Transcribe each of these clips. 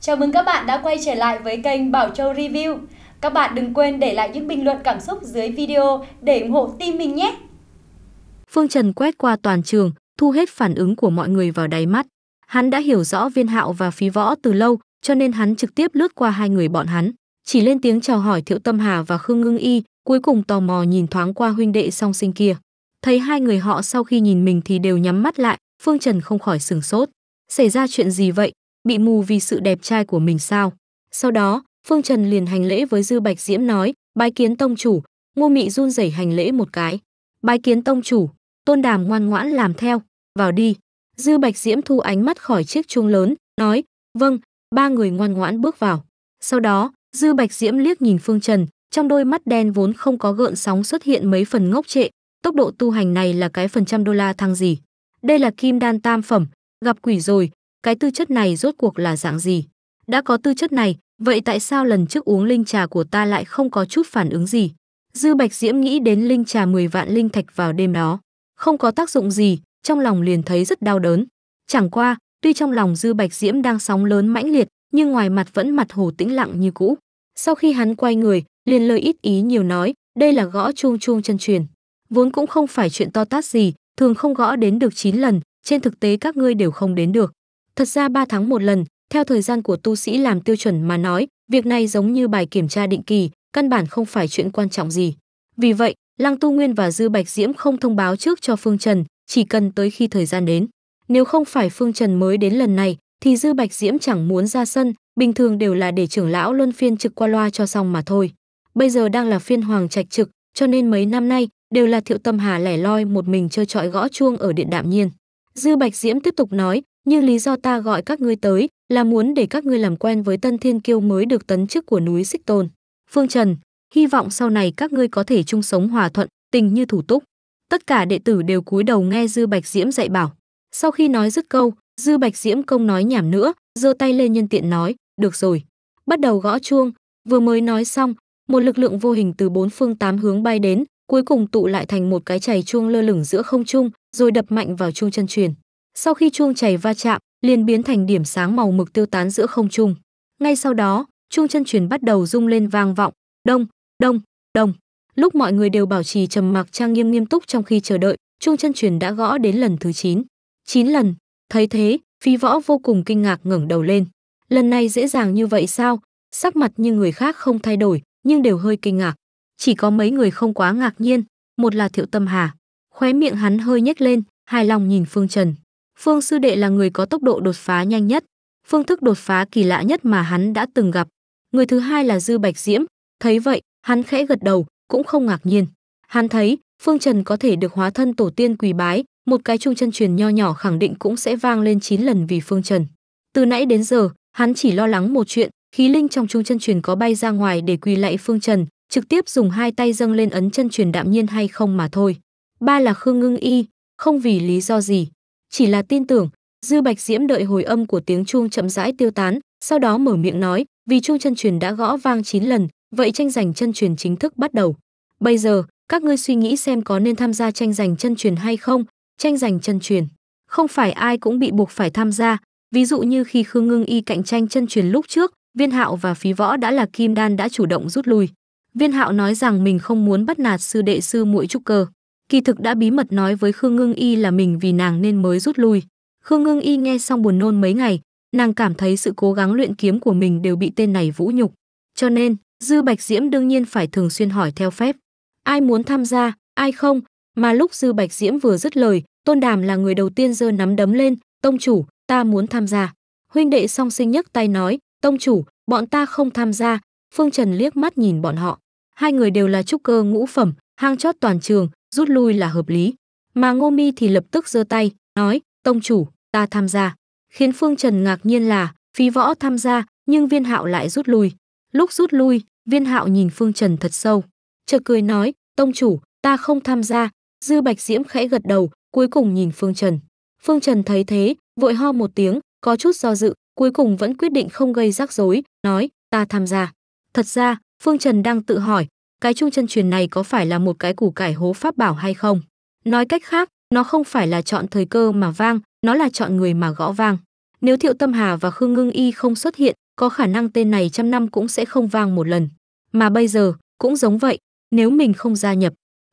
Chào mừng các bạn đã quay trở lại với kênh Bảo Châu Review. Các bạn đừng quên để lại những bình luận cảm xúc dưới video để ủng hộ team mình nhé! Phương Trần quét qua toàn trường, thu hết phản ứng của mọi người vào đáy mắt. Hắn đã hiểu rõ viên hạo và phí võ từ lâu, cho nên hắn trực tiếp lướt qua hai người bọn hắn. Chỉ lên tiếng chào hỏi Thiệu Tâm Hà và Khương Ngưng Y, cuối cùng tò mò nhìn thoáng qua huynh đệ song sinh kia. Thấy hai người họ sau khi nhìn mình thì đều nhắm mắt lại, Phương Trần không khỏi sừng sốt. Xảy ra chuyện gì vậy? bị mù vì sự đẹp trai của mình sao? Sau đó, Phương Trần liền hành lễ với Dư Bạch Diễm nói, bái kiến tông chủ, ngô mị run rẩy hành lễ một cái. Bái kiến tông chủ, tôn đàm ngoan ngoãn làm theo, vào đi. Dư Bạch Diễm thu ánh mắt khỏi chiếc chuông lớn, nói, vâng, ba người ngoan ngoãn bước vào. Sau đó, Dư Bạch Diễm liếc nhìn Phương Trần, trong đôi mắt đen vốn không có gợn sóng xuất hiện mấy phần ngốc trệ, tốc độ tu hành này là cái phần trăm đô la thăng gì. Đây là kim đan tam phẩm, gặp quỷ rồi, cái tư chất này rốt cuộc là dạng gì. Đã có tư chất này, vậy tại sao lần trước uống linh trà của ta lại không có chút phản ứng gì? Dư Bạch Diễm nghĩ đến linh trà 10 vạn linh thạch vào đêm đó, không có tác dụng gì, trong lòng liền thấy rất đau đớn. Chẳng qua, tuy trong lòng Dư Bạch Diễm đang sóng lớn mãnh liệt, nhưng ngoài mặt vẫn mặt hồ tĩnh lặng như cũ. Sau khi hắn quay người, liền lời ít ý nhiều nói, đây là gõ chuông chuông chân truyền. Vốn cũng không phải chuyện to tát gì, thường không gõ đến được 9 lần, trên thực tế các ngươi đều không đến được. Thật ra 3 tháng một lần, theo thời gian của tu sĩ làm tiêu chuẩn mà nói, việc này giống như bài kiểm tra định kỳ, căn bản không phải chuyện quan trọng gì. Vì vậy, Lăng Tu Nguyên và Dư Bạch Diễm không thông báo trước cho Phương Trần, chỉ cần tới khi thời gian đến. Nếu không phải Phương Trần mới đến lần này, thì Dư Bạch Diễm chẳng muốn ra sân, bình thường đều là để trưởng lão luân phiên trực qua loa cho xong mà thôi. Bây giờ đang là phiên hoàng trạch trực, cho nên mấy năm nay đều là Thiệu Tâm Hà lẻ loi một mình chơi trọi gõ chuông ở điện đạm nhiên. Dư Bạch Diễm tiếp tục nói, như lý do ta gọi các ngươi tới là muốn để các ngươi làm quen với tân thiên kiêu mới được tấn chức của núi xích tôn phương trần hy vọng sau này các ngươi có thể chung sống hòa thuận tình như thủ túc tất cả đệ tử đều cúi đầu nghe dư bạch diễm dạy bảo sau khi nói dứt câu dư bạch diễm công nói nhảm nữa giơ tay lên nhân tiện nói được rồi bắt đầu gõ chuông vừa mới nói xong một lực lượng vô hình từ bốn phương tám hướng bay đến cuối cùng tụ lại thành một cái chày chuông lơ lửng giữa không trung rồi đập mạnh vào chuông chân truyền sau khi chuông chảy va chạm liền biến thành điểm sáng màu mực tiêu tán giữa không trung ngay sau đó chuông chân truyền bắt đầu rung lên vang vọng đông đông đông lúc mọi người đều bảo trì trầm mặc trang nghiêm nghiêm túc trong khi chờ đợi chuông chân truyền đã gõ đến lần thứ 9. 9 lần thấy thế phi võ vô cùng kinh ngạc ngẩng đầu lên lần này dễ dàng như vậy sao sắc mặt như người khác không thay đổi nhưng đều hơi kinh ngạc chỉ có mấy người không quá ngạc nhiên một là thiệu tâm hà khóe miệng hắn hơi nhếch lên hài lòng nhìn phương trần Phương Sư Đệ là người có tốc độ đột phá nhanh nhất, phương thức đột phá kỳ lạ nhất mà hắn đã từng gặp. Người thứ hai là Dư Bạch Diễm, thấy vậy, hắn khẽ gật đầu, cũng không ngạc nhiên. Hắn thấy, Phương Trần có thể được hóa thân tổ tiên quỳ bái, một cái trung chân truyền nho nhỏ khẳng định cũng sẽ vang lên 9 lần vì Phương Trần. Từ nãy đến giờ, hắn chỉ lo lắng một chuyện, khí linh trong trung chân truyền có bay ra ngoài để quỳ lạy Phương Trần, trực tiếp dùng hai tay dâng lên ấn chân truyền đạm nhiên hay không mà thôi. Ba là Khương Ngưng Y, không vì lý do gì. Chỉ là tin tưởng, Dư Bạch Diễm đợi hồi âm của tiếng chuông chậm rãi tiêu tán, sau đó mở miệng nói, vì chuông chân truyền đã gõ vang 9 lần, vậy tranh giành chân truyền chính thức bắt đầu. Bây giờ, các ngươi suy nghĩ xem có nên tham gia tranh giành chân truyền hay không? Tranh giành chân truyền, không phải ai cũng bị buộc phải tham gia, ví dụ như khi Khương Ngưng Y cạnh tranh chân truyền lúc trước, Viên Hạo và Phí Võ đã là Kim Đan đã chủ động rút lui. Viên Hạo nói rằng mình không muốn bắt nạt sư đệ sư muội trúc cơ kỳ thực đã bí mật nói với Khương Ngưng Y là mình vì nàng nên mới rút lui. Khương Ngưng Y nghe xong buồn nôn mấy ngày, nàng cảm thấy sự cố gắng luyện kiếm của mình đều bị tên này vũ nhục. Cho nên, Dư Bạch Diễm đương nhiên phải thường xuyên hỏi theo phép. Ai muốn tham gia, ai không, mà lúc Dư Bạch Diễm vừa dứt lời, Tôn Đàm là người đầu tiên giơ nắm đấm lên, "Tông chủ, ta muốn tham gia." Huynh đệ song sinh nhấc tay nói, "Tông chủ, bọn ta không tham gia." Phương Trần liếc mắt nhìn bọn họ, hai người đều là trúc cơ ngũ phẩm, hang chót toàn trường, rút lui là hợp lý. Mà Ngô Mi thì lập tức giơ tay, nói, tông chủ, ta tham gia. Khiến Phương Trần ngạc nhiên là, phí võ tham gia, nhưng viên hạo lại rút lui. Lúc rút lui, viên hạo nhìn Phương Trần thật sâu. Chợt cười nói, tông chủ, ta không tham gia. Dư Bạch Diễm khẽ gật đầu, cuối cùng nhìn Phương Trần. Phương Trần thấy thế, vội ho một tiếng, có chút do dự, cuối cùng vẫn quyết định không gây rắc rối, nói, ta tham gia. Thật ra, Phương Trần đang tự hỏi, cái chung chân truyền này có phải là một cái củ cải hố pháp bảo hay không? Nói cách khác, nó không phải là chọn thời cơ mà vang, nó là chọn người mà gõ vang. Nếu Thiệu Tâm Hà và Khương Ngưng Y không xuất hiện, có khả năng tên này trăm năm cũng sẽ không vang một lần. Mà bây giờ, cũng giống vậy, nếu mình không gia nhập,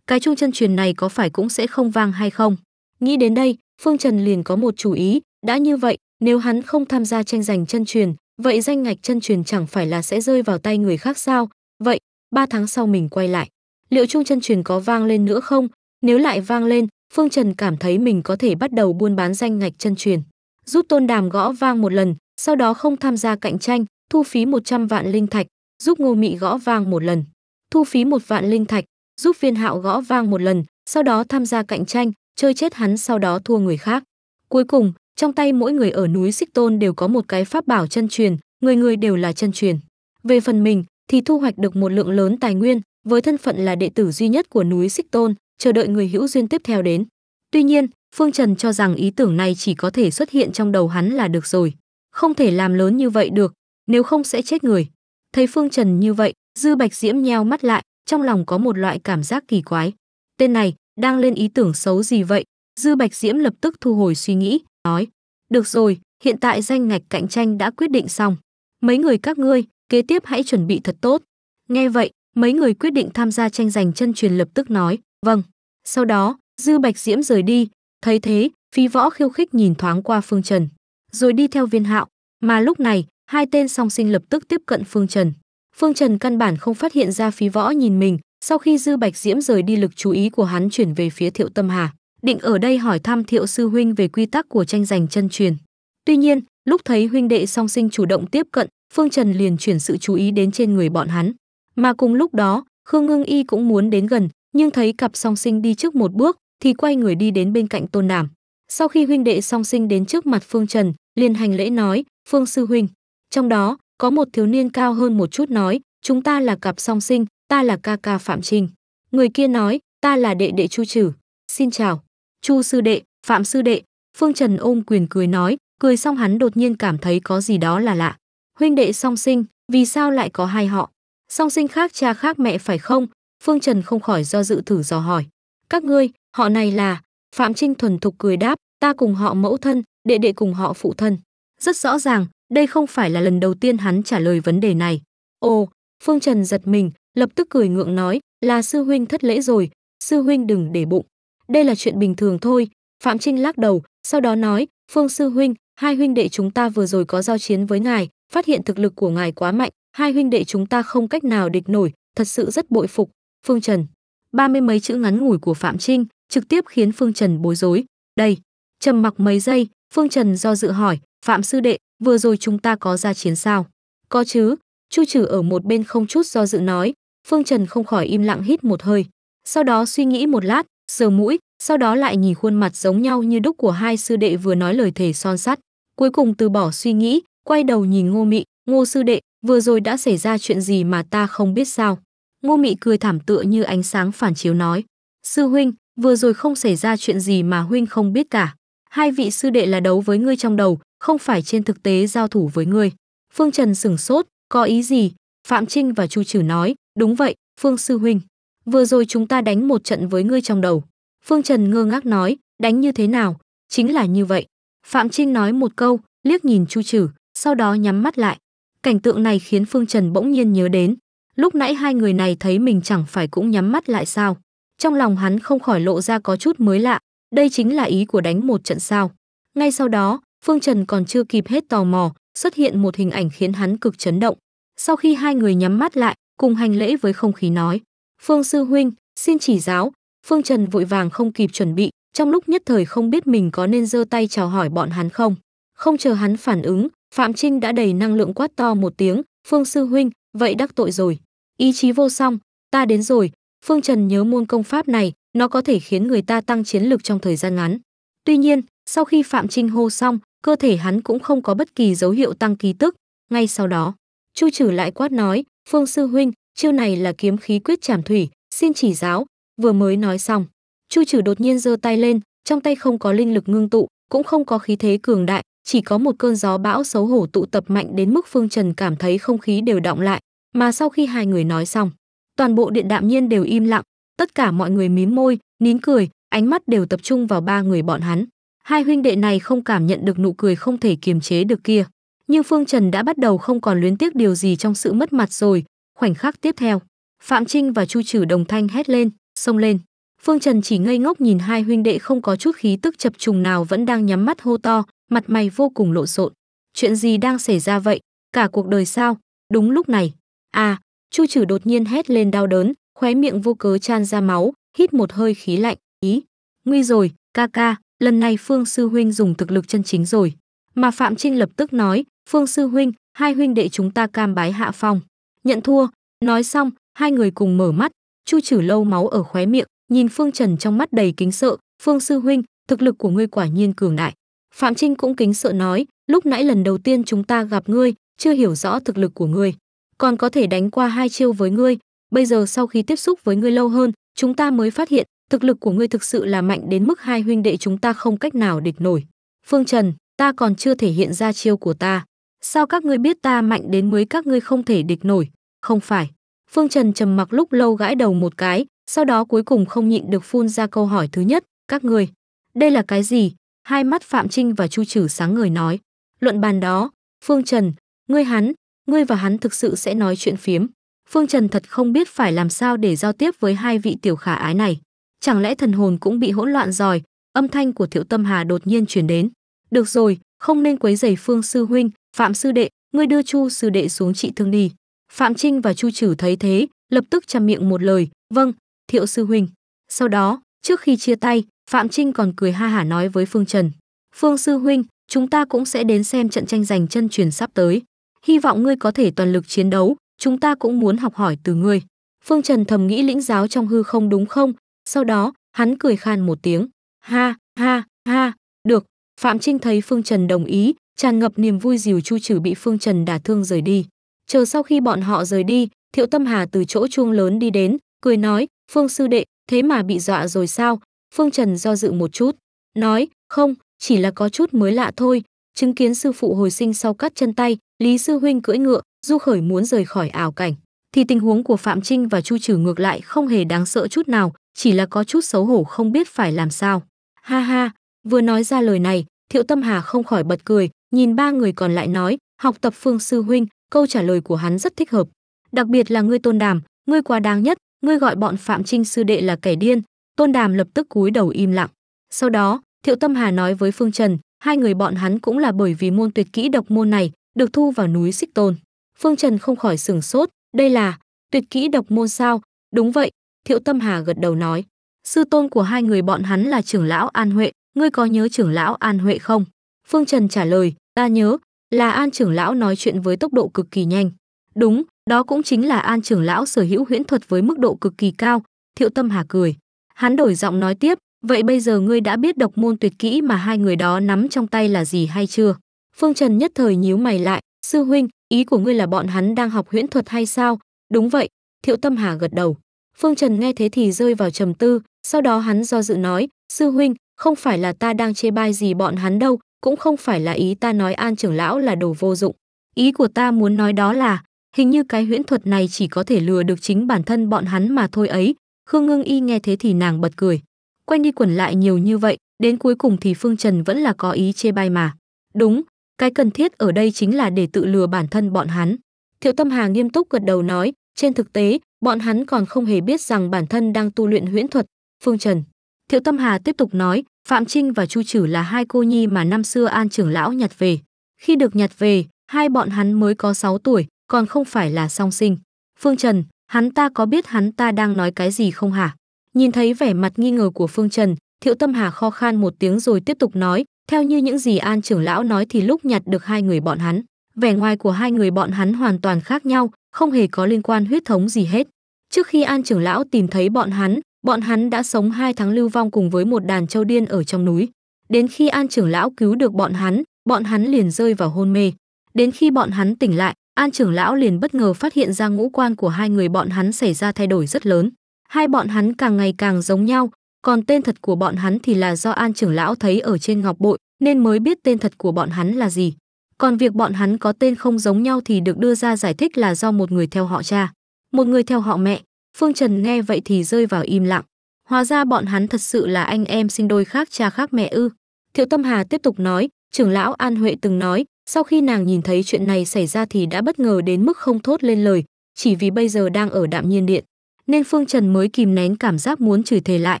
cái chung chân truyền này có phải cũng sẽ không vang hay không? Nghĩ đến đây, Phương Trần liền có một chủ ý, đã như vậy, nếu hắn không tham gia tranh giành chân truyền, vậy danh ngạch chân truyền chẳng phải là sẽ rơi vào tay người khác sao? Vậy, ba tháng sau mình quay lại. Liệu trung chân truyền có vang lên nữa không? Nếu lại vang lên, Phương Trần cảm thấy mình có thể bắt đầu buôn bán danh ngạch chân truyền. Giúp Tôn Đàm gõ vang một lần, sau đó không tham gia cạnh tranh, thu phí 100 vạn linh thạch, giúp Ngô Mị gõ vang một lần, thu phí một vạn linh thạch, giúp Viên Hạo gõ vang một lần, sau đó tham gia cạnh tranh, chơi chết hắn sau đó thua người khác. Cuối cùng, trong tay mỗi người ở núi Xích Tôn đều có một cái pháp bảo chân truyền, người người đều là chân truyền. Về phần mình, thì thu hoạch được một lượng lớn tài nguyên, với thân phận là đệ tử duy nhất của núi Xích Tôn, chờ đợi người hữu duyên tiếp theo đến. Tuy nhiên, Phương Trần cho rằng ý tưởng này chỉ có thể xuất hiện trong đầu hắn là được rồi, không thể làm lớn như vậy được, nếu không sẽ chết người. Thấy Phương Trần như vậy, Dư Bạch Diễm nheo mắt lại, trong lòng có một loại cảm giác kỳ quái. Tên này đang lên ý tưởng xấu gì vậy? Dư Bạch Diễm lập tức thu hồi suy nghĩ, nói: "Được rồi, hiện tại danh ngạch cạnh tranh đã quyết định xong. Mấy người các ngươi, kế tiếp hãy chuẩn bị thật tốt. Nghe vậy, mấy người quyết định tham gia tranh giành chân truyền lập tức nói, vâng. Sau đó, Dư Bạch Diễm rời đi, thấy thế, phi võ khiêu khích nhìn thoáng qua Phương Trần, rồi đi theo viên hạo, mà lúc này, hai tên song sinh lập tức tiếp cận Phương Trần. Phương Trần căn bản không phát hiện ra phí võ nhìn mình, sau khi Dư Bạch Diễm rời đi lực chú ý của hắn chuyển về phía Thiệu Tâm Hà, định ở đây hỏi thăm Thiệu Sư Huynh về quy tắc của tranh giành chân truyền. Tuy nhiên, lúc thấy huynh đệ song sinh chủ động tiếp cận, Phương Trần liền chuyển sự chú ý đến trên người bọn hắn. Mà cùng lúc đó, Khương Ngưng Y cũng muốn đến gần, nhưng thấy cặp song sinh đi trước một bước, thì quay người đi đến bên cạnh Tôn Đàm. Sau khi huynh đệ song sinh đến trước mặt Phương Trần, liền hành lễ nói, "Phương sư huynh." Trong đó, có một thiếu niên cao hơn một chút nói, "Chúng ta là cặp song sinh, ta là ca ca Phạm Trinh." Người kia nói, "Ta là đệ đệ Chu Trử." "Xin chào." "Chu sư đệ, Phạm sư đệ." Phương Trần ôm quyền cười nói, cười xong hắn đột nhiên cảm thấy có gì đó là lạ huynh đệ song sinh, vì sao lại có hai họ? Song sinh khác cha khác mẹ phải không? Phương Trần không khỏi do dự thử dò hỏi. Các ngươi, họ này là? Phạm Trinh thuần thục cười đáp, ta cùng họ mẫu thân, đệ đệ cùng họ phụ thân. Rất rõ ràng, đây không phải là lần đầu tiên hắn trả lời vấn đề này. Ồ, Phương Trần giật mình, lập tức cười ngượng nói, là sư huynh thất lễ rồi, sư huynh đừng để bụng. Đây là chuyện bình thường thôi. Phạm Trinh lắc đầu, sau đó nói, Phương sư huynh, hai huynh đệ chúng ta vừa rồi có giao chiến với ngài, phát hiện thực lực của ngài quá mạnh, hai huynh đệ chúng ta không cách nào địch nổi, thật sự rất bội phục. Phương Trần, ba mươi mấy chữ ngắn ngủi của Phạm Trinh trực tiếp khiến Phương Trần bối rối. Đây, trầm mặc mấy giây, Phương Trần do dự hỏi, Phạm sư đệ, vừa rồi chúng ta có ra chiến sao? Có chứ, Chu trừ ở một bên không chút do dự nói, Phương Trần không khỏi im lặng hít một hơi, sau đó suy nghĩ một lát, sờ mũi, sau đó lại nhìn khuôn mặt giống nhau như đúc của hai sư đệ vừa nói lời thề son sắt, cuối cùng từ bỏ suy nghĩ, quay đầu nhìn Ngô Mị, "Ngô sư đệ, vừa rồi đã xảy ra chuyện gì mà ta không biết sao?" Ngô Mị cười thảm tựa như ánh sáng phản chiếu nói, "Sư huynh, vừa rồi không xảy ra chuyện gì mà huynh không biết cả. Hai vị sư đệ là đấu với ngươi trong đầu, không phải trên thực tế giao thủ với ngươi." Phương Trần sửng sốt, "Có ý gì?" Phạm Trinh và Chu Trử nói, "Đúng vậy, Phương sư huynh, vừa rồi chúng ta đánh một trận với ngươi trong đầu." Phương Trần ngơ ngác nói, "Đánh như thế nào?" "Chính là như vậy." Phạm Trinh nói một câu, liếc nhìn Chu Trử, sau đó nhắm mắt lại. Cảnh tượng này khiến Phương Trần bỗng nhiên nhớ đến. Lúc nãy hai người này thấy mình chẳng phải cũng nhắm mắt lại sao. Trong lòng hắn không khỏi lộ ra có chút mới lạ. Đây chính là ý của đánh một trận sao. Ngay sau đó, Phương Trần còn chưa kịp hết tò mò, xuất hiện một hình ảnh khiến hắn cực chấn động. Sau khi hai người nhắm mắt lại, cùng hành lễ với không khí nói. Phương Sư Huynh, xin chỉ giáo. Phương Trần vội vàng không kịp chuẩn bị, trong lúc nhất thời không biết mình có nên giơ tay chào hỏi bọn hắn không. Không chờ hắn phản ứng, Phạm Trinh đã đầy năng lượng quát to một tiếng, Phương Sư Huynh, vậy đắc tội rồi. Ý chí vô song, ta đến rồi. Phương Trần nhớ môn công pháp này, nó có thể khiến người ta tăng chiến lực trong thời gian ngắn. Tuy nhiên, sau khi Phạm Trinh hô xong, cơ thể hắn cũng không có bất kỳ dấu hiệu tăng ký tức. Ngay sau đó, Chu Trử lại quát nói, Phương Sư Huynh, chiêu này là kiếm khí quyết trảm thủy, xin chỉ giáo. Vừa mới nói xong, Chu Trử đột nhiên giơ tay lên, trong tay không có linh lực ngưng tụ, cũng không có khí thế cường đại, chỉ có một cơn gió bão xấu hổ tụ tập mạnh đến mức Phương Trần cảm thấy không khí đều động lại, mà sau khi hai người nói xong, toàn bộ điện đạm nhiên đều im lặng, tất cả mọi người mím môi, nín cười, ánh mắt đều tập trung vào ba người bọn hắn. Hai huynh đệ này không cảm nhận được nụ cười không thể kiềm chế được kia, nhưng Phương Trần đã bắt đầu không còn luyến tiếc điều gì trong sự mất mặt rồi. Khoảnh khắc tiếp theo, Phạm Trinh và Chu trừ đồng thanh hét lên, xông lên. Phương Trần chỉ ngây ngốc nhìn hai huynh đệ không có chút khí tức chập trùng nào vẫn đang nhắm mắt hô to, mặt mày vô cùng lộn xộn. Chuyện gì đang xảy ra vậy? Cả cuộc đời sao? Đúng lúc này, à, Chu Trử đột nhiên hét lên đau đớn, khóe miệng vô cớ tràn ra máu, hít một hơi khí lạnh, ý, nguy rồi, ca ca, lần này Phương sư huynh dùng thực lực chân chính rồi. Mà Phạm Trinh lập tức nói, Phương sư huynh, hai huynh đệ chúng ta cam bái hạ phong. Nhận thua, nói xong, hai người cùng mở mắt, Chu Trử lâu máu ở khóe miệng, nhìn Phương Trần trong mắt đầy kính sợ, "Phương sư huynh, thực lực của ngươi quả nhiên cường đại." Phạm Trinh cũng kính sợ nói, lúc nãy lần đầu tiên chúng ta gặp ngươi, chưa hiểu rõ thực lực của ngươi, còn có thể đánh qua hai chiêu với ngươi, bây giờ sau khi tiếp xúc với ngươi lâu hơn, chúng ta mới phát hiện thực lực của ngươi thực sự là mạnh đến mức hai huynh đệ chúng ta không cách nào địch nổi. Phương Trần, ta còn chưa thể hiện ra chiêu của ta. Sao các ngươi biết ta mạnh đến mới các ngươi không thể địch nổi? Không phải. Phương Trần trầm mặc lúc lâu gãi đầu một cái, sau đó cuối cùng không nhịn được phun ra câu hỏi thứ nhất, các ngươi. Đây là cái gì? Hai mắt Phạm Trinh và Chu Trử sáng người nói, luận bàn đó, Phương Trần, ngươi hắn, ngươi và hắn thực sự sẽ nói chuyện phiếm. Phương Trần thật không biết phải làm sao để giao tiếp với hai vị tiểu khả ái này. Chẳng lẽ thần hồn cũng bị hỗn loạn rồi? Âm thanh của Thiệu Tâm Hà đột nhiên truyền đến. Được rồi, không nên quấy rầy Phương sư huynh, Phạm sư đệ, ngươi đưa Chu sư đệ xuống trị thương đi. Phạm Trinh và Chu Trử thấy thế, lập tức chăm miệng một lời, "Vâng, Thiệu sư huynh." Sau đó, trước khi chia tay, Phạm Trinh còn cười ha hả nói với Phương Trần. Phương Sư Huynh, chúng ta cũng sẽ đến xem trận tranh giành chân truyền sắp tới. Hy vọng ngươi có thể toàn lực chiến đấu, chúng ta cũng muốn học hỏi từ ngươi. Phương Trần thầm nghĩ lĩnh giáo trong hư không đúng không? Sau đó, hắn cười khan một tiếng. Ha, ha, ha, được. Phạm Trinh thấy Phương Trần đồng ý, tràn ngập niềm vui dìu chu trừ bị Phương Trần đả thương rời đi. Chờ sau khi bọn họ rời đi, Thiệu Tâm Hà từ chỗ chuông lớn đi đến, cười nói, Phương Sư Đệ, thế mà bị dọa rồi sao, Phương Trần do dự một chút, nói, không, chỉ là có chút mới lạ thôi. Chứng kiến sư phụ hồi sinh sau cắt chân tay, Lý Sư Huynh cưỡi ngựa, du khởi muốn rời khỏi ảo cảnh. Thì tình huống của Phạm Trinh và Chu Trừ ngược lại không hề đáng sợ chút nào, chỉ là có chút xấu hổ không biết phải làm sao. Ha ha, vừa nói ra lời này, Thiệu Tâm Hà không khỏi bật cười, nhìn ba người còn lại nói, học tập Phương Sư Huynh, câu trả lời của hắn rất thích hợp. Đặc biệt là ngươi tôn đàm, ngươi quá đáng nhất, ngươi gọi bọn Phạm Trinh Sư Đệ là kẻ điên, Tôn Đàm lập tức cúi đầu im lặng. Sau đó, Thiệu Tâm Hà nói với Phương Trần, hai người bọn hắn cũng là bởi vì môn tuyệt kỹ độc môn này được thu vào núi Xích Tôn. Phương Trần không khỏi sửng sốt, đây là tuyệt kỹ độc môn sao? Đúng vậy, Thiệu Tâm Hà gật đầu nói. Sư tôn của hai người bọn hắn là trưởng lão An Huệ, ngươi có nhớ trưởng lão An Huệ không? Phương Trần trả lời, ta nhớ, là An trưởng lão nói chuyện với tốc độ cực kỳ nhanh. Đúng, đó cũng chính là An trưởng lão sở hữu huyễn thuật với mức độ cực kỳ cao, Thiệu Tâm Hà cười. Hắn đổi giọng nói tiếp, vậy bây giờ ngươi đã biết độc môn tuyệt kỹ mà hai người đó nắm trong tay là gì hay chưa? Phương Trần nhất thời nhíu mày lại, sư huynh, ý của ngươi là bọn hắn đang học huyễn thuật hay sao? Đúng vậy, Thiệu Tâm Hà gật đầu. Phương Trần nghe thế thì rơi vào trầm tư, sau đó hắn do dự nói, sư huynh, không phải là ta đang chê bai gì bọn hắn đâu, cũng không phải là ý ta nói an trưởng lão là đồ vô dụng. Ý của ta muốn nói đó là, hình như cái huyễn thuật này chỉ có thể lừa được chính bản thân bọn hắn mà thôi ấy, Khương Ngưng Y nghe thế thì nàng bật cười. Quanh đi quẩn lại nhiều như vậy, đến cuối cùng thì Phương Trần vẫn là có ý chê bai mà. Đúng, cái cần thiết ở đây chính là để tự lừa bản thân bọn hắn. Thiệu Tâm Hà nghiêm túc gật đầu nói, trên thực tế, bọn hắn còn không hề biết rằng bản thân đang tu luyện huyễn thuật. Phương Trần. Thiệu Tâm Hà tiếp tục nói, Phạm Trinh và Chu Chử là hai cô nhi mà năm xưa An trưởng lão nhặt về. Khi được nhặt về, hai bọn hắn mới có 6 tuổi, còn không phải là song sinh. Phương Trần, hắn ta có biết hắn ta đang nói cái gì không hả? Nhìn thấy vẻ mặt nghi ngờ của Phương Trần, Thiệu Tâm Hà kho khan một tiếng rồi tiếp tục nói, theo như những gì An trưởng lão nói thì lúc nhặt được hai người bọn hắn, vẻ ngoài của hai người bọn hắn hoàn toàn khác nhau, không hề có liên quan huyết thống gì hết. Trước khi An trưởng lão tìm thấy bọn hắn, bọn hắn đã sống hai tháng lưu vong cùng với một đàn châu điên ở trong núi. Đến khi An trưởng lão cứu được bọn hắn, bọn hắn liền rơi vào hôn mê. Đến khi bọn hắn tỉnh lại, An trưởng lão liền bất ngờ phát hiện ra ngũ quan của hai người bọn hắn xảy ra thay đổi rất lớn. Hai bọn hắn càng ngày càng giống nhau, còn tên thật của bọn hắn thì là do An trưởng lão thấy ở trên ngọc bội nên mới biết tên thật của bọn hắn là gì. Còn việc bọn hắn có tên không giống nhau thì được đưa ra giải thích là do một người theo họ cha, một người theo họ mẹ. Phương Trần nghe vậy thì rơi vào im lặng. Hóa ra bọn hắn thật sự là anh em sinh đôi khác cha khác mẹ ư. Thiệu Tâm Hà tiếp tục nói, trưởng lão An Huệ từng nói, sau khi nàng nhìn thấy chuyện này xảy ra thì đã bất ngờ đến mức không thốt lên lời, chỉ vì bây giờ đang ở đạm nhiên điện. Nên Phương Trần mới kìm nén cảm giác muốn chửi thề lại,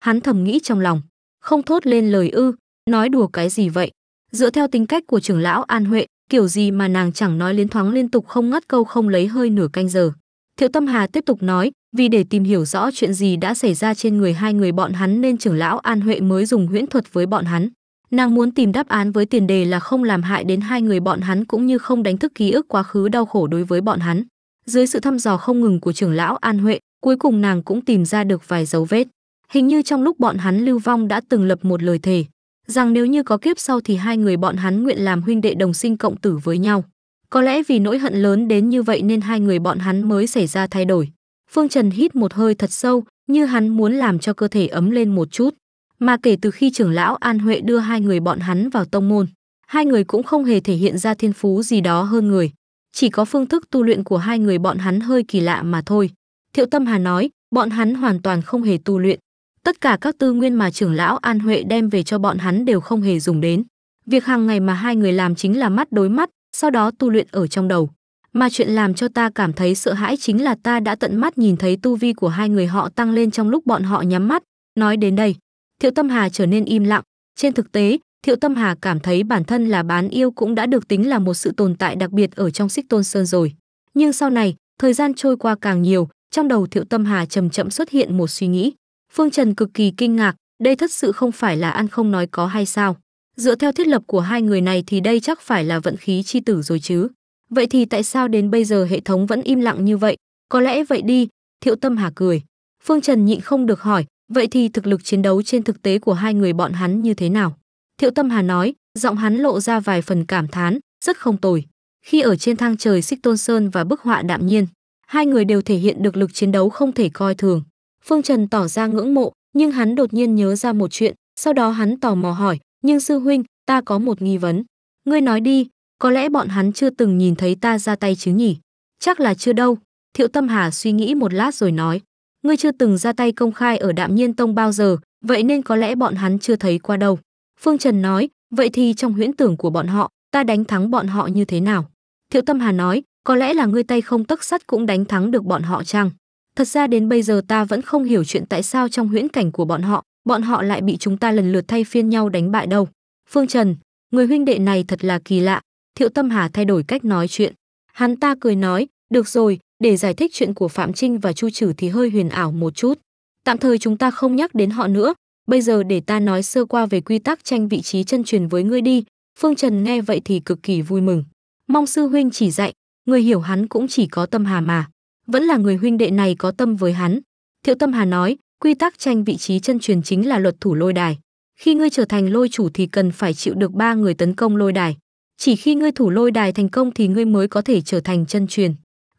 hắn thầm nghĩ trong lòng. Không thốt lên lời ư, nói đùa cái gì vậy? Dựa theo tính cách của trưởng lão An Huệ, kiểu gì mà nàng chẳng nói liên thoáng liên tục không ngắt câu không lấy hơi nửa canh giờ. Thiệu Tâm Hà tiếp tục nói, vì để tìm hiểu rõ chuyện gì đã xảy ra trên người hai người bọn hắn nên trưởng lão An Huệ mới dùng huyễn thuật với bọn hắn. Nàng muốn tìm đáp án với tiền đề là không làm hại đến hai người bọn hắn cũng như không đánh thức ký ức quá khứ đau khổ đối với bọn hắn. Dưới sự thăm dò không ngừng của trưởng lão An Huệ, cuối cùng nàng cũng tìm ra được vài dấu vết. Hình như trong lúc bọn hắn lưu vong đã từng lập một lời thề, rằng nếu như có kiếp sau thì hai người bọn hắn nguyện làm huynh đệ đồng sinh cộng tử với nhau. Có lẽ vì nỗi hận lớn đến như vậy nên hai người bọn hắn mới xảy ra thay đổi. Phương Trần hít một hơi thật sâu, như hắn muốn làm cho cơ thể ấm lên một chút. Mà kể từ khi trưởng lão An Huệ đưa hai người bọn hắn vào tông môn, hai người cũng không hề thể hiện ra thiên phú gì đó hơn người. Chỉ có phương thức tu luyện của hai người bọn hắn hơi kỳ lạ mà thôi. Thiệu Tâm Hà nói, bọn hắn hoàn toàn không hề tu luyện. Tất cả các tư nguyên mà trưởng lão An Huệ đem về cho bọn hắn đều không hề dùng đến. Việc hàng ngày mà hai người làm chính là mắt đối mắt, sau đó tu luyện ở trong đầu. Mà chuyện làm cho ta cảm thấy sợ hãi chính là ta đã tận mắt nhìn thấy tu vi của hai người họ tăng lên trong lúc bọn họ nhắm mắt. Nói đến đây, Thiệu Tâm Hà trở nên im lặng. Trên thực tế, Thiệu Tâm Hà cảm thấy bản thân là bán yêu cũng đã được tính là một sự tồn tại đặc biệt ở trong Xích Tôn Sơn rồi. Nhưng sau này, thời gian trôi qua càng nhiều, trong đầu Thiệu Tâm Hà chậm chậm xuất hiện một suy nghĩ. Phương Trần cực kỳ kinh ngạc, đây thật sự không phải là ăn không nói có hay sao? Dựa theo thiết lập của hai người này thì đây chắc phải là vận khí chi tử rồi chứ. Vậy thì tại sao đến bây giờ hệ thống vẫn im lặng như vậy? Có lẽ vậy đi, Thiệu Tâm Hà cười. Phương Trần nhịn không được hỏi, Vậy thì thực lực chiến đấu trên thực tế của hai người bọn hắn như thế nào? Thiệu Tâm Hà nói, giọng hắn lộ ra vài phần cảm thán, rất không tồi. Khi ở trên thang trời Xích Tôn Sơn và bức họa đạm nhiên, hai người đều thể hiện được lực chiến đấu không thể coi thường. Phương Trần tỏ ra ngưỡng mộ, nhưng hắn đột nhiên nhớ ra một chuyện, sau đó hắn tò mò hỏi, nhưng sư huynh, ta có một nghi vấn. Ngươi nói đi, có lẽ bọn hắn chưa từng nhìn thấy ta ra tay chứ nhỉ? Chắc là chưa đâu. Thiệu Tâm Hà suy nghĩ một lát rồi nói, ngươi chưa từng ra tay công khai ở đạm nhiên tông bao giờ, vậy nên có lẽ bọn hắn chưa thấy qua đâu. Phương Trần nói, vậy thì trong huyễn tưởng của bọn họ, ta đánh thắng bọn họ như thế nào? Thiệu Tâm Hà nói, có lẽ là ngươi tay không tấc sắt cũng đánh thắng được bọn họ chăng? Thật ra đến bây giờ ta vẫn không hiểu chuyện tại sao trong huyễn cảnh của bọn họ, bọn họ lại bị chúng ta lần lượt thay phiên nhau đánh bại đâu. Phương Trần, người huynh đệ này thật là kỳ lạ. Thiệu Tâm Hà thay đổi cách nói chuyện. Hắn ta cười nói, được rồi, để giải thích chuyện của Phạm Trinh và Chu Trử thì hơi huyền ảo một chút. Tạm thời chúng ta không nhắc đến họ nữa, bây giờ để ta nói sơ qua về quy tắc tranh vị trí chân truyền với ngươi đi. Phương Trần nghe vậy thì cực kỳ vui mừng. Mong sư huynh chỉ dạy, người hiểu hắn cũng chỉ có tâm hà mà. Vẫn là người huynh đệ này có tâm với hắn. Thiệu Tâm Hà nói, quy tắc tranh vị trí chân truyền chính là luật thủ lôi đài. Khi ngươi trở thành lôi chủ thì cần phải chịu được ba người tấn công lôi đài. Chỉ khi ngươi thủ lôi đài thành công thì ngươi mới có thể trở thành chân truyền.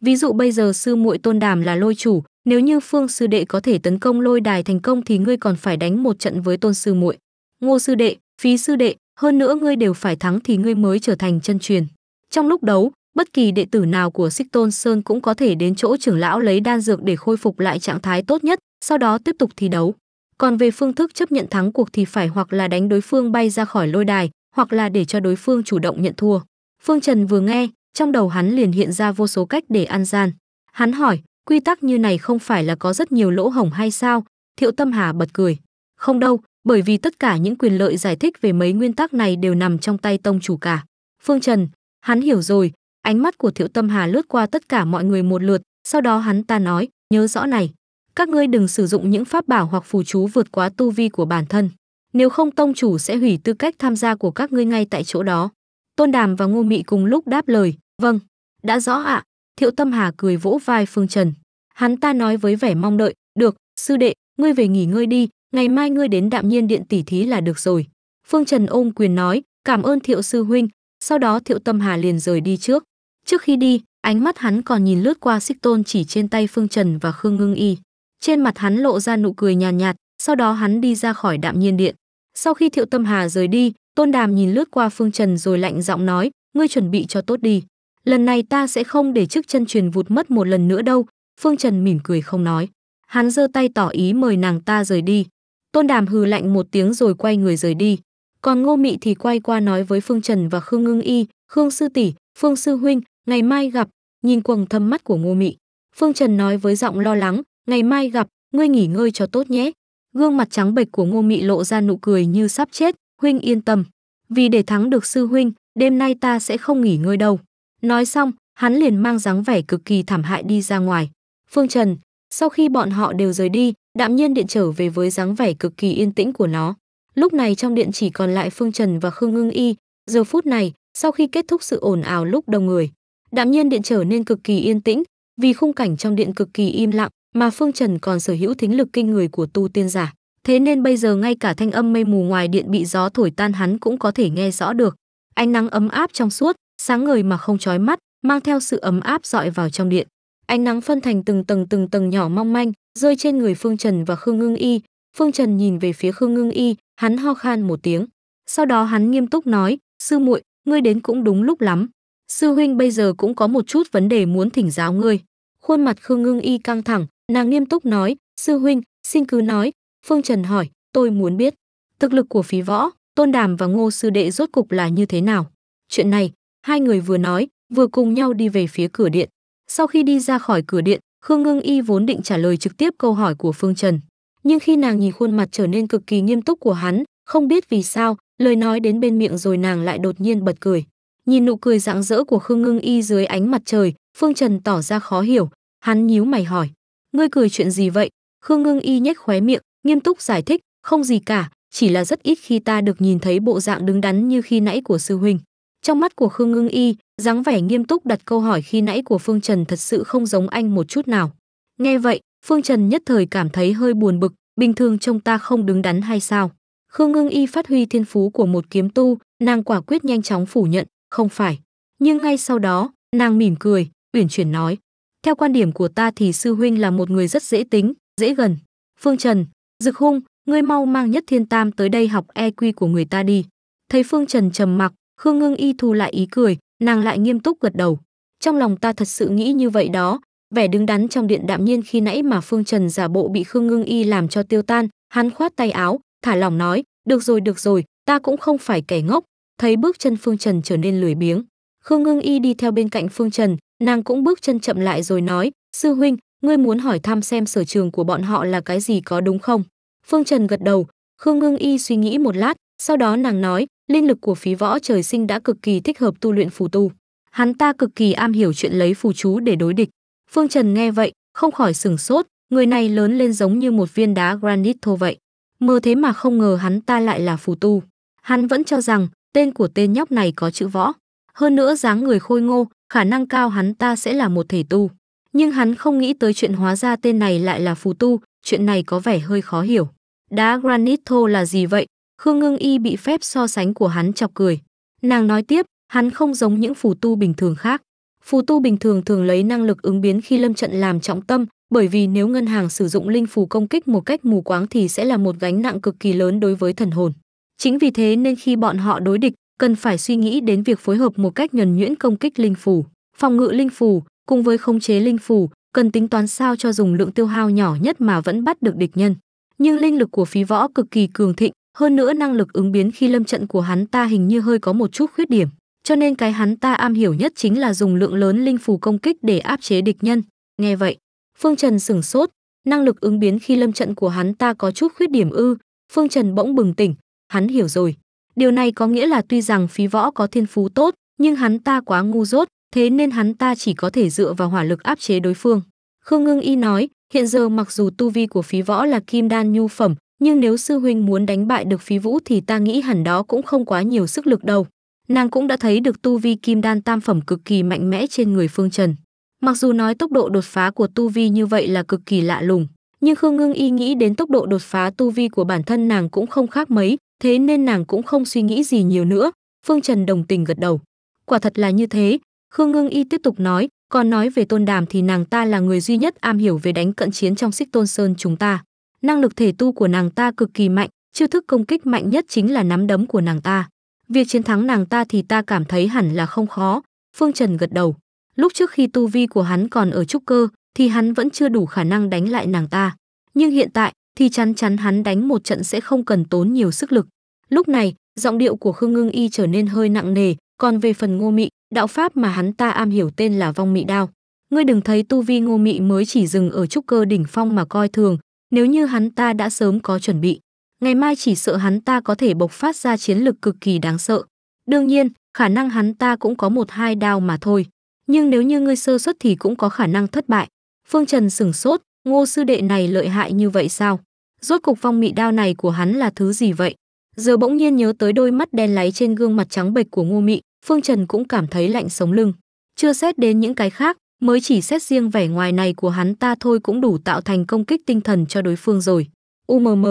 Ví dụ bây giờ sư muội Tôn Đàm là lôi chủ, nếu như Phương sư đệ có thể tấn công lôi đài thành công thì ngươi còn phải đánh một trận với Tôn sư muội. Ngô sư đệ, Phí sư đệ, hơn nữa ngươi đều phải thắng thì ngươi mới trở thành chân truyền. Trong lúc đấu, bất kỳ đệ tử nào của Xích Tôn Sơn cũng có thể đến chỗ trưởng lão lấy đan dược để khôi phục lại trạng thái tốt nhất, sau đó tiếp tục thi đấu. Còn về phương thức chấp nhận thắng cuộc thì phải hoặc là đánh đối phương bay ra khỏi lôi đài, hoặc là để cho đối phương chủ động nhận thua. Phương Trần vừa nghe, trong đầu hắn liền hiện ra vô số cách để ăn gian. Hắn hỏi, quy tắc như này không phải là có rất nhiều lỗ hổng hay sao? Thiệu Tâm Hà bật cười. Không đâu, bởi vì tất cả những quyền lợi giải thích về mấy nguyên tắc này đều nằm trong tay tông chủ cả. Phương Trần, hắn hiểu rồi, ánh mắt của Thiệu Tâm Hà lướt qua tất cả mọi người một lượt, sau đó hắn ta nói, nhớ rõ này, các ngươi đừng sử dụng những pháp bảo hoặc phù chú vượt quá tu vi của bản thân, nếu không tông chủ sẽ hủy tư cách tham gia của các ngươi ngay tại chỗ đó. Tôn Đàm và Ngô Mị cùng lúc đáp lời, Vâng, đã rõ ạ. À. Thiệu Tâm Hà cười vỗ vai Phương Trần. Hắn ta nói với vẻ mong đợi, được, sư đệ, ngươi về nghỉ ngơi đi, ngày mai ngươi đến đạm nhiên điện tỉ thí là được rồi. Phương Trần ôm quyền nói, cảm ơn Thiệu Sư Huynh, sau đó Thiệu Tâm Hà liền rời đi trước. Trước khi đi, ánh mắt hắn còn nhìn lướt qua xích tôn chỉ trên tay Phương Trần và Khương Ngưng Y. Trên mặt hắn lộ ra nụ cười nhàn nhạt, nhạt, sau đó hắn đi ra khỏi đạm nhiên điện. Sau khi Thiệu Tâm Hà rời đi, Tôn Đàm nhìn lướt qua Phương Trần rồi lạnh giọng nói, ngươi chuẩn bị cho tốt đi. Lần này ta sẽ không để chiếc chân truyền vụt mất một lần nữa đâu, Phương Trần mỉm cười không nói. Hắn giơ tay tỏ ý mời nàng ta rời đi. Tôn Đàm hừ lạnh một tiếng rồi quay người rời đi. Còn Ngô Mị thì quay qua nói với Phương Trần và Khương Ngưng Y, Khương Sư Tỷ, Phương Sư Huynh, ngày mai gặp, nhìn quầng thâm mắt của Ngô Mị. Phương Trần nói với giọng lo lắng, ngày mai gặp, ngươi nghỉ ngơi cho tốt nhé. Gương mặt trắng bệch của Ngô Mị lộ ra nụ cười như sắp chết, huynh yên tâm. Vì để thắng được sư huynh, đêm nay ta sẽ không nghỉ ngơi đâu. Nói xong, hắn liền mang dáng vẻ cực kỳ thảm hại đi ra ngoài. Phương Trần, sau khi bọn họ đều rời đi, đạm nhiên điện trở về với dáng vẻ cực kỳ yên tĩnh của nó. Lúc này trong điện chỉ còn lại Phương Trần và Khương Ngưng Y, giờ phút này, sau khi kết thúc sự ồn ào lúc đông người, đạm nhiên điện trở nên cực kỳ yên tĩnh, vì khung cảnh trong điện cực kỳ im lặng, mà Phương Trần còn sở hữu thính lực kinh người của tu tiên giả. Thế nên bây giờ ngay cả thanh âm mây mù ngoài điện bị gió thổi tan hắn cũng có thể nghe rõ được. Ánh nắng ấm áp trong suốt, sáng ngời mà không chói mắt, mang theo sự ấm áp dọi vào trong điện. Ánh nắng phân thành từng tầng từng tầng nhỏ mong manh, rơi trên người Phương Trần và Khương Ngưng Y. Phương Trần nhìn về phía Khương Ngưng Y, hắn ho khan một tiếng. Sau đó hắn nghiêm túc nói, "Sư muội, ngươi đến cũng đúng lúc lắm. Sư huynh bây giờ cũng có một chút vấn đề muốn thỉnh giáo ngươi." Khuôn mặt Khương Ngưng Y căng thẳng, nàng nghiêm túc nói, "Sư huynh, xin cứ nói." Phương Trần hỏi, "Tôi muốn biết, thực lực của phí võ, Tôn Đàm và Ngô sư đệ rốt cục là như thế nào?" Chuyện này, Hai người vừa nói, vừa cùng nhau đi về phía cửa điện. Sau khi đi ra khỏi cửa điện, Khương Ngưng Y vốn định trả lời trực tiếp câu hỏi của Phương Trần. Nhưng khi nàng nhìn khuôn mặt trở nên cực kỳ nghiêm túc của hắn, không biết vì sao, lời nói đến bên miệng rồi nàng lại đột nhiên bật cười. Nhìn nụ cười rạng rỡ của Khương Ngưng Y dưới ánh mặt trời, Phương Trần tỏ ra khó hiểu, hắn nhíu mày hỏi: "Ngươi cười chuyện gì vậy?" Khương Ngưng Y nhếch khóe miệng, nghiêm túc giải thích: "Không gì cả, chỉ là rất ít khi ta được nhìn thấy bộ dạng đứng đắn như khi nãy của sư huynh." Trong mắt của Khương Ngưng Y, dáng vẻ nghiêm túc đặt câu hỏi khi nãy của Phương Trần thật sự không giống anh một chút nào. Nghe vậy, Phương Trần nhất thời cảm thấy hơi buồn bực, bình thường trông ta không đứng đắn hay sao? Khương Ngưng Y phát huy thiên phú của một kiếm tu, nàng quả quyết nhanh chóng phủ nhận, không phải. Nhưng ngay sau đó, nàng mỉm cười, uyển chuyển nói, theo quan điểm của ta thì sư huynh là một người rất dễ tính, dễ gần. Phương Trần, Dực Hung, ngươi mau mang Nhất Thiên Tam tới đây học e quy của người ta đi. Thấy Phương Trần trầm mặc, Khương Ngưng Y thu lại ý cười, nàng lại nghiêm túc gật đầu. Trong lòng ta thật sự nghĩ như vậy đó, vẻ đứng đắn trong điện đạm nhiên khi nãy mà Phương Trần giả bộ bị Khương Ngưng Y làm cho tiêu tan, hắn khoát tay áo, thả lòng nói, "Được rồi, được rồi, ta cũng không phải kẻ ngốc." Thấy bước chân Phương Trần trở nên lười biếng, Khương Ngưng Y đi theo bên cạnh Phương Trần, nàng cũng bước chân chậm lại rồi nói, "Sư huynh, ngươi muốn hỏi thăm xem sở trường của bọn họ là cái gì có đúng không?" Phương Trần gật đầu, Khương Ngưng Y suy nghĩ một lát, sau đó nàng nói, linh lực của phí võ trời sinh đã cực kỳ thích hợp tu luyện phù tu. Hắn ta cực kỳ am hiểu chuyện lấy phù chú để đối địch. Phương Trần nghe vậy, không khỏi sửng sốt, người này lớn lên giống như một viên đá granite thô vậy. Mơ thế mà không ngờ hắn ta lại là phù tu. Hắn vẫn cho rằng tên của tên nhóc này có chữ võ. Hơn nữa dáng người khôi ngô, khả năng cao hắn ta sẽ là một thể tu. Nhưng hắn không nghĩ tới chuyện hóa ra tên này lại là phù tu, chuyện này có vẻ hơi khó hiểu. Đá granite thô là gì vậy? Khương Ngưng Y bị phép so sánh của hắn chọc cười. Nàng nói tiếp, hắn không giống những phù tu bình thường khác. Phù tu bình thường thường lấy năng lực ứng biến khi lâm trận làm trọng tâm, bởi vì nếu ngân hàng sử dụng linh phù công kích một cách mù quáng thì sẽ là một gánh nặng cực kỳ lớn đối với thần hồn. Chính vì thế nên khi bọn họ đối địch, cần phải suy nghĩ đến việc phối hợp một cách nhuần nhuyễn công kích linh phù, phòng ngự linh phù, cùng với khống chế linh phù, cần tính toán sao cho dùng lượng tiêu hao nhỏ nhất mà vẫn bắt được địch nhân. Nhưng linh lực của phí võ cực kỳ cường thịnh, hơn nữa năng lực ứng biến khi lâm trận của hắn ta hình như hơi có một chút khuyết điểm, cho nên cái hắn ta am hiểu nhất chính là dùng lượng lớn linh phù công kích để áp chế địch nhân. Nghe vậy, Phương Trần sửng sốt, năng lực ứng biến khi lâm trận của hắn ta có chút khuyết điểm ư? Phương Trần bỗng bừng tỉnh, hắn hiểu rồi. Điều này có nghĩa là tuy rằng phí võ có thiên phú tốt, nhưng hắn ta quá ngu dốt, thế nên hắn ta chỉ có thể dựa vào hỏa lực áp chế đối phương. Khương Ngưng Y nói, hiện giờ mặc dù tu vi của phí võ là kim đan nhu phẩm, nhưng nếu sư huynh muốn đánh bại được phí vũ thì ta nghĩ hẳn đó cũng không quá nhiều sức lực đâu. Nàng cũng đã thấy được tu vi kim đan tam phẩm cực kỳ mạnh mẽ trên người Phương Trần. Mặc dù nói tốc độ đột phá của tu vi như vậy là cực kỳ lạ lùng, nhưng Khương Ngưng y nghĩ đến tốc độ đột phá tu vi của bản thân nàng cũng không khác mấy, thế nên nàng cũng không suy nghĩ gì nhiều nữa. Phương Trần đồng tình gật đầu. Quả thật là như thế, Khương Ngưng y tiếp tục nói, còn nói về tôn đàm thì nàng ta là người duy nhất am hiểu về đánh cận chiến trong xích tôn sơn chúng ta năng lực thể tu của nàng ta cực kỳ mạnh, chiêu thức công kích mạnh nhất chính là nắm đấm của nàng ta. Việc chiến thắng nàng ta thì ta cảm thấy hẳn là không khó, Phương Trần gật đầu. Lúc trước khi tu vi của hắn còn ở trúc cơ thì hắn vẫn chưa đủ khả năng đánh lại nàng ta, nhưng hiện tại thì chắn chắn hắn đánh một trận sẽ không cần tốn nhiều sức lực. Lúc này, giọng điệu của Khương Ngưng Y trở nên hơi nặng nề, còn về phần Ngô Mị, đạo pháp mà hắn ta am hiểu tên là Vong Mị Đao. Ngươi đừng thấy tu vi Ngô Mị mới chỉ dừng ở trúc cơ đỉnh phong mà coi thường, nếu như hắn ta đã sớm có chuẩn bị, ngày mai chỉ sợ hắn ta có thể bộc phát ra chiến lực cực kỳ đáng sợ. Đương nhiên, khả năng hắn ta cũng có một hai đao mà thôi. Nhưng nếu như ngươi sơ xuất thì cũng có khả năng thất bại. Phương Trần sửng sốt, ngô sư đệ này lợi hại như vậy sao? Rốt cục vong mị đao này của hắn là thứ gì vậy? Giờ bỗng nhiên nhớ tới đôi mắt đen láy trên gương mặt trắng bệch của ngô mị, Phương Trần cũng cảm thấy lạnh sống lưng. Chưa xét đến những cái khác, mới chỉ xét riêng vẻ ngoài này của hắn ta thôi cũng đủ tạo thành công kích tinh thần cho đối phương rồi. UMM,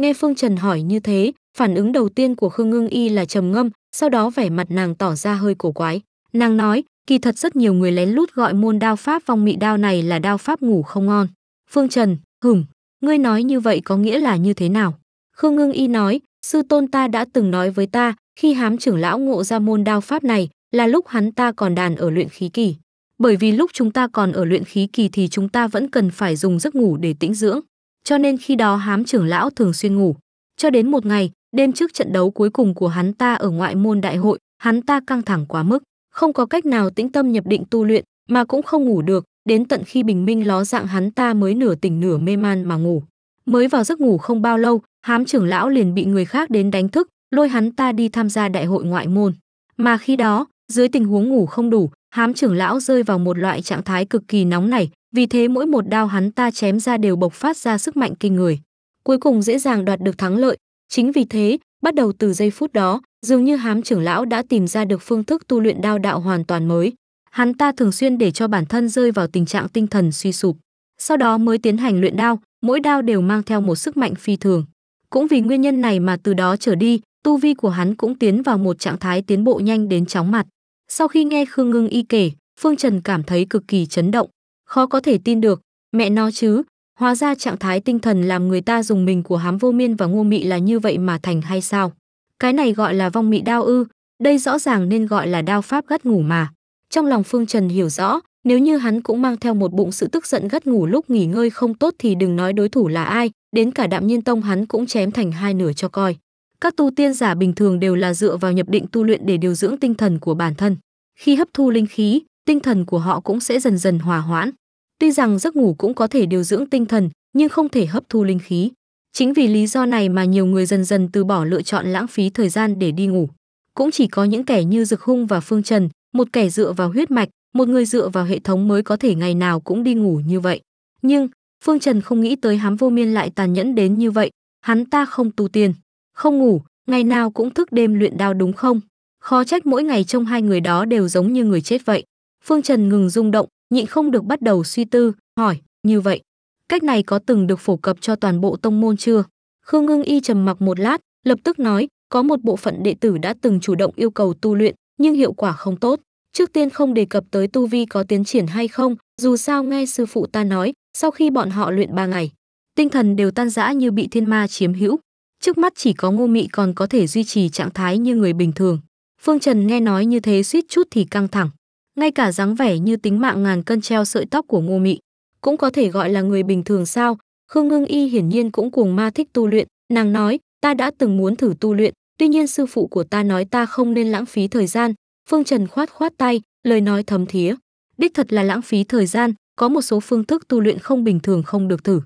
nghe Phương Trần hỏi như thế, phản ứng đầu tiên của Khương Ngưng Y là trầm ngâm, sau đó vẻ mặt nàng tỏ ra hơi cổ quái. Nàng nói, kỳ thật rất nhiều người lén lút gọi môn đao pháp vong mị đao này là đao pháp ngủ không ngon. Phương Trần, hửm, ngươi nói như vậy có nghĩa là như thế nào? Khương Ngưng Y nói, sư tôn ta đã từng nói với ta, khi hám trưởng lão ngộ ra môn đao pháp này, là lúc hắn ta còn đàn ở luyện khí kỳ bởi vì lúc chúng ta còn ở luyện khí kỳ thì chúng ta vẫn cần phải dùng giấc ngủ để tĩnh dưỡng cho nên khi đó hám trưởng lão thường xuyên ngủ cho đến một ngày đêm trước trận đấu cuối cùng của hắn ta ở ngoại môn đại hội hắn ta căng thẳng quá mức không có cách nào tĩnh tâm nhập định tu luyện mà cũng không ngủ được đến tận khi bình minh ló dạng hắn ta mới nửa tỉnh nửa mê man mà ngủ mới vào giấc ngủ không bao lâu hám trưởng lão liền bị người khác đến đánh thức lôi hắn ta đi tham gia đại hội ngoại môn mà khi đó dưới tình huống ngủ không đủ hám trưởng lão rơi vào một loại trạng thái cực kỳ nóng này, vì thế mỗi một đao hắn ta chém ra đều bộc phát ra sức mạnh kinh người. Cuối cùng dễ dàng đoạt được thắng lợi, chính vì thế, bắt đầu từ giây phút đó, dường như hám trưởng lão đã tìm ra được phương thức tu luyện đao đạo hoàn toàn mới. Hắn ta thường xuyên để cho bản thân rơi vào tình trạng tinh thần suy sụp, sau đó mới tiến hành luyện đao, mỗi đao đều mang theo một sức mạnh phi thường. Cũng vì nguyên nhân này mà từ đó trở đi, tu vi của hắn cũng tiến vào một trạng thái tiến bộ nhanh đến chóng mặt. Sau khi nghe Khương Ngưng Y kể, Phương Trần cảm thấy cực kỳ chấn động. Khó có thể tin được, mẹ nó chứ, hóa ra trạng thái tinh thần làm người ta dùng mình của hám vô miên và ngô mị là như vậy mà thành hay sao? Cái này gọi là vong mị đao ư, đây rõ ràng nên gọi là đao pháp gắt ngủ mà. Trong lòng Phương Trần hiểu rõ, nếu như hắn cũng mang theo một bụng sự tức giận gắt ngủ lúc nghỉ ngơi không tốt thì đừng nói đối thủ là ai, đến cả đạm nhiên tông hắn cũng chém thành hai nửa cho coi. Các tu tiên giả bình thường đều là dựa vào nhập định tu luyện để điều dưỡng tinh thần của bản thân. Khi hấp thu linh khí, tinh thần của họ cũng sẽ dần dần hòa hoãn. Tuy rằng giấc ngủ cũng có thể điều dưỡng tinh thần, nhưng không thể hấp thu linh khí. Chính vì lý do này mà nhiều người dần dần từ bỏ lựa chọn lãng phí thời gian để đi ngủ. Cũng chỉ có những kẻ như Dực Hung và Phương Trần, một kẻ dựa vào huyết mạch, một người dựa vào hệ thống mới có thể ngày nào cũng đi ngủ như vậy. Nhưng, Phương Trần không nghĩ tới hám vô miên lại tàn nhẫn đến như vậy, hắn ta không tu tiên. Không ngủ, ngày nào cũng thức đêm luyện đao đúng không? Khó trách mỗi ngày trông hai người đó đều giống như người chết vậy. Phương Trần ngừng rung động, nhịn không được bắt đầu suy tư, hỏi, như vậy, cách này có từng được phổ cập cho toàn bộ tông môn chưa? Khương Ngưng Y trầm mặc một lát, lập tức nói, có một bộ phận đệ tử đã từng chủ động yêu cầu tu luyện, nhưng hiệu quả không tốt. Trước tiên không đề cập tới tu vi có tiến triển hay không, dù sao nghe sư phụ ta nói, sau khi bọn họ luyện ba ngày, tinh thần đều tan rã như bị thiên ma chiếm hữu, Trước mắt chỉ có Ngô Mị còn có thể duy trì trạng thái như người bình thường. Phương Trần nghe nói như thế suýt chút thì căng thẳng. Ngay cả dáng vẻ như tính mạng ngàn cân treo sợi tóc của Ngô Mị, cũng có thể gọi là người bình thường sao? Khương Ngưng Y hiển nhiên cũng cuồng ma thích tu luyện, nàng nói, ta đã từng muốn thử tu luyện, tuy nhiên sư phụ của ta nói ta không nên lãng phí thời gian. Phương Trần khoát khoát tay, lời nói thấm thía. Đích thật là lãng phí thời gian, có một số phương thức tu luyện không bình thường không được thử.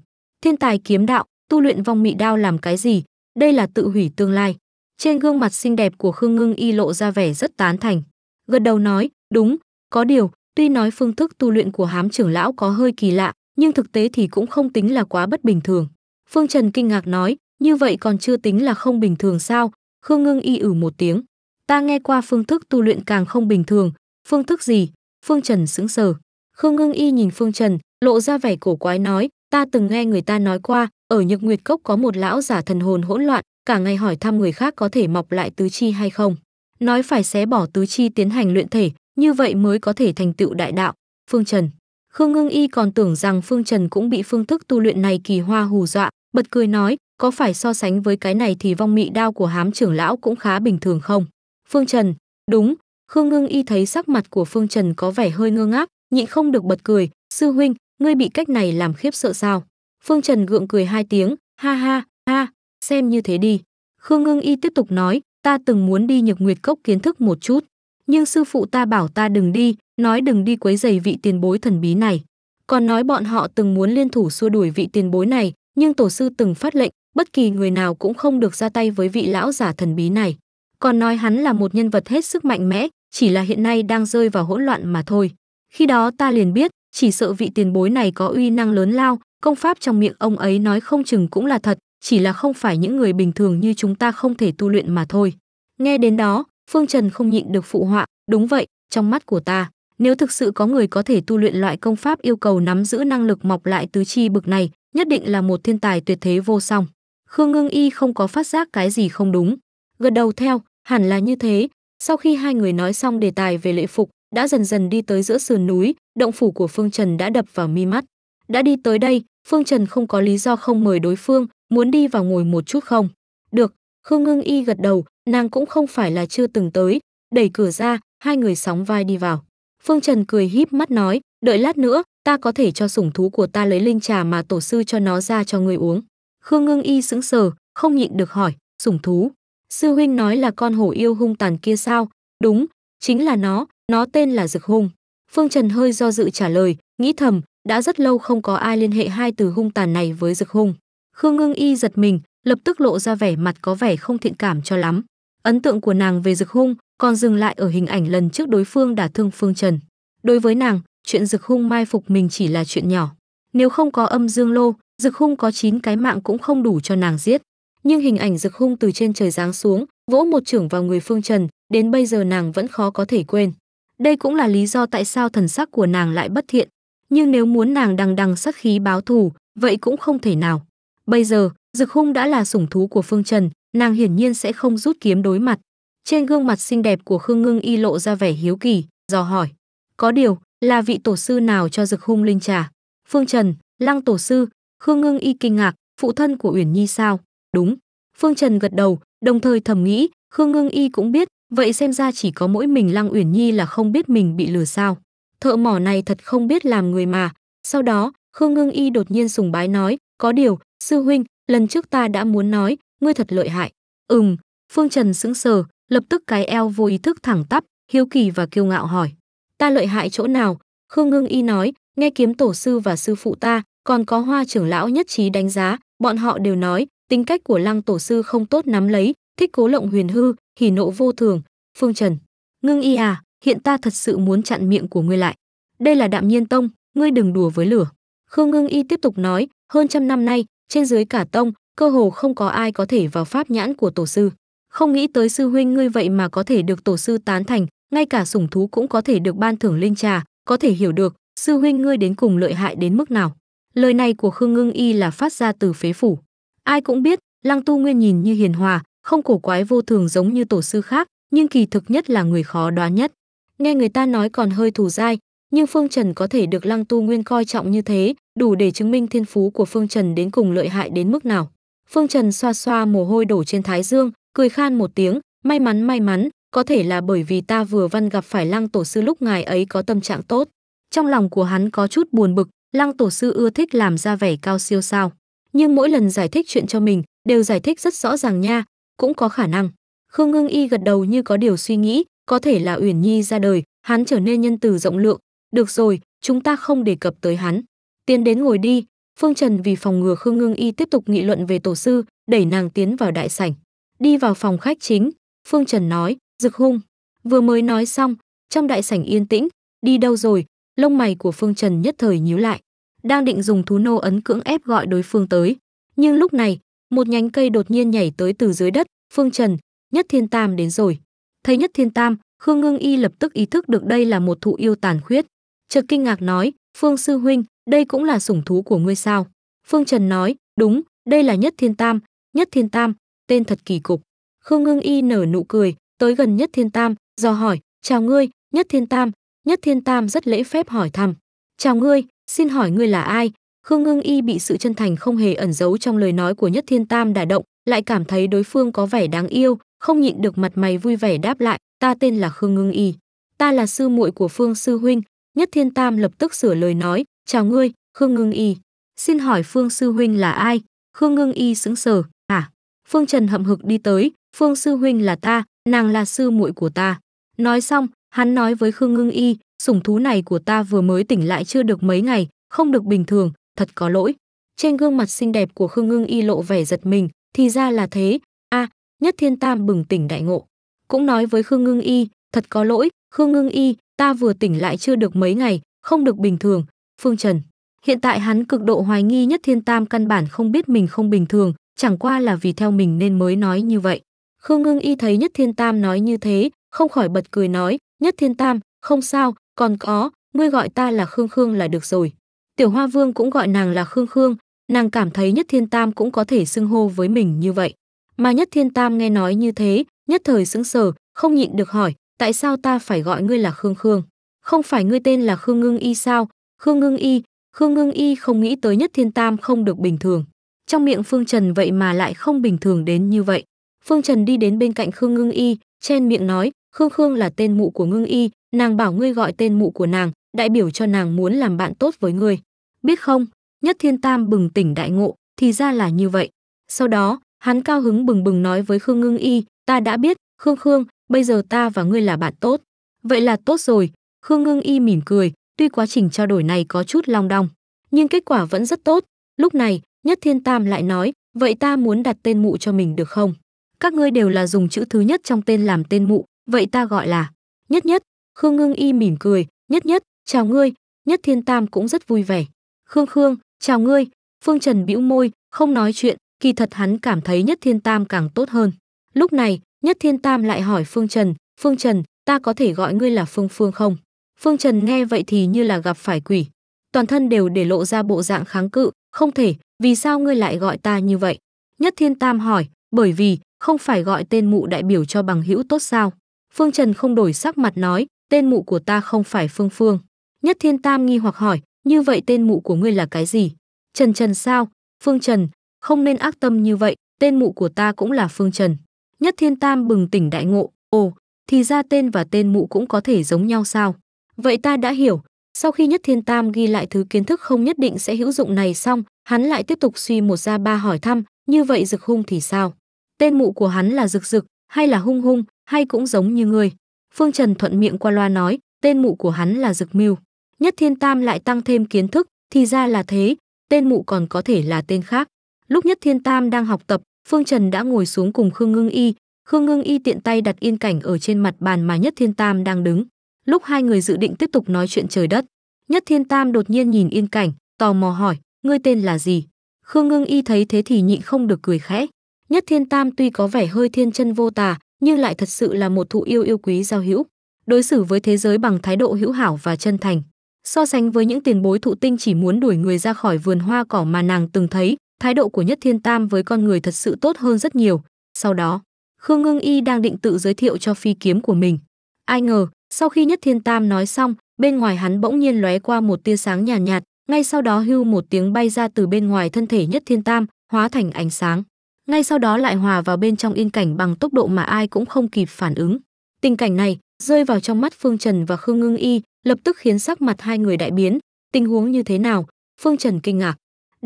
Thiên tài kiếm đạo, tu luyện vong mị đao làm cái gì, đây là tự hủy tương lai. Trên gương mặt xinh đẹp của Khương Ngưng Y lộ ra vẻ rất tán thành. Gật đầu nói, đúng, có điều, tuy nói phương thức tu luyện của hám trưởng lão có hơi kỳ lạ, nhưng thực tế thì cũng không tính là quá bất bình thường. Phương Trần kinh ngạc nói, như vậy còn chưa tính là không bình thường sao? Khương Ngưng Y ử ừ một tiếng. Ta nghe qua phương thức tu luyện càng không bình thường. Phương thức gì? Phương Trần sững sờ. Khương Ngưng Y nhìn Phương Trần, lộ ra vẻ cổ quái nói, ta từng nghe người ta nói qua, ở nhược Nguyệt Cốc có một lão giả thần hồn hỗn loạn, cả ngày hỏi thăm người khác có thể mọc lại tứ chi hay không. Nói phải xé bỏ tứ chi tiến hành luyện thể, như vậy mới có thể thành tựu đại đạo. Phương Trần Khương Ngưng Y còn tưởng rằng Phương Trần cũng bị phương thức tu luyện này kỳ hoa hù dọa, bật cười nói, có phải so sánh với cái này thì vong mị đao của hám trưởng lão cũng khá bình thường không? Phương Trần Đúng, Khương Ngưng Y thấy sắc mặt của Phương Trần có vẻ hơi ngơ ngác, nhịn không được bật cười, sư huynh, ngươi bị cách này làm khiếp sợ sao? Phương Trần gượng cười hai tiếng, ha ha, ha, xem như thế đi. Khương Ngưng Y tiếp tục nói, ta từng muốn đi Nhược Nguyệt Cốc kiến thức một chút, nhưng sư phụ ta bảo ta đừng đi, nói đừng đi quấy rầy vị tiền bối thần bí này. Còn nói bọn họ từng muốn liên thủ xua đuổi vị tiền bối này, nhưng tổ sư từng phát lệnh, bất kỳ người nào cũng không được ra tay với vị lão giả thần bí này. Còn nói hắn là một nhân vật hết sức mạnh mẽ, chỉ là hiện nay đang rơi vào hỗn loạn mà thôi. Khi đó ta liền biết, chỉ sợ vị tiền bối này có uy năng lớn lao, công pháp trong miệng ông ấy nói không chừng cũng là thật, chỉ là không phải những người bình thường như chúng ta không thể tu luyện mà thôi. Nghe đến đó, Phương Trần không nhịn được phụ họa, đúng vậy, trong mắt của ta, nếu thực sự có người có thể tu luyện loại công pháp yêu cầu nắm giữ năng lực mọc lại tứ chi bực này, nhất định là một thiên tài tuyệt thế vô song. Khương Ngưng Y không có phát giác cái gì không đúng, gật đầu theo, hẳn là như thế. Sau khi hai người nói xong đề tài về lễ phục, đã dần dần đi tới giữa sườn núi, động phủ của Phương Trần đã đập vào mi mắt. Đã đi tới đây, Phương Trần không có lý do không mời đối phương, muốn đi vào ngồi một chút không? Được, Khương Ngưng Y gật đầu, nàng cũng không phải là chưa từng tới, đẩy cửa ra, hai người sóng vai đi vào. Phương Trần cười híp mắt nói, đợi lát nữa, ta có thể cho sủng thú của ta lấy linh trà mà tổ sư cho nó ra cho người uống. Khương Ngưng Y sững sờ, không nhịn được hỏi, sủng thú. Sư huynh nói là con hổ yêu hung tàn kia sao? Đúng, chính là nó, nó tên là Dực Hung. Phương Trần hơi do dự trả lời, nghĩ thầm, đã rất lâu không có ai liên hệ hai từ hung tàn này với Dực Hung. Khương Ngưng Y giật mình, lập tức lộ ra vẻ mặt có vẻ không thiện cảm cho lắm. Ấn tượng của nàng về Dực Hung còn dừng lại ở hình ảnh lần trước đối phương đả thương Phương Trần. Đối với nàng, chuyện Dực Hung mai phục mình chỉ là chuyện nhỏ. Nếu không có âm dương lô, Dực Hung có 9 cái mạng cũng không đủ cho nàng giết. Nhưng hình ảnh Dực Hung từ trên trời giáng xuống, vỗ một trưởng vào người Phương Trần, đến bây giờ nàng vẫn khó có thể quên. Đây cũng là lý do tại sao thần sắc của nàng lại bất thiện, nhưng nếu muốn nàng đằng đằng sát khí báo thù, vậy cũng không thể nào. Bây giờ, Dực Hung đã là sủng thú của Phương Trần, nàng hiển nhiên sẽ không rút kiếm đối mặt. Trên gương mặt xinh đẹp của Khương Ngưng y lộ ra vẻ hiếu kỳ, dò hỏi: "Có điều, là vị tổ sư nào cho Dực Hung linh trà?" Phương Trần: "Lăng tổ sư." Khương Ngưng y kinh ngạc: "Phụ thân của Uyển Nhi sao?" "Đúng." Phương Trần gật đầu, đồng thời thầm nghĩ, Khương Ngưng y cũng biết, vậy xem ra chỉ có mỗi mình Lăng Uyển Nhi là không biết mình bị lừa sao thợ mỏ này thật không biết làm người mà. Sau đó, Khương Ngưng Y đột nhiên sùng bái nói, có điều, sư huynh, lần trước ta đã muốn nói, ngươi thật lợi hại. Ừm, Phương Trần sững sờ, lập tức cái eo vô ý thức thẳng tắp, hiếu kỳ và kiêu ngạo hỏi. Ta lợi hại chỗ nào? Khương Ngưng Y nói, nghe kiếm tổ sư và sư phụ ta, còn có hoa trưởng lão nhất trí đánh giá, bọn họ đều nói, tính cách của lăng tổ sư không tốt nắm lấy, thích cố lộng huyền hư, hỉ nộ vô thường. Phương Trần, Ngưng Y à, hiện ta thật sự muốn chặn miệng của ngươi lại. Đây là Đạm Nhiên Tông, ngươi đừng đùa với lửa. Khương Ngưng Y tiếp tục nói, hơn trăm năm nay, trên dưới cả tông, cơ hồ không có ai có thể vào pháp nhãn của tổ sư. Không nghĩ tới sư huynh ngươi vậy mà có thể được tổ sư tán thành, ngay cả sủng thú cũng có thể được ban thưởng linh trà, có thể hiểu được, sư huynh ngươi đến cùng lợi hại đến mức nào. Lời này của Khương Ngưng Y là phát ra từ phế phủ. Ai cũng biết, Lăng Tu Nguyên nhìn như hiền hòa, không cổ quái vô thường giống như tổ sư khác, nhưng kỳ thực nhất là người khó đoán nhất nghe người ta nói còn hơi thủ dai, nhưng Phương Trần có thể được Lăng Tu Nguyên coi trọng như thế, đủ để chứng minh thiên phú của Phương Trần đến cùng lợi hại đến mức nào. Phương Trần xoa xoa mồ hôi đổ trên thái dương, cười khan một tiếng, may mắn may mắn, có thể là bởi vì ta vừa văn gặp phải Lăng Tổ sư lúc ngài ấy có tâm trạng tốt. Trong lòng của hắn có chút buồn bực, Lăng Tổ sư ưa thích làm ra vẻ cao siêu sao? Nhưng mỗi lần giải thích chuyện cho mình, đều giải thích rất rõ ràng nha, cũng có khả năng. Khương Ngưng Y gật đầu như có điều suy nghĩ, có thể là Uyển Nhi ra đời, hắn trở nên nhân từ rộng lượng, được rồi, chúng ta không đề cập tới hắn. Tiến đến ngồi đi, Phương Trần vì phòng ngừa Khương Ngưng Y tiếp tục nghị luận về tổ sư, đẩy nàng tiến vào đại sảnh. Đi vào phòng khách chính, Phương Trần nói, rực Hung." Vừa mới nói xong, trong đại sảnh yên tĩnh, đi đâu rồi? Lông mày của Phương Trần nhất thời nhíu lại, đang định dùng thú nô ấn cưỡng ép gọi đối phương tới, nhưng lúc này, một nhánh cây đột nhiên nhảy tới từ dưới đất, Phương Trần, Nhất Thiên Tam đến rồi. Thấy Nhất Thiên Tam, Khương Ngưng Y lập tức ý thức được đây là một thụ yêu tàn khuyết. Chợt kinh ngạc nói, Phương Sư Huynh, đây cũng là sủng thú của ngươi sao? Phương Trần nói, đúng, đây là nhất thiên tam, nhất thiên tam, tên thật kỳ cục. Khương Ngưng Y nở nụ cười, tới gần nhất thiên tam, do hỏi, chào ngươi, nhất thiên tam, nhất thiên tam rất lễ phép hỏi thăm. Chào ngươi, xin hỏi ngươi là ai? Khương Ngưng Y bị sự chân thành không hề ẩn giấu trong lời nói của nhất thiên tam đả động, lại cảm thấy đối phương có vẻ đáng yêu, không nhịn được mặt mày vui vẻ đáp lại, ta tên là Khương Ngưng Y, ta là sư muội của Phương sư huynh." Nhất Thiên Tam lập tức sửa lời nói, "Chào ngươi, Khương Ngưng Y, xin hỏi Phương sư huynh là ai?" Khương Ngưng Y sững sờ, "Hả?" Phương Trần hậm hực đi tới, "Phương sư huynh là ta, nàng là sư muội của ta." Nói xong, hắn nói với Khương Ngưng Y, "Sủng thú này của ta vừa mới tỉnh lại chưa được mấy ngày, không được bình thường, thật có lỗi." Trên gương mặt xinh đẹp của Khương Ngưng Y lộ vẻ giật mình, thì ra là thế, a, à, Nhất Thiên Tam bừng tỉnh đại ngộ cũng nói với Khương Ngưng Y, thật có lỗi, Khương Ngưng Y, ta vừa tỉnh lại chưa được mấy ngày, không được bình thường, Phương Trần. Hiện tại hắn cực độ hoài nghi nhất thiên tam căn bản không biết mình không bình thường, chẳng qua là vì theo mình nên mới nói như vậy. Khương Ngưng Y thấy nhất thiên tam nói như thế, không khỏi bật cười nói, nhất thiên tam, không sao, còn có, ngươi gọi ta là Khương Khương là được rồi. Tiểu Hoa Vương cũng gọi nàng là Khương Khương, nàng cảm thấy nhất thiên tam cũng có thể xưng hô với mình như vậy. Mà nhất thiên tam nghe nói như thế, nhất thời sững sờ, không nhịn được hỏi, tại sao ta phải gọi ngươi là Khương Khương? Không phải ngươi tên là Khương Ngưng Y sao? Khương Ngưng Y, Khương Ngưng Y không nghĩ tới nhất thiên tam không được bình thường. Trong miệng Phương Trần vậy mà lại không bình thường đến như vậy. Phương Trần đi đến bên cạnh Khương Ngưng Y, chen miệng nói, Khương Khương là tên mụ của Ngưng Y, nàng bảo ngươi gọi tên mụ của nàng, đại biểu cho nàng muốn làm bạn tốt với ngươi. Biết không, nhất thiên tam bừng tỉnh đại ngộ, thì ra là như vậy. Sau đó, Hắn cao hứng bừng bừng nói với Khương Ngưng Y, ta đã biết, Khương Khương, bây giờ ta và ngươi là bạn tốt. Vậy là tốt rồi, Khương Ngưng Y mỉm cười, tuy quá trình trao đổi này có chút long đong, nhưng kết quả vẫn rất tốt. Lúc này, Nhất Thiên Tam lại nói, vậy ta muốn đặt tên mụ cho mình được không? Các ngươi đều là dùng chữ thứ nhất trong tên làm tên mụ, vậy ta gọi là Nhất Nhất. Khương Ngưng Y mỉm cười, Nhất Nhất, chào ngươi, Nhất Thiên Tam cũng rất vui vẻ. Khương Khương, chào ngươi, Phương Trần bĩu môi, không nói chuyện, kỳ thật hắn cảm thấy Nhất Thiên Tam càng tốt hơn. Lúc này, Nhất Thiên Tam lại hỏi Phương Trần, "Phương Trần, ta có thể gọi ngươi là Phương Phương không?" Phương Trần nghe vậy thì như là gặp phải quỷ, toàn thân đều để lộ ra bộ dạng kháng cự, "Không thể, vì sao ngươi lại gọi ta như vậy?" Nhất Thiên Tam hỏi, "Bởi vì không phải gọi tên mụ đại biểu cho bằng hữu tốt sao?" Phương Trần không đổi sắc mặt nói, "Tên mụ của ta không phải Phương Phương." Nhất Thiên Tam nghi hoặc hỏi, "Như vậy tên mụ của ngươi là cái gì?" "Trần Trần sao?" "Phương Trần, không nên ác tâm như vậy, tên mụ của ta cũng là Phương Trần. Nhất Thiên Tam bừng tỉnh đại ngộ, ồ, thì ra tên và tên mụ cũng có thể giống nhau sao? Vậy ta đã hiểu, sau khi Nhất Thiên Tam ghi lại thứ kiến thức không nhất định sẽ hữu dụng này xong, hắn lại tiếp tục suy một ra ba hỏi thăm, như vậy Dực Hung thì sao? Tên mụ của hắn là Dực Dực, hay là Hung Hung, hay cũng giống như ngươi? Phương Trần thuận miệng qua loa nói, tên mụ của hắn là Dực Mưu. Nhất Thiên Tam lại tăng thêm kiến thức, thì ra là thế, tên mụ còn có thể là tên khác. Lúc Nhất Thiên Tam đang học tập, Phương Trần đã ngồi xuống cùng Khương Ngưng Y, Khương Ngưng Y tiện tay đặt yên cảnh ở trên mặt bàn mà Nhất Thiên Tam đang đứng. Lúc hai người dự định tiếp tục nói chuyện trời đất, Nhất Thiên Tam đột nhiên nhìn yên cảnh, tò mò hỏi, ngươi tên là gì? Khương Ngưng Y thấy thế thì nhịn không được cười khẽ. Nhất Thiên Tam tuy có vẻ hơi thiên chân vô tà, nhưng lại thật sự là một thụ yêu yêu quý giao hữu, đối xử với thế giới bằng thái độ hữu hảo và chân thành. So sánh với những tiền bối thụ tinh chỉ muốn đuổi người ra khỏi vườn hoa cỏ mà nàng từng thấy, Thái độ của Nhất Thiên Tam với con người thật sự tốt hơn rất nhiều. Sau đó, Khương Ngưng Y đang định tự giới thiệu cho phi kiếm của mình. Ai ngờ, sau khi Nhất Thiên Tam nói xong, bên ngoài hắn bỗng nhiên lóe qua một tia sáng nhàn nhạt, nhạt, ngay sau đó hưu một tiếng bay ra từ bên ngoài thân thể Nhất Thiên Tam, hóa thành ánh sáng. Ngay sau đó lại hòa vào bên trong yên cảnh bằng tốc độ mà ai cũng không kịp phản ứng. Tình cảnh này rơi vào trong mắt Phương Trần và Khương Ngưng Y, lập tức khiến sắc mặt hai người đại biến. Tình huống như thế nào? Phương Trần kinh ngạc,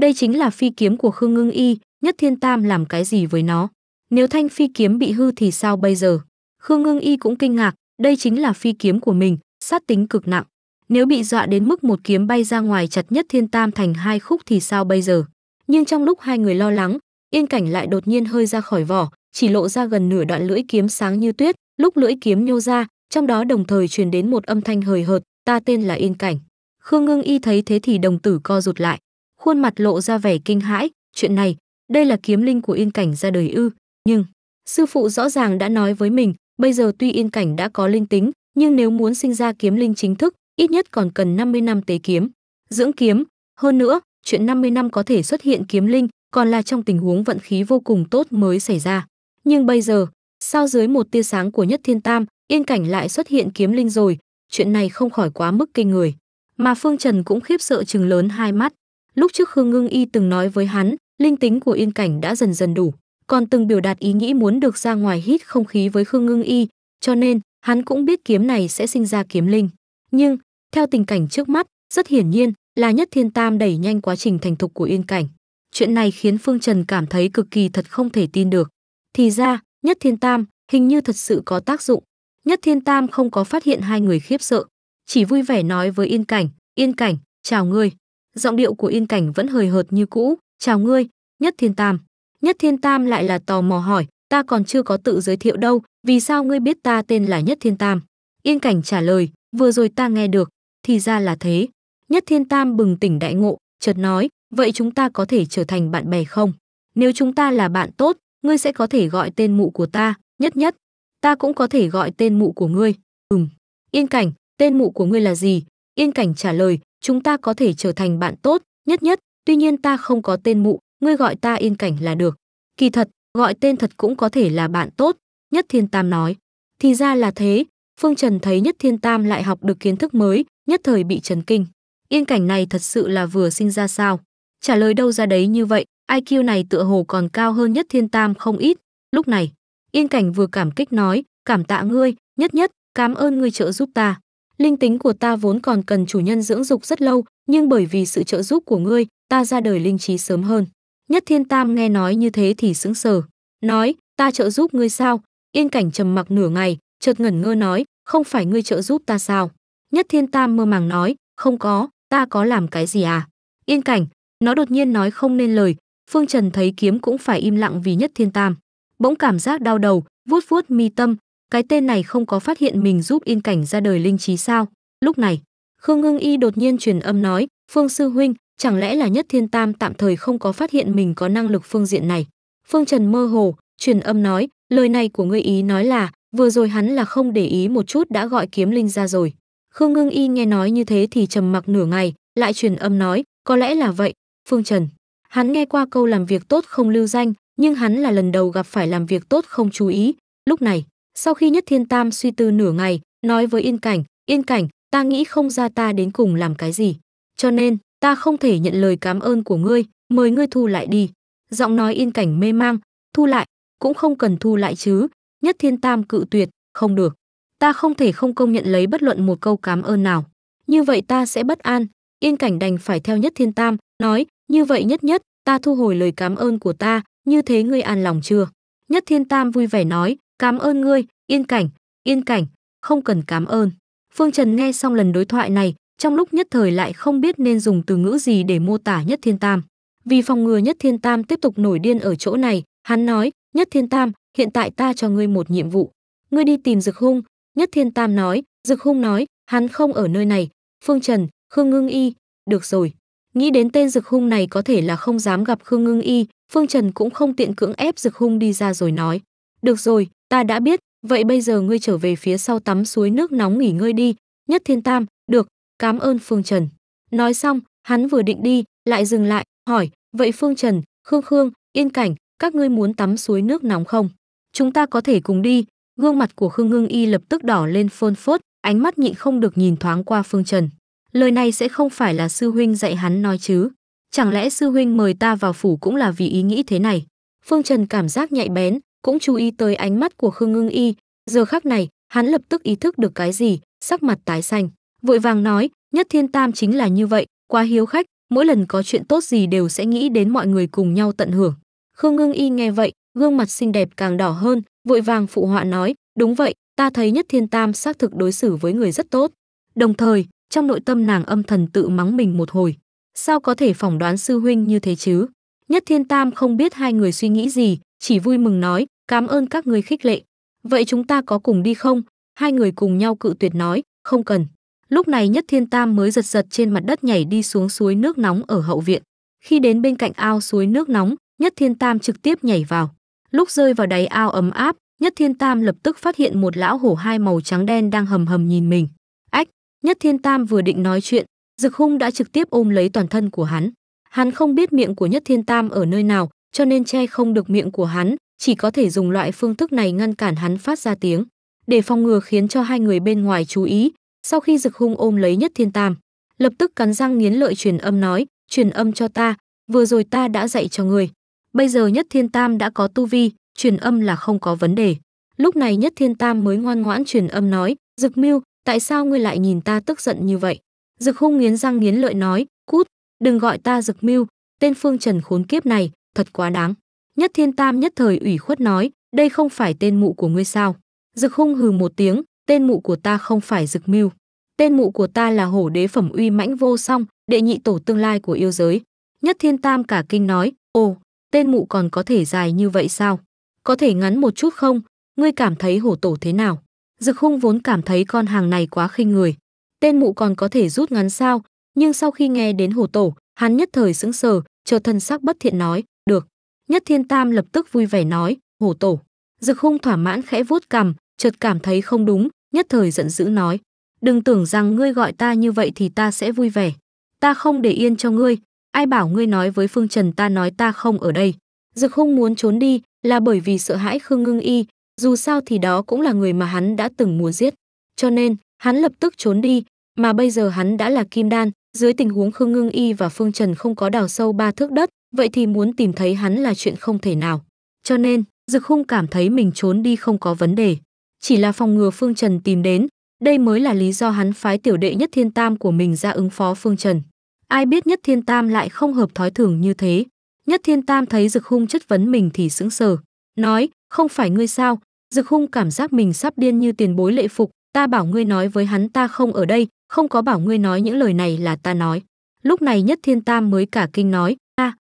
đây chính là phi kiếm của Khương Ngưng Y, Nhất Thiên Tam làm cái gì với nó? Nếu thanh phi kiếm bị hư thì sao bây giờ? Khương Ngưng Y cũng kinh ngạc, đây chính là phi kiếm của mình, sát tính cực nặng. Nếu bị dọa đến mức một kiếm bay ra ngoài chặt Nhất Thiên Tam thành hai khúc thì sao bây giờ? Nhưng trong lúc hai người lo lắng, Yên Cảnh lại đột nhiên hơi ra khỏi vỏ, chỉ lộ ra gần nửa đoạn lưỡi kiếm sáng như tuyết, lúc lưỡi kiếm nhô ra, trong đó đồng thời truyền đến một âm thanh hời hợt, ta tên là Yên Cảnh. Khương Ngưng Y thấy thế thì đồng tử co rụt lại, khuôn mặt lộ ra vẻ kinh hãi, chuyện này, đây là kiếm linh của yên cảnh ra đời ư, nhưng sư phụ rõ ràng đã nói với mình, bây giờ tuy yên cảnh đã có linh tính, nhưng nếu muốn sinh ra kiếm linh chính thức, ít nhất còn cần 50 năm tế kiếm, dưỡng kiếm, hơn nữa, chuyện 50 năm có thể xuất hiện kiếm linh, còn là trong tình huống vận khí vô cùng tốt mới xảy ra. Nhưng bây giờ, sao dưới một tia sáng của Nhất Thiên Tam, yên cảnh lại xuất hiện kiếm linh rồi, chuyện này không khỏi quá mức kinh người. Mà Phương Trần cũng khiếp sợ chừng lớn hai mắt. Lúc trước Khương Ngưng Y từng nói với hắn, linh tính của yên cảnh đã dần dần đủ, còn từng biểu đạt ý nghĩ muốn được ra ngoài hít không khí với Khương Ngưng Y, cho nên hắn cũng biết kiếm này sẽ sinh ra kiếm linh. Nhưng, theo tình cảnh trước mắt, rất hiển nhiên là nhất thiên tam đẩy nhanh quá trình thành thục của yên cảnh. Chuyện này khiến Phương Trần cảm thấy cực kỳ thật không thể tin được. Thì ra, nhất thiên tam hình như thật sự có tác dụng. Nhất thiên tam không có phát hiện hai người khiếp sợ, chỉ vui vẻ nói với yên cảnh, yên cảnh, chào ngươi, giọng điệu của Yên Cảnh vẫn hời hợt như cũ, "Chào ngươi, Nhất Thiên Tam." Nhất Thiên Tam lại là tò mò hỏi, "Ta còn chưa có tự giới thiệu đâu, vì sao ngươi biết ta tên là Nhất Thiên Tam?" Yên Cảnh trả lời, "Vừa rồi ta nghe được, thì ra là thế." Nhất Thiên Tam bừng tỉnh đại ngộ, chợt nói, "Vậy chúng ta có thể trở thành bạn bè không? Nếu chúng ta là bạn tốt, ngươi sẽ có thể gọi tên mụ của ta, Nhất Nhất, ta cũng có thể gọi tên mụ của ngươi." Ừm. Yên Cảnh, tên mụ của ngươi là gì? Yên Cảnh trả lời, chúng ta có thể trở thành bạn tốt, nhất nhất, tuy nhiên ta không có tên mụ, ngươi gọi ta yên cảnh là được. Kỳ thật, gọi tên thật cũng có thể là bạn tốt, nhất thiên tam nói. Thì ra là thế, Phương Trần thấy nhất thiên tam lại học được kiến thức mới, nhất thời bị chấn kinh. Yên cảnh này thật sự là vừa sinh ra sao? Trả lời đâu ra đấy như vậy, IQ này tựa hồ còn cao hơn nhất thiên tam không ít. Lúc này, yên cảnh vừa cảm kích nói, cảm tạ ngươi, nhất nhất, cảm ơn ngươi trợ giúp ta linh tính của ta vốn còn cần chủ nhân dưỡng dục rất lâu, nhưng bởi vì sự trợ giúp của ngươi, ta ra đời linh trí sớm hơn. Nhất Thiên Tam nghe nói như thế thì sững sờ, nói, ta trợ giúp ngươi sao? Yên cảnh trầm mặc nửa ngày, chợt ngẩn ngơ nói, không phải ngươi trợ giúp ta sao? Nhất Thiên Tam mơ màng nói, không có, ta có làm cái gì à? Yên cảnh, nó đột nhiên nói không nên lời, Phương Trần thấy kiếm cũng phải im lặng vì Nhất Thiên Tam. Bỗng cảm giác đau đầu, vuốt vuốt mi tâm, cái tên này không có phát hiện mình giúp in cảnh ra đời linh trí sao lúc này khương ngưng y đột nhiên truyền âm nói phương sư huynh chẳng lẽ là nhất thiên tam tạm thời không có phát hiện mình có năng lực phương diện này phương trần mơ hồ truyền âm nói lời này của ngươi ý nói là vừa rồi hắn là không để ý một chút đã gọi kiếm linh ra rồi khương ngưng y nghe nói như thế thì trầm mặc nửa ngày lại truyền âm nói có lẽ là vậy phương trần hắn nghe qua câu làm việc tốt không lưu danh nhưng hắn là lần đầu gặp phải làm việc tốt không chú ý lúc này sau khi Nhất Thiên Tam suy tư nửa ngày, nói với Yên Cảnh, "Yên Cảnh, ta nghĩ không ra ta đến cùng làm cái gì, cho nên ta không thể nhận lời cảm ơn của ngươi, mời ngươi thu lại đi." Giọng nói Yên Cảnh mê mang, "Thu lại, cũng không cần thu lại chứ." Nhất Thiên Tam cự tuyệt, "Không được, ta không thể không công nhận lấy bất luận một câu cảm ơn nào, như vậy ta sẽ bất an." Yên Cảnh đành phải theo Nhất Thiên Tam, nói, "Như vậy nhất nhất, ta thu hồi lời cảm ơn của ta, như thế ngươi an lòng chưa?" Nhất Thiên Tam vui vẻ nói, Cảm ơn ngươi, yên cảnh, yên cảnh, không cần cảm ơn. Phương Trần nghe xong lần đối thoại này, trong lúc nhất thời lại không biết nên dùng từ ngữ gì để mô tả Nhất Thiên Tam. Vì phòng ngừa Nhất Thiên Tam tiếp tục nổi điên ở chỗ này, hắn nói, Nhất Thiên Tam, hiện tại ta cho ngươi một nhiệm vụ. Ngươi đi tìm Dực Hung. Nhất Thiên Tam nói, Dực Hung nói, hắn không ở nơi này. Phương Trần, Khương Ngưng Y, được rồi. Nghĩ đến tên Dực Hung này có thể là không dám gặp Khương Ngưng Y, Phương Trần cũng không tiện cưỡng ép Dực Hung đi ra rồi nói, được rồi, ta đã biết vậy bây giờ ngươi trở về phía sau tắm suối nước nóng nghỉ ngơi đi nhất thiên tam được cảm ơn phương trần nói xong hắn vừa định đi lại dừng lại hỏi vậy phương trần khương khương yên cảnh các ngươi muốn tắm suối nước nóng không chúng ta có thể cùng đi gương mặt của khương ngưng y lập tức đỏ lên phơn phớt ánh mắt nhịn không được nhìn thoáng qua phương trần lời này sẽ không phải là sư huynh dạy hắn nói chứ chẳng lẽ sư huynh mời ta vào phủ cũng là vì ý nghĩ thế này phương trần cảm giác nhạy bén cũng chú ý tới ánh mắt của Khương Ngưng Y, giờ khắc này, hắn lập tức ý thức được cái gì, sắc mặt tái xanh, vội vàng nói, nhất thiên tam chính là như vậy, quá hiếu khách, mỗi lần có chuyện tốt gì đều sẽ nghĩ đến mọi người cùng nhau tận hưởng. Khương Ngưng Y nghe vậy, gương mặt xinh đẹp càng đỏ hơn, vội vàng phụ họa nói, đúng vậy, ta thấy nhất thiên tam xác thực đối xử với người rất tốt. Đồng thời, trong nội tâm nàng âm thần tự mắng mình một hồi. Sao có thể phỏng đoán sư huynh như thế chứ? Nhất thiên tam không biết hai người suy nghĩ gì, chỉ vui mừng nói, cảm ơn các người khích lệ. Vậy chúng ta có cùng đi không? Hai người cùng nhau cự tuyệt nói, không cần. Lúc này Nhất Thiên Tam mới giật giật trên mặt đất nhảy đi xuống suối nước nóng ở hậu viện. Khi đến bên cạnh ao suối nước nóng, Nhất Thiên Tam trực tiếp nhảy vào. Lúc rơi vào đáy ao ấm áp, Nhất Thiên Tam lập tức phát hiện một lão hổ hai màu trắng đen đang hầm hầm nhìn mình. Ách, Nhất Thiên Tam vừa định nói chuyện, Dực Hung đã trực tiếp ôm lấy toàn thân của hắn. Hắn không biết miệng của Nhất Thiên Tam ở nơi nào, cho nên che không được miệng của hắn, chỉ có thể dùng loại phương thức này ngăn cản hắn phát ra tiếng, để phòng ngừa khiến cho hai người bên ngoài chú ý. Sau khi Dực Hung ôm lấy Nhất Thiên Tam, lập tức cắn răng nghiến lợi truyền âm nói, "Truyền âm cho ta, vừa rồi ta đã dạy cho người. Bây giờ Nhất Thiên Tam đã có tu vi, truyền âm là không có vấn đề." Lúc này Nhất Thiên Tam mới ngoan ngoãn truyền âm nói, "Dực Mưu, tại sao ngươi lại nhìn ta tức giận như vậy?" Dực Hung nghiến răng nghiến lợi nói, "Cút, đừng gọi ta Dực Mưu, tên Phương Trần khốn kiếp này, thật quá đáng. Nhất Thiên Tam nhất thời ủy khuất nói, đây không phải tên mụ của ngươi sao? Dực hung hừ một tiếng, tên mụ của ta không phải Dực Mưu. Tên mụ của ta là hổ đế phẩm uy mãnh vô song, đệ nhị tổ tương lai của yêu giới. Nhất Thiên Tam cả kinh nói, ồ, tên mụ còn có thể dài như vậy sao? Có thể ngắn một chút không? Ngươi cảm thấy hổ tổ thế nào? Dực hung vốn cảm thấy con hàng này quá khinh người. Tên mụ còn có thể rút ngắn sao? Nhưng sau khi nghe đến hổ tổ, hắn nhất thời sững sờ, chờ thân sắc bất thiện nói, được. Nhất Thiên Tam lập tức vui vẻ nói, hổ tổ. Dực hung thỏa mãn khẽ vuốt cằm, chợt cảm thấy không đúng, nhất thời giận dữ nói. Đừng tưởng rằng ngươi gọi ta như vậy thì ta sẽ vui vẻ. Ta không để yên cho ngươi, ai bảo ngươi nói với Phương Trần ta nói ta không ở đây. Dực hung muốn trốn đi là bởi vì sợ hãi Khương Ngưng Y, dù sao thì đó cũng là người mà hắn đã từng muốn giết. Cho nên, hắn lập tức trốn đi, mà bây giờ hắn đã là kim đan, dưới tình huống Khương Ngưng Y và Phương Trần không có đào sâu ba thước đất, vậy thì muốn tìm thấy hắn là chuyện không thể nào. Cho nên, Dực Hung cảm thấy mình trốn đi không có vấn đề. Chỉ là phòng ngừa Phương Trần tìm đến, đây mới là lý do hắn phái tiểu đệ nhất thiên tam của mình ra ứng phó Phương Trần. Ai biết nhất thiên tam lại không hợp thói thường như thế. Nhất thiên tam thấy Dực Hung chất vấn mình thì sững sờ. Nói, không phải ngươi sao, Dực Hung cảm giác mình sắp điên như tiền bối lệ phục. Ta bảo ngươi nói với hắn ta không ở đây, không có bảo ngươi nói những lời này là ta nói. Lúc này nhất thiên tam mới cả kinh nói,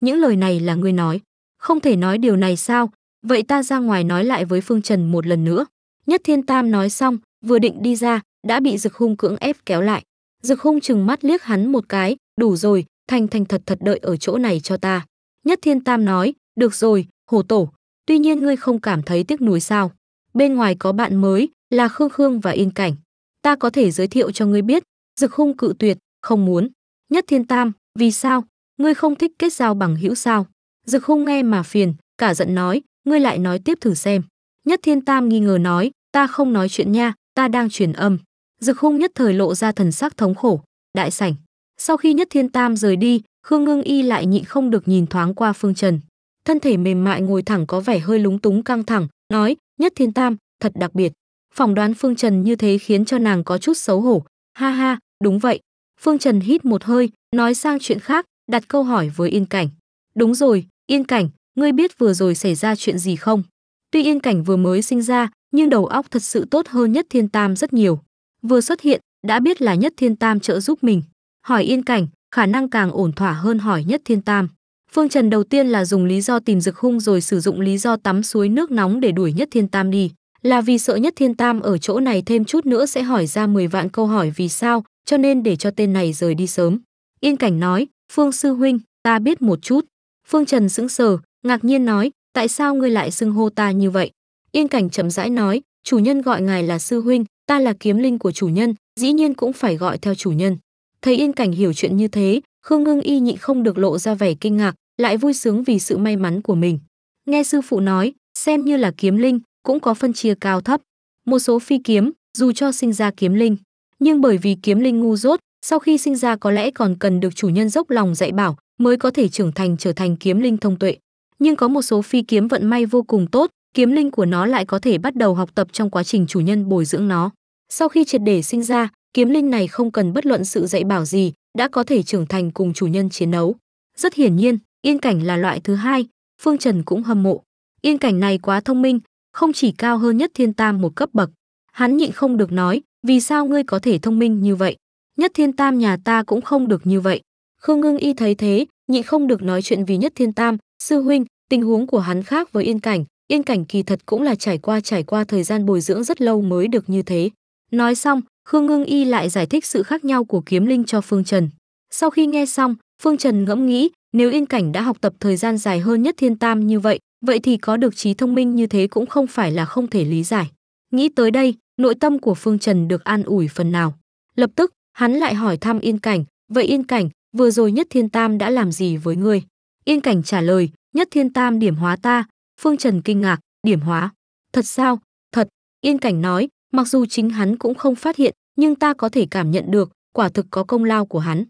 những lời này là ngươi nói, không thể nói điều này sao? Vậy ta ra ngoài nói lại với Phương Trần một lần nữa. Nhất Thiên Tam nói xong, vừa định đi ra, đã bị Dực Hung cưỡng ép kéo lại. Dực Hung chừng mắt liếc hắn một cái, đủ rồi, thành thành thật thật đợi ở chỗ này cho ta. Nhất Thiên Tam nói, được rồi, Hồ Tổ, tuy nhiên ngươi không cảm thấy tiếc nuối sao? Bên ngoài có bạn mới, là Khương Khương và Yên Cảnh. Ta có thể giới thiệu cho ngươi biết, Dực Hung cự tuyệt, không muốn. Nhất Thiên Tam, vì sao? ngươi không thích kết giao bằng hữu sao dực hung nghe mà phiền cả giận nói ngươi lại nói tiếp thử xem nhất thiên tam nghi ngờ nói ta không nói chuyện nha ta đang truyền âm dực hung nhất thời lộ ra thần sắc thống khổ đại sảnh sau khi nhất thiên tam rời đi khương ngưng y lại nhịn không được nhìn thoáng qua phương trần thân thể mềm mại ngồi thẳng có vẻ hơi lúng túng căng thẳng nói nhất thiên tam thật đặc biệt phỏng đoán phương trần như thế khiến cho nàng có chút xấu hổ ha ha đúng vậy phương trần hít một hơi nói sang chuyện khác đặt câu hỏi với Yên Cảnh. Đúng rồi, Yên Cảnh, ngươi biết vừa rồi xảy ra chuyện gì không? Tuy Yên Cảnh vừa mới sinh ra, nhưng đầu óc thật sự tốt hơn Nhất Thiên Tam rất nhiều. Vừa xuất hiện, đã biết là Nhất Thiên Tam trợ giúp mình. Hỏi Yên Cảnh, khả năng càng ổn thỏa hơn hỏi Nhất Thiên Tam. Phương Trần đầu tiên là dùng lý do tìm rực hung rồi sử dụng lý do tắm suối nước nóng để đuổi Nhất Thiên Tam đi. Là vì sợ Nhất Thiên Tam ở chỗ này thêm chút nữa sẽ hỏi ra 10 vạn câu hỏi vì sao, cho nên để cho tên này rời đi sớm. Yên Cảnh nói, Phương sư huynh, ta biết một chút. Phương Trần sững sờ, ngạc nhiên nói, tại sao ngươi lại xưng hô ta như vậy? Yên cảnh chậm rãi nói, chủ nhân gọi ngài là sư huynh, ta là kiếm linh của chủ nhân, dĩ nhiên cũng phải gọi theo chủ nhân. Thấy yên cảnh hiểu chuyện như thế, Khương Ngưng Y nhịn không được lộ ra vẻ kinh ngạc, lại vui sướng vì sự may mắn của mình. Nghe sư phụ nói, xem như là kiếm linh, cũng có phân chia cao thấp. Một số phi kiếm, dù cho sinh ra kiếm linh, nhưng bởi vì kiếm linh ngu dốt, sau khi sinh ra có lẽ còn cần được chủ nhân dốc lòng dạy bảo mới có thể trưởng thành trở thành kiếm linh thông tuệ. Nhưng có một số phi kiếm vận may vô cùng tốt, kiếm linh của nó lại có thể bắt đầu học tập trong quá trình chủ nhân bồi dưỡng nó. Sau khi triệt để sinh ra, kiếm linh này không cần bất luận sự dạy bảo gì, đã có thể trưởng thành cùng chủ nhân chiến đấu. Rất hiển nhiên, yên cảnh là loại thứ hai, Phương Trần cũng hâm mộ. Yên cảnh này quá thông minh, không chỉ cao hơn nhất thiên tam một cấp bậc. Hắn nhịn không được nói, vì sao ngươi có thể thông minh như vậy? Nhất Thiên Tam nhà ta cũng không được như vậy. Khương Ngưng Y thấy thế, nhị không được nói chuyện vì Nhất Thiên Tam, sư huynh, tình huống của hắn khác với Yên Cảnh, Yên Cảnh kỳ thật cũng là trải qua trải qua thời gian bồi dưỡng rất lâu mới được như thế. Nói xong, Khương Ngưng Y lại giải thích sự khác nhau của kiếm linh cho Phương Trần. Sau khi nghe xong, Phương Trần ngẫm nghĩ, nếu Yên Cảnh đã học tập thời gian dài hơn Nhất Thiên Tam như vậy, vậy thì có được trí thông minh như thế cũng không phải là không thể lý giải. Nghĩ tới đây, nội tâm của Phương Trần được an ủi phần nào. Lập tức, Hắn lại hỏi thăm Yên Cảnh, "Vậy Yên Cảnh, vừa rồi Nhất Thiên Tam đã làm gì với ngươi?" Yên Cảnh trả lời, "Nhất Thiên Tam điểm hóa ta." Phương Trần kinh ngạc, "Điểm hóa? Thật sao?" "Thật." Yên Cảnh nói, "Mặc dù chính hắn cũng không phát hiện, nhưng ta có thể cảm nhận được, quả thực có công lao của hắn."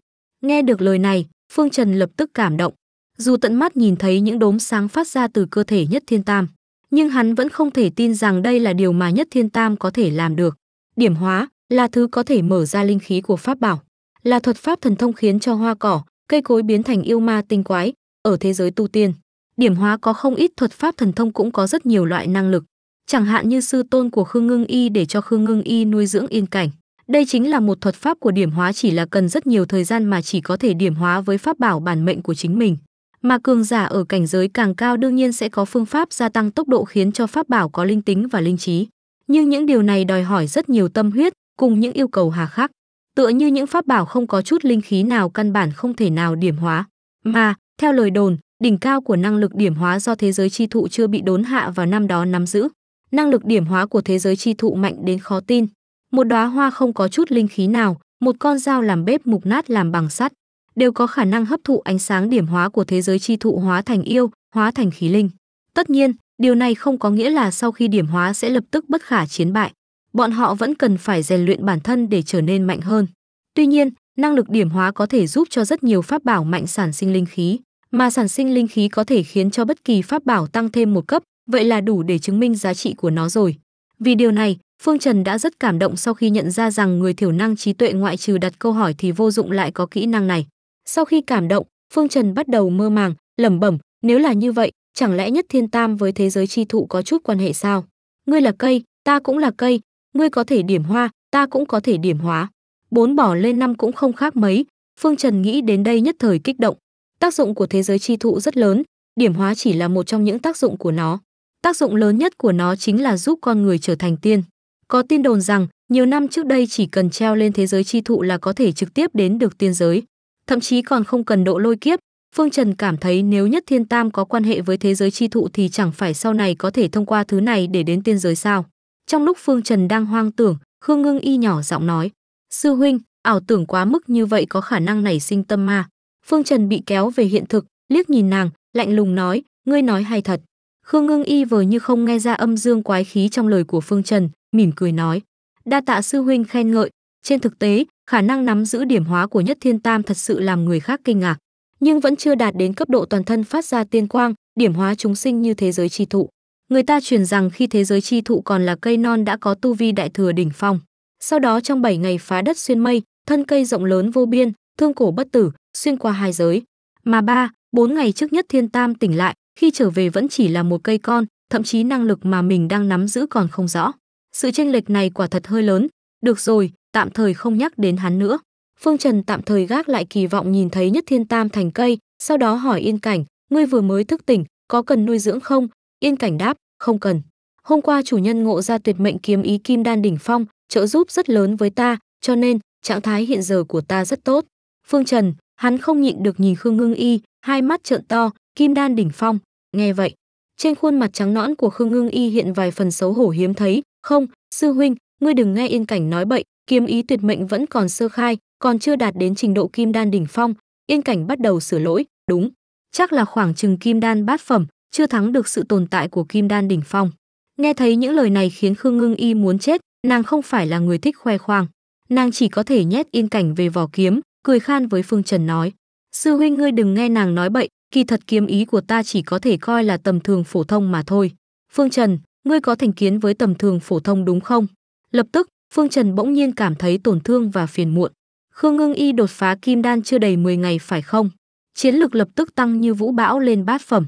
Nghe được lời này, Phương Trần lập tức cảm động. Dù tận mắt nhìn thấy những đốm sáng phát ra từ cơ thể Nhất Thiên Tam, nhưng hắn vẫn không thể tin rằng đây là điều mà Nhất Thiên Tam có thể làm được. Điểm hóa, là thứ có thể mở ra linh khí của pháp bảo, là thuật pháp thần thông khiến cho hoa cỏ, cây cối biến thành yêu ma tinh quái ở thế giới tu tiên. Điểm hóa có không ít thuật pháp thần thông cũng có rất nhiều loại năng lực, chẳng hạn như sư tôn của Khương Ngưng Y để cho Khương Ngưng Y nuôi dưỡng yên cảnh. Đây chính là một thuật pháp của điểm hóa chỉ là cần rất nhiều thời gian mà chỉ có thể điểm hóa với pháp bảo bản mệnh của chính mình. Mà cường giả ở cảnh giới càng cao đương nhiên sẽ có phương pháp gia tăng tốc độ khiến cho pháp bảo có linh tính và linh trí. Nhưng những điều này đòi hỏi rất nhiều tâm huyết, cùng những yêu cầu hà khắc. Tựa như những pháp bảo không có chút linh khí nào căn bản không thể nào điểm hóa, mà, theo lời đồn, đỉnh cao của năng lực điểm hóa do thế giới chi thụ chưa bị đốn hạ vào năm đó nắm giữ. Năng lực điểm hóa của thế giới chi thụ mạnh đến khó tin. Một đóa hoa không có chút linh khí nào, một con dao làm bếp mục nát làm bằng sắt, đều có khả năng hấp thụ ánh sáng điểm hóa của thế giới chi thụ hóa thành yêu, hóa thành khí linh. Tất nhiên, điều này không có nghĩa là sau khi điểm hóa sẽ lập tức bất khả chiến bại bọn họ vẫn cần phải rèn luyện bản thân để trở nên mạnh hơn. Tuy nhiên, năng lực điểm hóa có thể giúp cho rất nhiều pháp bảo mạnh sản sinh linh khí, mà sản sinh linh khí có thể khiến cho bất kỳ pháp bảo tăng thêm một cấp, vậy là đủ để chứng minh giá trị của nó rồi. Vì điều này, Phương Trần đã rất cảm động sau khi nhận ra rằng người thiểu năng trí tuệ ngoại trừ đặt câu hỏi thì vô dụng lại có kỹ năng này. Sau khi cảm động, Phương Trần bắt đầu mơ màng, lẩm bẩm, nếu là như vậy, chẳng lẽ nhất thiên tam với thế giới chi thụ có chút quan hệ sao? Ngươi là cây, ta cũng là cây, ngươi có thể điểm hoa, ta cũng có thể điểm hóa. Bốn bỏ lên năm cũng không khác mấy, Phương Trần nghĩ đến đây nhất thời kích động. Tác dụng của thế giới chi thụ rất lớn, điểm hóa chỉ là một trong những tác dụng của nó. Tác dụng lớn nhất của nó chính là giúp con người trở thành tiên. Có tin đồn rằng, nhiều năm trước đây chỉ cần treo lên thế giới chi thụ là có thể trực tiếp đến được tiên giới. Thậm chí còn không cần độ lôi kiếp, Phương Trần cảm thấy nếu nhất thiên tam có quan hệ với thế giới chi thụ thì chẳng phải sau này có thể thông qua thứ này để đến tiên giới sao. Trong lúc Phương Trần đang hoang tưởng, Khương Ngưng Y nhỏ giọng nói, Sư huynh, ảo tưởng quá mức như vậy có khả năng nảy sinh tâm ma. Phương Trần bị kéo về hiện thực, liếc nhìn nàng, lạnh lùng nói, ngươi nói hay thật. Khương Ngưng Y vờ như không nghe ra âm dương quái khí trong lời của Phương Trần, mỉm cười nói, đa tạ sư huynh khen ngợi, trên thực tế, khả năng nắm giữ điểm hóa của Nhất Thiên Tam thật sự làm người khác kinh ngạc, nhưng vẫn chưa đạt đến cấp độ toàn thân phát ra tiên quang, điểm hóa chúng sinh như thế giới chi thụ. Người ta truyền rằng khi thế giới chi thụ còn là cây non đã có tu vi đại thừa đỉnh phong. Sau đó trong 7 ngày phá đất xuyên mây, thân cây rộng lớn vô biên, thương cổ bất tử, xuyên qua hai giới. Mà ba, bốn ngày trước nhất thiên tam tỉnh lại, khi trở về vẫn chỉ là một cây con, thậm chí năng lực mà mình đang nắm giữ còn không rõ. Sự chênh lệch này quả thật hơi lớn, được rồi, tạm thời không nhắc đến hắn nữa. Phương Trần tạm thời gác lại kỳ vọng nhìn thấy nhất thiên tam thành cây, sau đó hỏi yên cảnh, ngươi vừa mới thức tỉnh, có cần nuôi dưỡng không, Yên Cảnh đáp, không cần. Hôm qua chủ nhân ngộ ra tuyệt mệnh kiếm ý kim đan đỉnh phong, trợ giúp rất lớn với ta, cho nên trạng thái hiện giờ của ta rất tốt. Phương Trần, hắn không nhịn được nhìn Khương Ngưng Y, hai mắt trợn to, kim đan đỉnh phong, nghe vậy. Trên khuôn mặt trắng nõn của Khương Ngưng Y hiện vài phần xấu hổ hiếm thấy, không, sư huynh, ngươi đừng nghe Yên Cảnh nói bậy, kiếm ý tuyệt mệnh vẫn còn sơ khai, còn chưa đạt đến trình độ kim đan đỉnh phong, Yên Cảnh bắt đầu sửa lỗi, đúng, chắc là khoảng chừng kim đan bát phẩm, chưa thắng được sự tồn tại của kim đan đỉnh phong. Nghe thấy những lời này khiến Khương Ngưng Y muốn chết, nàng không phải là người thích khoe khoang. Nàng chỉ có thể nhét yên cảnh về vỏ kiếm, cười khan với Phương Trần nói. Sư huynh ngươi đừng nghe nàng nói bậy, kỳ thật kiếm ý của ta chỉ có thể coi là tầm thường phổ thông mà thôi. Phương Trần, ngươi có thành kiến với tầm thường phổ thông đúng không? Lập tức, Phương Trần bỗng nhiên cảm thấy tổn thương và phiền muộn. Khương Ngưng Y đột phá kim đan chưa đầy 10 ngày phải không? Chiến lực lập tức tăng như vũ bão lên bát phẩm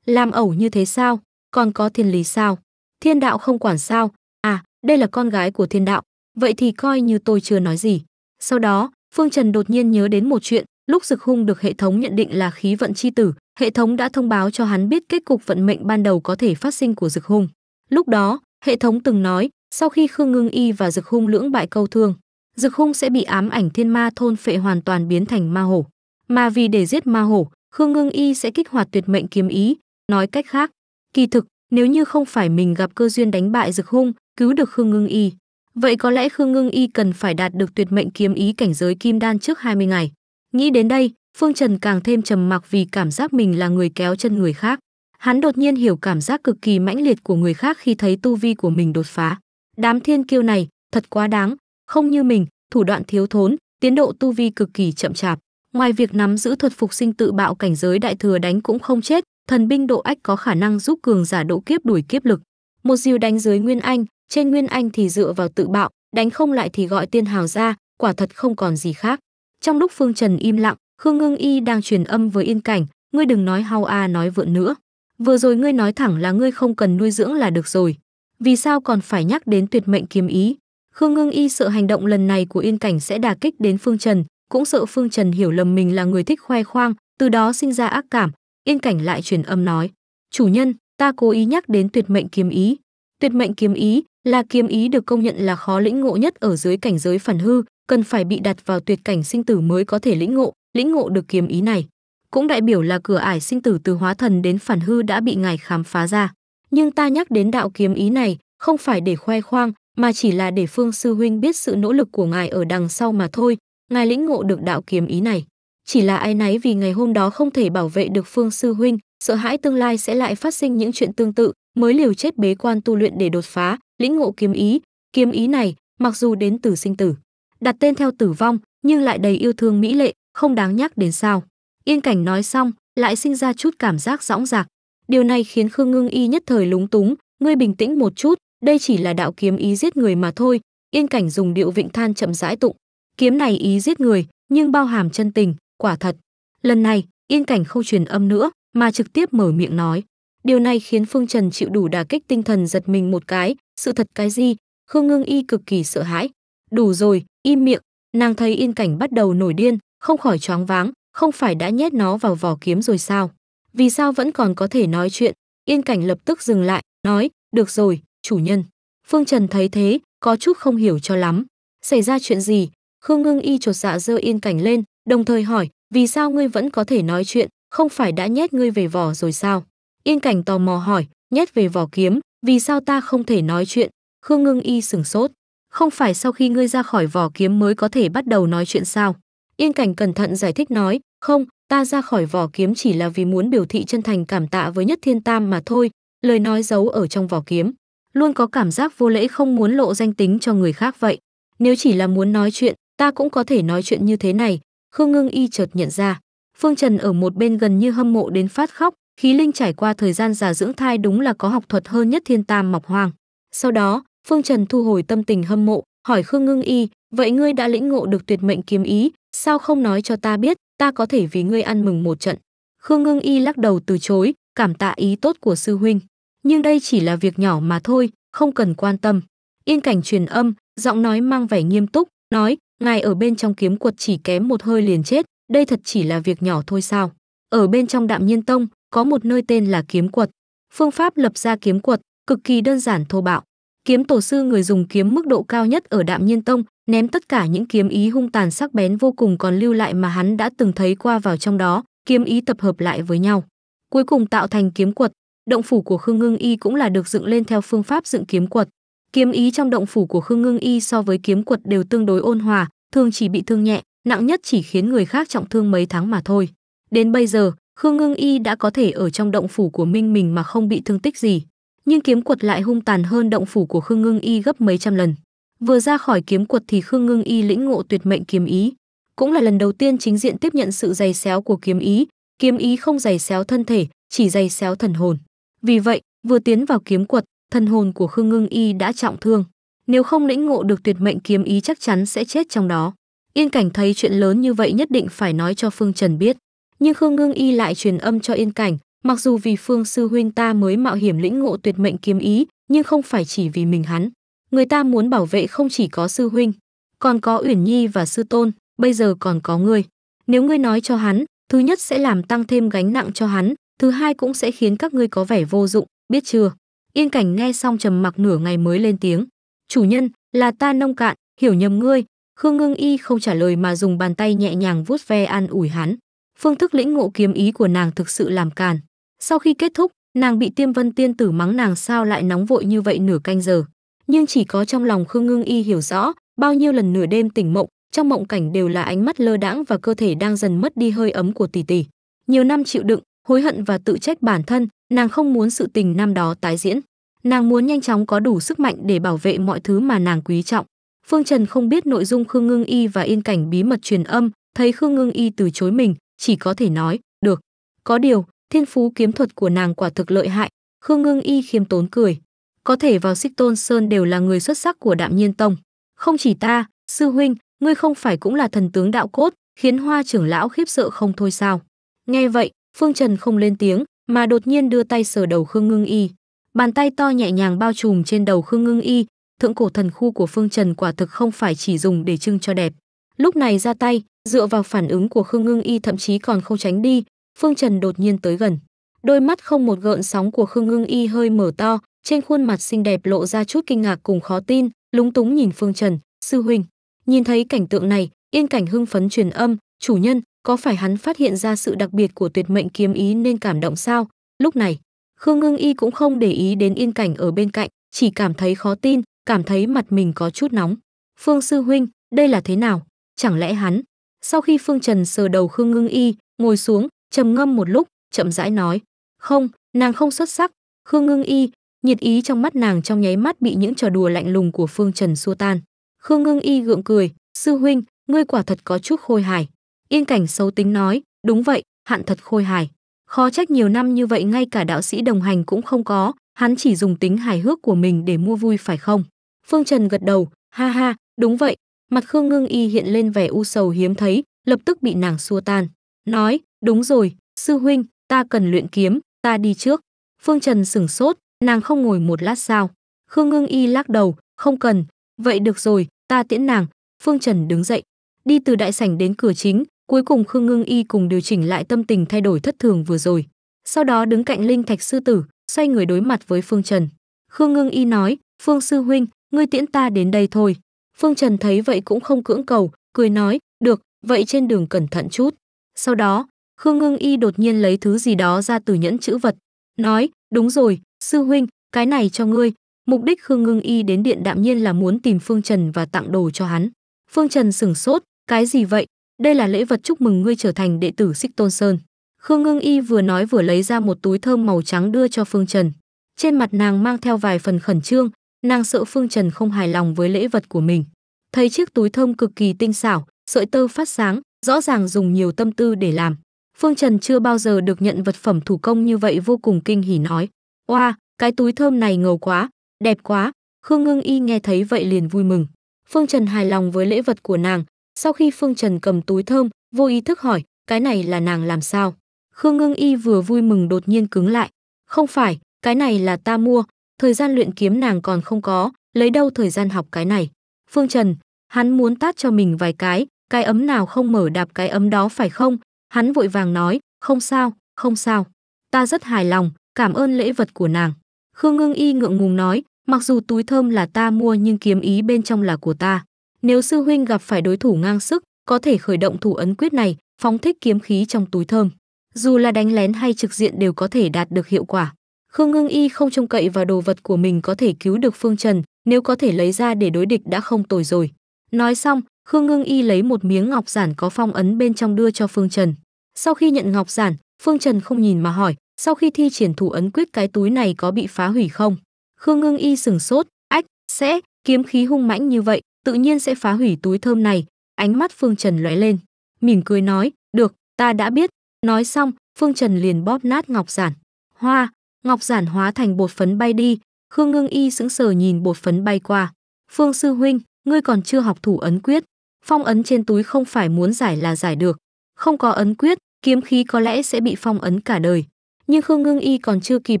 làm ẩu như thế sao còn có thiên lý sao thiên đạo không quản sao à đây là con gái của thiên đạo vậy thì coi như tôi chưa nói gì sau đó phương trần đột nhiên nhớ đến một chuyện lúc dực hung được hệ thống nhận định là khí vận chi tử hệ thống đã thông báo cho hắn biết kết cục vận mệnh ban đầu có thể phát sinh của dực hung lúc đó hệ thống từng nói sau khi khương ngưng y và dực hung lưỡng bại câu thương dực hung sẽ bị ám ảnh thiên ma thôn phệ hoàn toàn biến thành ma hổ mà vì để giết ma hổ khương ngưng y sẽ kích hoạt tuyệt mệnh kiếm ý Nói cách khác, kỳ thực, nếu như không phải mình gặp cơ duyên đánh bại Dực Hung, cứu được Khương Ngưng Y, vậy có lẽ Khương Ngưng Y cần phải đạt được tuyệt mệnh kiếm ý cảnh giới kim đan trước 20 ngày. Nghĩ đến đây, Phương Trần càng thêm trầm mặc vì cảm giác mình là người kéo chân người khác. Hắn đột nhiên hiểu cảm giác cực kỳ mãnh liệt của người khác khi thấy tu vi của mình đột phá. Đám thiên kiêu này, thật quá đáng, không như mình, thủ đoạn thiếu thốn, tiến độ tu vi cực kỳ chậm chạp. Ngoài việc nắm giữ thuật phục sinh tự bạo cảnh giới đại thừa đánh cũng không chết, thần binh độ ách có khả năng giúp cường giả độ kiếp đuổi kiếp lực. Một diều đánh dưới Nguyên Anh, trên Nguyên Anh thì dựa vào tự bạo, đánh không lại thì gọi tiên hào ra, quả thật không còn gì khác. Trong lúc Phương Trần im lặng, Khương Ngưng Y đang truyền âm với Yên Cảnh, ngươi đừng nói hao a nói vượn nữa. Vừa rồi ngươi nói thẳng là ngươi không cần nuôi dưỡng là được rồi. Vì sao còn phải nhắc đến tuyệt mệnh kiếm ý? Khương Ngưng Y sợ hành động lần này của Yên Cảnh sẽ đà kích đến Phương Trần, cũng sợ Phương Trần hiểu lầm mình là người thích khoe khoang, từ đó sinh ra ác cảm, Yên Cảnh lại truyền âm nói: "Chủ nhân, ta cố ý nhắc đến Tuyệt mệnh kiếm ý. Tuyệt mệnh kiếm ý là kiếm ý được công nhận là khó lĩnh ngộ nhất ở dưới cảnh giới phản hư, cần phải bị đặt vào tuyệt cảnh sinh tử mới có thể lĩnh ngộ, lĩnh ngộ được kiếm ý này. Cũng đại biểu là cửa ải sinh tử từ hóa thần đến phản hư đã bị ngài khám phá ra. Nhưng ta nhắc đến đạo kiếm ý này, không phải để khoe khoang, mà chỉ là để Phương sư huynh biết sự nỗ lực của ngài ở đằng sau mà thôi, ngài lĩnh ngộ được đạo kiếm ý này chỉ là ai nấy vì ngày hôm đó không thể bảo vệ được Phương sư huynh, sợ hãi tương lai sẽ lại phát sinh những chuyện tương tự, mới liều chết bế quan tu luyện để đột phá, lĩnh ngộ kiếm ý, kiếm ý này mặc dù đến từ sinh tử, đặt tên theo tử vong, nhưng lại đầy yêu thương mỹ lệ, không đáng nhắc đến sao. Yên cảnh nói xong, lại sinh ra chút cảm giác rõng rạc. Điều này khiến Khương Ngưng Y nhất thời lúng túng, ngươi bình tĩnh một chút, đây chỉ là đạo kiếm ý giết người mà thôi. Yên cảnh dùng điệu vịnh than chậm rãi tụng, kiếm này ý giết người, nhưng bao hàm chân tình, quả thật lần này yên cảnh không truyền âm nữa mà trực tiếp mở miệng nói điều này khiến phương trần chịu đủ đả kích tinh thần giật mình một cái sự thật cái gì khương ngưng y cực kỳ sợ hãi đủ rồi im miệng nàng thấy yên cảnh bắt đầu nổi điên không khỏi choáng váng không phải đã nhét nó vào vỏ kiếm rồi sao vì sao vẫn còn có thể nói chuyện yên cảnh lập tức dừng lại nói được rồi chủ nhân phương trần thấy thế có chút không hiểu cho lắm xảy ra chuyện gì khương ngưng y chột dạ dơ yên cảnh lên đồng thời hỏi vì sao ngươi vẫn có thể nói chuyện, không phải đã nhét ngươi về vỏ rồi sao? Yên cảnh tò mò hỏi, nhét về vỏ kiếm, vì sao ta không thể nói chuyện? Khương ngưng y sửng sốt. Không phải sau khi ngươi ra khỏi vỏ kiếm mới có thể bắt đầu nói chuyện sao? Yên cảnh cẩn thận giải thích nói, không, ta ra khỏi vỏ kiếm chỉ là vì muốn biểu thị chân thành cảm tạ với nhất thiên tam mà thôi, lời nói giấu ở trong vỏ kiếm. Luôn có cảm giác vô lễ không muốn lộ danh tính cho người khác vậy. Nếu chỉ là muốn nói chuyện, ta cũng có thể nói chuyện như thế này, Khương Ngưng Y chợt nhận ra, Phương Trần ở một bên gần như hâm mộ đến phát khóc, khí linh trải qua thời gian già dưỡng thai đúng là có học thuật hơn nhất thiên tam mọc hoàng. Sau đó, Phương Trần thu hồi tâm tình hâm mộ, hỏi Khương Ngưng Y, vậy ngươi đã lĩnh ngộ được tuyệt mệnh kiếm ý, sao không nói cho ta biết, ta có thể vì ngươi ăn mừng một trận. Khương Ngưng Y lắc đầu từ chối, cảm tạ ý tốt của sư huynh. Nhưng đây chỉ là việc nhỏ mà thôi, không cần quan tâm. Yên cảnh truyền âm, giọng nói mang vẻ nghiêm túc, nói, ngài ở bên trong kiếm quật chỉ kém một hơi liền chết, đây thật chỉ là việc nhỏ thôi sao. Ở bên trong đạm nhiên tông, có một nơi tên là kiếm quật. Phương pháp lập ra kiếm quật, cực kỳ đơn giản thô bạo. Kiếm tổ sư người dùng kiếm mức độ cao nhất ở đạm nhiên tông, ném tất cả những kiếm ý hung tàn sắc bén vô cùng còn lưu lại mà hắn đã từng thấy qua vào trong đó, kiếm ý tập hợp lại với nhau. Cuối cùng tạo thành kiếm quật, động phủ của Khương Ngưng Y cũng là được dựng lên theo phương pháp dựng kiếm quật. Kiếm ý trong động phủ của Khương Ngưng Y so với kiếm quật đều tương đối ôn hòa, thường chỉ bị thương nhẹ, nặng nhất chỉ khiến người khác trọng thương mấy tháng mà thôi. Đến bây giờ, Khương Ngưng Y đã có thể ở trong động phủ của Minh mình mà không bị thương tích gì, nhưng kiếm quật lại hung tàn hơn động phủ của Khương Ngưng Y gấp mấy trăm lần. Vừa ra khỏi kiếm quật thì Khương Ngưng Y lĩnh ngộ tuyệt mệnh kiếm ý, cũng là lần đầu tiên chính diện tiếp nhận sự dày xéo của kiếm ý, kiếm ý không dày xéo thân thể, chỉ dày xéo thần hồn. Vì vậy, vừa tiến vào kiếm quật, thân hồn của Khương Ngưng Y đã trọng thương, nếu không lĩnh ngộ được tuyệt mệnh kiếm ý chắc chắn sẽ chết trong đó. Yên Cảnh thấy chuyện lớn như vậy nhất định phải nói cho Phương Trần biết, nhưng Khương Ngưng Y lại truyền âm cho Yên Cảnh, mặc dù vì Phương sư huynh ta mới mạo hiểm lĩnh ngộ tuyệt mệnh kiếm ý, nhưng không phải chỉ vì mình hắn, người ta muốn bảo vệ không chỉ có sư huynh, còn có Uyển Nhi và sư tôn, bây giờ còn có ngươi. Nếu ngươi nói cho hắn, thứ nhất sẽ làm tăng thêm gánh nặng cho hắn, thứ hai cũng sẽ khiến các ngươi có vẻ vô dụng, biết chưa? Yên cảnh nghe xong trầm mặc nửa ngày mới lên tiếng. Chủ nhân, là ta nông cạn, hiểu nhầm ngươi. Khương ngưng y không trả lời mà dùng bàn tay nhẹ nhàng vuốt ve an ủi hắn. Phương thức lĩnh ngộ kiếm ý của nàng thực sự làm càn. Sau khi kết thúc, nàng bị tiêm vân tiên tử mắng nàng sao lại nóng vội như vậy nửa canh giờ. Nhưng chỉ có trong lòng Khương ngưng y hiểu rõ, bao nhiêu lần nửa đêm tỉnh mộng, trong mộng cảnh đều là ánh mắt lơ đãng và cơ thể đang dần mất đi hơi ấm của tỷ tỷ. Nhiều năm chịu đựng, hối hận và tự trách bản thân, Nàng không muốn sự tình năm đó tái diễn. Nàng muốn nhanh chóng có đủ sức mạnh để bảo vệ mọi thứ mà nàng quý trọng. Phương Trần không biết nội dung Khương Ngưng Y và Yên Cảnh bí mật truyền âm, thấy Khương Ngưng Y từ chối mình, chỉ có thể nói, được. Có điều, thiên phú kiếm thuật của nàng quả thực lợi hại, Khương Ngưng Y khiêm tốn cười. Có thể vào Xích Tôn Sơn đều là người xuất sắc của Đạm Nhiên Tông. Không chỉ ta, sư huynh, ngươi không phải cũng là thần tướng đạo cốt, khiến hoa trưởng lão khiếp sợ không thôi sao. Nghe vậy, Phương Trần không lên tiếng, mà đột nhiên đưa tay sờ đầu Khương Ngưng Y. Bàn tay to nhẹ nhàng bao trùm trên đầu Khương Ngưng Y, thượng cổ thần khu của Phương Trần quả thực không phải chỉ dùng để trưng cho đẹp. Lúc này ra tay, dựa vào phản ứng của Khương Ngưng Y thậm chí còn không tránh đi, Phương Trần đột nhiên tới gần. Đôi mắt không một gợn sóng của Khương Ngưng Y hơi mở to, trên khuôn mặt xinh đẹp lộ ra chút kinh ngạc cùng khó tin, lúng túng nhìn Phương Trần, "Sư huynh." Nhìn thấy cảnh tượng này, Yên Cảnh hưng phấn truyền âm, "Chủ nhân, có phải hắn phát hiện ra sự đặc biệt của tuyệt mệnh kiếm ý nên cảm động sao? Lúc này, Khương Ngưng Y cũng không để ý đến yên cảnh ở bên cạnh, chỉ cảm thấy khó tin, cảm thấy mặt mình có chút nóng. Phương Sư Huynh, đây là thế nào? Chẳng lẽ hắn? Sau khi Phương Trần sờ đầu Khương Ngưng Y, ngồi xuống, trầm ngâm một lúc, chậm rãi nói. Không, nàng không xuất sắc. Khương Ngưng Y, nhiệt ý trong mắt nàng trong nháy mắt bị những trò đùa lạnh lùng của Phương Trần xua tan. Khương Ngưng Y gượng cười, Sư Huynh, ngươi quả thật có chút khôi hài. Yên cảnh xấu tính nói, đúng vậy, hạn thật khôi hài. Khó trách nhiều năm như vậy ngay cả đạo sĩ đồng hành cũng không có, hắn chỉ dùng tính hài hước của mình để mua vui phải không? Phương Trần gật đầu, ha ha, đúng vậy. Mặt Khương Ngưng Y hiện lên vẻ u sầu hiếm thấy, lập tức bị nàng xua tan. Nói, đúng rồi, sư huynh, ta cần luyện kiếm, ta đi trước. Phương Trần sửng sốt, nàng không ngồi một lát sao. Khương Ngưng Y lắc đầu, không cần. Vậy được rồi, ta tiễn nàng. Phương Trần đứng dậy, đi từ đại sảnh đến cửa chính, Cuối cùng Khương Ngưng Y cùng điều chỉnh lại tâm tình thay đổi thất thường vừa rồi. Sau đó đứng cạnh Linh Thạch sư tử, xoay người đối mặt với Phương Trần. Khương Ngưng Y nói, "Phương sư huynh, ngươi tiễn ta đến đây thôi." Phương Trần thấy vậy cũng không cưỡng cầu, cười nói, "Được, vậy trên đường cẩn thận chút." Sau đó, Khương Ngưng Y đột nhiên lấy thứ gì đó ra từ nhẫn chữ vật, nói, "Đúng rồi, sư huynh, cái này cho ngươi." Mục đích Khương Ngưng Y đến điện đạm nhiên là muốn tìm Phương Trần và tặng đồ cho hắn. Phương Trần sửng sốt, "Cái gì vậy?" Đây là lễ vật chúc mừng ngươi trở thành đệ tử Xích Tôn Sơn. Khương Ngưng Y vừa nói vừa lấy ra một túi thơm màu trắng đưa cho Phương Trần. Trên mặt nàng mang theo vài phần khẩn trương, nàng sợ Phương Trần không hài lòng với lễ vật của mình. Thấy chiếc túi thơm cực kỳ tinh xảo, sợi tơ phát sáng, rõ ràng dùng nhiều tâm tư để làm. Phương Trần chưa bao giờ được nhận vật phẩm thủ công như vậy vô cùng kinh hỉ nói. Oa, wow, cái túi thơm này ngầu quá, đẹp quá. Khương Ngưng Y nghe thấy vậy liền vui mừng. Phương Trần hài lòng với lễ vật của nàng, sau khi Phương Trần cầm túi thơm, vô ý thức hỏi, cái này là nàng làm sao? Khương Ngưng Y vừa vui mừng đột nhiên cứng lại. Không phải, cái này là ta mua, thời gian luyện kiếm nàng còn không có, lấy đâu thời gian học cái này. Phương Trần, hắn muốn tát cho mình vài cái, cái ấm nào không mở đạp cái ấm đó phải không? Hắn vội vàng nói, không sao, không sao. Ta rất hài lòng, cảm ơn lễ vật của nàng. Khương Ngưng Y ngượng ngùng nói, mặc dù túi thơm là ta mua nhưng kiếm ý bên trong là của ta. Nếu sư huynh gặp phải đối thủ ngang sức, có thể khởi động thủ ấn quyết này, phóng thích kiếm khí trong túi thơm. Dù là đánh lén hay trực diện đều có thể đạt được hiệu quả. Khương Ngưng Y không trông cậy vào đồ vật của mình có thể cứu được Phương Trần, nếu có thể lấy ra để đối địch đã không tồi rồi. Nói xong, Khương Ngưng Y lấy một miếng ngọc giản có phong ấn bên trong đưa cho Phương Trần. Sau khi nhận ngọc giản, Phương Trần không nhìn mà hỏi, sau khi thi triển thủ ấn quyết cái túi này có bị phá hủy không? Khương Ngưng Y sửng sốt, ách, sẽ, kiếm khí hung mãnh như vậy, tự nhiên sẽ phá hủy túi thơm này ánh mắt phương trần lóe lên mỉm cười nói được ta đã biết nói xong phương trần liền bóp nát ngọc giản hoa ngọc giản hóa thành bột phấn bay đi khương ngưng y sững sờ nhìn bột phấn bay qua phương sư huynh ngươi còn chưa học thủ ấn quyết phong ấn trên túi không phải muốn giải là giải được không có ấn quyết kiếm khí có lẽ sẽ bị phong ấn cả đời nhưng khương ngưng y còn chưa kịp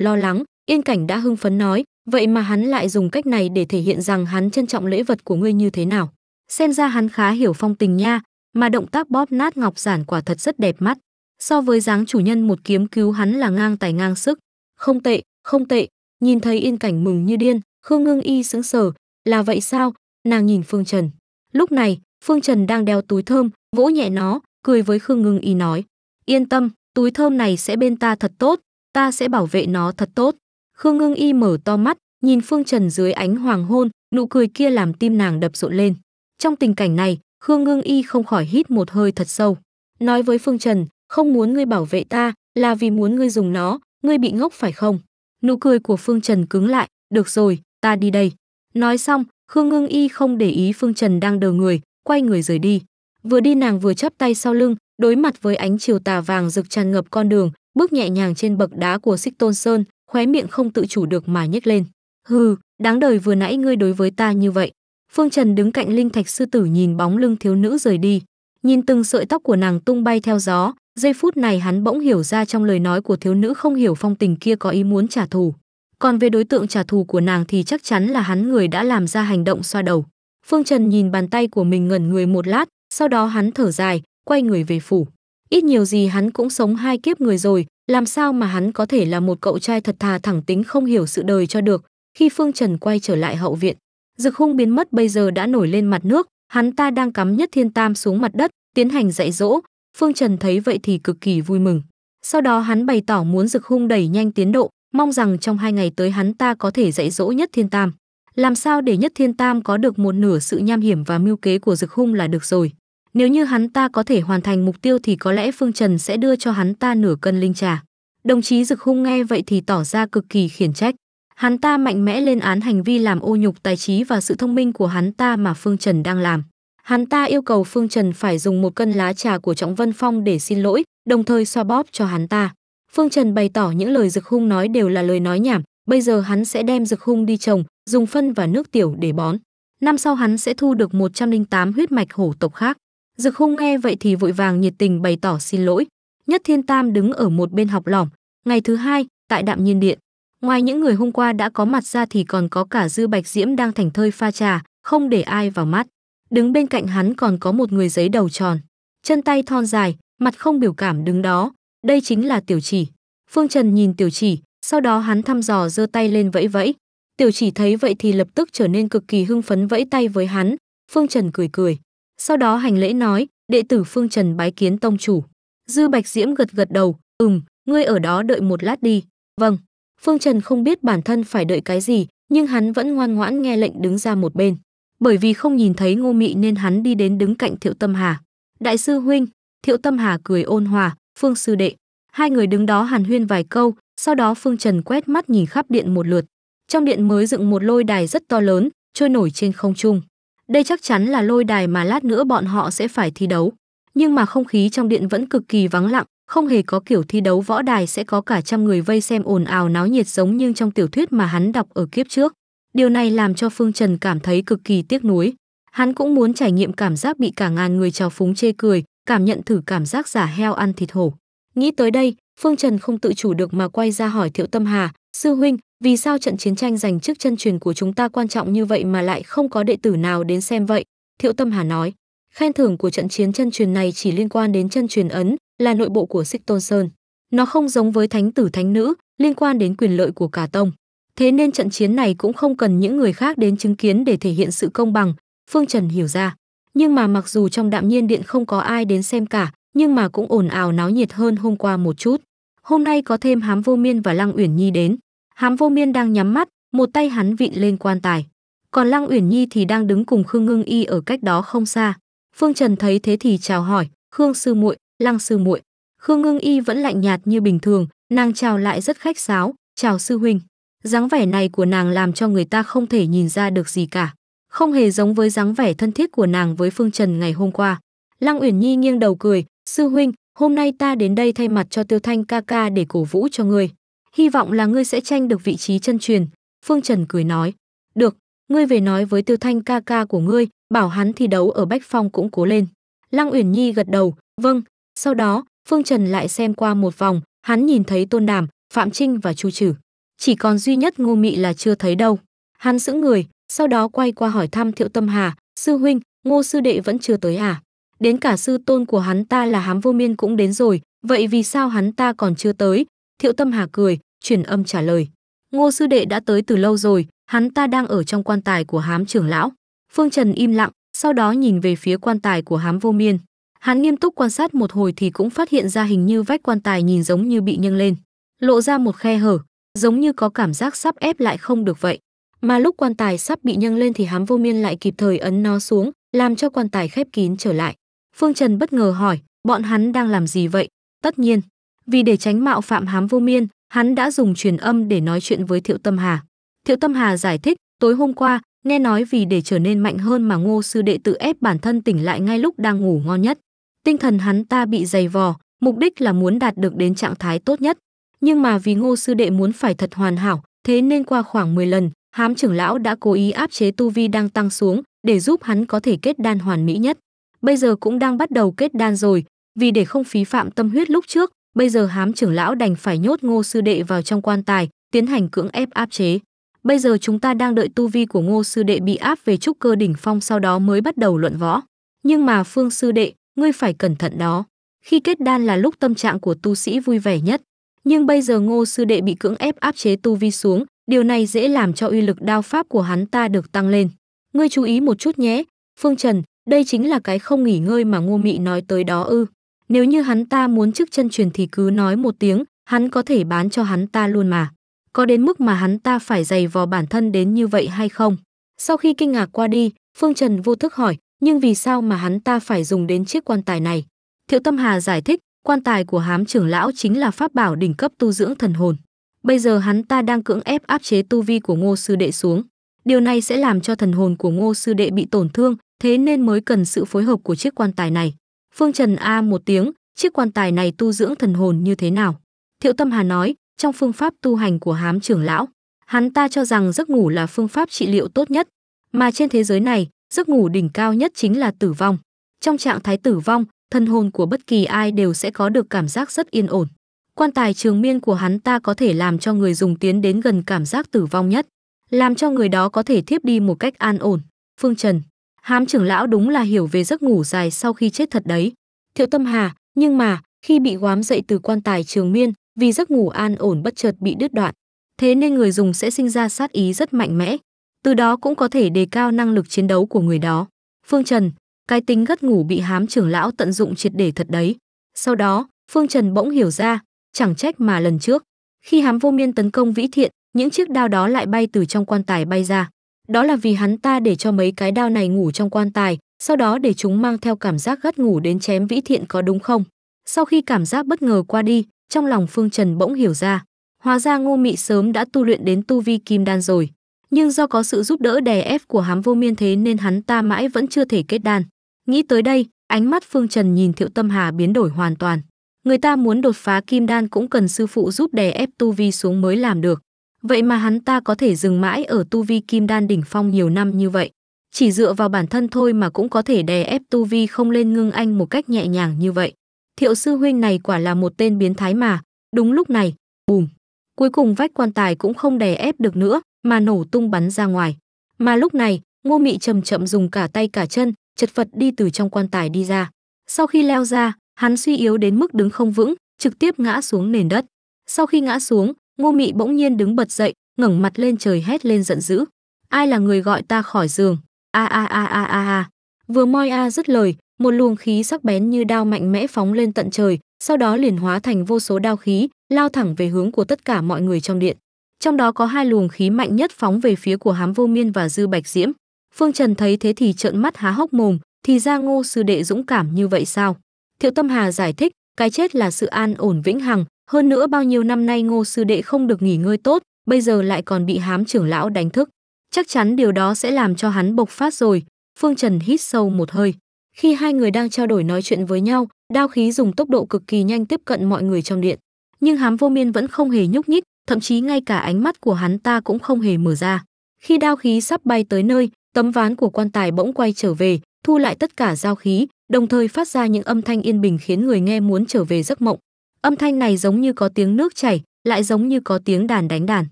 lo lắng yên cảnh đã hưng phấn nói Vậy mà hắn lại dùng cách này để thể hiện rằng hắn trân trọng lễ vật của ngươi như thế nào. Xem ra hắn khá hiểu phong tình nha, mà động tác bóp nát ngọc giản quả thật rất đẹp mắt. So với dáng chủ nhân một kiếm cứu hắn là ngang tài ngang sức. Không tệ, không tệ, nhìn thấy yên cảnh mừng như điên, Khương Ngưng Y sững sờ, là vậy sao? Nàng nhìn Phương Trần. Lúc này, Phương Trần đang đeo túi thơm, vỗ nhẹ nó, cười với Khương Ngưng Y nói: "Yên tâm, túi thơm này sẽ bên ta thật tốt, ta sẽ bảo vệ nó thật tốt." Khương Ngưng Y mở to mắt, nhìn Phương Trần dưới ánh hoàng hôn, nụ cười kia làm tim nàng đập rộn lên. Trong tình cảnh này, Khương Ngưng Y không khỏi hít một hơi thật sâu. Nói với Phương Trần, không muốn ngươi bảo vệ ta, là vì muốn ngươi dùng nó, ngươi bị ngốc phải không? Nụ cười của Phương Trần cứng lại, được rồi, ta đi đây. Nói xong, Khương Ngưng Y không để ý Phương Trần đang đờ người, quay người rời đi. Vừa đi nàng vừa chắp tay sau lưng, đối mặt với ánh chiều tà vàng rực tràn ngập con đường, bước nhẹ nhàng trên bậc đá của Xích Tôn Sơn, khóe miệng không tự chủ được mà nhếch lên. Hừ, đáng đời vừa nãy ngươi đối với ta như vậy. Phương Trần đứng cạnh linh thạch sư tử nhìn bóng lưng thiếu nữ rời đi, nhìn từng sợi tóc của nàng tung bay theo gió, giây phút này hắn bỗng hiểu ra trong lời nói của thiếu nữ không hiểu phong tình kia có ý muốn trả thù. Còn về đối tượng trả thù của nàng thì chắc chắn là hắn người đã làm ra hành động xoa đầu. Phương Trần nhìn bàn tay của mình ngẩn người một lát, sau đó hắn thở dài, quay người về phủ. Ít nhiều gì hắn cũng sống hai kiếp người rồi, làm sao mà hắn có thể là một cậu trai thật thà thẳng tính không hiểu sự đời cho được khi Phương Trần quay trở lại hậu viện. Dực hung biến mất bây giờ đã nổi lên mặt nước, hắn ta đang cắm nhất thiên tam xuống mặt đất, tiến hành dạy dỗ. Phương Trần thấy vậy thì cực kỳ vui mừng. Sau đó hắn bày tỏ muốn dực hung đẩy nhanh tiến độ, mong rằng trong hai ngày tới hắn ta có thể dạy dỗ nhất thiên tam. Làm sao để nhất thiên tam có được một nửa sự nham hiểm và mưu kế của dực hung là được rồi. Nếu như hắn ta có thể hoàn thành mục tiêu thì có lẽ Phương Trần sẽ đưa cho hắn ta nửa cân linh trà. Đồng chí Dực Hung nghe vậy thì tỏ ra cực kỳ khiển trách. Hắn ta mạnh mẽ lên án hành vi làm ô nhục tài trí và sự thông minh của hắn ta mà Phương Trần đang làm. Hắn ta yêu cầu Phương Trần phải dùng một cân lá trà của Trọng Vân Phong để xin lỗi, đồng thời xoa bóp cho hắn ta. Phương Trần bày tỏ những lời Dực Hung nói đều là lời nói nhảm, bây giờ hắn sẽ đem Dực Hung đi trồng, dùng phân và nước tiểu để bón. Năm sau hắn sẽ thu được 108 huyết mạch hổ tộc khác. Dực hung nghe vậy thì vội vàng nhiệt tình bày tỏ xin lỗi. Nhất Thiên Tam đứng ở một bên học lỏm. Ngày thứ hai, tại đạm nhiên điện. Ngoài những người hôm qua đã có mặt ra thì còn có cả Dư Bạch Diễm đang thành thơi pha trà, không để ai vào mắt. Đứng bên cạnh hắn còn có một người giấy đầu tròn. Chân tay thon dài, mặt không biểu cảm đứng đó. Đây chính là Tiểu Chỉ. Phương Trần nhìn Tiểu Chỉ, sau đó hắn thăm dò giơ tay lên vẫy vẫy. Tiểu Chỉ thấy vậy thì lập tức trở nên cực kỳ hưng phấn vẫy tay với hắn. Phương Trần cười cười. Sau đó hành lễ nói, đệ tử Phương Trần bái kiến tông chủ. Dư Bạch Diễm gật gật đầu, ừm, ngươi ở đó đợi một lát đi. Vâng. Phương Trần không biết bản thân phải đợi cái gì, nhưng hắn vẫn ngoan ngoãn nghe lệnh đứng ra một bên. Bởi vì không nhìn thấy Ngô Mị nên hắn đi đến đứng cạnh Thiệu Tâm Hà. Đại sư huynh, Thiệu Tâm Hà cười ôn hòa, Phương sư đệ. Hai người đứng đó hàn huyên vài câu, sau đó Phương Trần quét mắt nhìn khắp điện một lượt. Trong điện mới dựng một lôi đài rất to lớn, trôi nổi trên không trung. Đây chắc chắn là lôi đài mà lát nữa bọn họ sẽ phải thi đấu. Nhưng mà không khí trong điện vẫn cực kỳ vắng lặng, không hề có kiểu thi đấu võ đài sẽ có cả trăm người vây xem ồn ào náo nhiệt giống như trong tiểu thuyết mà hắn đọc ở kiếp trước. Điều này làm cho Phương Trần cảm thấy cực kỳ tiếc nuối. Hắn cũng muốn trải nghiệm cảm giác bị cả ngàn người trào phúng chê cười, cảm nhận thử cảm giác giả heo ăn thịt hổ. Nghĩ tới đây, Phương Trần không tự chủ được mà quay ra hỏi Thiệu Tâm Hà, sư huynh, vì sao trận chiến tranh giành chức chân truyền của chúng ta quan trọng như vậy mà lại không có đệ tử nào đến xem vậy? Thiệu Tâm Hà nói, khen thưởng của trận chiến chân truyền này chỉ liên quan đến chân truyền ấn, là nội bộ của Sích Tôn Sơn. Nó không giống với thánh tử thánh nữ, liên quan đến quyền lợi của cả tông. Thế nên trận chiến này cũng không cần những người khác đến chứng kiến để thể hiện sự công bằng, Phương Trần hiểu ra. Nhưng mà mặc dù trong đạm nhiên điện không có ai đến xem cả, nhưng mà cũng ồn ào náo nhiệt hơn hôm qua một chút. Hôm nay có thêm Hám Vô Miên và Lăng Uyển Nhi đến Hám Vô Miên đang nhắm mắt, một tay hắn vịn lên quan tài. Còn Lăng Uyển Nhi thì đang đứng cùng Khương Ngưng Y ở cách đó không xa. Phương Trần thấy thế thì chào hỏi, "Khương sư muội, Lăng sư muội." Khương Ngưng Y vẫn lạnh nhạt như bình thường, nàng chào lại rất khách sáo, "Chào sư huynh." Dáng vẻ này của nàng làm cho người ta không thể nhìn ra được gì cả, không hề giống với dáng vẻ thân thiết của nàng với Phương Trần ngày hôm qua. Lăng Uyển Nhi nghiêng đầu cười, "Sư huynh, hôm nay ta đến đây thay mặt cho Tiêu Thanh ca ca để cổ vũ cho ngươi." hy vọng là ngươi sẽ tranh được vị trí chân truyền. Phương Trần cười nói, được, ngươi về nói với Tiêu Thanh ca ca của ngươi, bảo hắn thi đấu ở Bách Phong cũng cố lên. Lăng Uyển Nhi gật đầu, vâng. Sau đó, Phương Trần lại xem qua một vòng, hắn nhìn thấy Tôn Đàm, Phạm Trinh và Chu Trử. Chỉ còn duy nhất Ngô Mị là chưa thấy đâu. Hắn giữ người, sau đó quay qua hỏi thăm Thiệu Tâm Hà, sư huynh, Ngô sư đệ vẫn chưa tới à? Đến cả sư tôn của hắn ta là Hám Vô Miên cũng đến rồi, vậy vì sao hắn ta còn chưa tới? Thiệu Tâm Hà cười, truyền âm trả lời. Ngô sư đệ đã tới từ lâu rồi, hắn ta đang ở trong quan tài của hám trưởng lão. Phương Trần im lặng, sau đó nhìn về phía quan tài của hám vô miên. Hắn nghiêm túc quan sát một hồi thì cũng phát hiện ra hình như vách quan tài nhìn giống như bị nâng lên, lộ ra một khe hở, giống như có cảm giác sắp ép lại không được vậy. Mà lúc quan tài sắp bị nâng lên thì hám vô miên lại kịp thời ấn nó xuống, làm cho quan tài khép kín trở lại. Phương Trần bất ngờ hỏi, bọn hắn đang làm gì vậy? Tất nhiên, vì để tránh mạo phạm hám vô miên, hắn đã dùng truyền âm để nói chuyện với Thiệu Tâm Hà. Thiệu Tâm Hà giải thích, tối hôm qua, nghe nói vì để trở nên mạnh hơn mà Ngô sư đệ tự ép bản thân tỉnh lại ngay lúc đang ngủ ngon nhất. Tinh thần hắn ta bị dày vò, mục đích là muốn đạt được đến trạng thái tốt nhất. Nhưng mà vì Ngô sư đệ muốn phải thật hoàn hảo, thế nên qua khoảng 10 lần, hám trưởng lão đã cố ý áp chế tu vi đang tăng xuống để giúp hắn có thể kết đan hoàn mỹ nhất. Bây giờ cũng đang bắt đầu kết đan rồi, vì để không phí phạm tâm huyết lúc trước, Bây giờ hám trưởng lão đành phải nhốt Ngô sư đệ vào trong quan tài, tiến hành cưỡng ép áp chế. Bây giờ chúng ta đang đợi tu vi của Ngô sư đệ bị áp về trúc cơ đỉnh phong sau đó mới bắt đầu luận võ. Nhưng mà Phương sư đệ, ngươi phải cẩn thận đó. Khi kết đan là lúc tâm trạng của tu sĩ vui vẻ nhất, nhưng bây giờ Ngô sư đệ bị cưỡng ép áp chế tu vi xuống, điều này dễ làm cho uy lực đao pháp của hắn ta được tăng lên. Ngươi chú ý một chút nhé, Phương Trần, đây chính là cái không nghỉ ngơi mà Ngô Mị nói tới đó ư? Nếu như hắn ta muốn chiếc chân truyền thì cứ nói một tiếng, hắn có thể bán cho hắn ta luôn mà. Có đến mức mà hắn ta phải dày vò bản thân đến như vậy hay không? Sau khi kinh ngạc qua đi, Phương Trần vô thức hỏi, nhưng vì sao mà hắn ta phải dùng đến chiếc quan tài này? Thiệu Tâm Hà giải thích, quan tài của hám trưởng lão chính là pháp bảo đỉnh cấp tu dưỡng thần hồn. Bây giờ hắn ta đang cưỡng ép áp chế tu vi của Ngô sư đệ xuống. Điều này sẽ làm cho thần hồn của Ngô sư đệ bị tổn thương, thế nên mới cần sự phối hợp của chiếc quan tài này. Phương Trần A một tiếng, chiếc quan tài này tu dưỡng thần hồn như thế nào? Thiệu Tâm Hà nói, trong phương pháp tu hành của hám trưởng lão, hắn ta cho rằng giấc ngủ là phương pháp trị liệu tốt nhất, mà trên thế giới này, giấc ngủ đỉnh cao nhất chính là tử vong. Trong trạng thái tử vong, thân hồn của bất kỳ ai đều sẽ có được cảm giác rất yên ổn. Quan tài trường miên của hắn ta có thể làm cho người dùng tiến đến gần cảm giác tử vong nhất, làm cho người đó có thể thiếp đi một cách an ổn. Phương Trần hám trưởng lão đúng là hiểu về giấc ngủ dài sau khi chết thật đấy thiệu tâm hà nhưng mà khi bị hoám dậy từ quan tài trường miên vì giấc ngủ an ổn bất chợt bị đứt đoạn thế nên người dùng sẽ sinh ra sát ý rất mạnh mẽ từ đó cũng có thể đề cao năng lực chiến đấu của người đó phương trần cái tính gất ngủ bị hám trưởng lão tận dụng triệt để thật đấy sau đó phương trần bỗng hiểu ra chẳng trách mà lần trước khi hám vô miên tấn công vĩ thiện những chiếc đao đó lại bay từ trong quan tài bay ra đó là vì hắn ta để cho mấy cái đao này ngủ trong quan tài, sau đó để chúng mang theo cảm giác gắt ngủ đến chém vĩ thiện có đúng không? Sau khi cảm giác bất ngờ qua đi, trong lòng Phương Trần bỗng hiểu ra. Hóa ra Ngô Mị sớm đã tu luyện đến tu vi kim đan rồi. Nhưng do có sự giúp đỡ đè ép của hám vô miên thế nên hắn ta mãi vẫn chưa thể kết đan. Nghĩ tới đây, ánh mắt Phương Trần nhìn Thiệu Tâm Hà biến đổi hoàn toàn. Người ta muốn đột phá kim đan cũng cần sư phụ giúp đè ép tu vi xuống mới làm được. Vậy mà hắn ta có thể dừng mãi ở tu vi kim đan đỉnh phong nhiều năm như vậy. Chỉ dựa vào bản thân thôi mà cũng có thể đè ép tu vi không lên ngưng anh một cách nhẹ nhàng như vậy. Thiệu sư huynh này quả là một tên biến thái mà. Đúng lúc này, bùm. Cuối cùng vách quan tài cũng không đè ép được nữa, mà nổ tung bắn ra ngoài. Mà lúc này, ngô mị chậm chậm dùng cả tay cả chân, chật vật đi từ trong quan tài đi ra. Sau khi leo ra, hắn suy yếu đến mức đứng không vững, trực tiếp ngã xuống nền đất. Sau khi ngã xuống, ngô mị bỗng nhiên đứng bật dậy ngẩng mặt lên trời hét lên giận dữ ai là người gọi ta khỏi giường a a a a a a vừa moi a dứt lời một luồng khí sắc bén như đao mạnh mẽ phóng lên tận trời sau đó liền hóa thành vô số đao khí lao thẳng về hướng của tất cả mọi người trong điện trong đó có hai luồng khí mạnh nhất phóng về phía của hám vô miên và dư bạch diễm phương trần thấy thế thì trợn mắt há hốc mồm thì ra ngô sư đệ dũng cảm như vậy sao thiệu tâm hà giải thích cái chết là sự an ổn vĩnh hằng hơn nữa bao nhiêu năm nay Ngô sư đệ không được nghỉ ngơi tốt, bây giờ lại còn bị hám trưởng lão đánh thức. Chắc chắn điều đó sẽ làm cho hắn bộc phát rồi. Phương Trần hít sâu một hơi. Khi hai người đang trao đổi nói chuyện với nhau, đao khí dùng tốc độ cực kỳ nhanh tiếp cận mọi người trong điện. Nhưng hám vô miên vẫn không hề nhúc nhích, thậm chí ngay cả ánh mắt của hắn ta cũng không hề mở ra. Khi đao khí sắp bay tới nơi, tấm ván của quan tài bỗng quay trở về, thu lại tất cả giao khí, đồng thời phát ra những âm thanh yên bình khiến người nghe muốn trở về giấc mộng. Âm thanh này giống như có tiếng nước chảy, lại giống như có tiếng đàn đánh đàn,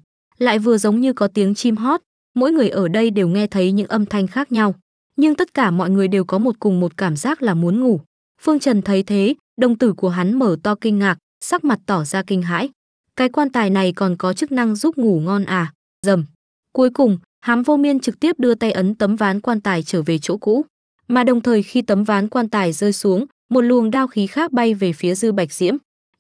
lại vừa giống như có tiếng chim hót, mỗi người ở đây đều nghe thấy những âm thanh khác nhau, nhưng tất cả mọi người đều có một cùng một cảm giác là muốn ngủ. Phương Trần thấy thế, đồng tử của hắn mở to kinh ngạc, sắc mặt tỏ ra kinh hãi. Cái quan tài này còn có chức năng giúp ngủ ngon à? Dầm. Cuối cùng, Hám Vô Miên trực tiếp đưa tay ấn tấm ván quan tài trở về chỗ cũ, mà đồng thời khi tấm ván quan tài rơi xuống, một luồng đao khí khác bay về phía Dư Bạch Diễm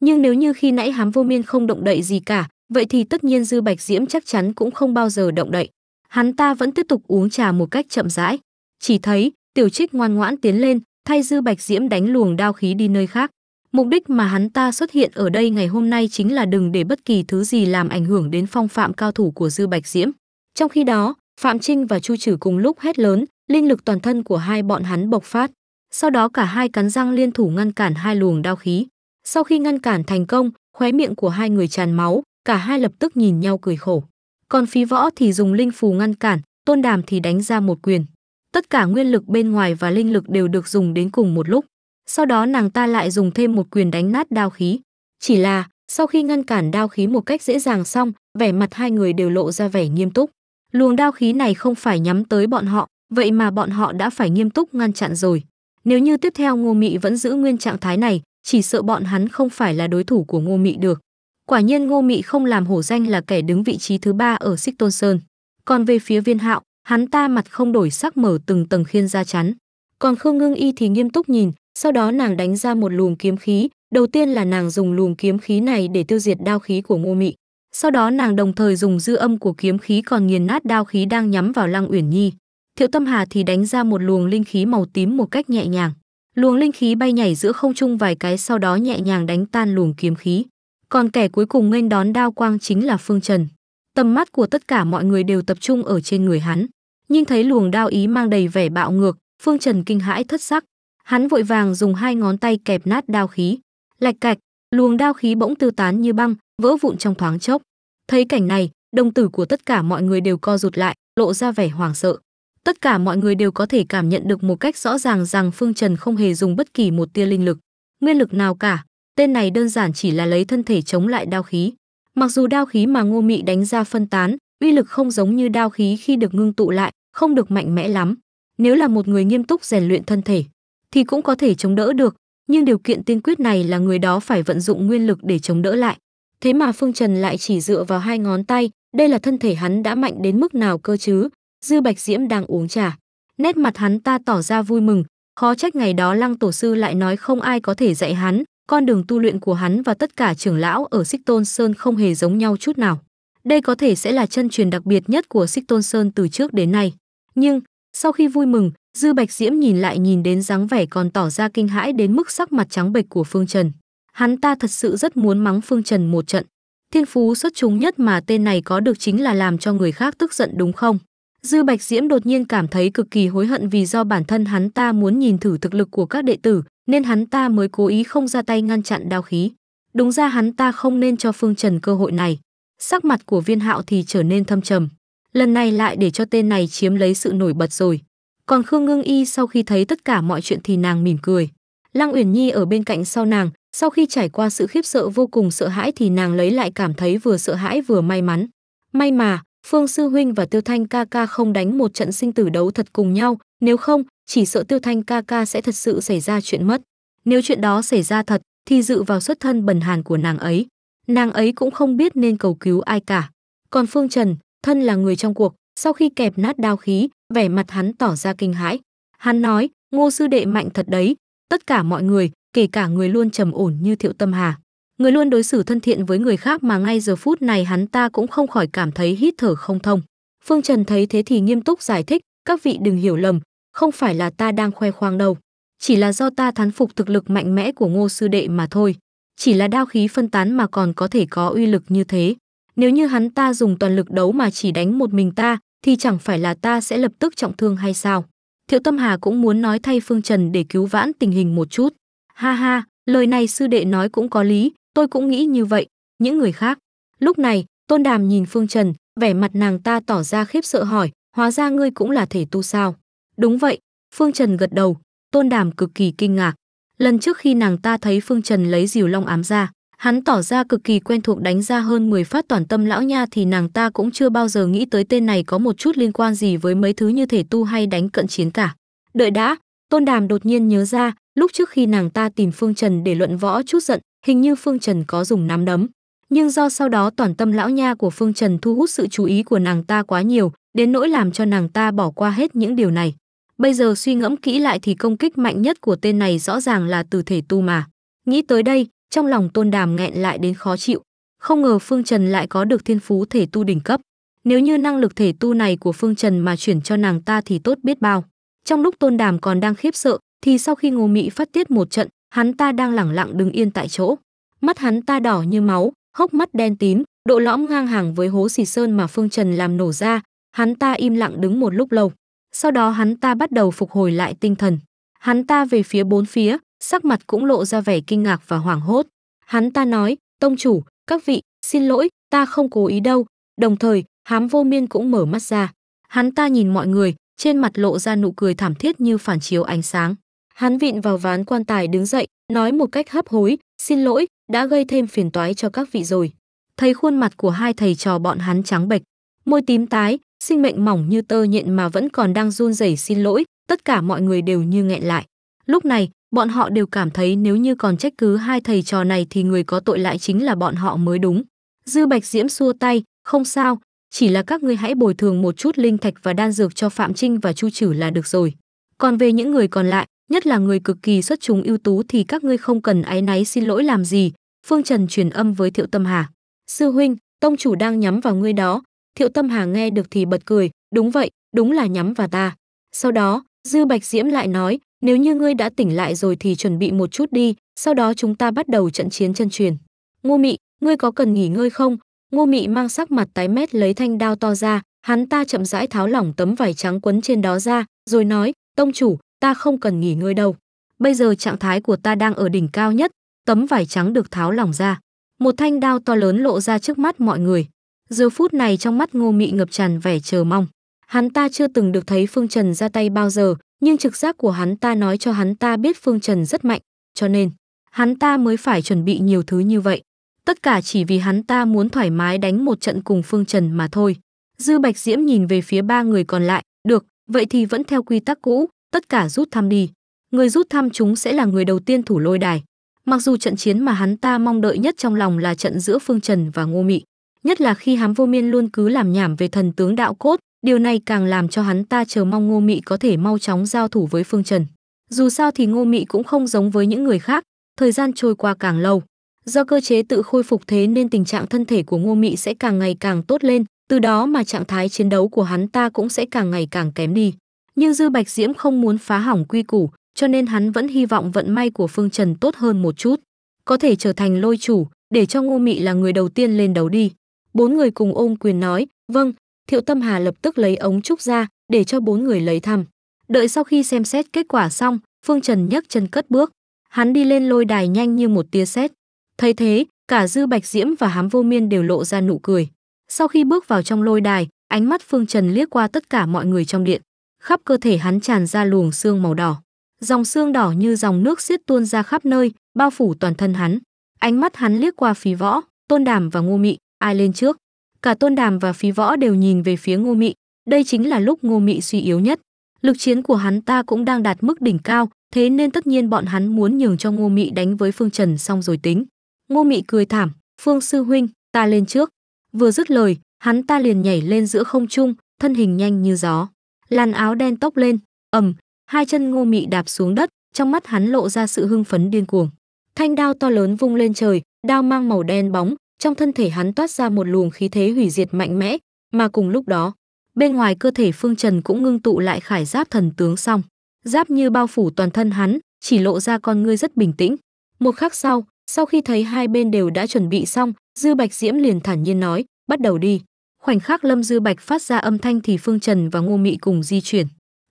nhưng nếu như khi nãy hám vô miên không động đậy gì cả vậy thì tất nhiên dư bạch diễm chắc chắn cũng không bao giờ động đậy hắn ta vẫn tiếp tục uống trà một cách chậm rãi chỉ thấy tiểu trích ngoan ngoãn tiến lên thay dư bạch diễm đánh luồng đao khí đi nơi khác mục đích mà hắn ta xuất hiện ở đây ngày hôm nay chính là đừng để bất kỳ thứ gì làm ảnh hưởng đến phong phạm cao thủ của dư bạch diễm trong khi đó phạm trinh và chu trử cùng lúc hét lớn linh lực toàn thân của hai bọn hắn bộc phát sau đó cả hai cắn răng liên thủ ngăn cản hai luồng đao khí sau khi ngăn cản thành công, khóe miệng của hai người tràn máu, cả hai lập tức nhìn nhau cười khổ. Còn phí võ thì dùng linh phù ngăn cản, tôn đàm thì đánh ra một quyền. Tất cả nguyên lực bên ngoài và linh lực đều được dùng đến cùng một lúc. Sau đó nàng ta lại dùng thêm một quyền đánh nát đao khí. Chỉ là, sau khi ngăn cản đao khí một cách dễ dàng xong, vẻ mặt hai người đều lộ ra vẻ nghiêm túc. Luồng đao khí này không phải nhắm tới bọn họ, vậy mà bọn họ đã phải nghiêm túc ngăn chặn rồi. Nếu như tiếp theo Ngô Mị vẫn giữ nguyên trạng thái này, chỉ sợ bọn hắn không phải là đối thủ của Ngô Mị được. Quả nhiên Ngô Mị không làm hổ danh là kẻ đứng vị trí thứ ba ở Xích Tôn Sơn. Còn về phía Viên Hạo, hắn ta mặt không đổi sắc mở từng tầng khiên ra chắn. Còn Khương Ngưng Y thì nghiêm túc nhìn, sau đó nàng đánh ra một luồng kiếm khí, đầu tiên là nàng dùng luồng kiếm khí này để tiêu diệt đao khí của Ngô Mị. Sau đó nàng đồng thời dùng dư âm của kiếm khí còn nghiền nát đao khí đang nhắm vào Lăng Uyển Nhi. Thiệu Tâm Hà thì đánh ra một luồng linh khí màu tím một cách nhẹ nhàng. Luồng linh khí bay nhảy giữa không trung vài cái sau đó nhẹ nhàng đánh tan luồng kiếm khí. Còn kẻ cuối cùng nghênh đón đao quang chính là Phương Trần. Tầm mắt của tất cả mọi người đều tập trung ở trên người hắn. Nhưng thấy luồng đao ý mang đầy vẻ bạo ngược, Phương Trần kinh hãi thất sắc. Hắn vội vàng dùng hai ngón tay kẹp nát đao khí. Lạch cạch, luồng đao khí bỗng tư tán như băng, vỡ vụn trong thoáng chốc. Thấy cảnh này, đồng tử của tất cả mọi người đều co rụt lại, lộ ra vẻ hoảng sợ tất cả mọi người đều có thể cảm nhận được một cách rõ ràng rằng Phương Trần không hề dùng bất kỳ một tia linh lực, nguyên lực nào cả, tên này đơn giản chỉ là lấy thân thể chống lại đao khí. Mặc dù đao khí mà Ngô Mị đánh ra phân tán, uy lực không giống như đao khí khi được ngưng tụ lại, không được mạnh mẽ lắm. Nếu là một người nghiêm túc rèn luyện thân thể thì cũng có thể chống đỡ được, nhưng điều kiện tiên quyết này là người đó phải vận dụng nguyên lực để chống đỡ lại. Thế mà Phương Trần lại chỉ dựa vào hai ngón tay, đây là thân thể hắn đã mạnh đến mức nào cơ chứ, Dư Bạch Diễm đang uống trà. Nét mặt hắn ta tỏ ra vui mừng, khó trách ngày đó Lăng Tổ Sư lại nói không ai có thể dạy hắn, con đường tu luyện của hắn và tất cả trưởng lão ở Xích Tôn Sơn không hề giống nhau chút nào. Đây có thể sẽ là chân truyền đặc biệt nhất của Xích Tôn Sơn từ trước đến nay. Nhưng, sau khi vui mừng, Dư Bạch Diễm nhìn lại nhìn đến dáng vẻ còn tỏ ra kinh hãi đến mức sắc mặt trắng bệch của Phương Trần. Hắn ta thật sự rất muốn mắng Phương Trần một trận. Thiên phú xuất chúng nhất mà tên này có được chính là làm cho người khác tức giận đúng không? Dư Bạch Diễm đột nhiên cảm thấy cực kỳ hối hận vì do bản thân hắn ta muốn nhìn thử thực lực của các đệ tử, nên hắn ta mới cố ý không ra tay ngăn chặn đao khí. Đúng ra hắn ta không nên cho Phương Trần cơ hội này. Sắc mặt của Viên Hạo thì trở nên thâm trầm. Lần này lại để cho tên này chiếm lấy sự nổi bật rồi. Còn Khương Ngưng Y sau khi thấy tất cả mọi chuyện thì nàng mỉm cười. Lăng Uyển Nhi ở bên cạnh sau nàng, sau khi trải qua sự khiếp sợ vô cùng sợ hãi thì nàng lấy lại cảm thấy vừa sợ hãi vừa may mắn. May mà, Phương Sư Huynh và Tiêu Thanh ca ca không đánh một trận sinh tử đấu thật cùng nhau, nếu không, chỉ sợ Tiêu Thanh ca ca sẽ thật sự xảy ra chuyện mất. Nếu chuyện đó xảy ra thật, thì dự vào xuất thân bần hàn của nàng ấy. Nàng ấy cũng không biết nên cầu cứu ai cả. Còn Phương Trần, thân là người trong cuộc, sau khi kẹp nát đao khí, vẻ mặt hắn tỏ ra kinh hãi. Hắn nói, ngô sư đệ mạnh thật đấy, tất cả mọi người, kể cả người luôn trầm ổn như thiệu tâm hà người luôn đối xử thân thiện với người khác mà ngay giờ phút này hắn ta cũng không khỏi cảm thấy hít thở không thông. Phương Trần thấy thế thì nghiêm túc giải thích, các vị đừng hiểu lầm, không phải là ta đang khoe khoang đâu, chỉ là do ta thán phục thực lực mạnh mẽ của Ngô sư đệ mà thôi, chỉ là đao khí phân tán mà còn có thể có uy lực như thế. Nếu như hắn ta dùng toàn lực đấu mà chỉ đánh một mình ta, thì chẳng phải là ta sẽ lập tức trọng thương hay sao? Thiệu Tâm Hà cũng muốn nói thay Phương Trần để cứu vãn tình hình một chút. Ha ha, lời này sư đệ nói cũng có lý, tôi cũng nghĩ như vậy, những người khác. Lúc này, Tôn Đàm nhìn Phương Trần, vẻ mặt nàng ta tỏ ra khiếp sợ hỏi, hóa ra ngươi cũng là thể tu sao? Đúng vậy, Phương Trần gật đầu, Tôn Đàm cực kỳ kinh ngạc. Lần trước khi nàng ta thấy Phương Trần lấy dìu long ám ra, hắn tỏ ra cực kỳ quen thuộc đánh ra hơn 10 phát toàn tâm lão nha thì nàng ta cũng chưa bao giờ nghĩ tới tên này có một chút liên quan gì với mấy thứ như thể tu hay đánh cận chiến cả. Đợi đã, Tôn Đàm đột nhiên nhớ ra, lúc trước khi nàng ta tìm Phương Trần để luận võ chút giận, hình như Phương Trần có dùng nắm đấm. Nhưng do sau đó toàn tâm lão nha của Phương Trần thu hút sự chú ý của nàng ta quá nhiều, đến nỗi làm cho nàng ta bỏ qua hết những điều này. Bây giờ suy ngẫm kỹ lại thì công kích mạnh nhất của tên này rõ ràng là từ thể tu mà. Nghĩ tới đây, trong lòng tôn đàm nghẹn lại đến khó chịu. Không ngờ Phương Trần lại có được thiên phú thể tu đỉnh cấp. Nếu như năng lực thể tu này của Phương Trần mà chuyển cho nàng ta thì tốt biết bao. Trong lúc tôn đàm còn đang khiếp sợ, thì sau khi ngô mị phát tiết một trận, hắn ta đang lẳng lặng đứng yên tại chỗ mắt hắn ta đỏ như máu hốc mắt đen tím độ lõm ngang hàng với hố xì sơn mà phương trần làm nổ ra hắn ta im lặng đứng một lúc lâu sau đó hắn ta bắt đầu phục hồi lại tinh thần hắn ta về phía bốn phía sắc mặt cũng lộ ra vẻ kinh ngạc và hoảng hốt hắn ta nói tông chủ các vị xin lỗi ta không cố ý đâu đồng thời hám vô miên cũng mở mắt ra hắn ta nhìn mọi người trên mặt lộ ra nụ cười thảm thiết như phản chiếu ánh sáng Hắn vịn vào ván quan tài đứng dậy, nói một cách hấp hối, xin lỗi, đã gây thêm phiền toái cho các vị rồi. Thấy khuôn mặt của hai thầy trò bọn hắn trắng bệch, môi tím tái, sinh mệnh mỏng như tơ nhện mà vẫn còn đang run rẩy xin lỗi, tất cả mọi người đều như nghẹn lại. Lúc này, bọn họ đều cảm thấy nếu như còn trách cứ hai thầy trò này thì người có tội lại chính là bọn họ mới đúng. Dư Bạch Diễm xua tay, không sao, chỉ là các ngươi hãy bồi thường một chút linh thạch và đan dược cho Phạm Trinh và Chu Chử là được rồi. Còn về những người còn lại, nhất là người cực kỳ xuất chúng ưu tú thì các ngươi không cần áy náy xin lỗi làm gì phương trần truyền âm với thiệu tâm hà sư huynh tông chủ đang nhắm vào ngươi đó thiệu tâm hà nghe được thì bật cười đúng vậy đúng là nhắm vào ta sau đó dư bạch diễm lại nói nếu như ngươi đã tỉnh lại rồi thì chuẩn bị một chút đi sau đó chúng ta bắt đầu trận chiến chân truyền ngô mị ngươi có cần nghỉ ngơi không ngô mị mang sắc mặt tái mét lấy thanh đao to ra hắn ta chậm rãi tháo lỏng tấm vải trắng quấn trên đó ra rồi nói tông chủ ta không cần nghỉ ngơi đâu. Bây giờ trạng thái của ta đang ở đỉnh cao nhất, tấm vải trắng được tháo lỏng ra. Một thanh đao to lớn lộ ra trước mắt mọi người. Giờ phút này trong mắt ngô mị ngập tràn vẻ chờ mong. Hắn ta chưa từng được thấy Phương Trần ra tay bao giờ, nhưng trực giác của hắn ta nói cho hắn ta biết Phương Trần rất mạnh, cho nên hắn ta mới phải chuẩn bị nhiều thứ như vậy. Tất cả chỉ vì hắn ta muốn thoải mái đánh một trận cùng Phương Trần mà thôi. Dư Bạch Diễm nhìn về phía ba người còn lại, được, vậy thì vẫn theo quy tắc cũ, tất cả rút thăm đi. Người rút thăm chúng sẽ là người đầu tiên thủ lôi đài. Mặc dù trận chiến mà hắn ta mong đợi nhất trong lòng là trận giữa Phương Trần và Ngô Mị, nhất là khi hám vô miên luôn cứ làm nhảm về thần tướng đạo cốt, điều này càng làm cho hắn ta chờ mong Ngô Mị có thể mau chóng giao thủ với Phương Trần. Dù sao thì Ngô Mị cũng không giống với những người khác, thời gian trôi qua càng lâu. Do cơ chế tự khôi phục thế nên tình trạng thân thể của Ngô Mị sẽ càng ngày càng tốt lên, từ đó mà trạng thái chiến đấu của hắn ta cũng sẽ càng ngày càng kém đi nhưng Dư Bạch Diễm không muốn phá hỏng quy củ, cho nên hắn vẫn hy vọng vận may của Phương Trần tốt hơn một chút, có thể trở thành lôi chủ, để cho Ngô Mị là người đầu tiên lên đấu đi. Bốn người cùng ôm quyền nói, "Vâng." Thiệu Tâm Hà lập tức lấy ống trúc ra, để cho bốn người lấy thăm. Đợi sau khi xem xét kết quả xong, Phương Trần nhấc chân cất bước, hắn đi lên lôi đài nhanh như một tia sét. Thấy thế, cả Dư Bạch Diễm và Hám Vô Miên đều lộ ra nụ cười. Sau khi bước vào trong lôi đài, ánh mắt Phương Trần liếc qua tất cả mọi người trong điện khắp cơ thể hắn tràn ra luồng xương màu đỏ. Dòng xương đỏ như dòng nước xiết tuôn ra khắp nơi, bao phủ toàn thân hắn. Ánh mắt hắn liếc qua phí võ, tôn đàm và ngô mị, ai lên trước. Cả tôn đàm và phí võ đều nhìn về phía ngô mị, đây chính là lúc ngô mị suy yếu nhất. Lực chiến của hắn ta cũng đang đạt mức đỉnh cao, thế nên tất nhiên bọn hắn muốn nhường cho ngô mị đánh với Phương Trần xong rồi tính. Ngô mị cười thảm, Phương sư huynh, ta lên trước. Vừa dứt lời, hắn ta liền nhảy lên giữa không trung, thân hình nhanh như gió làn áo đen tóc lên ầm hai chân ngô mị đạp xuống đất trong mắt hắn lộ ra sự hưng phấn điên cuồng thanh đao to lớn vung lên trời đao mang màu đen bóng trong thân thể hắn toát ra một luồng khí thế hủy diệt mạnh mẽ mà cùng lúc đó bên ngoài cơ thể phương trần cũng ngưng tụ lại khải giáp thần tướng xong giáp như bao phủ toàn thân hắn chỉ lộ ra con ngươi rất bình tĩnh một khắc sau sau khi thấy hai bên đều đã chuẩn bị xong dư bạch diễm liền thản nhiên nói bắt đầu đi Khoảnh khắc Lâm Dư Bạch phát ra âm thanh thì Phương Trần và Ngô Mị cùng di chuyển.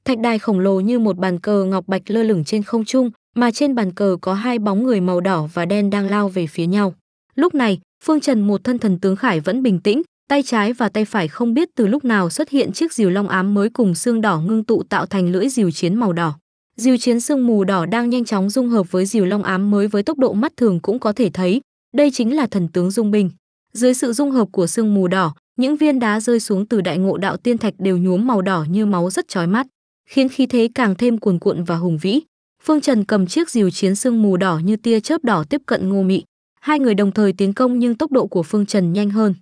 Thạch đài khổng lồ như một bàn cờ ngọc bạch lơ lửng trên không trung, mà trên bàn cờ có hai bóng người màu đỏ và đen đang lao về phía nhau. Lúc này, Phương Trần một thân thần tướng khải vẫn bình tĩnh, tay trái và tay phải không biết từ lúc nào xuất hiện chiếc diều long ám mới cùng xương đỏ ngưng tụ tạo thành lưỡi diều chiến màu đỏ. Diều chiến xương mù đỏ đang nhanh chóng dung hợp với diều long ám mới với tốc độ mắt thường cũng có thể thấy, đây chính là thần tướng dung binh. Dưới sự dung hợp của sương mù đỏ, những viên đá rơi xuống từ đại ngộ đạo tiên thạch đều nhuốm màu đỏ như máu rất chói mắt, khiến khí thế càng thêm cuồn cuộn và hùng vĩ. Phương Trần cầm chiếc diều chiến sương mù đỏ như tia chớp đỏ tiếp cận Ngô Mị. Hai người đồng thời tiến công nhưng tốc độ của Phương Trần nhanh hơn.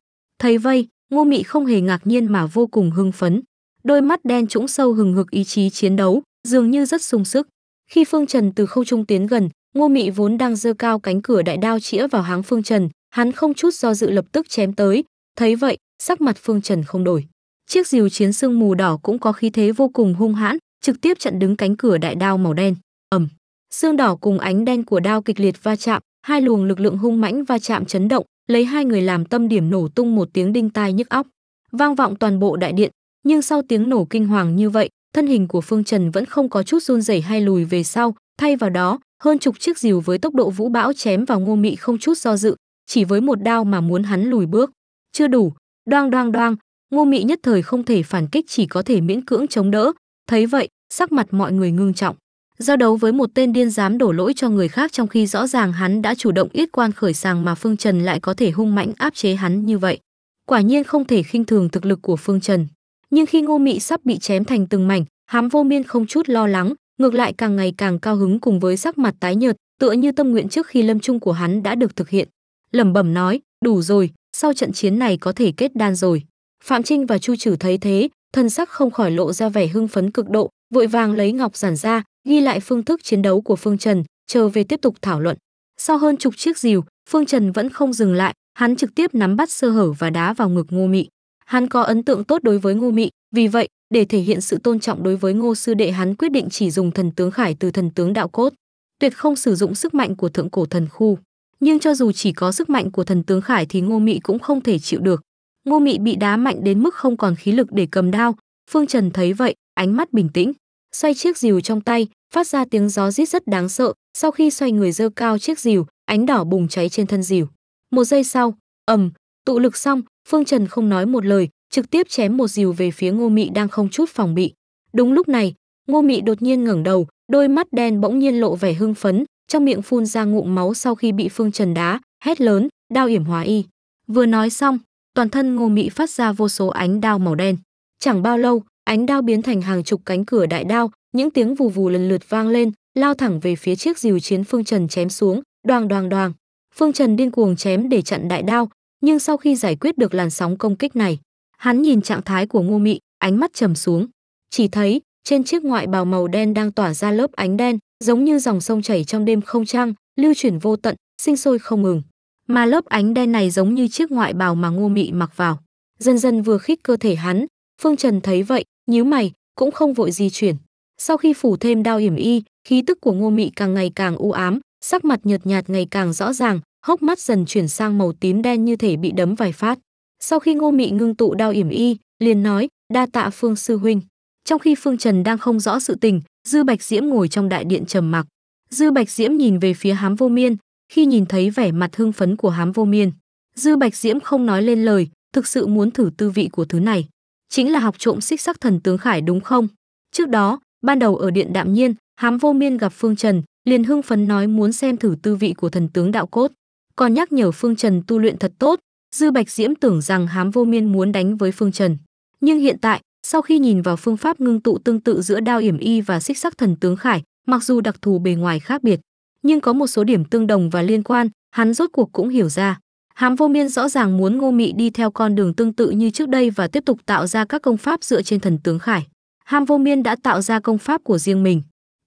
Thấy vây, Ngô Mị không hề ngạc nhiên mà vô cùng hưng phấn. Đôi mắt đen trũng sâu hừng hực ý chí chiến đấu, dường như rất sung sức. Khi Phương Trần từ khâu trung tiến gần, Ngô Mị vốn đang giơ cao cánh cửa đại đao chĩa vào háng Phương Trần, hắn không chút do dự lập tức chém tới. Thấy vậy, sắc mặt Phương Trần không đổi. Chiếc rìu chiến sương mù đỏ cũng có khí thế vô cùng hung hãn, trực tiếp chặn đứng cánh cửa đại đao màu đen. Ầm. Xương đỏ cùng ánh đen của đao kịch liệt va chạm, hai luồng lực lượng hung mãnh va chạm chấn động, lấy hai người làm tâm điểm nổ tung một tiếng đinh tai nhức óc, vang vọng toàn bộ đại điện, nhưng sau tiếng nổ kinh hoàng như vậy, thân hình của Phương Trần vẫn không có chút run rẩy hay lùi về sau, thay vào đó, hơn chục chiếc rìu với tốc độ vũ bão chém vào Ngô Mị không chút do dự, chỉ với một đao mà muốn hắn lùi bước. Chưa đủ, Đoang đoang đoang, Ngô Mị nhất thời không thể phản kích chỉ có thể miễn cưỡng chống đỡ, thấy vậy, sắc mặt mọi người ngưng trọng. Giao đấu với một tên điên dám đổ lỗi cho người khác trong khi rõ ràng hắn đã chủ động yết quan khởi sàng mà Phương Trần lại có thể hung mãnh áp chế hắn như vậy. Quả nhiên không thể khinh thường thực lực của Phương Trần. Nhưng khi Ngô Mị sắp bị chém thành từng mảnh, Hám Vô Miên không chút lo lắng, ngược lại càng ngày càng cao hứng cùng với sắc mặt tái nhợt, tựa như tâm nguyện trước khi lâm chung của hắn đã được thực hiện. Lẩm bẩm nói, "Đủ rồi, sau trận chiến này có thể kết đan rồi. Phạm Trinh và Chu Trử thấy thế, thân sắc không khỏi lộ ra vẻ hưng phấn cực độ, vội vàng lấy ngọc giản ra, ghi lại phương thức chiến đấu của Phương Trần, chờ về tiếp tục thảo luận. Sau hơn chục chiếc dìu, Phương Trần vẫn không dừng lại, hắn trực tiếp nắm bắt sơ hở và đá vào ngực Ngô Mị. Hắn có ấn tượng tốt đối với Ngô Mị, vì vậy, để thể hiện sự tôn trọng đối với Ngô sư đệ hắn quyết định chỉ dùng thần tướng khải từ thần tướng đạo cốt, tuyệt không sử dụng sức mạnh của thượng cổ thần khu nhưng cho dù chỉ có sức mạnh của thần tướng Khải thì Ngô Mị cũng không thể chịu được. Ngô Mị bị đá mạnh đến mức không còn khí lực để cầm đao, Phương Trần thấy vậy, ánh mắt bình tĩnh, xoay chiếc rìu trong tay, phát ra tiếng gió rít rất đáng sợ, sau khi xoay người dơ cao chiếc rìu, ánh đỏ bùng cháy trên thân rìu. Một giây sau, ầm, tụ lực xong, Phương Trần không nói một lời, trực tiếp chém một rìu về phía Ngô Mị đang không chút phòng bị. Đúng lúc này, Ngô Mị đột nhiên ngẩng đầu, đôi mắt đen bỗng nhiên lộ vẻ hưng phấn, trong miệng phun ra ngụm máu sau khi bị Phương Trần đá, hét lớn, đao yểm hóa y. Vừa nói xong, toàn thân Ngô Mị phát ra vô số ánh đao màu đen. Chẳng bao lâu, ánh đao biến thành hàng chục cánh cửa đại đao, những tiếng vù vù lần lượt vang lên, lao thẳng về phía chiếc rìu chiến Phương Trần chém xuống, đoàng đoàng đoàng. Phương Trần điên cuồng chém để chặn đại đao, nhưng sau khi giải quyết được làn sóng công kích này, hắn nhìn trạng thái của Ngô Mị, ánh mắt trầm xuống. Chỉ thấy trên chiếc ngoại bào màu đen đang tỏa ra lớp ánh đen, giống như dòng sông chảy trong đêm không trăng, lưu chuyển vô tận, sinh sôi không ngừng. Mà lớp ánh đen này giống như chiếc ngoại bào mà Ngô Mị mặc vào, dần dần vừa khít cơ thể hắn, Phương Trần thấy vậy, nhíu mày, cũng không vội di chuyển. Sau khi phủ thêm đao hiểm y, khí tức của Ngô Mị càng ngày càng u ám, sắc mặt nhợt nhạt ngày càng rõ ràng, hốc mắt dần chuyển sang màu tím đen như thể bị đấm vài phát. Sau khi Ngô Mị ngưng tụ đao yểm y, liền nói, "Đa tạ Phương sư huynh." Trong khi Phương Trần đang không rõ sự tình, Dư Bạch Diễm ngồi trong đại điện trầm mặc. Dư Bạch Diễm nhìn về phía Hám Vô Miên, khi nhìn thấy vẻ mặt hưng phấn của Hám Vô Miên, Dư Bạch Diễm không nói lên lời, thực sự muốn thử tư vị của thứ này. Chính là học trộm xích sắc thần tướng khải đúng không? Trước đó, ban đầu ở điện Đạm Nhiên, Hám Vô Miên gặp Phương Trần, liền hưng phấn nói muốn xem thử tư vị của thần tướng đạo cốt, còn nhắc nhở Phương Trần tu luyện thật tốt. Dư Bạch Diễm tưởng rằng Hám Vô Miên muốn đánh với Phương Trần, nhưng hiện tại, sau khi nhìn vào phương pháp ngưng tụ tương tự giữa đao yểm y và xích sắc thần tướng khải, mặc dù đặc thù bề ngoài khác biệt, nhưng có một số điểm tương đồng và liên quan, hắn rốt cuộc cũng hiểu ra. Hám vô miên rõ ràng muốn Ngô Mị đi theo con đường tương tự như trước đây và tiếp tục tạo ra các công pháp dựa trên thần tướng khải. Hám vô miên đã tạo ra công pháp của riêng mình,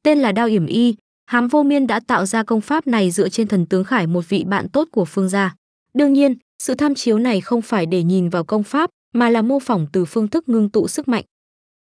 tên là Đao Yểm Y. Hám vô miên đã tạo ra công pháp này dựa trên thần tướng khải một vị bạn tốt của Phương gia. Đương nhiên, sự tham chiếu này không phải để nhìn vào công pháp mà là mô phỏng từ phương thức ngưng tụ sức mạnh.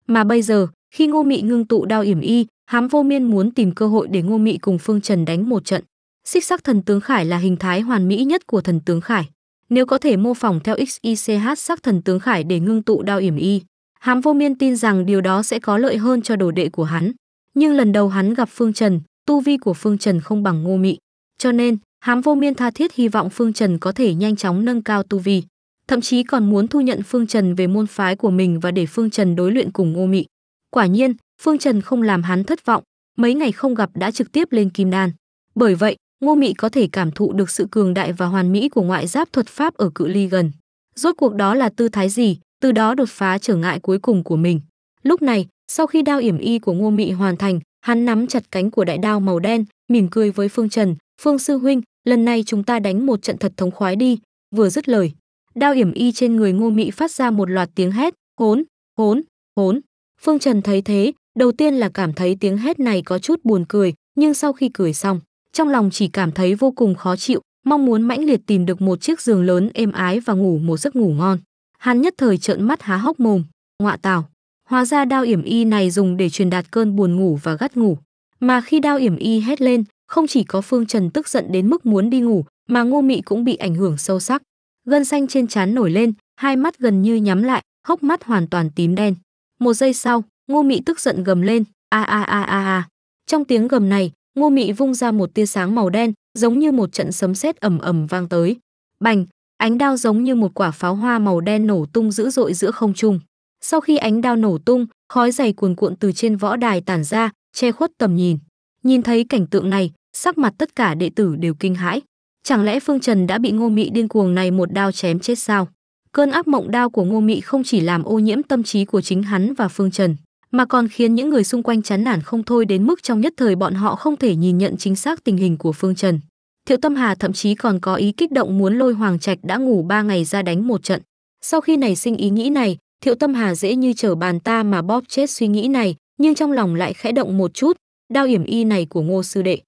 Mà bây giờ, khi Ngô Mị ngưng tụ đao yểm y, Hám Vô Miên muốn tìm cơ hội để Ngô Mị cùng Phương Trần đánh một trận. Xích sắc thần tướng khải là hình thái hoàn mỹ nhất của thần tướng khải. Nếu có thể mô phỏng theo XICH sắc thần tướng khải để ngưng tụ đao yểm y, Hám Vô Miên tin rằng điều đó sẽ có lợi hơn cho đồ đệ của hắn. Nhưng lần đầu hắn gặp Phương Trần, tu vi của Phương Trần không bằng Ngô Mị, cho nên Hám Vô Miên tha thiết hy vọng Phương Trần có thể nhanh chóng nâng cao tu vi thậm chí còn muốn thu nhận Phương Trần về môn phái của mình và để Phương Trần đối luyện cùng Ngô Mị. Quả nhiên, Phương Trần không làm hắn thất vọng, mấy ngày không gặp đã trực tiếp lên kim đan. Bởi vậy, Ngô Mị có thể cảm thụ được sự cường đại và hoàn mỹ của ngoại giáp thuật pháp ở cự ly gần. Rốt cuộc đó là tư thái gì, từ đó đột phá trở ngại cuối cùng của mình. Lúc này, sau khi đao yểm y của Ngô Mị hoàn thành, hắn nắm chặt cánh của đại đao màu đen, mỉm cười với Phương Trần, "Phương sư huynh, lần này chúng ta đánh một trận thật thống khoái đi." Vừa dứt lời, Đao yểm y trên người Ngô Mị phát ra một loạt tiếng hét, hốn, hốn, hốn. Phương Trần thấy thế, đầu tiên là cảm thấy tiếng hét này có chút buồn cười, nhưng sau khi cười xong, trong lòng chỉ cảm thấy vô cùng khó chịu, mong muốn mãnh liệt tìm được một chiếc giường lớn êm ái và ngủ một giấc ngủ ngon. Hắn nhất thời trợn mắt há hốc mồm, ngọa tào Hóa ra đao yểm y này dùng để truyền đạt cơn buồn ngủ và gắt ngủ. Mà khi đao yểm y hét lên, không chỉ có Phương Trần tức giận đến mức muốn đi ngủ, mà Ngô Mị cũng bị ảnh hưởng sâu sắc gân xanh trên trán nổi lên, hai mắt gần như nhắm lại, hốc mắt hoàn toàn tím đen. Một giây sau, Ngô Mị tức giận gầm lên, a a a a a. Trong tiếng gầm này, Ngô Mị vung ra một tia sáng màu đen, giống như một trận sấm sét ầm ầm vang tới. Bành, ánh đao giống như một quả pháo hoa màu đen nổ tung dữ dội giữa không trung. Sau khi ánh đao nổ tung, khói dày cuồn cuộn từ trên võ đài tản ra, che khuất tầm nhìn. Nhìn thấy cảnh tượng này, sắc mặt tất cả đệ tử đều kinh hãi. Chẳng lẽ Phương Trần đã bị Ngô Mị điên cuồng này một đao chém chết sao? Cơn ác mộng đao của Ngô Mị không chỉ làm ô nhiễm tâm trí của chính hắn và Phương Trần, mà còn khiến những người xung quanh chán nản không thôi đến mức trong nhất thời bọn họ không thể nhìn nhận chính xác tình hình của Phương Trần. Thiệu Tâm Hà thậm chí còn có ý kích động muốn lôi Hoàng Trạch đã ngủ ba ngày ra đánh một trận. Sau khi nảy sinh ý nghĩ này, Thiệu Tâm Hà dễ như trở bàn ta mà bóp chết suy nghĩ này, nhưng trong lòng lại khẽ động một chút, đao yểm y này của Ngô sư đệ.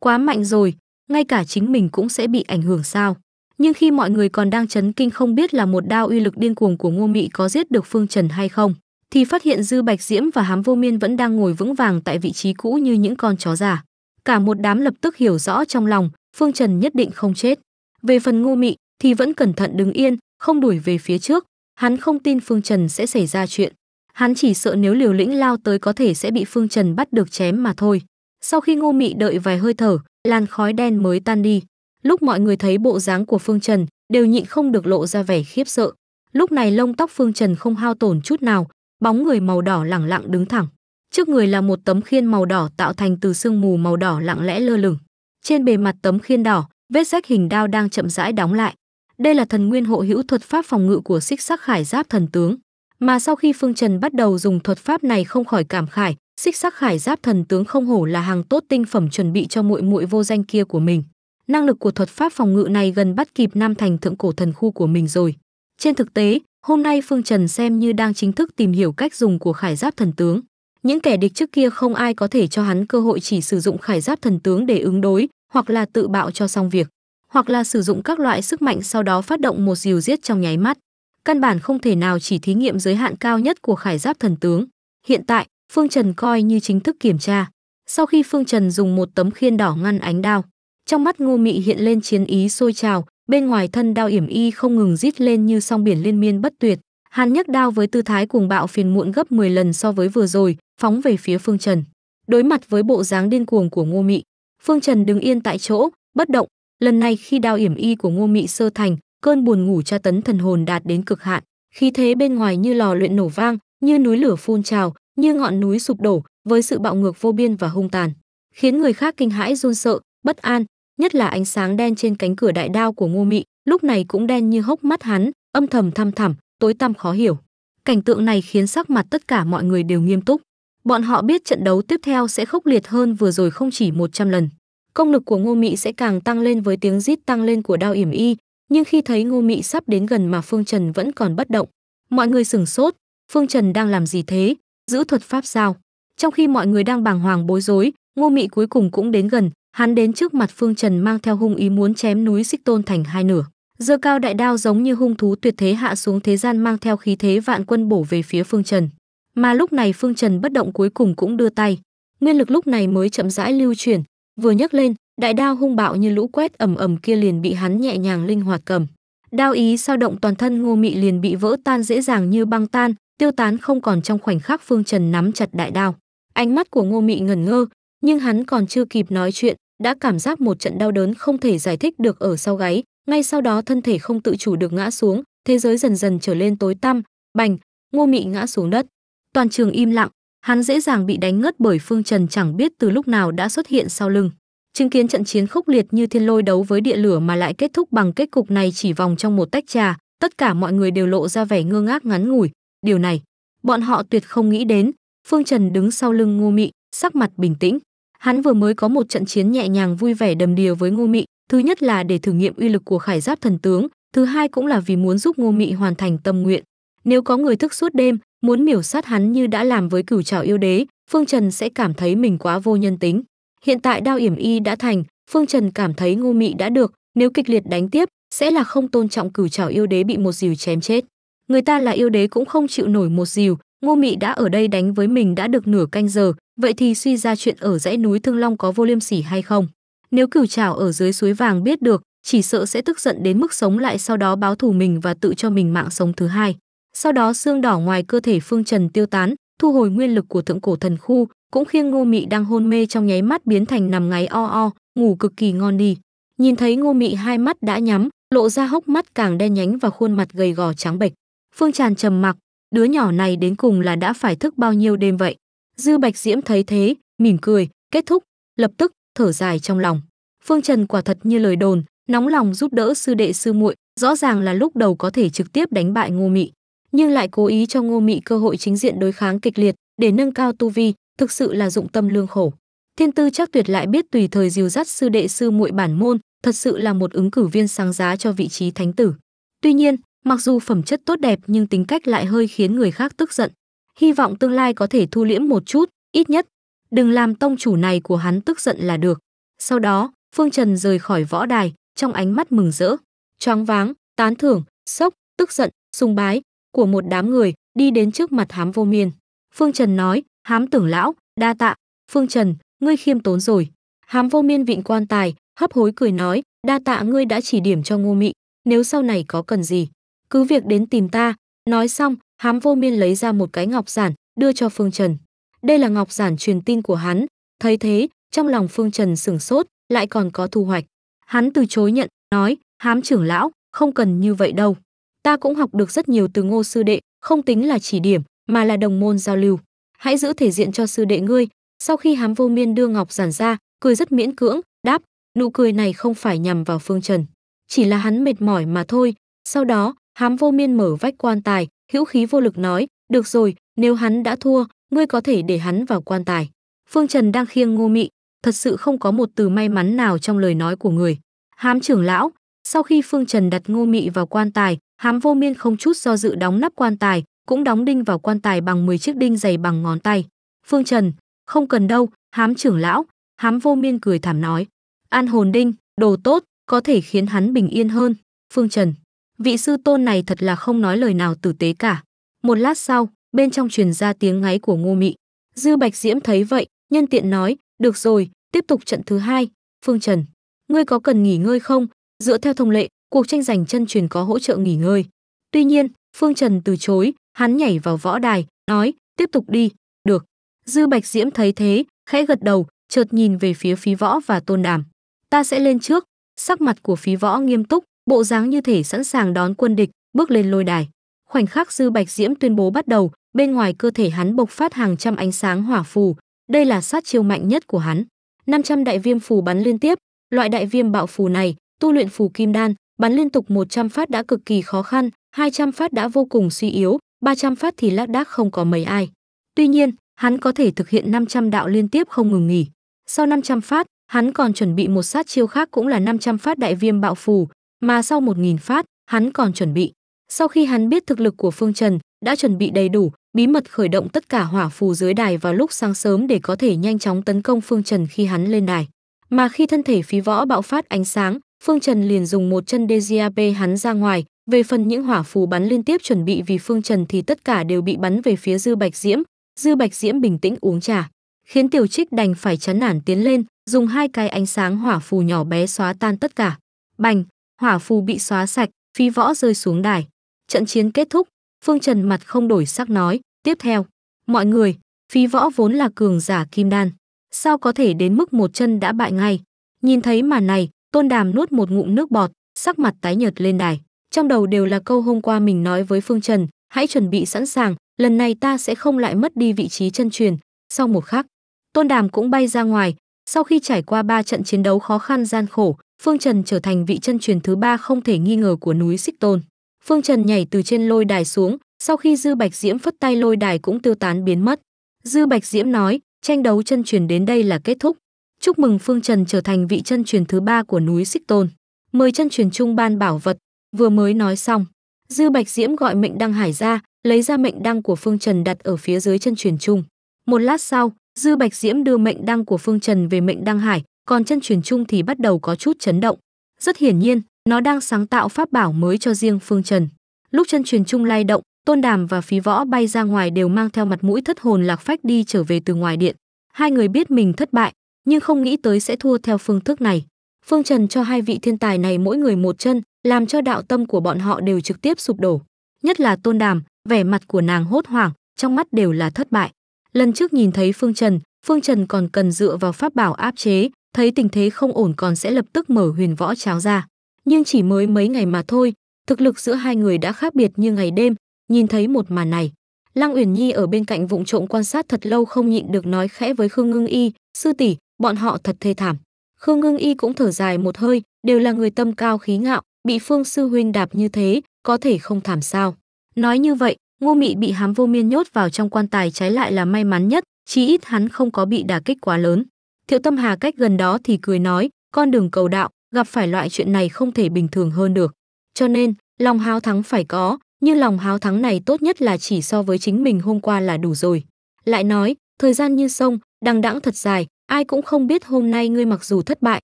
Quá mạnh rồi, ngay cả chính mình cũng sẽ bị ảnh hưởng sao nhưng khi mọi người còn đang chấn kinh không biết là một đao uy lực điên cuồng của ngô mị có giết được phương trần hay không thì phát hiện dư bạch diễm và hám vô miên vẫn đang ngồi vững vàng tại vị trí cũ như những con chó già cả một đám lập tức hiểu rõ trong lòng phương trần nhất định không chết về phần ngô mị thì vẫn cẩn thận đứng yên không đuổi về phía trước hắn không tin phương trần sẽ xảy ra chuyện hắn chỉ sợ nếu liều lĩnh lao tới có thể sẽ bị phương trần bắt được chém mà thôi sau khi Ngô Mị đợi vài hơi thở, làn khói đen mới tan đi. Lúc mọi người thấy bộ dáng của Phương Trần, đều nhịn không được lộ ra vẻ khiếp sợ. Lúc này lông tóc Phương Trần không hao tổn chút nào, bóng người màu đỏ lẳng lặng đứng thẳng. Trước người là một tấm khiên màu đỏ tạo thành từ sương mù màu đỏ lặng lẽ lơ lửng. Trên bề mặt tấm khiên đỏ, vết rách hình đao đang chậm rãi đóng lại. Đây là thần nguyên hộ hữu thuật pháp phòng ngự của xích sắc khải giáp thần tướng. Mà sau khi Phương Trần bắt đầu dùng thuật pháp này không khỏi cảm khải, xích sắc khải giáp thần tướng không hổ là hàng tốt tinh phẩm chuẩn bị cho muội muội vô danh kia của mình năng lực của thuật pháp phòng ngự này gần bắt kịp nam thành thượng cổ thần khu của mình rồi trên thực tế hôm nay phương trần xem như đang chính thức tìm hiểu cách dùng của khải giáp thần tướng những kẻ địch trước kia không ai có thể cho hắn cơ hội chỉ sử dụng khải giáp thần tướng để ứng đối hoặc là tự bạo cho xong việc hoặc là sử dụng các loại sức mạnh sau đó phát động một diều giết trong nháy mắt căn bản không thể nào chỉ thí nghiệm giới hạn cao nhất của khải giáp thần tướng hiện tại Phương Trần coi như chính thức kiểm tra. Sau khi Phương Trần dùng một tấm khiên đỏ ngăn ánh đao, trong mắt Ngô Mị hiện lên chiến ý sôi trào, bên ngoài thân đao yểm y không ngừng rít lên như song biển liên miên bất tuyệt. Hàn nhấc đao với tư thái cuồng bạo phiền muộn gấp 10 lần so với vừa rồi, phóng về phía Phương Trần. Đối mặt với bộ dáng điên cuồng của Ngô Mị, Phương Trần đứng yên tại chỗ, bất động. Lần này khi đao yểm y của Ngô Mị sơ thành, cơn buồn ngủ tra tấn thần hồn đạt đến cực hạn, khí thế bên ngoài như lò luyện nổ vang, như núi lửa phun trào, như ngọn núi sụp đổ với sự bạo ngược vô biên và hung tàn, khiến người khác kinh hãi run sợ, bất an, nhất là ánh sáng đen trên cánh cửa đại đao của Ngô Mị, lúc này cũng đen như hốc mắt hắn, âm thầm thăm thẳm, tối tăm khó hiểu. Cảnh tượng này khiến sắc mặt tất cả mọi người đều nghiêm túc. Bọn họ biết trận đấu tiếp theo sẽ khốc liệt hơn vừa rồi không chỉ 100 lần. Công lực của Ngô Mị sẽ càng tăng lên với tiếng rít tăng lên của đao yểm y, nhưng khi thấy Ngô Mị sắp đến gần mà Phương Trần vẫn còn bất động, mọi người sửng sốt, Phương Trần đang làm gì thế? giữ thuật pháp sao trong khi mọi người đang bàng hoàng bối rối ngô mị cuối cùng cũng đến gần hắn đến trước mặt phương trần mang theo hung ý muốn chém núi xích tôn thành hai nửa giơ cao đại đao giống như hung thú tuyệt thế hạ xuống thế gian mang theo khí thế vạn quân bổ về phía phương trần mà lúc này phương trần bất động cuối cùng cũng đưa tay nguyên lực lúc này mới chậm rãi lưu chuyển vừa nhấc lên đại đao hung bạo như lũ quét ầm ầm kia liền bị hắn nhẹ nhàng linh hoạt cầm đao ý sao động toàn thân ngô mị liền bị vỡ tan dễ dàng như băng tan tiêu tán không còn trong khoảnh khắc Phương Trần nắm chặt đại đao. Ánh mắt của Ngô Mị ngẩn ngơ, nhưng hắn còn chưa kịp nói chuyện, đã cảm giác một trận đau đớn không thể giải thích được ở sau gáy, ngay sau đó thân thể không tự chủ được ngã xuống, thế giới dần dần trở lên tối tăm, bành, Ngô Mị ngã xuống đất. Toàn trường im lặng, hắn dễ dàng bị đánh ngất bởi Phương Trần chẳng biết từ lúc nào đã xuất hiện sau lưng. Chứng kiến trận chiến khốc liệt như thiên lôi đấu với địa lửa mà lại kết thúc bằng kết cục này chỉ vòng trong một tách trà, tất cả mọi người đều lộ ra vẻ ngơ ngác ngắn ngủi, điều này bọn họ tuyệt không nghĩ đến phương trần đứng sau lưng ngô mị sắc mặt bình tĩnh hắn vừa mới có một trận chiến nhẹ nhàng vui vẻ đầm đìa với ngô mị thứ nhất là để thử nghiệm uy lực của khải giáp thần tướng thứ hai cũng là vì muốn giúp ngô mị hoàn thành tâm nguyện nếu có người thức suốt đêm muốn miểu sát hắn như đã làm với cửu trào yêu đế phương trần sẽ cảm thấy mình quá vô nhân tính hiện tại đao yểm y đã thành phương trần cảm thấy ngô mị đã được nếu kịch liệt đánh tiếp sẽ là không tôn trọng cửu trào yêu đế bị một dìu chém chết người ta là yêu đế cũng không chịu nổi một dìu ngô mị đã ở đây đánh với mình đã được nửa canh giờ vậy thì suy ra chuyện ở dãy núi thương long có vô liêm sỉ hay không nếu cửu trảo ở dưới suối vàng biết được chỉ sợ sẽ tức giận đến mức sống lại sau đó báo thù mình và tự cho mình mạng sống thứ hai sau đó xương đỏ ngoài cơ thể phương trần tiêu tán thu hồi nguyên lực của thượng cổ thần khu cũng khiêng ngô mị đang hôn mê trong nháy mắt biến thành nằm ngáy o o ngủ cực kỳ ngon đi nhìn thấy ngô mị hai mắt đã nhắm lộ ra hốc mắt càng đen nhánh và khuôn mặt gầy gò trắng bệch Phương Tràn trầm mặc, đứa nhỏ này đến cùng là đã phải thức bao nhiêu đêm vậy? Dư Bạch Diễm thấy thế, mỉm cười, kết thúc, lập tức thở dài trong lòng. Phương Trần quả thật như lời đồn, nóng lòng giúp đỡ sư đệ sư muội, rõ ràng là lúc đầu có thể trực tiếp đánh bại Ngô Mị, nhưng lại cố ý cho Ngô Mị cơ hội chính diện đối kháng kịch liệt để nâng cao tu vi, thực sự là dụng tâm lương khổ. Thiên Tư chắc tuyệt lại biết tùy thời dìu dắt sư đệ sư muội bản môn, thật sự là một ứng cử viên sáng giá cho vị trí thánh tử. Tuy nhiên, Mặc dù phẩm chất tốt đẹp nhưng tính cách lại hơi khiến người khác tức giận. Hy vọng tương lai có thể thu liễm một chút, ít nhất. Đừng làm tông chủ này của hắn tức giận là được. Sau đó, Phương Trần rời khỏi võ đài, trong ánh mắt mừng rỡ, choáng váng, tán thưởng, sốc, tức giận, sùng bái của một đám người đi đến trước mặt hám vô miên. Phương Trần nói, hám tưởng lão, đa tạ, Phương Trần, ngươi khiêm tốn rồi. Hám vô miên vịn quan tài, hấp hối cười nói, đa tạ ngươi đã chỉ điểm cho ngô mị, nếu sau này có cần gì, cứ việc đến tìm ta nói xong hám vô miên lấy ra một cái ngọc giản đưa cho phương trần đây là ngọc giản truyền tin của hắn thấy thế trong lòng phương trần sửng sốt lại còn có thu hoạch hắn từ chối nhận nói hám trưởng lão không cần như vậy đâu ta cũng học được rất nhiều từ ngô sư đệ không tính là chỉ điểm mà là đồng môn giao lưu hãy giữ thể diện cho sư đệ ngươi sau khi hám vô miên đưa ngọc giản ra cười rất miễn cưỡng đáp nụ cười này không phải nhằm vào phương trần chỉ là hắn mệt mỏi mà thôi sau đó Hám vô miên mở vách quan tài, hữu khí vô lực nói, được rồi, nếu hắn đã thua, ngươi có thể để hắn vào quan tài. Phương Trần đang khiêng ngô mị, thật sự không có một từ may mắn nào trong lời nói của người. Hám trưởng lão, sau khi Phương Trần đặt ngô mị vào quan tài, hám vô miên không chút do dự đóng nắp quan tài, cũng đóng đinh vào quan tài bằng 10 chiếc đinh dày bằng ngón tay. Phương Trần, không cần đâu, hám trưởng lão, hám vô miên cười thảm nói. An hồn đinh, đồ tốt, có thể khiến hắn bình yên hơn. Phương Trần, vị sư tôn này thật là không nói lời nào tử tế cả. Một lát sau, bên trong truyền ra tiếng ngáy của Ngô Mị. Dư Bạch Diễm thấy vậy, nhân tiện nói, được rồi, tiếp tục trận thứ hai, Phương Trần. Ngươi có cần nghỉ ngơi không? Dựa theo thông lệ, cuộc tranh giành chân truyền có hỗ trợ nghỉ ngơi. Tuy nhiên, Phương Trần từ chối, hắn nhảy vào võ đài, nói, tiếp tục đi, được. Dư Bạch Diễm thấy thế, khẽ gật đầu, chợt nhìn về phía phí võ và tôn đàm. Ta sẽ lên trước, sắc mặt của phí võ nghiêm túc, bộ dáng như thể sẵn sàng đón quân địch, bước lên lôi đài. Khoảnh khắc Dư Bạch Diễm tuyên bố bắt đầu, bên ngoài cơ thể hắn bộc phát hàng trăm ánh sáng hỏa phù, đây là sát chiêu mạnh nhất của hắn. 500 đại viêm phù bắn liên tiếp, loại đại viêm bạo phù này, tu luyện phù kim đan, bắn liên tục 100 phát đã cực kỳ khó khăn, 200 phát đã vô cùng suy yếu, 300 phát thì lác đác không có mấy ai. Tuy nhiên, hắn có thể thực hiện 500 đạo liên tiếp không ngừng nghỉ. Sau 500 phát, hắn còn chuẩn bị một sát chiêu khác cũng là 500 phát đại viêm bạo phù, mà sau một nghìn phát, hắn còn chuẩn bị. Sau khi hắn biết thực lực của Phương Trần, đã chuẩn bị đầy đủ, bí mật khởi động tất cả hỏa phù dưới đài vào lúc sáng sớm để có thể nhanh chóng tấn công Phương Trần khi hắn lên đài. Mà khi thân thể phí võ bạo phát ánh sáng, Phương Trần liền dùng một chân DGAP hắn ra ngoài, về phần những hỏa phù bắn liên tiếp chuẩn bị vì Phương Trần thì tất cả đều bị bắn về phía Dư Bạch Diễm, Dư Bạch Diễm bình tĩnh uống trà, khiến Tiểu Trích đành phải chán nản tiến lên, dùng hai cái ánh sáng hỏa phù nhỏ bé xóa tan tất cả. Bành, hỏa phù bị xóa sạch, phi võ rơi xuống đài. Trận chiến kết thúc, Phương Trần mặt không đổi sắc nói, tiếp theo, mọi người, phi võ vốn là cường giả kim đan, sao có thể đến mức một chân đã bại ngay. Nhìn thấy màn này, Tôn Đàm nuốt một ngụm nước bọt, sắc mặt tái nhợt lên đài. Trong đầu đều là câu hôm qua mình nói với Phương Trần, hãy chuẩn bị sẵn sàng, lần này ta sẽ không lại mất đi vị trí chân truyền. Sau một khắc, Tôn Đàm cũng bay ra ngoài, sau khi trải qua ba trận chiến đấu khó khăn gian khổ, Phương Trần trở thành vị chân truyền thứ ba không thể nghi ngờ của núi Xích Tôn. Phương Trần nhảy từ trên lôi đài xuống, sau khi Dư Bạch Diễm phất tay lôi đài cũng tiêu tán biến mất. Dư Bạch Diễm nói, tranh đấu chân truyền đến đây là kết thúc. Chúc mừng Phương Trần trở thành vị chân truyền thứ ba của núi Xích Tôn. Mời chân truyền trung ban bảo vật. Vừa mới nói xong, Dư Bạch Diễm gọi mệnh đăng hải ra, lấy ra mệnh đăng của Phương Trần đặt ở phía dưới chân truyền trung. Một lát sau, Dư Bạch Diễm đưa mệnh đăng của Phương Trần về mệnh đăng hải, còn chân truyền chung thì bắt đầu có chút chấn động. Rất hiển nhiên, nó đang sáng tạo pháp bảo mới cho riêng Phương Trần. Lúc chân truyền chung lay động, Tôn Đàm và Phí Võ bay ra ngoài đều mang theo mặt mũi thất hồn lạc phách đi trở về từ ngoài điện. Hai người biết mình thất bại, nhưng không nghĩ tới sẽ thua theo phương thức này. Phương Trần cho hai vị thiên tài này mỗi người một chân, làm cho đạo tâm của bọn họ đều trực tiếp sụp đổ. Nhất là Tôn Đàm, vẻ mặt của nàng hốt hoảng, trong mắt đều là thất bại. Lần trước nhìn thấy Phương Trần, Phương Trần còn cần dựa vào pháp bảo áp chế, thấy tình thế không ổn còn sẽ lập tức mở huyền võ cháo ra. Nhưng chỉ mới mấy ngày mà thôi, thực lực giữa hai người đã khác biệt như ngày đêm, nhìn thấy một màn này. Lăng Uyển Nhi ở bên cạnh vụng trộm quan sát thật lâu không nhịn được nói khẽ với Khương Ngưng Y, sư tỷ, bọn họ thật thê thảm. Khương Ngưng Y cũng thở dài một hơi, đều là người tâm cao khí ngạo, bị Phương sư huynh đạp như thế, có thể không thảm sao. Nói như vậy, Ngô Mị bị hám vô miên nhốt vào trong quan tài trái lại là may mắn nhất, chí ít hắn không có bị đả kích quá lớn. Thiệu Tâm Hà cách gần đó thì cười nói, con đường cầu đạo, gặp phải loại chuyện này không thể bình thường hơn được. Cho nên, lòng háo thắng phải có, nhưng lòng háo thắng này tốt nhất là chỉ so với chính mình hôm qua là đủ rồi. Lại nói, thời gian như sông, đằng đẵng thật dài, ai cũng không biết hôm nay ngươi mặc dù thất bại,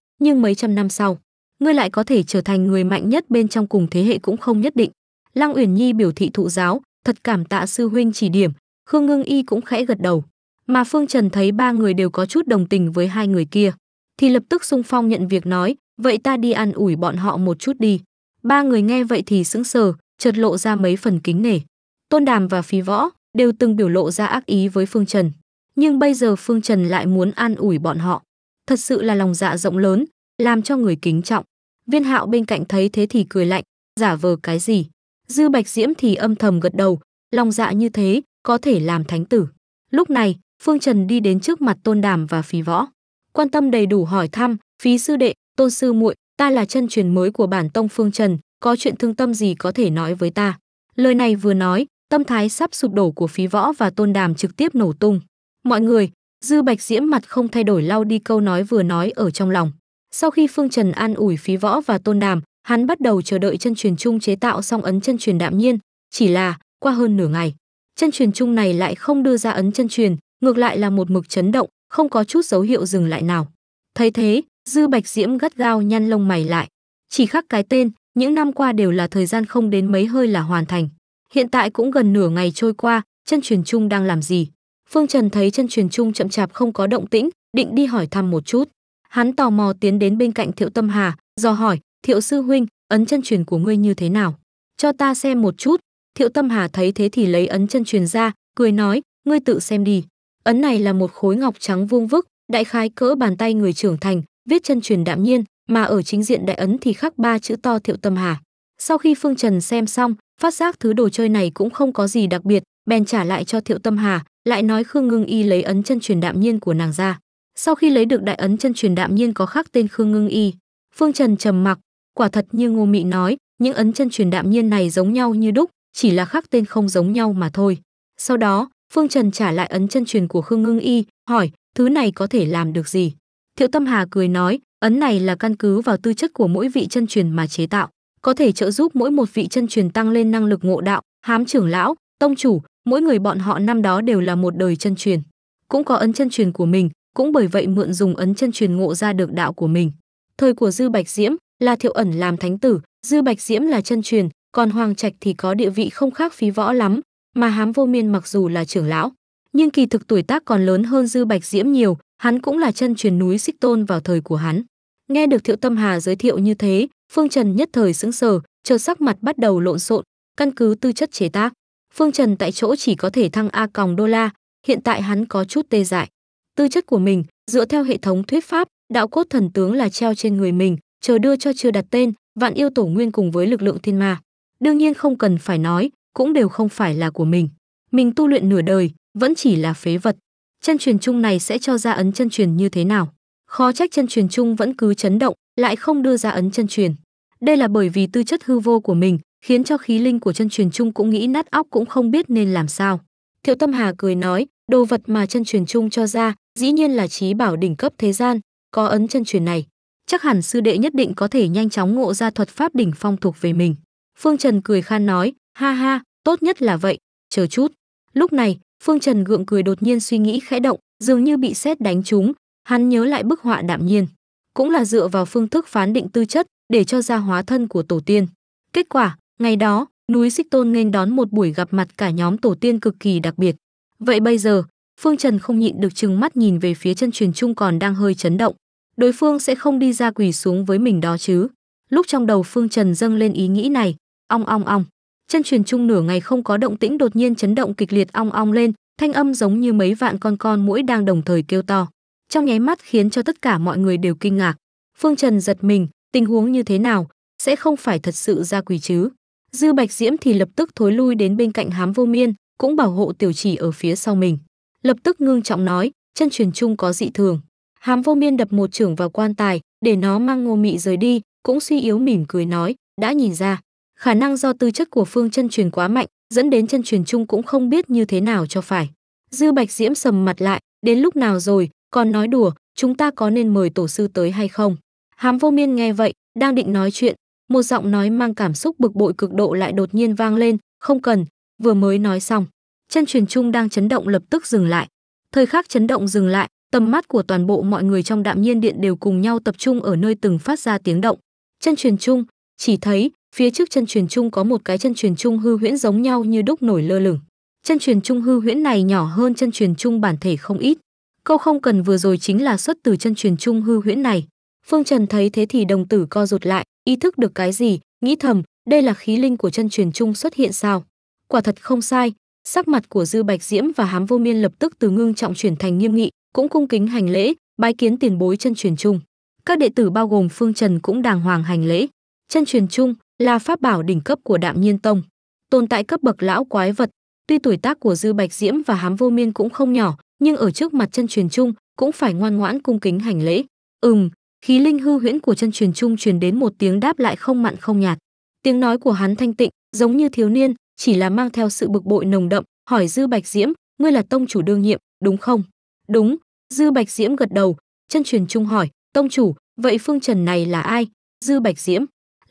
nhưng mấy trăm năm sau, ngươi lại có thể trở thành người mạnh nhất bên trong cùng thế hệ cũng không nhất định. Lăng Uyển Nhi biểu thị thụ giáo, thật cảm tạ sư huynh chỉ điểm, Khương Ngưng Y cũng khẽ gật đầu mà Phương Trần thấy ba người đều có chút đồng tình với hai người kia, thì lập tức sung phong nhận việc nói, vậy ta đi ăn ủi bọn họ một chút đi. Ba người nghe vậy thì sững sờ, chợt lộ ra mấy phần kính nể. Tôn Đàm và phi Võ đều từng biểu lộ ra ác ý với Phương Trần, nhưng bây giờ Phương Trần lại muốn an ủi bọn họ. Thật sự là lòng dạ rộng lớn, làm cho người kính trọng. Viên Hạo bên cạnh thấy thế thì cười lạnh, giả vờ cái gì? Dư Bạch Diễm thì âm thầm gật đầu, lòng dạ như thế, có thể làm thánh tử. Lúc này, Phương Trần đi đến trước mặt Tôn Đàm và Phí Võ, quan tâm đầy đủ hỏi thăm, "Phí sư đệ, Tôn sư muội, ta là chân truyền mới của bản tông Phương Trần, có chuyện thương tâm gì có thể nói với ta?" Lời này vừa nói, tâm thái sắp sụp đổ của Phí Võ và Tôn Đàm trực tiếp nổ tung. "Mọi người!" Dư Bạch Diễm mặt không thay đổi lau đi câu nói vừa nói ở trong lòng. Sau khi Phương Trần an ủi Phí Võ và Tôn Đàm, hắn bắt đầu chờ đợi chân truyền chung chế tạo xong ấn chân truyền đạm nhiên, chỉ là qua hơn nửa ngày, chân truyền chung này lại không đưa ra ấn chân truyền, ngược lại là một mực chấn động, không có chút dấu hiệu dừng lại nào. Thấy thế, Dư Bạch Diễm gắt gao nhăn lông mày lại. Chỉ khác cái tên, những năm qua đều là thời gian không đến mấy hơi là hoàn thành. Hiện tại cũng gần nửa ngày trôi qua, chân truyền trung đang làm gì? Phương Trần thấy chân truyền trung chậm chạp không có động tĩnh, định đi hỏi thăm một chút. Hắn tò mò tiến đến bên cạnh Thiệu Tâm Hà, do hỏi, Thiệu sư huynh, ấn chân truyền của ngươi như thế nào? Cho ta xem một chút. Thiệu Tâm Hà thấy thế thì lấy ấn chân truyền ra, cười nói, ngươi tự xem đi. Ấn này là một khối ngọc trắng vuông vức, đại khái cỡ bàn tay người trưởng thành, viết chân truyền đạm nhiên, mà ở chính diện đại ấn thì khắc ba chữ to Thiệu Tâm Hà. Sau khi Phương Trần xem xong, phát giác thứ đồ chơi này cũng không có gì đặc biệt, bèn trả lại cho Thiệu Tâm Hà, lại nói Khương Ngưng Y lấy ấn chân truyền đạm nhiên của nàng ra. Sau khi lấy được đại ấn chân truyền đạm nhiên có khắc tên Khương Ngưng Y, Phương Trần trầm mặc, quả thật như Ngô Mị nói, những ấn chân truyền đạm nhiên này giống nhau như đúc, chỉ là khắc tên không giống nhau mà thôi. Sau đó, Phương Trần trả lại ấn chân truyền của Khương Ngưng Y, hỏi, thứ này có thể làm được gì? Thiệu Tâm Hà cười nói, ấn này là căn cứ vào tư chất của mỗi vị chân truyền mà chế tạo, có thể trợ giúp mỗi một vị chân truyền tăng lên năng lực ngộ đạo, hám trưởng lão, tông chủ, mỗi người bọn họ năm đó đều là một đời chân truyền, cũng có ấn chân truyền của mình, cũng bởi vậy mượn dùng ấn chân truyền ngộ ra được đạo của mình. Thời của Dư Bạch Diễm là Thiệu Ẩn làm thánh tử, Dư Bạch Diễm là chân truyền, còn Hoàng Trạch thì có địa vị không khác phí võ lắm, mà hám vô miên mặc dù là trưởng lão, nhưng kỳ thực tuổi tác còn lớn hơn Dư Bạch Diễm nhiều, hắn cũng là chân truyền núi Xích Tôn vào thời của hắn. Nghe được Thiệu Tâm Hà giới thiệu như thế, Phương Trần nhất thời sững sờ, chờ sắc mặt bắt đầu lộn xộn, căn cứ tư chất chế tác. Phương Trần tại chỗ chỉ có thể thăng A còng đô la, hiện tại hắn có chút tê dại. Tư chất của mình, dựa theo hệ thống thuyết pháp, đạo cốt thần tướng là treo trên người mình, chờ đưa cho chưa đặt tên, vạn yêu tổ nguyên cùng với lực lượng thiên ma. Đương nhiên không cần phải nói, cũng đều không phải là của mình. Mình tu luyện nửa đời, vẫn chỉ là phế vật. Chân truyền chung này sẽ cho ra ấn chân truyền như thế nào? Khó trách chân truyền chung vẫn cứ chấn động, lại không đưa ra ấn chân truyền. Đây là bởi vì tư chất hư vô của mình, khiến cho khí linh của chân truyền chung cũng nghĩ nát óc cũng không biết nên làm sao. Thiệu Tâm Hà cười nói, đồ vật mà chân truyền chung cho ra, dĩ nhiên là trí bảo đỉnh cấp thế gian, có ấn chân truyền này, chắc hẳn sư đệ nhất định có thể nhanh chóng ngộ ra thuật pháp đỉnh phong thuộc về mình. Phương Trần cười khan nói, Ha ha, tốt nhất là vậy, chờ chút. Lúc này, Phương Trần gượng cười đột nhiên suy nghĩ khẽ động, dường như bị sét đánh trúng, hắn nhớ lại bức họa đạm nhiên, cũng là dựa vào phương thức phán định tư chất để cho ra hóa thân của tổ tiên. Kết quả, ngày đó, núi Xích Tôn nghênh đón một buổi gặp mặt cả nhóm tổ tiên cực kỳ đặc biệt. Vậy bây giờ, Phương Trần không nhịn được chừng mắt nhìn về phía chân truyền trung còn đang hơi chấn động. Đối phương sẽ không đi ra quỳ xuống với mình đó chứ. Lúc trong đầu Phương Trần dâng lên ý nghĩ này, ong ong ong chân truyền trung nửa ngày không có động tĩnh đột nhiên chấn động kịch liệt ong ong lên thanh âm giống như mấy vạn con con mũi đang đồng thời kêu to trong nháy mắt khiến cho tất cả mọi người đều kinh ngạc phương trần giật mình tình huống như thế nào sẽ không phải thật sự ra quỷ chứ dư bạch diễm thì lập tức thối lui đến bên cạnh hám vô miên cũng bảo hộ tiểu chỉ ở phía sau mình lập tức ngưng trọng nói chân truyền trung có dị thường hám vô miên đập một trưởng vào quan tài để nó mang ngô mị rời đi cũng suy yếu mỉm cười nói đã nhìn ra khả năng do tư chất của phương chân truyền quá mạnh dẫn đến chân truyền chung cũng không biết như thế nào cho phải dư bạch diễm sầm mặt lại đến lúc nào rồi còn nói đùa chúng ta có nên mời tổ sư tới hay không hám vô miên nghe vậy đang định nói chuyện một giọng nói mang cảm xúc bực bội cực độ lại đột nhiên vang lên không cần vừa mới nói xong chân truyền chung đang chấn động lập tức dừng lại thời khắc chấn động dừng lại tầm mắt của toàn bộ mọi người trong đạm nhiên điện đều cùng nhau tập trung ở nơi từng phát ra tiếng động chân truyền chung chỉ thấy Phía trước chân truyền trung có một cái chân truyền trung hư huyễn giống nhau như đúc nổi lơ lửng. Chân truyền trung hư huyễn này nhỏ hơn chân truyền trung bản thể không ít. Câu không cần vừa rồi chính là xuất từ chân truyền trung hư huyễn này. Phương Trần thấy thế thì đồng tử co rụt lại, ý thức được cái gì, nghĩ thầm, đây là khí linh của chân truyền trung xuất hiện sao? Quả thật không sai, sắc mặt của Dư Bạch Diễm và Hám Vô Miên lập tức từ ngưng trọng chuyển thành nghiêm nghị, cũng cung kính hành lễ, bái kiến tiền bối chân truyền trung. Các đệ tử bao gồm Phương Trần cũng đàng hoàng hành lễ. Chân truyền trung, là pháp bảo đỉnh cấp của Đạm Nhiên Tông, tồn tại cấp bậc lão quái vật. Tuy tuổi tác của Dư Bạch Diễm và Hám Vô Miên cũng không nhỏ, nhưng ở trước mặt chân truyền trung cũng phải ngoan ngoãn cung kính hành lễ. Ừm, khí linh hư huyễn của chân truyền trung truyền đến một tiếng đáp lại không mặn không nhạt. Tiếng nói của hắn thanh tịnh, giống như thiếu niên, chỉ là mang theo sự bực bội nồng đậm, hỏi Dư Bạch Diễm, ngươi là tông chủ đương nhiệm, đúng không? Đúng, Dư Bạch Diễm gật đầu, chân truyền trung hỏi, tông chủ, vậy phương trần này là ai? Dư Bạch Diễm,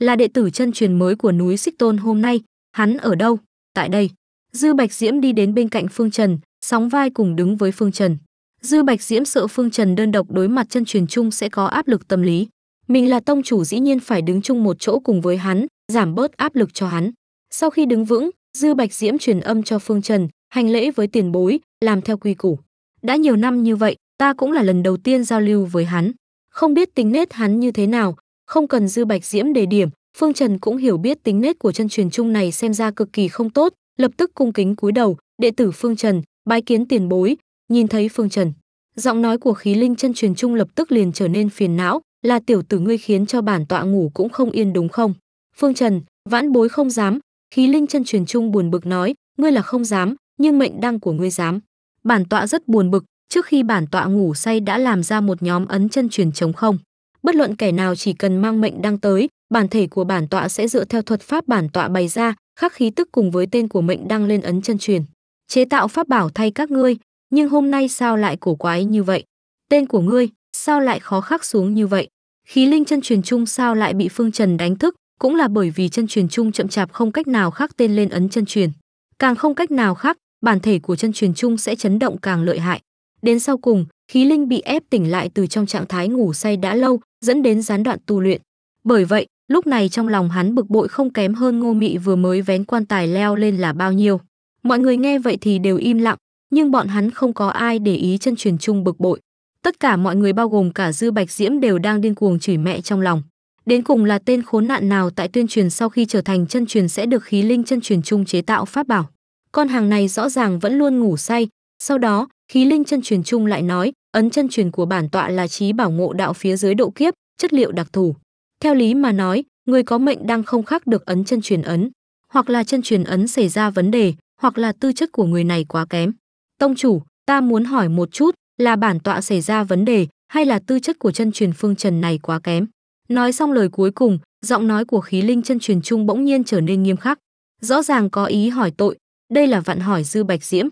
là đệ tử chân truyền mới của núi Xích Tôn hôm nay, hắn ở đâu? Tại đây. Dư Bạch Diễm đi đến bên cạnh Phương Trần, sóng vai cùng đứng với Phương Trần. Dư Bạch Diễm sợ Phương Trần đơn độc đối mặt chân truyền chung sẽ có áp lực tâm lý. Mình là tông chủ dĩ nhiên phải đứng chung một chỗ cùng với hắn, giảm bớt áp lực cho hắn. Sau khi đứng vững, Dư Bạch Diễm truyền âm cho Phương Trần, hành lễ với tiền bối, làm theo quy củ. Đã nhiều năm như vậy, ta cũng là lần đầu tiên giao lưu với hắn. Không biết tính nết hắn như thế nào, không cần Dư Bạch Diễm đề điểm, Phương Trần cũng hiểu biết tính nết của chân truyền trung này xem ra cực kỳ không tốt, lập tức cung kính cúi đầu, đệ tử Phương Trần, bái kiến tiền bối, nhìn thấy Phương Trần. Giọng nói của khí linh chân truyền trung lập tức liền trở nên phiền não, là tiểu tử ngươi khiến cho bản tọa ngủ cũng không yên đúng không? Phương Trần, vãn bối không dám, khí linh chân truyền trung buồn bực nói, ngươi là không dám, nhưng mệnh đăng của ngươi dám. Bản tọa rất buồn bực, trước khi bản tọa ngủ say đã làm ra một nhóm ấn chân truyền chống không bất luận kẻ nào chỉ cần mang mệnh đăng tới, bản thể của bản tọa sẽ dựa theo thuật pháp bản tọa bày ra, khắc khí tức cùng với tên của mệnh đăng lên ấn chân truyền. Chế tạo pháp bảo thay các ngươi, nhưng hôm nay sao lại cổ quái như vậy? Tên của ngươi, sao lại khó khắc xuống như vậy? Khí linh chân truyền chung sao lại bị Phương Trần đánh thức, cũng là bởi vì chân truyền chung chậm chạp không cách nào khắc tên lên ấn chân truyền. Càng không cách nào khắc, bản thể của chân truyền chung sẽ chấn động càng lợi hại. Đến sau cùng, khí linh bị ép tỉnh lại từ trong trạng thái ngủ say đã lâu, dẫn đến gián đoạn tu luyện. Bởi vậy, lúc này trong lòng hắn bực bội không kém hơn Ngô Mị vừa mới vén quan tài leo lên là bao nhiêu. Mọi người nghe vậy thì đều im lặng, nhưng bọn hắn không có ai để ý chân truyền chung bực bội. Tất cả mọi người bao gồm cả Dư Bạch Diễm đều đang điên cuồng chửi mẹ trong lòng. Đến cùng là tên khốn nạn nào tại tuyên truyền sau khi trở thành chân truyền sẽ được khí linh chân truyền chung chế tạo pháp bảo. Con hàng này rõ ràng vẫn luôn ngủ say, sau đó, khí linh chân truyền chung lại nói, ấn chân truyền của bản tọa là trí bảo ngộ đạo phía dưới độ kiếp, chất liệu đặc thù. Theo lý mà nói, người có mệnh đang không khắc được ấn chân truyền ấn, hoặc là chân truyền ấn xảy ra vấn đề, hoặc là tư chất của người này quá kém. Tông chủ, ta muốn hỏi một chút, là bản tọa xảy ra vấn đề hay là tư chất của chân truyền phương trần này quá kém? Nói xong lời cuối cùng, giọng nói của khí linh chân truyền trung bỗng nhiên trở nên nghiêm khắc. Rõ ràng có ý hỏi tội, đây là vạn hỏi dư bạch diễm.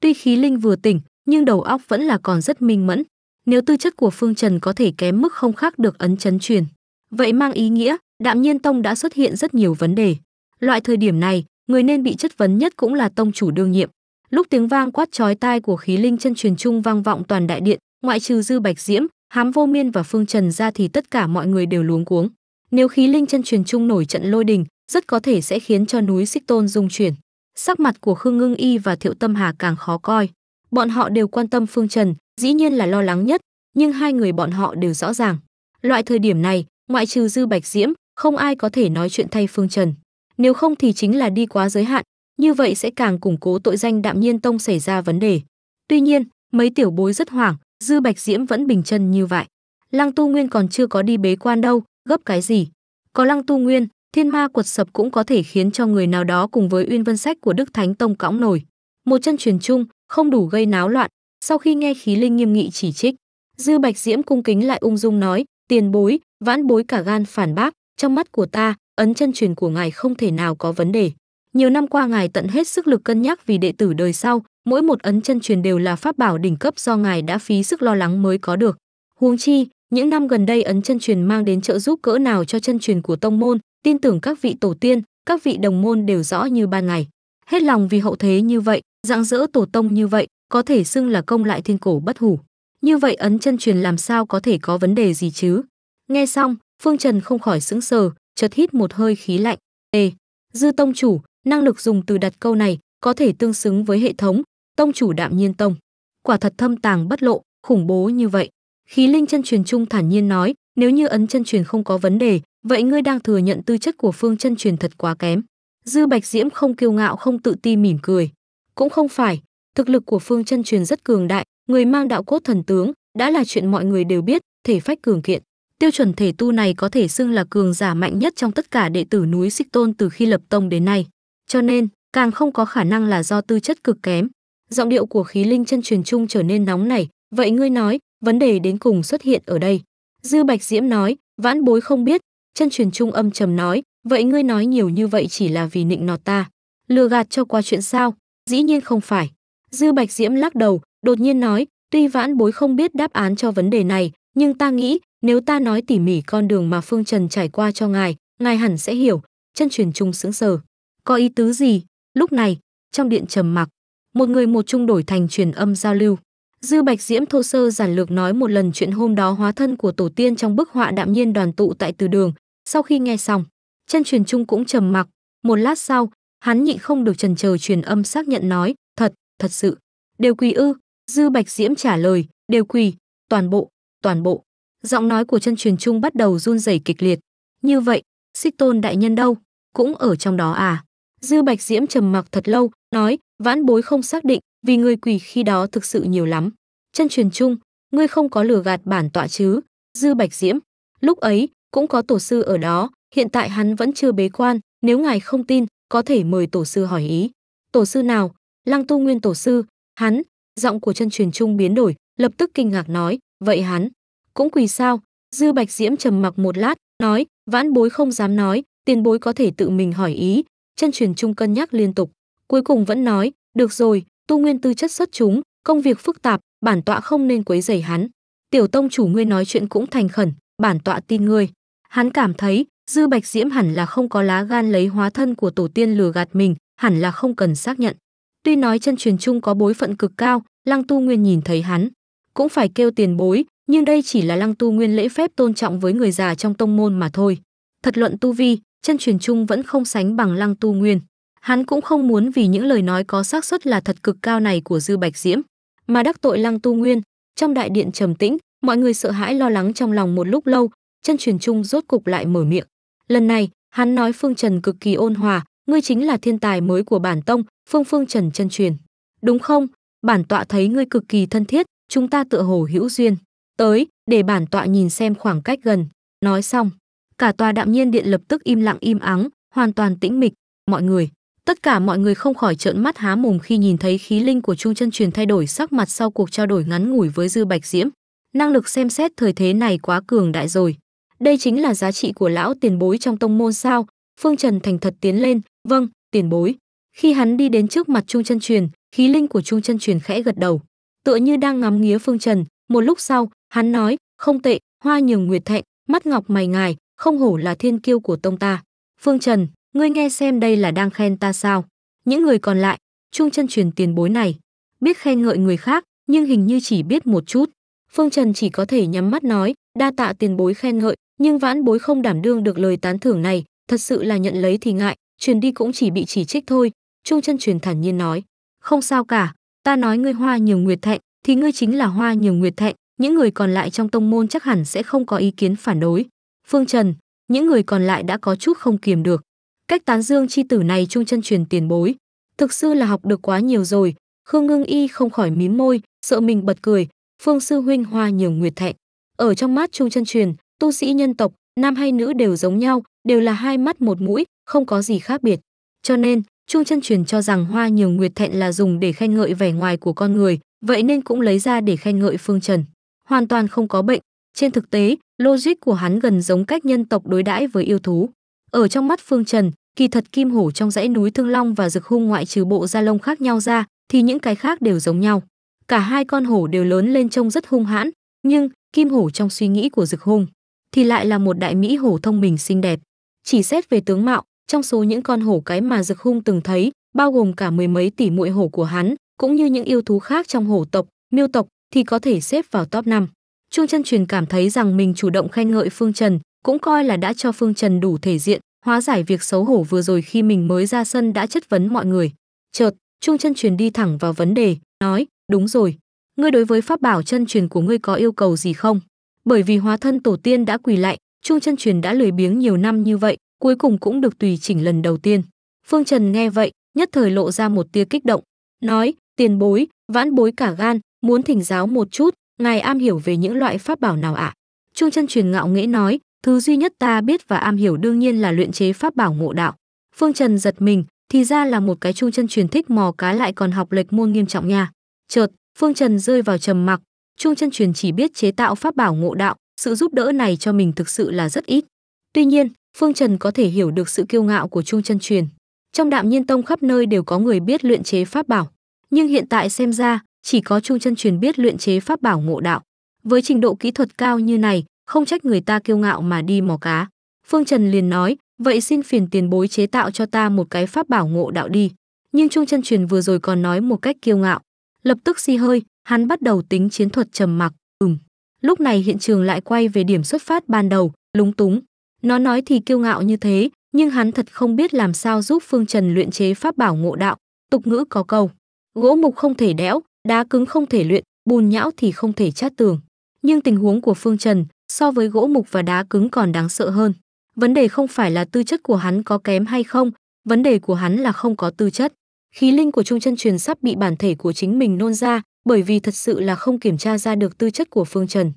Tuy khí linh vừa tỉnh, nhưng đầu óc vẫn là còn rất minh mẫn. Nếu tư chất của Phương Trần có thể kém mức không khác được ấn chấn truyền, vậy mang ý nghĩa Đạm Nhiên Tông đã xuất hiện rất nhiều vấn đề. Loại thời điểm này, người nên bị chất vấn nhất cũng là tông chủ đương nhiệm. Lúc tiếng vang quát chói tai của khí linh chân truyền trung vang vọng toàn đại điện, ngoại trừ Dư Bạch Diễm, Hám Vô Miên và Phương Trần ra thì tất cả mọi người đều luống cuống. Nếu khí linh chân truyền trung nổi trận lôi đình, rất có thể sẽ khiến cho núi Xích Tôn rung chuyển. Sắc mặt của Khương Ngưng Y và Thiệu Tâm Hà càng khó coi. Bọn họ đều quan tâm Phương Trần, dĩ nhiên là lo lắng nhất, nhưng hai người bọn họ đều rõ ràng. Loại thời điểm này, ngoại trừ Dư Bạch Diễm, không ai có thể nói chuyện thay Phương Trần. Nếu không thì chính là đi quá giới hạn, như vậy sẽ càng củng cố tội danh Đạm Nhiên Tông xảy ra vấn đề. Tuy nhiên, mấy tiểu bối rất hoảng, Dư Bạch Diễm vẫn bình chân như vậy. Lăng Tu Nguyên còn chưa có đi bế quan đâu, gấp cái gì? Có Lăng Tu Nguyên, thiên ma quật sập cũng có thể khiến cho người nào đó cùng với Uyên Vân Sách của Đức Thánh Tông cõng nổi. Một chân truyền chung, không đủ gây náo loạn. Sau khi nghe khí linh nghiêm nghị chỉ trích, Dư Bạch Diễm cung kính lại ung dung nói, tiền bối, vãn bối cả gan phản bác, trong mắt của ta, ấn chân truyền của ngài không thể nào có vấn đề. Nhiều năm qua ngài tận hết sức lực cân nhắc vì đệ tử đời sau, mỗi một ấn chân truyền đều là pháp bảo đỉnh cấp do ngài đã phí sức lo lắng mới có được. Huống chi, những năm gần đây ấn chân truyền mang đến trợ giúp cỡ nào cho chân truyền của tông môn, tin tưởng các vị tổ tiên, các vị đồng môn đều rõ như ban ngày. Hết lòng vì hậu thế như vậy, dạng dỡ tổ tông như vậy có thể xưng là công lại thiên cổ bất hủ như vậy ấn chân truyền làm sao có thể có vấn đề gì chứ nghe xong phương trần không khỏi sững sờ chợt hít một hơi khí lạnh ê dư tông chủ năng lực dùng từ đặt câu này có thể tương xứng với hệ thống tông chủ đạm nhiên tông quả thật thâm tàng bất lộ khủng bố như vậy khí linh chân truyền trung thản nhiên nói nếu như ấn chân truyền không có vấn đề vậy ngươi đang thừa nhận tư chất của phương chân truyền thật quá kém dư bạch diễm không kiêu ngạo không tự ti mỉm cười cũng không phải, thực lực của Phương Chân Truyền rất cường đại, người mang đạo cốt thần tướng đã là chuyện mọi người đều biết, thể phách cường kiện. Tiêu chuẩn thể tu này có thể xưng là cường giả mạnh nhất trong tất cả đệ tử núi Xích Tôn từ khi lập tông đến nay. Cho nên, càng không có khả năng là do tư chất cực kém. Giọng điệu của khí linh chân truyền trung trở nên nóng này, vậy ngươi nói, vấn đề đến cùng xuất hiện ở đây. Dư Bạch Diễm nói, vãn bối không biết, chân truyền trung âm trầm nói, vậy ngươi nói nhiều như vậy chỉ là vì nịnh nọt ta, lừa gạt cho qua chuyện sao? dĩ nhiên không phải dư bạch diễm lắc đầu đột nhiên nói tuy vãn bối không biết đáp án cho vấn đề này nhưng ta nghĩ nếu ta nói tỉ mỉ con đường mà phương trần trải qua cho ngài ngài hẳn sẽ hiểu chân truyền trung sững sờ có ý tứ gì lúc này trong điện trầm mặc một người một trung đổi thành truyền âm giao lưu dư bạch diễm thô sơ giản lược nói một lần chuyện hôm đó hóa thân của tổ tiên trong bức họa đạm nhiên đoàn tụ tại từ đường sau khi nghe xong chân truyền trung cũng trầm mặc một lát sau hắn nhịn không được trần chờ truyền âm xác nhận nói, thật, thật sự. Đều quỳ ư, Dư Bạch Diễm trả lời, đều quỳ, toàn bộ, toàn bộ. Giọng nói của chân truyền trung bắt đầu run rẩy kịch liệt. Như vậy, xích tôn đại nhân đâu, cũng ở trong đó à. Dư Bạch Diễm trầm mặc thật lâu, nói, vãn bối không xác định, vì người quỳ khi đó thực sự nhiều lắm. Chân truyền trung, ngươi không có lừa gạt bản tọa chứ, Dư Bạch Diễm. Lúc ấy, cũng có tổ sư ở đó, hiện tại hắn vẫn chưa bế quan, nếu ngài không tin, có thể mời tổ sư hỏi ý. Tổ sư nào? Lăng Tu Nguyên tổ sư, hắn, giọng của chân truyền trung biến đổi, lập tức kinh ngạc nói, vậy hắn cũng quỳ sao? Dư Bạch Diễm trầm mặc một lát, nói, vãn bối không dám nói, tiền bối có thể tự mình hỏi ý. Chân truyền trung cân nhắc liên tục, cuối cùng vẫn nói, được rồi, tu nguyên tư chất xuất chúng, công việc phức tạp, bản tọa không nên quấy rầy hắn. Tiểu tông chủ ngươi nói chuyện cũng thành khẩn, bản tọa tin ngươi. Hắn cảm thấy, Dư Bạch Diễm hẳn là không có lá gan lấy hóa thân của tổ tiên lừa gạt mình, hẳn là không cần xác nhận. Tuy nói chân truyền chung có bối phận cực cao, Lăng Tu Nguyên nhìn thấy hắn, cũng phải kêu tiền bối, nhưng đây chỉ là Lăng Tu Nguyên lễ phép tôn trọng với người già trong tông môn mà thôi. Thật luận tu vi, chân truyền chung vẫn không sánh bằng Lăng Tu Nguyên. Hắn cũng không muốn vì những lời nói có xác suất là thật cực cao này của Dư Bạch Diễm mà đắc tội Lăng Tu Nguyên. Trong đại điện trầm tĩnh, mọi người sợ hãi lo lắng trong lòng một lúc lâu, chân truyền chung rốt cục lại mở miệng. Lần này, hắn nói Phương Trần cực kỳ ôn hòa, ngươi chính là thiên tài mới của bản tông, Phương Phương Trần chân truyền. Đúng không? Bản tọa thấy ngươi cực kỳ thân thiết, chúng ta tựa hồ hữu duyên. Tới, để bản tọa nhìn xem khoảng cách gần. Nói xong, cả tòa đạm nhiên điện lập tức im lặng im ắng, hoàn toàn tĩnh mịch, mọi người Tất cả mọi người không khỏi trợn mắt há mồm khi nhìn thấy khí linh của trung Chân Truyền thay đổi sắc mặt sau cuộc trao đổi ngắn ngủi với Dư Bạch Diễm. Năng lực xem xét thời thế này quá cường đại rồi đây chính là giá trị của lão tiền bối trong tông môn sao phương trần thành thật tiến lên vâng tiền bối khi hắn đi đến trước mặt trung chân truyền khí linh của trung chân truyền khẽ gật đầu tựa như đang ngắm nghía phương trần một lúc sau hắn nói không tệ hoa nhường nguyệt thạnh, mắt ngọc mày ngài không hổ là thiên kiêu của tông ta phương trần ngươi nghe xem đây là đang khen ta sao những người còn lại trung chân truyền tiền bối này biết khen ngợi người khác nhưng hình như chỉ biết một chút phương trần chỉ có thể nhắm mắt nói đa tạ tiền bối khen ngợi nhưng vãn bối không đảm đương được lời tán thưởng này thật sự là nhận lấy thì ngại truyền đi cũng chỉ bị chỉ trích thôi trung chân truyền thản nhiên nói không sao cả ta nói ngươi hoa nhiều nguyệt thẹn thì ngươi chính là hoa nhiều nguyệt thẹn những người còn lại trong tông môn chắc hẳn sẽ không có ý kiến phản đối phương trần những người còn lại đã có chút không kiềm được cách tán dương chi tử này trung chân truyền tiền bối thực sự là học được quá nhiều rồi khương ngưng y không khỏi mím môi sợ mình bật cười phương sư huynh hoa nhiều nguyệt thẹn ở trong mắt trung chân truyền tu sĩ nhân tộc, nam hay nữ đều giống nhau, đều là hai mắt một mũi, không có gì khác biệt. Cho nên, Chu chân truyền cho rằng hoa nhiều nguyệt thẹn là dùng để khen ngợi vẻ ngoài của con người, vậy nên cũng lấy ra để khen ngợi Phương Trần. Hoàn toàn không có bệnh, trên thực tế, logic của hắn gần giống cách nhân tộc đối đãi với yêu thú. Ở trong mắt Phương Trần, kỳ thật kim hổ trong dãy núi Thương Long và Dực Hung ngoại trừ bộ da lông khác nhau ra, thì những cái khác đều giống nhau. Cả hai con hổ đều lớn lên trông rất hung hãn, nhưng kim hổ trong suy nghĩ của Dực Hung thì lại là một đại mỹ hổ thông minh xinh đẹp. Chỉ xét về tướng mạo, trong số những con hổ cái mà Dực Hung từng thấy, bao gồm cả mười mấy tỷ muội hổ của hắn, cũng như những yêu thú khác trong hổ tộc, miêu tộc thì có thể xếp vào top 5. Chuông chân truyền cảm thấy rằng mình chủ động khen ngợi Phương Trần, cũng coi là đã cho Phương Trần đủ thể diện, hóa giải việc xấu hổ vừa rồi khi mình mới ra sân đã chất vấn mọi người. Chợt, Chuông chân truyền đi thẳng vào vấn đề, nói, đúng rồi, ngươi đối với pháp bảo chân truyền của ngươi có yêu cầu gì không? bởi vì hóa thân tổ tiên đã quỳ lại, trung chân truyền đã lười biếng nhiều năm như vậy, cuối cùng cũng được tùy chỉnh lần đầu tiên. Phương Trần nghe vậy, nhất thời lộ ra một tia kích động, nói: "Tiền bối, vãn bối cả gan, muốn thỉnh giáo một chút, ngài am hiểu về những loại pháp bảo nào ạ?" À? Trung chân truyền ngạo nghễ nói: "Thứ duy nhất ta biết và am hiểu đương nhiên là luyện chế pháp bảo ngộ đạo." Phương Trần giật mình, thì ra là một cái trung chân truyền thích mò cá lại còn học lệch môn nghiêm trọng nha. Chợt, Phương Trần rơi vào trầm mặc, Trung chân truyền chỉ biết chế tạo pháp bảo ngộ đạo, sự giúp đỡ này cho mình thực sự là rất ít. Tuy nhiên, Phương Trần có thể hiểu được sự kiêu ngạo của Trung chân truyền. Trong Đạm Nhiên Tông khắp nơi đều có người biết luyện chế pháp bảo, nhưng hiện tại xem ra, chỉ có Trung chân truyền biết luyện chế pháp bảo ngộ đạo. Với trình độ kỹ thuật cao như này, không trách người ta kiêu ngạo mà đi mò cá. Phương Trần liền nói, vậy xin phiền tiền bối chế tạo cho ta một cái pháp bảo ngộ đạo đi. Nhưng Trung chân truyền vừa rồi còn nói một cách kiêu ngạo. Lập tức si hơi, hắn bắt đầu tính chiến thuật trầm mặc ừm lúc này hiện trường lại quay về điểm xuất phát ban đầu lúng túng nó nói thì kiêu ngạo như thế nhưng hắn thật không biết làm sao giúp phương trần luyện chế pháp bảo ngộ đạo tục ngữ có câu gỗ mục không thể đẽo đá cứng không thể luyện bùn nhão thì không thể chát tường nhưng tình huống của phương trần so với gỗ mục và đá cứng còn đáng sợ hơn vấn đề không phải là tư chất của hắn có kém hay không vấn đề của hắn là không có tư chất khí linh của trung chân truyền sắp bị bản thể của chính mình nôn ra bởi vì thật sự là không kiểm tra ra được tư chất của Phương Trần.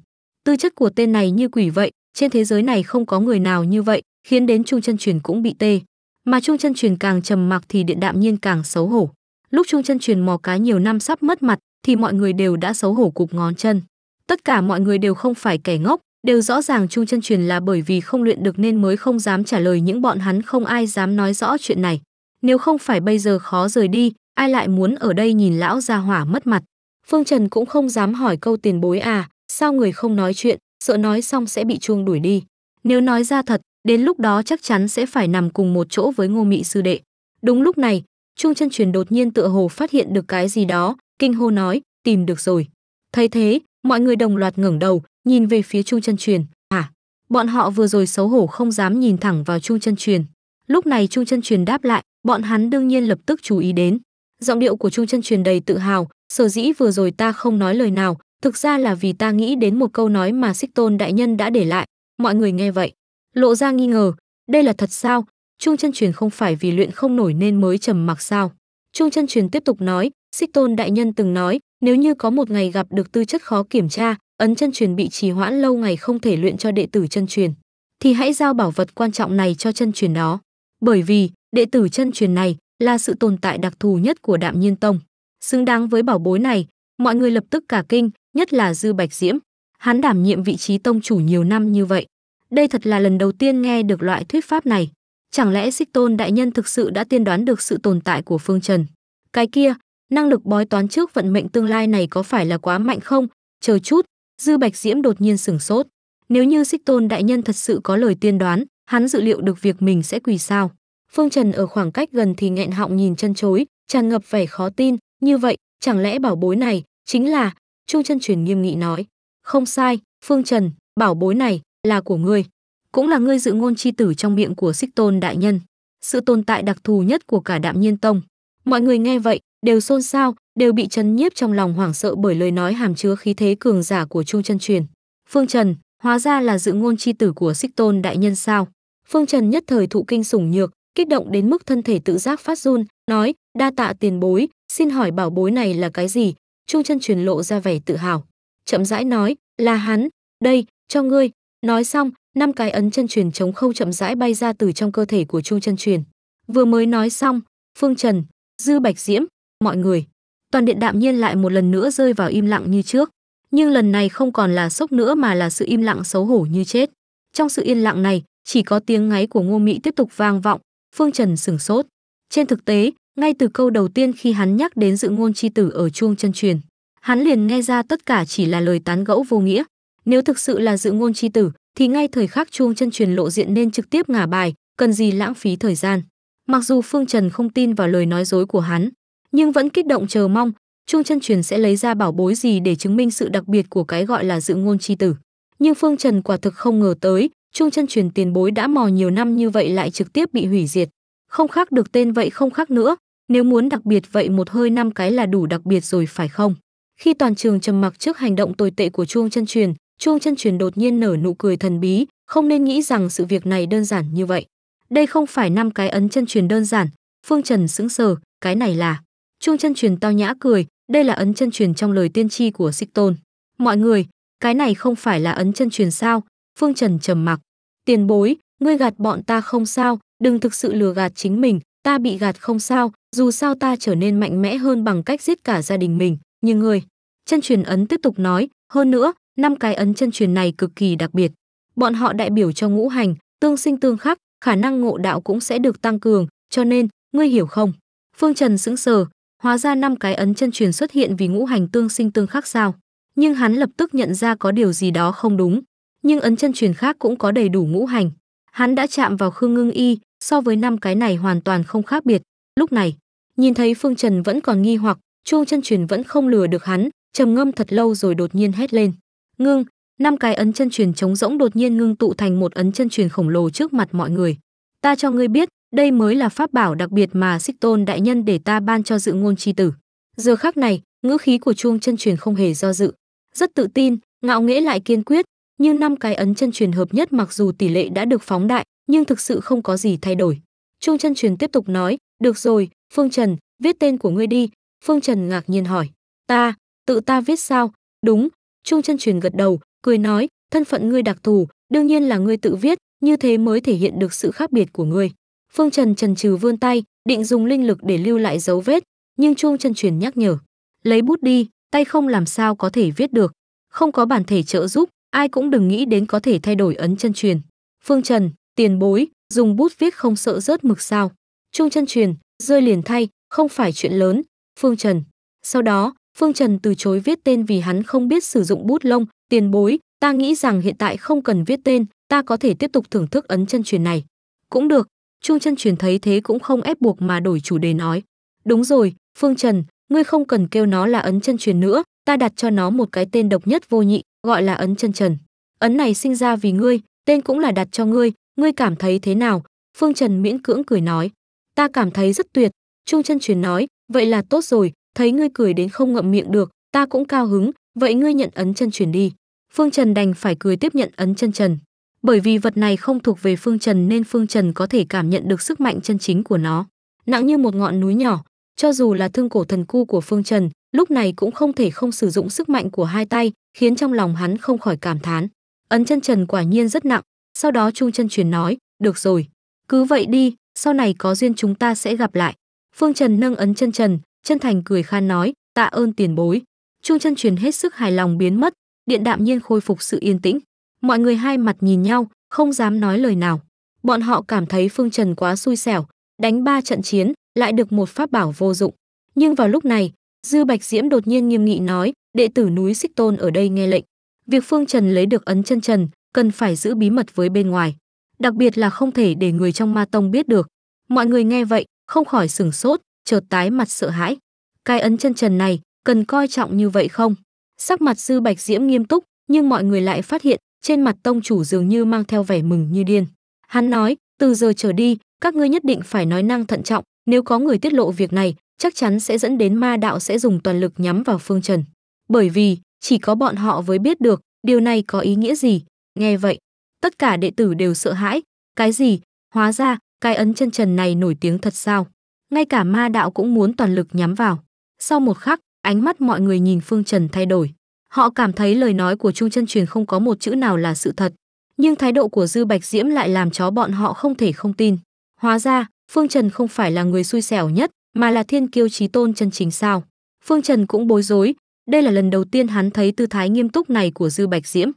Tư chất của tên này như quỷ vậy, trên thế giới này không có người nào như vậy, khiến đến Trung Chân Truyền cũng bị tê. Mà Trung Chân Truyền càng trầm mặc thì Điện Đạm Nhiên càng xấu hổ. Lúc Trung Chân Truyền mò cá nhiều năm sắp mất mặt thì mọi người đều đã xấu hổ cụp ngón chân. Tất cả mọi người đều không phải kẻ ngốc, đều rõ ràng Trung Chân Truyền là bởi vì không luyện được nên mới không dám trả lời những bọn hắn không ai dám nói rõ chuyện này. Nếu không phải bây giờ khó rời đi, ai lại muốn ở đây nhìn lão gia hỏa mất mặt. Phương Trần cũng không dám hỏi câu tiền bối à, sao người không nói chuyện, sợ nói xong sẽ bị chuông đuổi đi. Nếu nói ra thật, đến lúc đó chắc chắn sẽ phải nằm cùng một chỗ với Ngô Mị sư đệ. Đúng lúc này, Trung chân truyền đột nhiên tựa hồ phát hiện được cái gì đó, kinh hô nói, tìm được rồi. Thấy thế, mọi người đồng loạt ngẩng đầu, nhìn về phía Trung chân truyền. À, bọn họ vừa rồi xấu hổ không dám nhìn thẳng vào Trung chân truyền. Lúc này Trung chân truyền đáp lại, bọn hắn đương nhiên lập tức chú ý đến. Giọng điệu của Trung chân truyền đầy tự hào, sở dĩ vừa rồi ta không nói lời nào thực ra là vì ta nghĩ đến một câu nói mà xích tôn đại nhân đã để lại mọi người nghe vậy lộ ra nghi ngờ đây là thật sao trung chân truyền không phải vì luyện không nổi nên mới trầm mặc sao trung chân truyền tiếp tục nói xích tôn đại nhân từng nói nếu như có một ngày gặp được tư chất khó kiểm tra ấn chân truyền bị trì hoãn lâu ngày không thể luyện cho đệ tử chân truyền thì hãy giao bảo vật quan trọng này cho chân truyền đó bởi vì đệ tử chân truyền này là sự tồn tại đặc thù nhất của đạm nhiên tông Xứng đáng với bảo bối này, mọi người lập tức cả kinh, nhất là Dư Bạch Diễm. Hắn đảm nhiệm vị trí tông chủ nhiều năm như vậy. Đây thật là lần đầu tiên nghe được loại thuyết pháp này. Chẳng lẽ Xích Tôn Đại Nhân thực sự đã tiên đoán được sự tồn tại của Phương Trần? Cái kia, năng lực bói toán trước vận mệnh tương lai này có phải là quá mạnh không? Chờ chút, Dư Bạch Diễm đột nhiên sửng sốt. Nếu như Xích Tôn Đại Nhân thật sự có lời tiên đoán, hắn dự liệu được việc mình sẽ quỳ sao. Phương Trần ở khoảng cách gần thì nghẹn họng nhìn chân chối, tràn ngập vẻ khó tin, như vậy, chẳng lẽ bảo bối này chính là Trung chân truyền nghiêm nghị nói, không sai, Phương Trần, bảo bối này là của ngươi, cũng là ngươi dự ngôn chi tử trong miệng của Xích Tôn đại nhân, sự tồn tại đặc thù nhất của cả Đạm Nhiên Tông. Mọi người nghe vậy, đều xôn xao, đều bị chấn nhiếp trong lòng hoảng sợ bởi lời nói hàm chứa khí thế cường giả của Trung chân truyền. Phương Trần, hóa ra là dự ngôn chi tử của Xích Tôn đại nhân sao? Phương Trần nhất thời thụ kinh sủng nhược, kích động đến mức thân thể tự giác phát run, nói: "Đa tạ tiền bối, Xin hỏi bảo bối này là cái gì? Trung chân truyền lộ ra vẻ tự hào. Chậm rãi nói, là hắn, đây, cho ngươi. Nói xong, năm cái ấn chân truyền chống không chậm rãi bay ra từ trong cơ thể của Trung chân truyền. Vừa mới nói xong, Phương Trần, Dư Bạch Diễm, mọi người. Toàn điện đạm nhiên lại một lần nữa rơi vào im lặng như trước. Nhưng lần này không còn là sốc nữa mà là sự im lặng xấu hổ như chết. Trong sự yên lặng này, chỉ có tiếng ngáy của Ngô mỹ tiếp tục vang vọng, Phương Trần sửng sốt. Trên thực tế, ngay từ câu đầu tiên khi hắn nhắc đến dự ngôn chi tử ở chuông chân truyền, hắn liền nghe ra tất cả chỉ là lời tán gẫu vô nghĩa. Nếu thực sự là dự ngôn chi tử, thì ngay thời khắc chuông chân truyền lộ diện nên trực tiếp ngả bài, cần gì lãng phí thời gian. Mặc dù Phương Trần không tin vào lời nói dối của hắn, nhưng vẫn kích động chờ mong, chuông chân truyền sẽ lấy ra bảo bối gì để chứng minh sự đặc biệt của cái gọi là dự ngôn chi tử. Nhưng Phương Trần quả thực không ngờ tới, chuông chân truyền tiền bối đã mò nhiều năm như vậy lại trực tiếp bị hủy diệt. Không khác được tên vậy không khác nữa, nếu muốn đặc biệt vậy một hơi năm cái là đủ đặc biệt rồi phải không? Khi toàn trường trầm mặc trước hành động tồi tệ của chuông chân truyền, chuông chân truyền đột nhiên nở nụ cười thần bí, không nên nghĩ rằng sự việc này đơn giản như vậy. Đây không phải năm cái ấn chân truyền đơn giản, Phương Trần sững sờ, cái này là. Chuông chân truyền tao nhã cười, đây là ấn chân truyền trong lời tiên tri của Xích Tôn. Mọi người, cái này không phải là ấn chân truyền sao? Phương Trần trầm mặc. Tiền bối, ngươi gạt bọn ta không sao, đừng thực sự lừa gạt chính mình, ta bị gạt không sao, dù sao ta trở nên mạnh mẽ hơn bằng cách giết cả gia đình mình nhưng ngươi chân truyền ấn tiếp tục nói hơn nữa năm cái ấn chân truyền này cực kỳ đặc biệt bọn họ đại biểu cho ngũ hành tương sinh tương khắc khả năng ngộ đạo cũng sẽ được tăng cường cho nên ngươi hiểu không phương trần sững sờ hóa ra năm cái ấn chân truyền xuất hiện vì ngũ hành tương sinh tương khắc sao nhưng hắn lập tức nhận ra có điều gì đó không đúng nhưng ấn chân truyền khác cũng có đầy đủ ngũ hành hắn đã chạm vào khương ngưng y so với năm cái này hoàn toàn không khác biệt Lúc này, nhìn thấy Phương Trần vẫn còn nghi hoặc, chuông Chân Truyền vẫn không lừa được hắn, trầm ngâm thật lâu rồi đột nhiên hét lên. Ngưng, năm cái ấn chân truyền trống rỗng đột nhiên ngưng tụ thành một ấn chân truyền khổng lồ trước mặt mọi người. Ta cho ngươi biết, đây mới là pháp bảo đặc biệt mà Xích Tôn đại nhân để ta ban cho dự ngôn chi tử. Giờ khắc này, ngữ khí của chuông chân truyền không hề do dự, rất tự tin, ngạo nghễ lại kiên quyết, như năm cái ấn chân truyền hợp nhất mặc dù tỷ lệ đã được phóng đại, nhưng thực sự không có gì thay đổi. Chuông chân truyền tiếp tục nói, được rồi, Phương Trần, viết tên của ngươi đi. Phương Trần ngạc nhiên hỏi. Ta, tự ta viết sao? Đúng. Trung chân truyền gật đầu, cười nói, thân phận ngươi đặc thù, đương nhiên là ngươi tự viết, như thế mới thể hiện được sự khác biệt của ngươi. Phương Trần trần trừ vươn tay, định dùng linh lực để lưu lại dấu vết, nhưng Trung chân truyền nhắc nhở. Lấy bút đi, tay không làm sao có thể viết được. Không có bản thể trợ giúp, ai cũng đừng nghĩ đến có thể thay đổi ấn chân truyền. Phương Trần, tiền bối, dùng bút viết không sợ rớt mực sao. Trung chân truyền, rơi liền thay, không phải chuyện lớn, Phương Trần. Sau đó, Phương Trần từ chối viết tên vì hắn không biết sử dụng bút lông, tiền bối, ta nghĩ rằng hiện tại không cần viết tên, ta có thể tiếp tục thưởng thức ấn chân truyền này. Cũng được, Trung chân truyền thấy thế cũng không ép buộc mà đổi chủ đề nói. Đúng rồi, Phương Trần, ngươi không cần kêu nó là ấn chân truyền nữa, ta đặt cho nó một cái tên độc nhất vô nhị, gọi là ấn chân trần. Ấn này sinh ra vì ngươi, tên cũng là đặt cho ngươi, ngươi cảm thấy thế nào? Phương Trần miễn cưỡng cười nói. Ta cảm thấy rất tuyệt, Trung chân truyền nói, vậy là tốt rồi, thấy ngươi cười đến không ngậm miệng được, ta cũng cao hứng, vậy ngươi nhận ấn chân truyền đi. Phương Trần đành phải cười tiếp nhận ấn chân trần. Bởi vì vật này không thuộc về Phương Trần nên Phương Trần có thể cảm nhận được sức mạnh chân chính của nó. Nặng như một ngọn núi nhỏ, cho dù là thương cổ thần cu của Phương Trần, lúc này cũng không thể không sử dụng sức mạnh của hai tay, khiến trong lòng hắn không khỏi cảm thán. Ấn chân trần quả nhiên rất nặng, sau đó Trung chân truyền nói, được rồi, cứ vậy đi, sau này có duyên chúng ta sẽ gặp lại. Phương Trần nâng ấn chân Trần, chân thành cười khan nói, tạ ơn tiền bối. Trung chân truyền hết sức hài lòng biến mất, điện đạm nhiên khôi phục sự yên tĩnh. Mọi người hai mặt nhìn nhau, không dám nói lời nào. Bọn họ cảm thấy Phương Trần quá xui xẻo, đánh ba trận chiến, lại được một pháp bảo vô dụng. Nhưng vào lúc này, Dư Bạch Diễm đột nhiên nghiêm nghị nói, đệ tử núi Xích Tôn ở đây nghe lệnh. Việc Phương Trần lấy được ấn chân Trần, cần phải giữ bí mật với bên ngoài đặc biệt là không thể để người trong ma tông biết được. Mọi người nghe vậy, không khỏi sửng sốt, chợt tái mặt sợ hãi. Cái ấn chân trần này, cần coi trọng như vậy không? Sắc mặt sư Bạch Diễm nghiêm túc, nhưng mọi người lại phát hiện, trên mặt tông chủ dường như mang theo vẻ mừng như điên. Hắn nói, từ giờ trở đi, các ngươi nhất định phải nói năng thận trọng, nếu có người tiết lộ việc này, chắc chắn sẽ dẫn đến ma đạo sẽ dùng toàn lực nhắm vào phương trần. Bởi vì, chỉ có bọn họ mới biết được, điều này có ý nghĩa gì. Nghe vậy, tất cả đệ tử đều sợ hãi, cái gì? Hóa ra, cái ấn chân trần này nổi tiếng thật sao? Ngay cả ma đạo cũng muốn toàn lực nhắm vào. Sau một khắc, ánh mắt mọi người nhìn Phương Trần thay đổi. Họ cảm thấy lời nói của Trung Chân Truyền không có một chữ nào là sự thật, nhưng thái độ của Dư Bạch Diễm lại làm chó bọn họ không thể không tin. Hóa ra, Phương Trần không phải là người xui xẻo nhất, mà là thiên kiêu chí tôn chân chính sao? Phương Trần cũng bối rối, đây là lần đầu tiên hắn thấy tư thái nghiêm túc này của Dư Bạch Diễm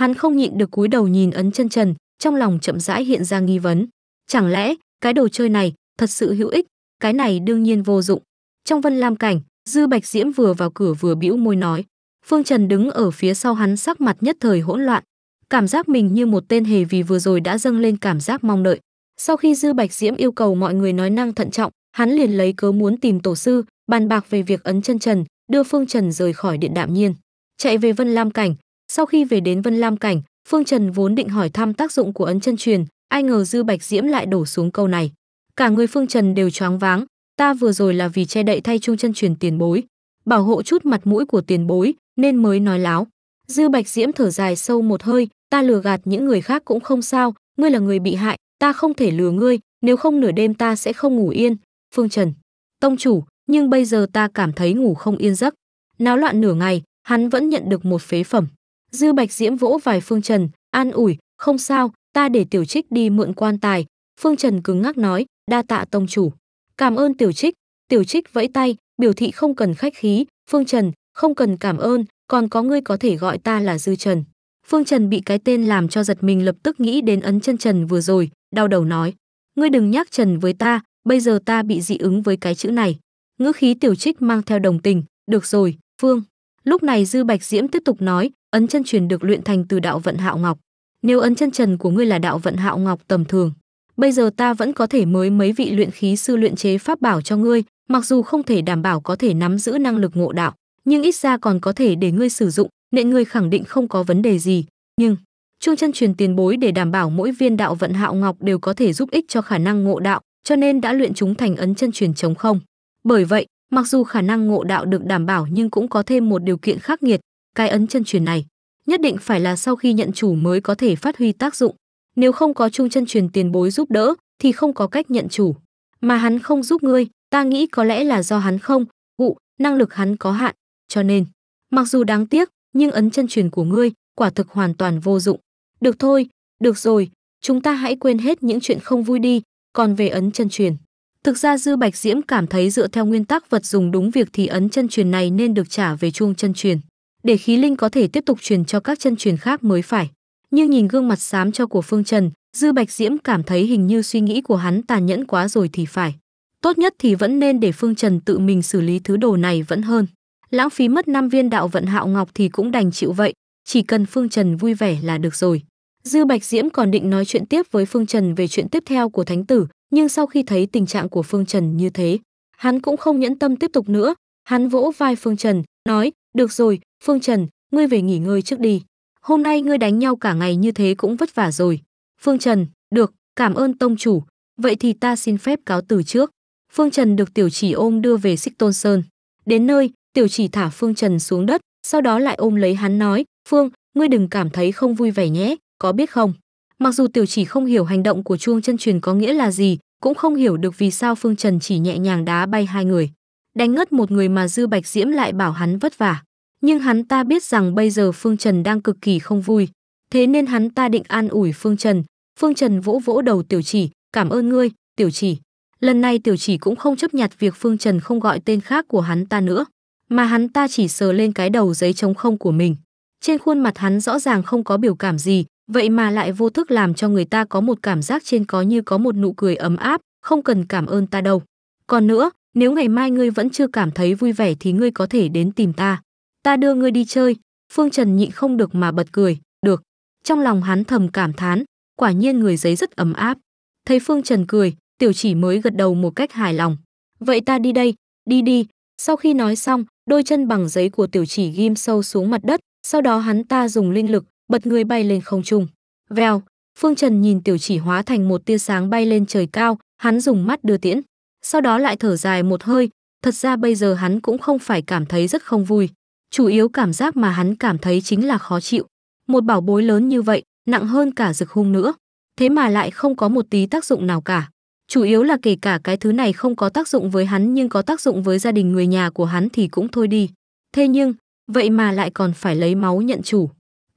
hắn không nhịn được cúi đầu nhìn ấn chân trần trong lòng chậm rãi hiện ra nghi vấn chẳng lẽ cái đồ chơi này thật sự hữu ích cái này đương nhiên vô dụng trong vân lam cảnh dư bạch diễm vừa vào cửa vừa bĩu môi nói phương trần đứng ở phía sau hắn sắc mặt nhất thời hỗn loạn cảm giác mình như một tên hề vì vừa rồi đã dâng lên cảm giác mong đợi sau khi dư bạch diễm yêu cầu mọi người nói năng thận trọng hắn liền lấy cớ muốn tìm tổ sư bàn bạc về việc ấn chân trần đưa phương trần rời khỏi điện đạm nhiên chạy về vân lam cảnh sau khi về đến Vân Lam Cảnh, Phương Trần vốn định hỏi thăm tác dụng của ấn chân truyền, ai ngờ Dư Bạch Diễm lại đổ xuống câu này. Cả người Phương Trần đều choáng váng, ta vừa rồi là vì che đậy thay trung chân truyền tiền bối, bảo hộ chút mặt mũi của tiền bối nên mới nói láo. Dư Bạch Diễm thở dài sâu một hơi, ta lừa gạt những người khác cũng không sao, ngươi là người bị hại, ta không thể lừa ngươi, nếu không nửa đêm ta sẽ không ngủ yên. Phương Trần, tông chủ, nhưng bây giờ ta cảm thấy ngủ không yên giấc. Náo loạn nửa ngày, hắn vẫn nhận được một phế phẩm dư bạch diễm vỗ vài phương trần an ủi không sao ta để tiểu trích đi mượn quan tài phương trần cứng ngắc nói đa tạ tông chủ cảm ơn tiểu trích tiểu trích vẫy tay biểu thị không cần khách khí phương trần không cần cảm ơn còn có ngươi có thể gọi ta là dư trần phương trần bị cái tên làm cho giật mình lập tức nghĩ đến ấn chân trần vừa rồi đau đầu nói ngươi đừng nhắc trần với ta bây giờ ta bị dị ứng với cái chữ này ngữ khí tiểu trích mang theo đồng tình được rồi phương Lúc này Dư Bạch Diễm tiếp tục nói, ấn chân truyền được luyện thành từ đạo vận hạo ngọc. Nếu ấn chân trần của ngươi là đạo vận hạo ngọc tầm thường, bây giờ ta vẫn có thể mới mấy vị luyện khí sư luyện chế pháp bảo cho ngươi, mặc dù không thể đảm bảo có thể nắm giữ năng lực ngộ đạo, nhưng ít ra còn có thể để ngươi sử dụng, nên ngươi khẳng định không có vấn đề gì. Nhưng, Trung chân truyền tiền bối để đảm bảo mỗi viên đạo vận hạo ngọc đều có thể giúp ích cho khả năng ngộ đạo, cho nên đã luyện chúng thành ấn chân truyền chống không. Bởi vậy, Mặc dù khả năng ngộ đạo được đảm bảo nhưng cũng có thêm một điều kiện khắc nghiệt, cái ấn chân truyền này nhất định phải là sau khi nhận chủ mới có thể phát huy tác dụng. Nếu không có chung chân truyền tiền bối giúp đỡ thì không có cách nhận chủ. Mà hắn không giúp ngươi, ta nghĩ có lẽ là do hắn không, vụ, năng lực hắn có hạn, cho nên, mặc dù đáng tiếc, nhưng ấn chân truyền của ngươi quả thực hoàn toàn vô dụng. Được thôi, được rồi, chúng ta hãy quên hết những chuyện không vui đi, còn về ấn chân truyền. Thực ra Dư Bạch Diễm cảm thấy dựa theo nguyên tắc vật dùng đúng việc thì ấn chân truyền này nên được trả về chuông chân truyền, để khí linh có thể tiếp tục truyền cho các chân truyền khác mới phải. Nhưng nhìn gương mặt xám cho của Phương Trần, Dư Bạch Diễm cảm thấy hình như suy nghĩ của hắn tàn nhẫn quá rồi thì phải. Tốt nhất thì vẫn nên để Phương Trần tự mình xử lý thứ đồ này vẫn hơn. Lãng phí mất năm viên đạo vận hạo ngọc thì cũng đành chịu vậy, chỉ cần Phương Trần vui vẻ là được rồi. Dư Bạch Diễm còn định nói chuyện tiếp với Phương Trần về chuyện tiếp theo của thánh tử, nhưng sau khi thấy tình trạng của Phương Trần như thế, hắn cũng không nhẫn tâm tiếp tục nữa, hắn vỗ vai Phương Trần, nói: "Được rồi, Phương Trần, ngươi về nghỉ ngơi trước đi. Hôm nay ngươi đánh nhau cả ngày như thế cũng vất vả rồi." Phương Trần: "Được, cảm ơn tông chủ, vậy thì ta xin phép cáo từ trước." Phương Trần được Tiểu Chỉ ôm đưa về Xích Tôn Sơn. Đến nơi, Tiểu Chỉ thả Phương Trần xuống đất, sau đó lại ôm lấy hắn nói: "Phương, ngươi đừng cảm thấy không vui vẻ nhé, có biết không? Mặc dù Tiểu Chỉ không hiểu hành động của chuông chân truyền có nghĩa là gì, cũng không hiểu được vì sao Phương Trần chỉ nhẹ nhàng đá bay hai người, đánh ngất một người mà Dư Bạch Diễm lại bảo hắn vất vả. Nhưng hắn ta biết rằng bây giờ Phương Trần đang cực kỳ không vui, thế nên hắn ta định an ủi Phương Trần. Phương Trần vỗ vỗ đầu Tiểu Chỉ, "Cảm ơn ngươi, Tiểu Chỉ." Lần này Tiểu Chỉ cũng không chấp nhặt việc Phương Trần không gọi tên khác của hắn ta nữa, mà hắn ta chỉ sờ lên cái đầu giấy trống không của mình. Trên khuôn mặt hắn rõ ràng không có biểu cảm gì, vậy mà lại vô thức làm cho người ta có một cảm giác trên có như có một nụ cười ấm áp, không cần cảm ơn ta đâu. Còn nữa, nếu ngày mai ngươi vẫn chưa cảm thấy vui vẻ thì ngươi có thể đến tìm ta. Ta đưa ngươi đi chơi. Phương Trần nhịn không được mà bật cười, được. Trong lòng hắn thầm cảm thán, quả nhiên người giấy rất ấm áp. Thấy Phương Trần cười, tiểu chỉ mới gật đầu một cách hài lòng. Vậy ta đi đây, đi đi. Sau khi nói xong, đôi chân bằng giấy của tiểu chỉ ghim sâu xuống mặt đất, sau đó hắn ta dùng linh lực, bật người bay lên không trung. Vèo, Phương Trần nhìn tiểu chỉ hóa thành một tia sáng bay lên trời cao, hắn dùng mắt đưa tiễn. Sau đó lại thở dài một hơi, thật ra bây giờ hắn cũng không phải cảm thấy rất không vui. Chủ yếu cảm giác mà hắn cảm thấy chính là khó chịu. Một bảo bối lớn như vậy, nặng hơn cả rực hung nữa. Thế mà lại không có một tí tác dụng nào cả. Chủ yếu là kể cả cái thứ này không có tác dụng với hắn nhưng có tác dụng với gia đình người nhà của hắn thì cũng thôi đi. Thế nhưng, vậy mà lại còn phải lấy máu nhận chủ.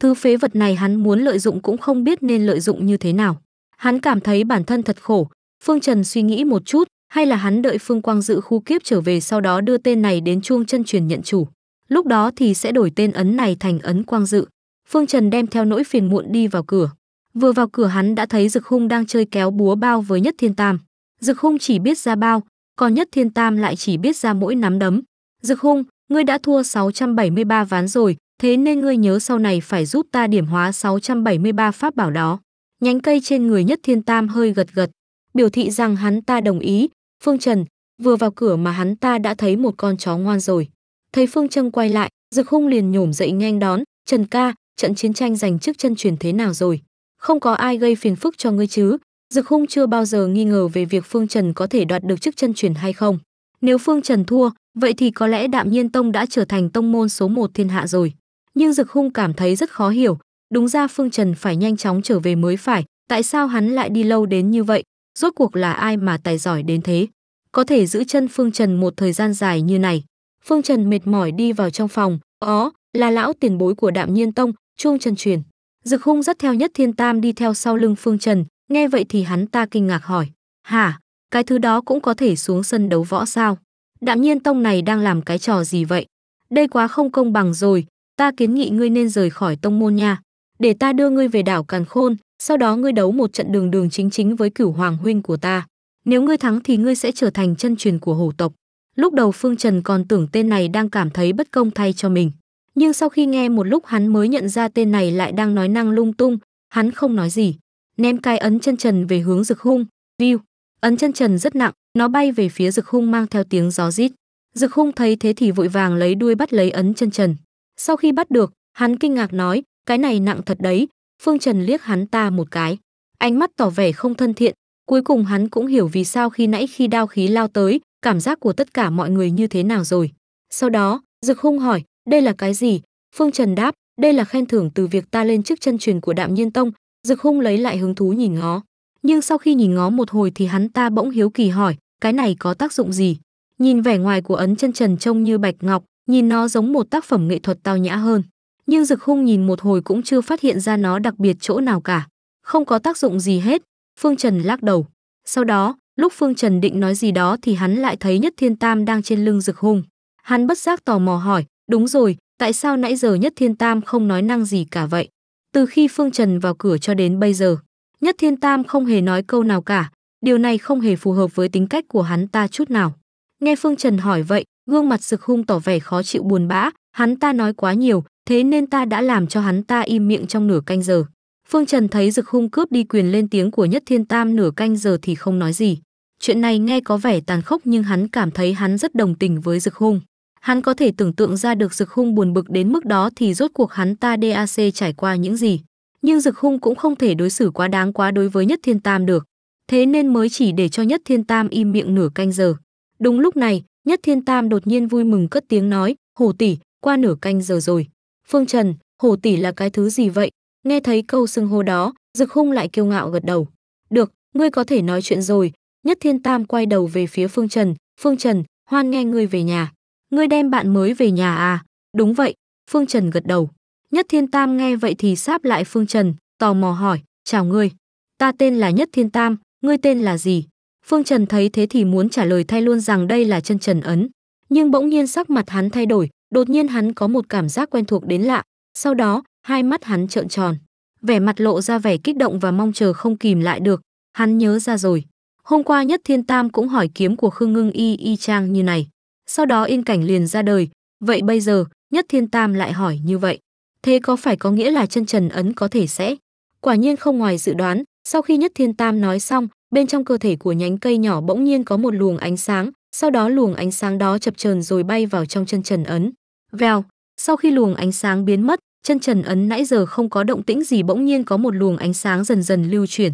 Thứ phế vật này hắn muốn lợi dụng cũng không biết nên lợi dụng như thế nào. Hắn cảm thấy bản thân thật khổ, Phương Trần suy nghĩ một chút, hay là hắn đợi Phương Quang dự khu kiếp trở về sau đó đưa tên này đến chuông chân truyền nhận chủ. Lúc đó thì sẽ đổi tên ấn này thành ấn Quang dự. Phương Trần đem theo nỗi phiền muộn đi vào cửa. Vừa vào cửa hắn đã thấy Dực Hung đang chơi kéo búa bao với Nhất Thiên Tam. Dực Hung chỉ biết ra bao, còn Nhất Thiên Tam lại chỉ biết ra mỗi nắm đấm. Dực Hung, ngươi đã thua 673 ván rồi, Thế nên ngươi nhớ sau này phải giúp ta điểm hóa 673 pháp bảo đó. Nhánh cây trên người nhất thiên tam hơi gật gật, biểu thị rằng hắn ta đồng ý. Phương Trần, vừa vào cửa mà hắn ta đã thấy một con chó ngoan rồi. Thấy Phương Trân quay lại, Dực Hung liền nhổm dậy nhanh đón, "Trần ca, trận chiến tranh giành chức chân truyền thế nào rồi? Không có ai gây phiền phức cho ngươi chứ?" Dực Hung chưa bao giờ nghi ngờ về việc Phương Trần có thể đoạt được chức chân truyền hay không. Nếu Phương Trần thua, vậy thì có lẽ Đạm Nhiên Tông đã trở thành tông môn số một thiên hạ rồi nhưng Dực Hung cảm thấy rất khó hiểu, đúng ra Phương Trần phải nhanh chóng trở về mới phải, tại sao hắn lại đi lâu đến như vậy, rốt cuộc là ai mà tài giỏi đến thế, có thể giữ chân Phương Trần một thời gian dài như này. Phương Trần mệt mỏi đi vào trong phòng, ó, là lão tiền bối của Đạm Nhiên Tông, Chuông Trần Truyền. Dực Hung dắt theo Nhất Thiên Tam đi theo sau lưng Phương Trần, nghe vậy thì hắn ta kinh ngạc hỏi, "Hả, cái thứ đó cũng có thể xuống sân đấu võ sao? Đạm Nhiên Tông này đang làm cái trò gì vậy? Đây quá không công bằng rồi, ta kiến nghị ngươi nên rời khỏi tông môn nha, để ta đưa ngươi về đảo Càn Khôn, sau đó ngươi đấu một trận đường đường chính chính với cửu hoàng huynh của ta. Nếu ngươi thắng thì ngươi sẽ trở thành chân truyền của hổ tộc. Lúc đầu Phương Trần còn tưởng tên này đang cảm thấy bất công thay cho mình. Nhưng sau khi nghe một lúc hắn mới nhận ra tên này lại đang nói năng lung tung, hắn không nói gì. Ném cái ấn chân trần về hướng rực hung, view. Ấn chân trần rất nặng, nó bay về phía rực hung mang theo tiếng gió rít. Rực hung thấy thế thì vội vàng lấy đuôi bắt lấy ấn chân trần. Sau khi bắt được, hắn kinh ngạc nói, cái này nặng thật đấy. Phương Trần liếc hắn ta một cái. Ánh mắt tỏ vẻ không thân thiện, cuối cùng hắn cũng hiểu vì sao khi nãy khi đao khí lao tới, cảm giác của tất cả mọi người như thế nào rồi. Sau đó, Dực Hung hỏi, đây là cái gì? Phương Trần đáp, đây là khen thưởng từ việc ta lên chức chân truyền của Đạm Nhiên Tông. Dực Hung lấy lại hứng thú nhìn ngó. Nhưng sau khi nhìn ngó một hồi thì hắn ta bỗng hiếu kỳ hỏi, cái này có tác dụng gì? Nhìn vẻ ngoài của ấn chân trần trông như bạch ngọc, nhìn nó giống một tác phẩm nghệ thuật tao nhã hơn. Nhưng Dực Hung nhìn một hồi cũng chưa phát hiện ra nó đặc biệt chỗ nào cả, không có tác dụng gì hết, Phương Trần lắc đầu. Sau đó, lúc Phương Trần định nói gì đó thì hắn lại thấy Nhất Thiên Tam đang trên lưng Dực Hung. Hắn bất giác tò mò hỏi, đúng rồi, tại sao nãy giờ Nhất Thiên Tam không nói năng gì cả vậy? Từ khi Phương Trần vào cửa cho đến bây giờ, Nhất Thiên Tam không hề nói câu nào cả, điều này không hề phù hợp với tính cách của hắn ta chút nào. Nghe Phương Trần hỏi vậy, gương mặt sực hung tỏ vẻ khó chịu buồn bã, hắn ta nói quá nhiều, thế nên ta đã làm cho hắn ta im miệng trong nửa canh giờ. Phương Trần thấy Dực Hung cướp đi quyền lên tiếng của Nhất Thiên Tam nửa canh giờ thì không nói gì. Chuyện này nghe có vẻ tàn khốc nhưng hắn cảm thấy hắn rất đồng tình với Dực Hung. Hắn có thể tưởng tượng ra được Dực Hung buồn bực đến mức đó thì rốt cuộc hắn ta DAC trải qua những gì. Nhưng Dực Hung cũng không thể đối xử quá đáng quá đối với Nhất Thiên Tam được. Thế nên mới chỉ để cho Nhất Thiên Tam im miệng nửa canh giờ. Đúng lúc này, Nhất Thiên Tam đột nhiên vui mừng cất tiếng nói, "Hồ tỷ, qua nửa canh giờ rồi." Phương Trần, "Hồ tỷ là cái thứ gì vậy?" Nghe thấy câu xưng hô đó, Dực Hung lại kiêu ngạo gật đầu. "Được, ngươi có thể nói chuyện rồi." Nhất Thiên Tam quay đầu về phía Phương Trần, "Phương Trần, hoan nghe ngươi về nhà. Ngươi đem bạn mới về nhà à?" "Đúng vậy." Phương Trần gật đầu. Nhất Thiên Tam nghe vậy thì sáp lại Phương Trần, tò mò hỏi, "Chào ngươi, ta tên là Nhất Thiên Tam, ngươi tên là gì?" Phương Trần thấy thế thì muốn trả lời thay luôn rằng đây là chân trần ấn, nhưng bỗng nhiên sắc mặt hắn thay đổi, đột nhiên hắn có một cảm giác quen thuộc đến lạ, sau đó, hai mắt hắn trợn tròn, vẻ mặt lộ ra vẻ kích động và mong chờ không kìm lại được, hắn nhớ ra rồi. Hôm qua Nhất Thiên Tam cũng hỏi kiếm của Khương Ngưng Y y Trang như này, sau đó yên cảnh liền ra đời, vậy bây giờ, Nhất Thiên Tam lại hỏi như vậy. Thế có phải có nghĩa là chân trần ấn có thể sẽ? Quả nhiên không ngoài dự đoán, sau khi Nhất Thiên Tam nói xong, bên trong cơ thể của nhánh cây nhỏ bỗng nhiên có một luồng ánh sáng, sau đó luồng ánh sáng đó chập chờn rồi bay vào trong chân trần ấn. Vèo, sau khi luồng ánh sáng biến mất, chân trần ấn nãy giờ không có động tĩnh gì bỗng nhiên có một luồng ánh sáng dần dần lưu chuyển.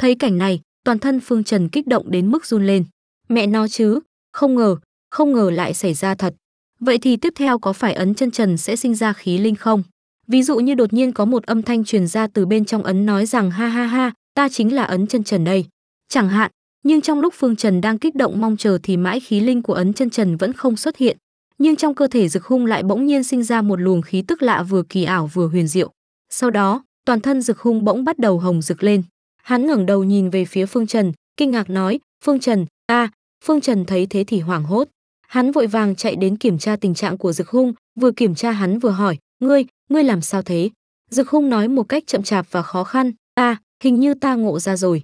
Thấy cảnh này, toàn thân Phương Trần kích động đến mức run lên. Mẹ nó chứ, không ngờ, không ngờ lại xảy ra thật. Vậy thì tiếp theo có phải ấn chân trần sẽ sinh ra khí linh không? Ví dụ như đột nhiên có một âm thanh truyền ra từ bên trong ấn nói rằng ha ha ha, ta chính là ấn chân trần đây. Chẳng hạn, nhưng trong lúc Phương Trần đang kích động mong chờ thì mãi khí linh của ấn chân trần vẫn không xuất hiện, nhưng trong cơ thể Dực Hung lại bỗng nhiên sinh ra một luồng khí tức lạ vừa kỳ ảo vừa huyền diệu. Sau đó, toàn thân Dực Hung bỗng bắt đầu hồng rực lên. Hắn ngẩng đầu nhìn về phía Phương Trần, kinh ngạc nói: "Phương Trần, a." Phương Trần thấy thế thì hoảng hốt. Hắn vội vàng chạy đến kiểm tra tình trạng của Dực Hung, vừa kiểm tra hắn vừa hỏi: "Ngươi, ngươi làm sao thế?" Dực Hung nói một cách chậm chạp và khó khăn: "A, hình như ta ngộ ra rồi."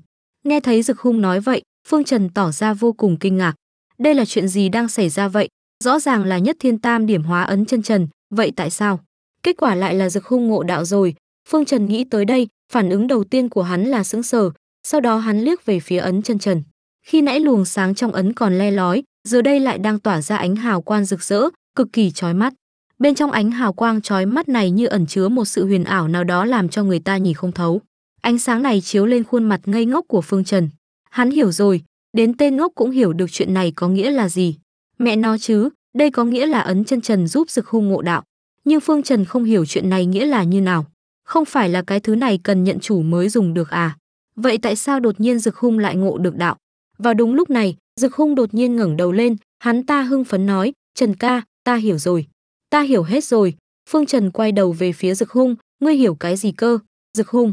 Nghe thấy Dực Hung nói vậy, Phương Trần tỏ ra vô cùng kinh ngạc. Đây là chuyện gì đang xảy ra vậy? Rõ ràng là nhất thiên tam điểm hóa ấn chân trần, vậy tại sao? Kết quả lại là Dực Hung ngộ đạo rồi. Phương Trần nghĩ tới đây, phản ứng đầu tiên của hắn là sững sờ, sau đó hắn liếc về phía ấn chân trần. Khi nãy luồng sáng trong ấn còn le lói, giờ đây lại đang tỏa ra ánh hào quang rực rỡ, cực kỳ chói mắt. Bên trong ánh hào quang chói mắt này như ẩn chứa một sự huyền ảo nào đó làm cho người ta nhìn không thấu. Ánh sáng này chiếu lên khuôn mặt ngây ngốc của Phương Trần. Hắn hiểu rồi, đến tên ngốc cũng hiểu được chuyện này có nghĩa là gì. Mẹ nó chứ, đây có nghĩa là ấn chân Trần giúp Dực Hung ngộ đạo. Nhưng Phương Trần không hiểu chuyện này nghĩa là như nào. Không phải là cái thứ này cần nhận chủ mới dùng được à? Vậy tại sao đột nhiên Dực Hung lại ngộ được đạo? Vào đúng lúc này, Dực Hung đột nhiên ngẩng đầu lên, hắn ta hưng phấn nói, "Trần ca, ta hiểu rồi. Ta hiểu hết rồi." Phương Trần quay đầu về phía Dực Hung, "Ngươi hiểu cái gì cơ?" Dực Hung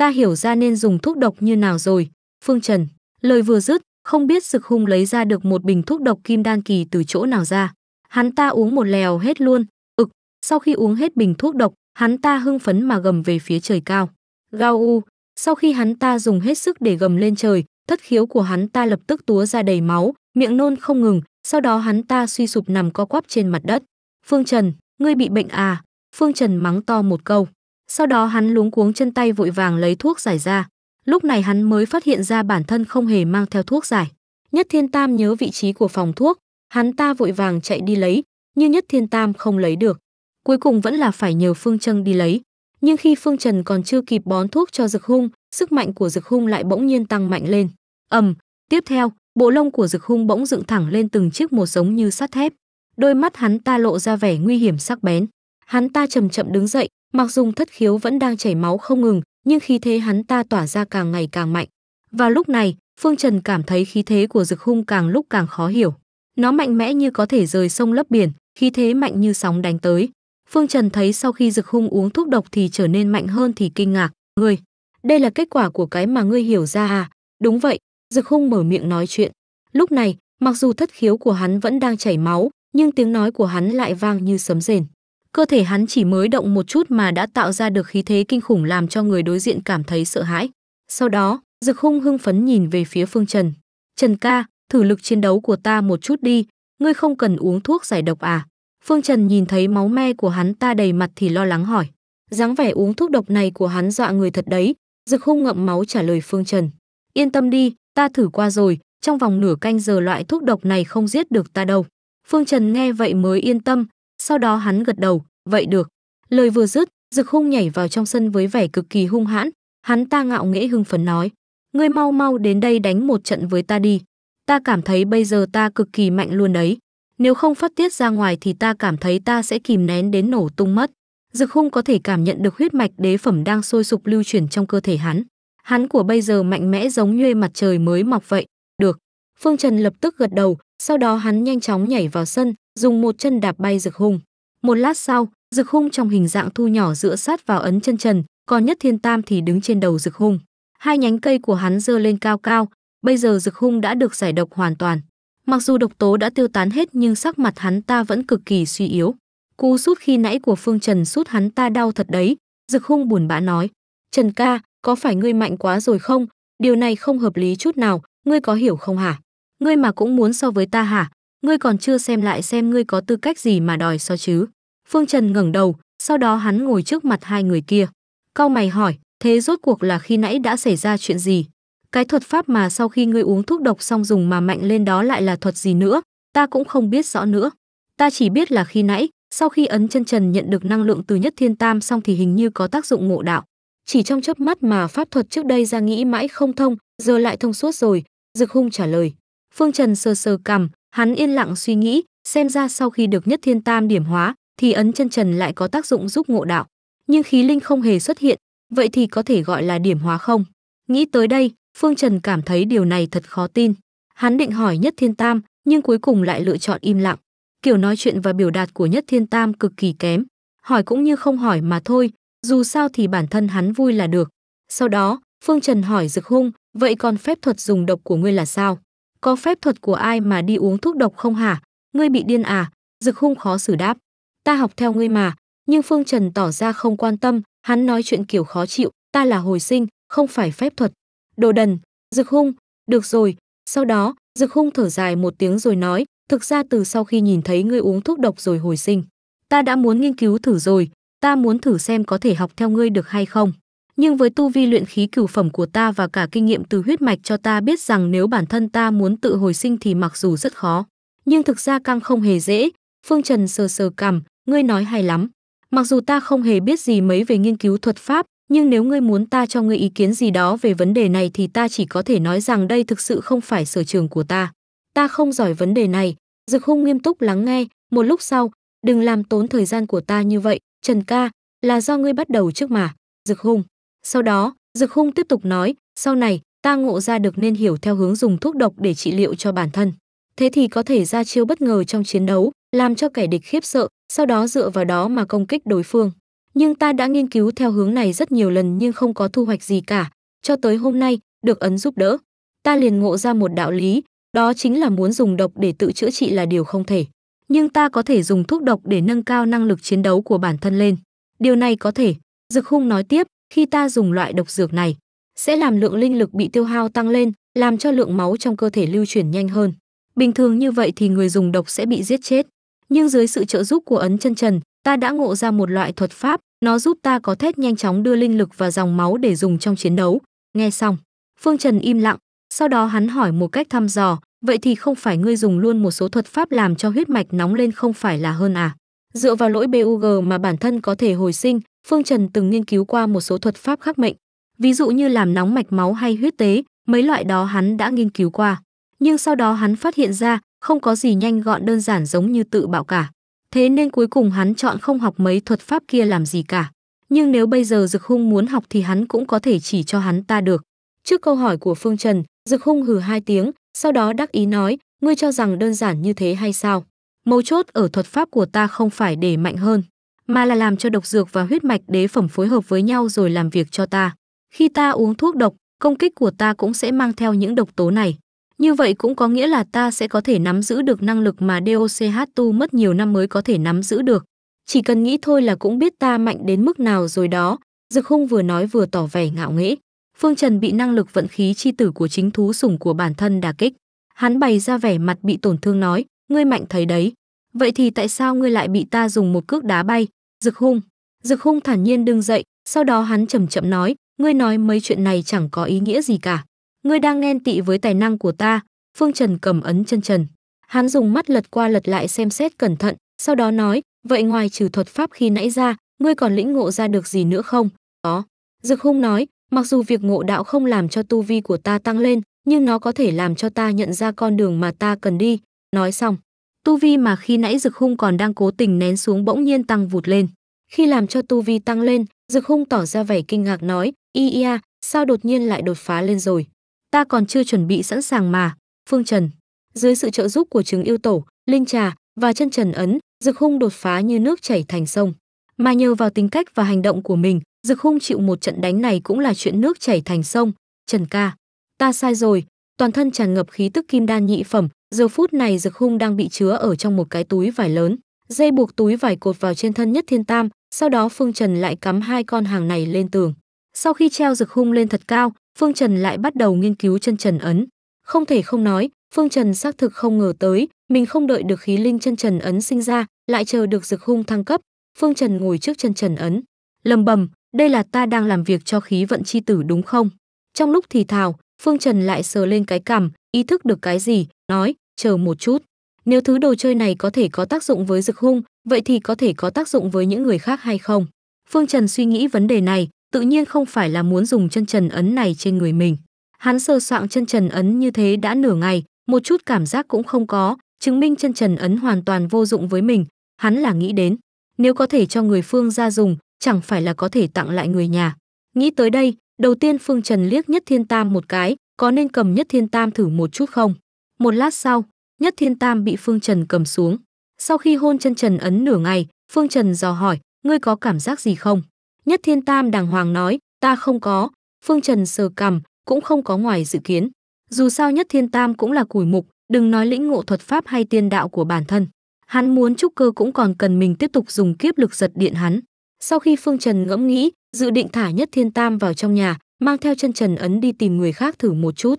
ta hiểu ra nên dùng thuốc độc như nào rồi, Phương Trần. Lời vừa dứt, không biết Sực Hung lấy ra được một bình thuốc độc kim đan kỳ từ chỗ nào ra. Hắn ta uống một lèo hết luôn, ực, sau khi uống hết bình thuốc độc, hắn ta hưng phấn mà gầm về phía trời cao. Gao u, sau khi hắn ta dùng hết sức để gầm lên trời, thất khiếu của hắn ta lập tức túa ra đầy máu, miệng nôn không ngừng, sau đó hắn ta suy sụp nằm co quắp trên mặt đất. Phương Trần, ngươi bị bệnh à? Phương Trần mắng to một câu. Sau đó hắn luống cuống chân tay vội vàng lấy thuốc giải ra. Lúc này hắn mới phát hiện ra bản thân không hề mang theo thuốc giải. Nhất Thiên Tam nhớ vị trí của phòng thuốc, hắn ta vội vàng chạy đi lấy, nhưng Nhất Thiên Tam không lấy được. Cuối cùng vẫn là phải nhờ Phương Trân đi lấy. Nhưng khi Phương Trần còn chưa kịp bón thuốc cho Dực Hung, sức mạnh của Dực Hung lại bỗng nhiên tăng mạnh lên. Ầm, tiếp theo, bộ lông của Dực Hung bỗng dựng thẳng lên từng chiếc một giống như sắt thép. Đôi mắt hắn ta lộ ra vẻ nguy hiểm sắc bén. Hắn ta chậm chậm đứng dậy, Mặc dù thất khiếu vẫn đang chảy máu không ngừng, nhưng khí thế hắn ta tỏa ra càng ngày càng mạnh. và lúc này, Phương Trần cảm thấy khí thế của Dực Hung càng lúc càng khó hiểu. Nó mạnh mẽ như có thể rời sông lấp biển, khí thế mạnh như sóng đánh tới. Phương Trần thấy sau khi Dực Hung uống thuốc độc thì trở nên mạnh hơn thì kinh ngạc, "Ngươi, đây là kết quả của cái mà ngươi hiểu ra à?" "Đúng vậy." Dực Hung mở miệng nói chuyện. Lúc này, mặc dù thất khiếu của hắn vẫn đang chảy máu, nhưng tiếng nói của hắn lại vang như sấm rền. Cơ thể hắn chỉ mới động một chút mà đã tạo ra được khí thế kinh khủng làm cho người đối diện cảm thấy sợ hãi. Sau đó, Dực Hung hưng phấn nhìn về phía Phương Trần. "Trần ca, thử lực chiến đấu của ta một chút đi, ngươi không cần uống thuốc giải độc à?" Phương Trần nhìn thấy máu me của hắn ta đầy mặt thì lo lắng hỏi. Dáng vẻ uống thuốc độc này của hắn dọa người thật đấy, Dực Hung ngậm máu trả lời Phương Trần. "Yên tâm đi, ta thử qua rồi, trong vòng nửa canh giờ loại thuốc độc này không giết được ta đâu." Phương Trần nghe vậy mới yên tâm, sau đó hắn gật đầu, vậy được. Lời vừa dứt, Dực Hung nhảy vào trong sân với vẻ cực kỳ hung hãn, hắn ta ngạo nghễ hưng phấn nói: "Ngươi mau mau đến đây đánh một trận với ta đi, ta cảm thấy bây giờ ta cực kỳ mạnh luôn đấy, nếu không phát tiết ra ngoài thì ta cảm thấy ta sẽ kìm nén đến nổ tung mất." Dực Hung có thể cảm nhận được huyết mạch đế phẩm đang sôi sục lưu chuyển trong cơ thể hắn. Hắn của bây giờ mạnh mẽ giống như mặt trời mới mọc vậy. Được. Phương Trần lập tức gật đầu, sau đó hắn nhanh chóng nhảy vào sân, dùng một chân đạp bay rực hung. Một lát sau, rực hung trong hình dạng thu nhỏ giữa sát vào ấn chân trần, còn nhất thiên tam thì đứng trên đầu rực hung. Hai nhánh cây của hắn dơ lên cao cao, bây giờ rực hung đã được giải độc hoàn toàn. Mặc dù độc tố đã tiêu tán hết nhưng sắc mặt hắn ta vẫn cực kỳ suy yếu. Cú sút khi nãy của Phương Trần sút hắn ta đau thật đấy, rực hung buồn bã nói. Trần ca, có phải ngươi mạnh quá rồi không? Điều này không hợp lý chút nào, ngươi có hiểu không hả? Ngươi mà cũng muốn so với ta hả? ngươi còn chưa xem lại xem ngươi có tư cách gì mà đòi so chứ. Phương Trần ngẩng đầu, sau đó hắn ngồi trước mặt hai người kia. Cao mày hỏi, thế rốt cuộc là khi nãy đã xảy ra chuyện gì? Cái thuật pháp mà sau khi ngươi uống thuốc độc xong dùng mà mạnh lên đó lại là thuật gì nữa? Ta cũng không biết rõ nữa. Ta chỉ biết là khi nãy, sau khi ấn chân trần nhận được năng lượng từ nhất thiên tam xong thì hình như có tác dụng ngộ đạo. Chỉ trong chớp mắt mà pháp thuật trước đây ra nghĩ mãi không thông, giờ lại thông suốt rồi, Dực Hung trả lời. Phương Trần sờ sờ cằm, Hắn yên lặng suy nghĩ, xem ra sau khi được nhất thiên tam điểm hóa, thì ấn chân trần lại có tác dụng giúp ngộ đạo. Nhưng khí linh không hề xuất hiện, vậy thì có thể gọi là điểm hóa không? Nghĩ tới đây, Phương Trần cảm thấy điều này thật khó tin. Hắn định hỏi nhất thiên tam, nhưng cuối cùng lại lựa chọn im lặng. Kiểu nói chuyện và biểu đạt của nhất thiên tam cực kỳ kém. Hỏi cũng như không hỏi mà thôi, dù sao thì bản thân hắn vui là được. Sau đó, Phương Trần hỏi Dực Hung, vậy còn phép thuật dùng độc của ngươi là sao? Có phép thuật của ai mà đi uống thuốc độc không hả? Ngươi bị điên à? Dực hung khó xử đáp. Ta học theo ngươi mà, nhưng Phương Trần tỏ ra không quan tâm, hắn nói chuyện kiểu khó chịu, ta là hồi sinh, không phải phép thuật. Đồ đần, Dực hung, được rồi. Sau đó, Dực hung thở dài một tiếng rồi nói, thực ra từ sau khi nhìn thấy ngươi uống thuốc độc rồi hồi sinh. Ta đã muốn nghiên cứu thử rồi, ta muốn thử xem có thể học theo ngươi được hay không nhưng với tu vi luyện khí cửu phẩm của ta và cả kinh nghiệm từ huyết mạch cho ta biết rằng nếu bản thân ta muốn tự hồi sinh thì mặc dù rất khó, nhưng thực ra căng không hề dễ. Phương Trần sờ sờ cằm, ngươi nói hay lắm. Mặc dù ta không hề biết gì mấy về nghiên cứu thuật pháp, nhưng nếu ngươi muốn ta cho ngươi ý kiến gì đó về vấn đề này thì ta chỉ có thể nói rằng đây thực sự không phải sở trường của ta. Ta không giỏi vấn đề này. Dực hung nghiêm túc lắng nghe, một lúc sau, đừng làm tốn thời gian của ta như vậy, Trần ca, là do ngươi bắt đầu trước mà. Dực hung, sau đó, Dực Hung tiếp tục nói, sau này, ta ngộ ra được nên hiểu theo hướng dùng thuốc độc để trị liệu cho bản thân. Thế thì có thể ra chiêu bất ngờ trong chiến đấu, làm cho kẻ địch khiếp sợ, sau đó dựa vào đó mà công kích đối phương. Nhưng ta đã nghiên cứu theo hướng này rất nhiều lần nhưng không có thu hoạch gì cả, cho tới hôm nay, được ấn giúp đỡ. Ta liền ngộ ra một đạo lý, đó chính là muốn dùng độc để tự chữa trị là điều không thể. Nhưng ta có thể dùng thuốc độc để nâng cao năng lực chiến đấu của bản thân lên. Điều này có thể, Dực Hung nói tiếp, khi ta dùng loại độc dược này, sẽ làm lượng linh lực bị tiêu hao tăng lên, làm cho lượng máu trong cơ thể lưu chuyển nhanh hơn. Bình thường như vậy thì người dùng độc sẽ bị giết chết, nhưng dưới sự trợ giúp của ấn chân trần, ta đã ngộ ra một loại thuật pháp, nó giúp ta có thể nhanh chóng đưa linh lực và dòng máu để dùng trong chiến đấu. Nghe xong, Phương Trần im lặng, sau đó hắn hỏi một cách thăm dò, vậy thì không phải ngươi dùng luôn một số thuật pháp làm cho huyết mạch nóng lên không phải là hơn à? Dựa vào lỗi BUG mà bản thân có thể hồi sinh, Phương Trần từng nghiên cứu qua một số thuật pháp khắc mệnh, ví dụ như làm nóng mạch máu hay huyết tế, mấy loại đó hắn đã nghiên cứu qua. Nhưng sau đó hắn phát hiện ra, không có gì nhanh gọn đơn giản giống như tự bạo cả. Thế nên cuối cùng hắn chọn không học mấy thuật pháp kia làm gì cả. Nhưng nếu bây giờ Dực Hung muốn học thì hắn cũng có thể chỉ cho hắn ta được. Trước câu hỏi của Phương Trần, Dực Hung hừ hai tiếng, sau đó đắc ý nói, ngươi cho rằng đơn giản như thế hay sao? Mấu chốt ở thuật pháp của ta không phải để mạnh hơn, mà là làm cho độc dược và huyết mạch đế phẩm phối hợp với nhau rồi làm việc cho ta. Khi ta uống thuốc độc, công kích của ta cũng sẽ mang theo những độc tố này. Như vậy cũng có nghĩa là ta sẽ có thể nắm giữ được năng lực mà DOCH tu mất nhiều năm mới có thể nắm giữ được. Chỉ cần nghĩ thôi là cũng biết ta mạnh đến mức nào rồi đó, Dực Hung vừa nói vừa tỏ vẻ ngạo nghễ. Phương Trần bị năng lực vận khí chi tử của chính thú sủng của bản thân đả kích. Hắn bày ra vẻ mặt bị tổn thương nói, ngươi mạnh thấy đấy. Vậy thì tại sao ngươi lại bị ta dùng một cước đá bay? Dực hung. Dực hung thản nhiên đứng dậy, sau đó hắn chậm chậm nói, ngươi nói mấy chuyện này chẳng có ý nghĩa gì cả. Ngươi đang ghen tị với tài năng của ta. Phương Trần cầm ấn chân Trần. Hắn dùng mắt lật qua lật lại xem xét cẩn thận, sau đó nói, vậy ngoài trừ thuật pháp khi nãy ra, ngươi còn lĩnh ngộ ra được gì nữa không? Có. Dực hung nói, mặc dù việc ngộ đạo không làm cho tu vi của ta tăng lên, nhưng nó có thể làm cho ta nhận ra con đường mà ta cần đi. Nói xong, Tu vi mà khi nãy Dực Hung còn đang cố tình nén xuống bỗng nhiên tăng vụt lên. Khi làm cho tu vi tăng lên, Dực Hung tỏ ra vẻ kinh ngạc nói, "Y ia, à, sao đột nhiên lại đột phá lên rồi? Ta còn chưa chuẩn bị sẵn sàng mà." Phương Trần, dưới sự trợ giúp của Trứng Yêu Tổ, Linh Trà và Chân Trần ấn, Dực Hung đột phá như nước chảy thành sông. Mà nhờ vào tính cách và hành động của mình, Dực Hung chịu một trận đánh này cũng là chuyện nước chảy thành sông. Trần ca, ta sai rồi, toàn thân tràn ngập khí tức kim đan nhị phẩm, Giờ phút này Dực Hung đang bị chứa ở trong một cái túi vải lớn, dây buộc túi vải cột vào trên thân nhất thiên tam, sau đó Phương Trần lại cắm hai con hàng này lên tường. Sau khi treo Dực Hung lên thật cao, Phương Trần lại bắt đầu nghiên cứu chân trần ấn. Không thể không nói, Phương Trần xác thực không ngờ tới, mình không đợi được khí linh chân trần ấn sinh ra, lại chờ được Dực Hung thăng cấp. Phương Trần ngồi trước chân trần ấn, lầm bầm, đây là ta đang làm việc cho khí vận chi tử đúng không? Trong lúc thì thào, Phương Trần lại sờ lên cái cằm, ý thức được cái gì, nói, chờ một chút. Nếu thứ đồ chơi này có thể có tác dụng với Dực Hung, vậy thì có thể có tác dụng với những người khác hay không? Phương Trần suy nghĩ vấn đề này, tự nhiên không phải là muốn dùng chân trần ấn này trên người mình. Hắn sơ soạn chân trần ấn như thế đã nửa ngày, một chút cảm giác cũng không có, chứng minh chân trần ấn hoàn toàn vô dụng với mình, hắn là nghĩ đến, nếu có thể cho người Phương ra dùng, chẳng phải là có thể tặng lại người nhà. Nghĩ tới đây, đầu tiên Phương Trần liếc Nhất Thiên Tam một cái, có nên cầm Nhất Thiên Tam thử một chút không? Một lát sau, Nhất Thiên Tam bị Phương Trần cầm xuống. Sau khi hôn chân Trần ấn nửa ngày, Phương Trần dò hỏi, ngươi có cảm giác gì không? Nhất Thiên Tam đàng hoàng nói, ta không có. Phương Trần sờ cằm, cũng không có ngoài dự kiến. Dù sao Nhất Thiên Tam cũng là củi mục, đừng nói lĩnh ngộ thuật pháp hay tiên đạo của bản thân. Hắn muốn trúc cơ cũng còn cần mình tiếp tục dùng kiếp lực giật điện hắn. Sau khi Phương Trần ngẫm nghĩ, dự định thả Nhất Thiên Tam vào trong nhà, mang theo chân Trần ấn đi tìm người khác thử một chút.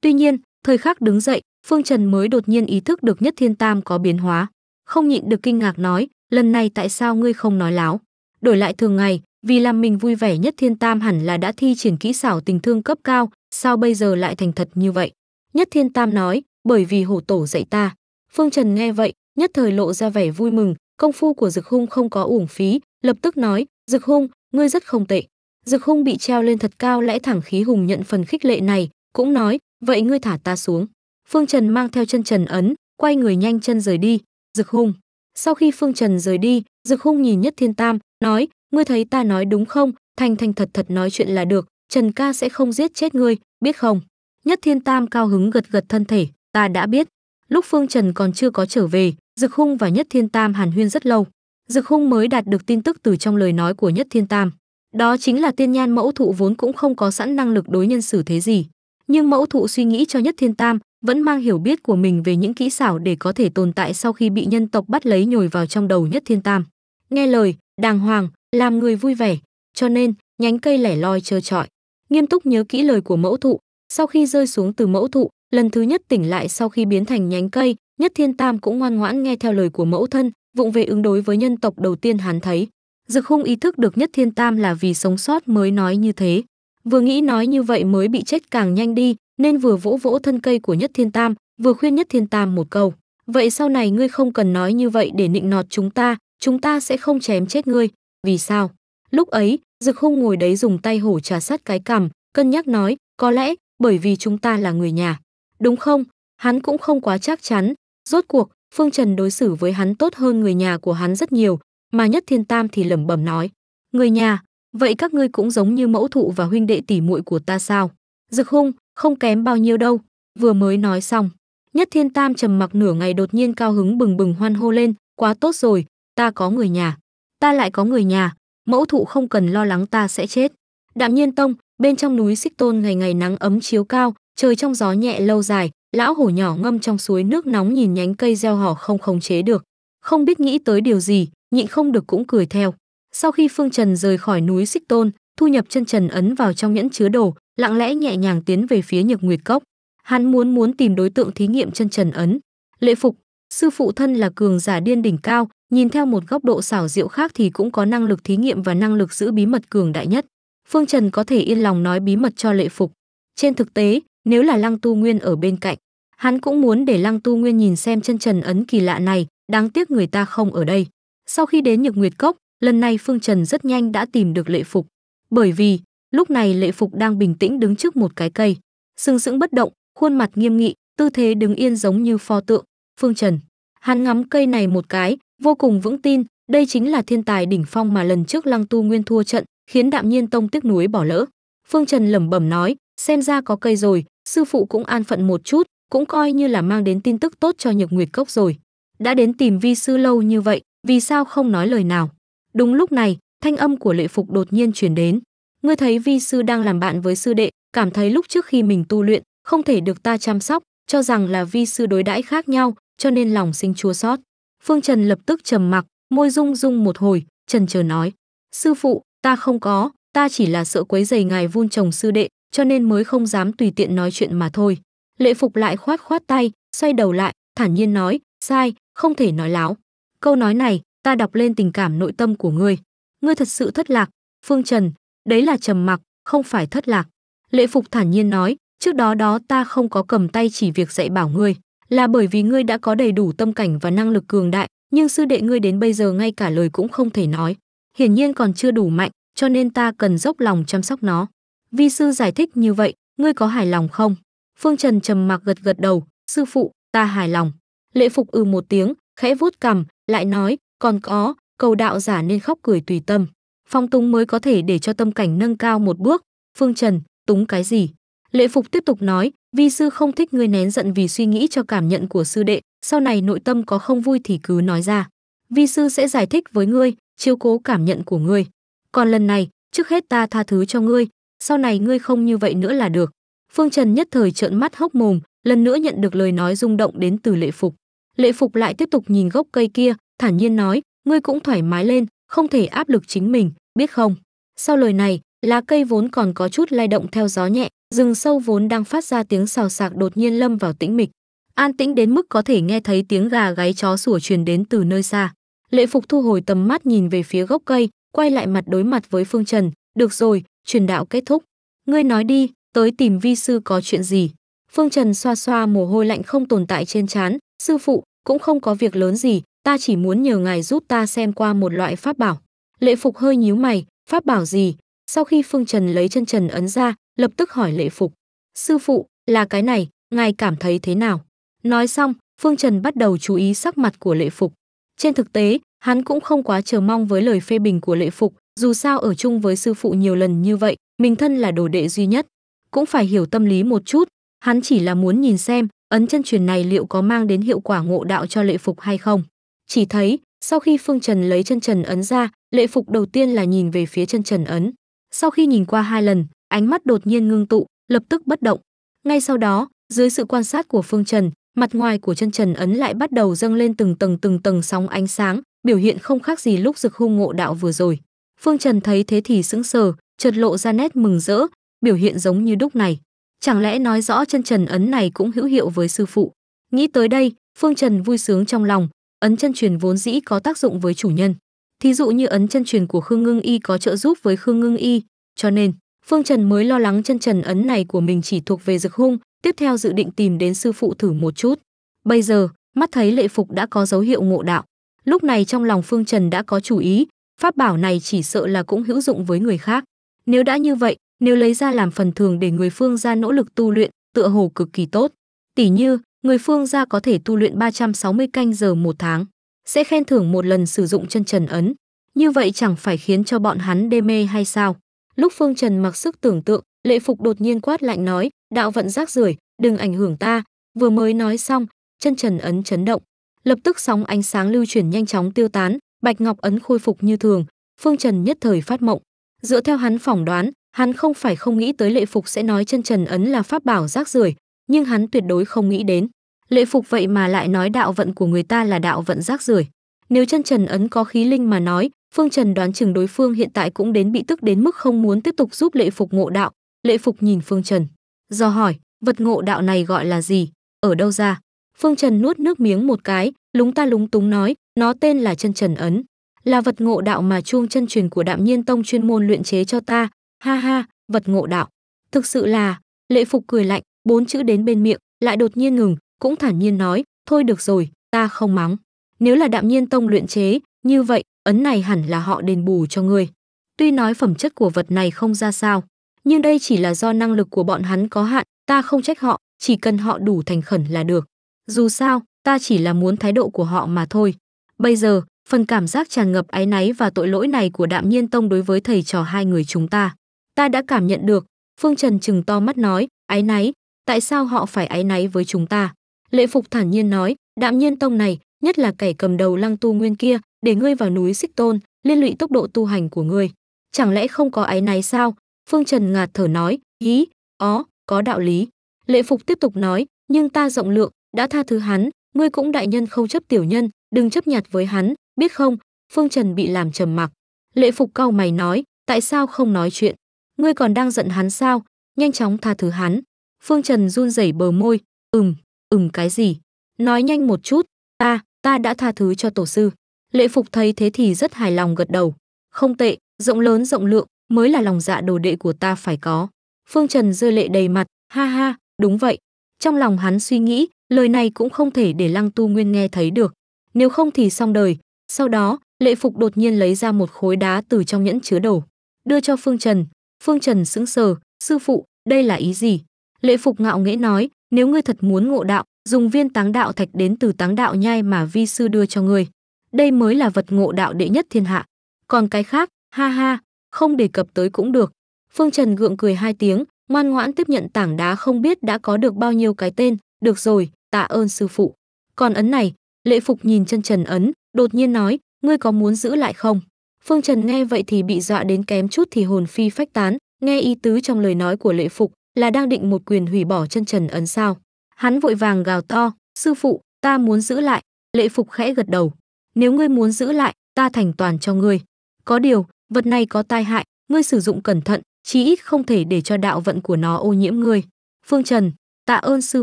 Tuy nhiên, thời khắc đứng dậy, Phương Trần mới đột nhiên ý thức được Nhất Thiên Tam có biến hóa, không nhịn được kinh ngạc nói, lần này tại sao ngươi không nói láo? Đổi lại thường ngày, vì làm mình vui vẻ Nhất Thiên Tam hẳn là đã thi triển kỹ xảo tình thương cấp cao, sao bây giờ lại thành thật như vậy? Nhất Thiên Tam nói, bởi vì hổ tổ dạy ta. Phương Trần nghe vậy, nhất thời lộ ra vẻ vui mừng, công phu của Dực Hung không có uổng phí, lập tức nói, Dực Hung, ngươi rất không tệ. Dực Hung bị treo lên thật cao lẽ thẳng khí hùng nhận phần khích lệ này, cũng nói, vậy ngươi thả ta xuống. Phương Trần mang theo chân Trần ấn, quay người nhanh chân rời đi, Dực Hung. Sau khi Phương Trần rời đi, Dực Hung nhìn Nhất Thiên Tam, nói: "Ngươi thấy ta nói đúng không? Thành thành thật thật nói chuyện là được, Trần ca sẽ không giết chết ngươi, biết không?" Nhất Thiên Tam cao hứng gật gật thân thể, "Ta đã biết." Lúc Phương Trần còn chưa có trở về, Dực Hung và Nhất Thiên Tam hàn huyên rất lâu. Dực Hung mới đạt được tin tức từ trong lời nói của Nhất Thiên Tam. Đó chính là tiên nhan mẫu thụ vốn cũng không có sẵn năng lực đối nhân xử thế gì. Nhưng mẫu thụ suy nghĩ cho Nhất Thiên Tam, vẫn mang hiểu biết của mình về những kỹ xảo để có thể tồn tại sau khi bị nhân tộc bắt lấy nhồi vào trong đầu nhất thiên tam. Nghe lời, đàng hoàng, làm người vui vẻ, cho nên nhánh cây lẻ loi trơ trọi. Nghiêm túc nhớ kỹ lời của mẫu thụ, sau khi rơi xuống từ mẫu thụ, lần thứ nhất tỉnh lại sau khi biến thành nhánh cây, nhất thiên tam cũng ngoan ngoãn nghe theo lời của mẫu thân, vụng về ứng đối với nhân tộc đầu tiên hắn thấy. Dực hung ý thức được nhất thiên tam là vì sống sót mới nói như thế. Vừa nghĩ nói như vậy mới bị chết càng nhanh đi, nên vừa vỗ vỗ thân cây của Nhất Thiên Tam, vừa khuyên Nhất Thiên Tam một câu. Vậy sau này ngươi không cần nói như vậy để nịnh nọt chúng ta, chúng ta sẽ không chém chết ngươi. Vì sao? Lúc ấy, Dực Hung ngồi đấy dùng tay hổ trà sát cái cằm, cân nhắc nói, có lẽ bởi vì chúng ta là người nhà. Đúng không? Hắn cũng không quá chắc chắn. Rốt cuộc, Phương Trần đối xử với hắn tốt hơn người nhà của hắn rất nhiều, mà Nhất Thiên Tam thì lẩm bẩm nói, người nhà, vậy các ngươi cũng giống như mẫu thụ và huynh đệ tỷ muội của ta sao? Dực Hung, không kém bao nhiêu đâu, vừa mới nói xong. Nhất Thiên Tam trầm mặc nửa ngày đột nhiên cao hứng bừng bừng hoan hô lên, quá tốt rồi, ta có người nhà, ta lại có người nhà, mẫu thụ không cần lo lắng ta sẽ chết. Đạm Nhiên Tông, bên trong núi Xích Tôn ngày ngày nắng ấm chiếu cao, trời trong gió nhẹ lâu dài, lão hổ nhỏ ngâm trong suối nước nóng nhìn nhánh cây gieo hò không khống chế được, không biết nghĩ tới điều gì, nhịn không được cũng cười theo. Sau khi Phương Trần rời khỏi núi Xích Tôn, thu nhập chân Trần ấn vào trong nhẫn chứa đồ, lặng lẽ nhẹ nhàng tiến về phía Nhược Nguyệt Cốc. Hắn muốn muốn tìm đối tượng thí nghiệm chân trần ấn. Lệ Phục, sư phụ thân là cường giả điên đỉnh cao, nhìn theo một góc độ xảo diệu khác thì cũng có năng lực thí nghiệm và năng lực giữ bí mật cường đại nhất. Phương Trần có thể yên lòng nói bí mật cho Lệ Phục. Trên thực tế, nếu là Lăng Tu Nguyên ở bên cạnh, hắn cũng muốn để Lăng Tu Nguyên nhìn xem chân trần ấn kỳ lạ này, đáng tiếc người ta không ở đây. Sau khi đến Nhược Nguyệt Cốc, lần này Phương Trần rất nhanh đã tìm được Lệ Phục, bởi vì Lúc này lệ phục đang bình tĩnh đứng trước một cái cây, sừng sững bất động, khuôn mặt nghiêm nghị, tư thế đứng yên giống như pho tượng. Phương Trần, hắn ngắm cây này một cái, vô cùng vững tin, đây chính là thiên tài đỉnh phong mà lần trước Lăng Tu Nguyên thua trận, khiến Đạm Nhiên Tông tiếc nuối bỏ lỡ. Phương Trần lẩm bẩm nói, xem ra có cây rồi, sư phụ cũng an phận một chút, cũng coi như là mang đến tin tức tốt cho Nhược Nguyệt Cốc rồi. Đã đến tìm vi sư lâu như vậy, vì sao không nói lời nào? Đúng lúc này, thanh âm của Lệ Phục đột nhiên truyền đến, ngươi thấy vi sư đang làm bạn với sư đệ, cảm thấy lúc trước khi mình tu luyện, không thể được ta chăm sóc, cho rằng là vi sư đối đãi khác nhau, cho nên lòng sinh chua xót. Phương Trần lập tức trầm mặc, môi rung rung một hồi, trần chờ nói: "Sư phụ, ta không có, ta chỉ là sợ quấy giày ngài vun chồng sư đệ, cho nên mới không dám tùy tiện nói chuyện mà thôi." Lệ Phục lại khoát khoát tay, xoay đầu lại, thản nhiên nói: "Sai, không thể nói láo." Câu nói này, ta đọc lên tình cảm nội tâm của ngươi. Ngươi thật sự thất lạc, Phương Trần, đấy là trầm mặc không phải thất lạc lệ phục thản nhiên nói trước đó đó ta không có cầm tay chỉ việc dạy bảo ngươi là bởi vì ngươi đã có đầy đủ tâm cảnh và năng lực cường đại nhưng sư đệ ngươi đến bây giờ ngay cả lời cũng không thể nói hiển nhiên còn chưa đủ mạnh cho nên ta cần dốc lòng chăm sóc nó vi sư giải thích như vậy ngươi có hài lòng không phương trần trầm mặc gật gật đầu sư phụ ta hài lòng lệ phục ừ một tiếng khẽ vuốt cằm lại nói còn có cầu đạo giả nên khóc cười tùy tâm phong túng mới có thể để cho tâm cảnh nâng cao một bước phương trần túng cái gì Lệ phục tiếp tục nói vi sư không thích ngươi nén giận vì suy nghĩ cho cảm nhận của sư đệ sau này nội tâm có không vui thì cứ nói ra vi sư sẽ giải thích với ngươi chiếu cố cảm nhận của ngươi còn lần này trước hết ta tha thứ cho ngươi sau này ngươi không như vậy nữa là được phương trần nhất thời trợn mắt hốc mồm lần nữa nhận được lời nói rung động đến từ lệ phục lệ phục lại tiếp tục nhìn gốc cây kia thản nhiên nói ngươi cũng thoải mái lên không thể áp lực chính mình, biết không? Sau lời này, lá cây vốn còn có chút lay động theo gió nhẹ, rừng sâu vốn đang phát ra tiếng xào xạc đột nhiên lâm vào tĩnh mịch. An tĩnh đến mức có thể nghe thấy tiếng gà gáy chó sủa truyền đến từ nơi xa. Lệ Phục thu hồi tầm mắt nhìn về phía gốc cây, quay lại mặt đối mặt với Phương Trần, "Được rồi, truyền đạo kết thúc. Ngươi nói đi, tới tìm vi sư có chuyện gì?" Phương Trần xoa xoa mồ hôi lạnh không tồn tại trên trán, "Sư phụ, cũng không có việc lớn gì, ta chỉ muốn nhờ ngài giúp ta xem qua một loại pháp bảo. Lệ Phục hơi nhíu mày, pháp bảo gì? Sau khi Phương Trần lấy chân trần ấn ra, lập tức hỏi Lệ Phục. Sư phụ, là cái này, ngài cảm thấy thế nào? Nói xong, Phương Trần bắt đầu chú ý sắc mặt của Lệ Phục. Trên thực tế, hắn cũng không quá chờ mong với lời phê bình của Lệ Phục, dù sao ở chung với sư phụ nhiều lần như vậy, mình thân là đồ đệ duy nhất. Cũng phải hiểu tâm lý một chút, hắn chỉ là muốn nhìn xem ấn chân truyền này liệu có mang đến hiệu quả ngộ đạo cho lệ phục hay không. Chỉ thấy, sau khi Phương Trần lấy chân trần ấn ra, lệ phục đầu tiên là nhìn về phía chân trần ấn. Sau khi nhìn qua hai lần, ánh mắt đột nhiên ngưng tụ, lập tức bất động. Ngay sau đó, dưới sự quan sát của Phương Trần, mặt ngoài của chân trần ấn lại bắt đầu dâng lên từng tầng từng tầng sóng ánh sáng, biểu hiện không khác gì lúc rực hung ngộ đạo vừa rồi. Phương Trần thấy thế thì sững sờ, chợt lộ ra nét mừng rỡ, biểu hiện giống như đúc này chẳng lẽ nói rõ chân trần ấn này cũng hữu hiệu với sư phụ nghĩ tới đây phương trần vui sướng trong lòng ấn chân truyền vốn dĩ có tác dụng với chủ nhân thí dụ như ấn chân truyền của khương ngưng y có trợ giúp với khương ngưng y cho nên phương trần mới lo lắng chân trần ấn này của mình chỉ thuộc về dực hung tiếp theo dự định tìm đến sư phụ thử một chút bây giờ mắt thấy lệ phục đã có dấu hiệu ngộ đạo lúc này trong lòng phương trần đã có chủ ý pháp bảo này chỉ sợ là cũng hữu dụng với người khác nếu đã như vậy nếu lấy ra làm phần thường để người phương gia nỗ lực tu luyện, tựa hồ cực kỳ tốt. Tỷ như, người phương gia có thể tu luyện 360 canh giờ một tháng, sẽ khen thưởng một lần sử dụng chân trần ấn. Như vậy chẳng phải khiến cho bọn hắn đê mê hay sao? Lúc Phương Trần mặc sức tưởng tượng, lệ phục đột nhiên quát lạnh nói, đạo vận rác rưởi, đừng ảnh hưởng ta. Vừa mới nói xong, chân trần ấn chấn động. Lập tức sóng ánh sáng lưu chuyển nhanh chóng tiêu tán, bạch ngọc ấn khôi phục như thường. Phương Trần nhất thời phát mộng. Dựa theo hắn phỏng đoán, Hắn không phải không nghĩ tới lệ phục sẽ nói chân trần ấn là pháp bảo rác rưởi, nhưng hắn tuyệt đối không nghĩ đến. Lệ phục vậy mà lại nói đạo vận của người ta là đạo vận rác rưởi. Nếu chân trần ấn có khí linh mà nói, Phương Trần đoán chừng đối phương hiện tại cũng đến bị tức đến mức không muốn tiếp tục giúp lệ phục ngộ đạo. Lệ phục nhìn Phương Trần, do hỏi, vật ngộ đạo này gọi là gì, ở đâu ra? Phương Trần nuốt nước miếng một cái, lúng ta lúng túng nói, nó tên là chân trần ấn, là vật ngộ đạo mà chuông chân truyền của Đạm Nhiên Tông chuyên môn luyện chế cho ta, ha ha vật ngộ đạo thực sự là lệ phục cười lạnh bốn chữ đến bên miệng lại đột nhiên ngừng cũng thản nhiên nói thôi được rồi ta không mắng nếu là đạm nhiên tông luyện chế như vậy ấn này hẳn là họ đền bù cho ngươi tuy nói phẩm chất của vật này không ra sao nhưng đây chỉ là do năng lực của bọn hắn có hạn ta không trách họ chỉ cần họ đủ thành khẩn là được dù sao ta chỉ là muốn thái độ của họ mà thôi bây giờ phần cảm giác tràn ngập áy náy và tội lỗi này của đạm nhiên tông đối với thầy trò hai người chúng ta ta đã cảm nhận được phương trần chừng to mắt nói ái náy tại sao họ phải ái náy với chúng ta lệ phục thản nhiên nói đạm nhiên tông này nhất là kẻ cầm đầu lăng tu nguyên kia để ngươi vào núi xích tôn liên lụy tốc độ tu hành của ngươi chẳng lẽ không có ái náy sao phương trần ngạt thở nói ý ó có đạo lý lệ phục tiếp tục nói nhưng ta rộng lượng đã tha thứ hắn ngươi cũng đại nhân không chấp tiểu nhân đừng chấp nhặt với hắn biết không phương trần bị làm trầm mặc lệ phục cau mày nói tại sao không nói chuyện ngươi còn đang giận hắn sao nhanh chóng tha thứ hắn phương trần run rẩy bờ môi ừm ừm cái gì nói nhanh một chút ta ta đã tha thứ cho tổ sư Lệ phục thấy thế thì rất hài lòng gật đầu không tệ rộng lớn rộng lượng mới là lòng dạ đồ đệ của ta phải có phương trần rơi lệ đầy mặt ha ha đúng vậy trong lòng hắn suy nghĩ lời này cũng không thể để lăng tu nguyên nghe thấy được nếu không thì xong đời sau đó lệ phục đột nhiên lấy ra một khối đá từ trong nhẫn chứa đồ đưa cho phương trần Phương Trần sững sờ, sư phụ, đây là ý gì? Lễ Phục ngạo nghễ nói, nếu ngươi thật muốn ngộ đạo, dùng viên táng đạo thạch đến từ táng đạo nhai mà vi sư đưa cho ngươi. Đây mới là vật ngộ đạo đệ nhất thiên hạ. Còn cái khác, ha ha, không đề cập tới cũng được. Phương Trần gượng cười hai tiếng, ngoan ngoãn tiếp nhận tảng đá không biết đã có được bao nhiêu cái tên, được rồi, tạ ơn sư phụ. Còn ấn này, lễ phục nhìn chân trần ấn, đột nhiên nói, ngươi có muốn giữ lại không? Phương Trần nghe vậy thì bị dọa đến kém chút thì hồn phi phách tán, nghe ý tứ trong lời nói của lệ phục là đang định một quyền hủy bỏ chân trần ấn sao. Hắn vội vàng gào to, sư phụ, ta muốn giữ lại, lệ phục khẽ gật đầu. Nếu ngươi muốn giữ lại, ta thành toàn cho ngươi. Có điều, vật này có tai hại, ngươi sử dụng cẩn thận, chí ít không thể để cho đạo vận của nó ô nhiễm ngươi. Phương Trần, tạ ơn sư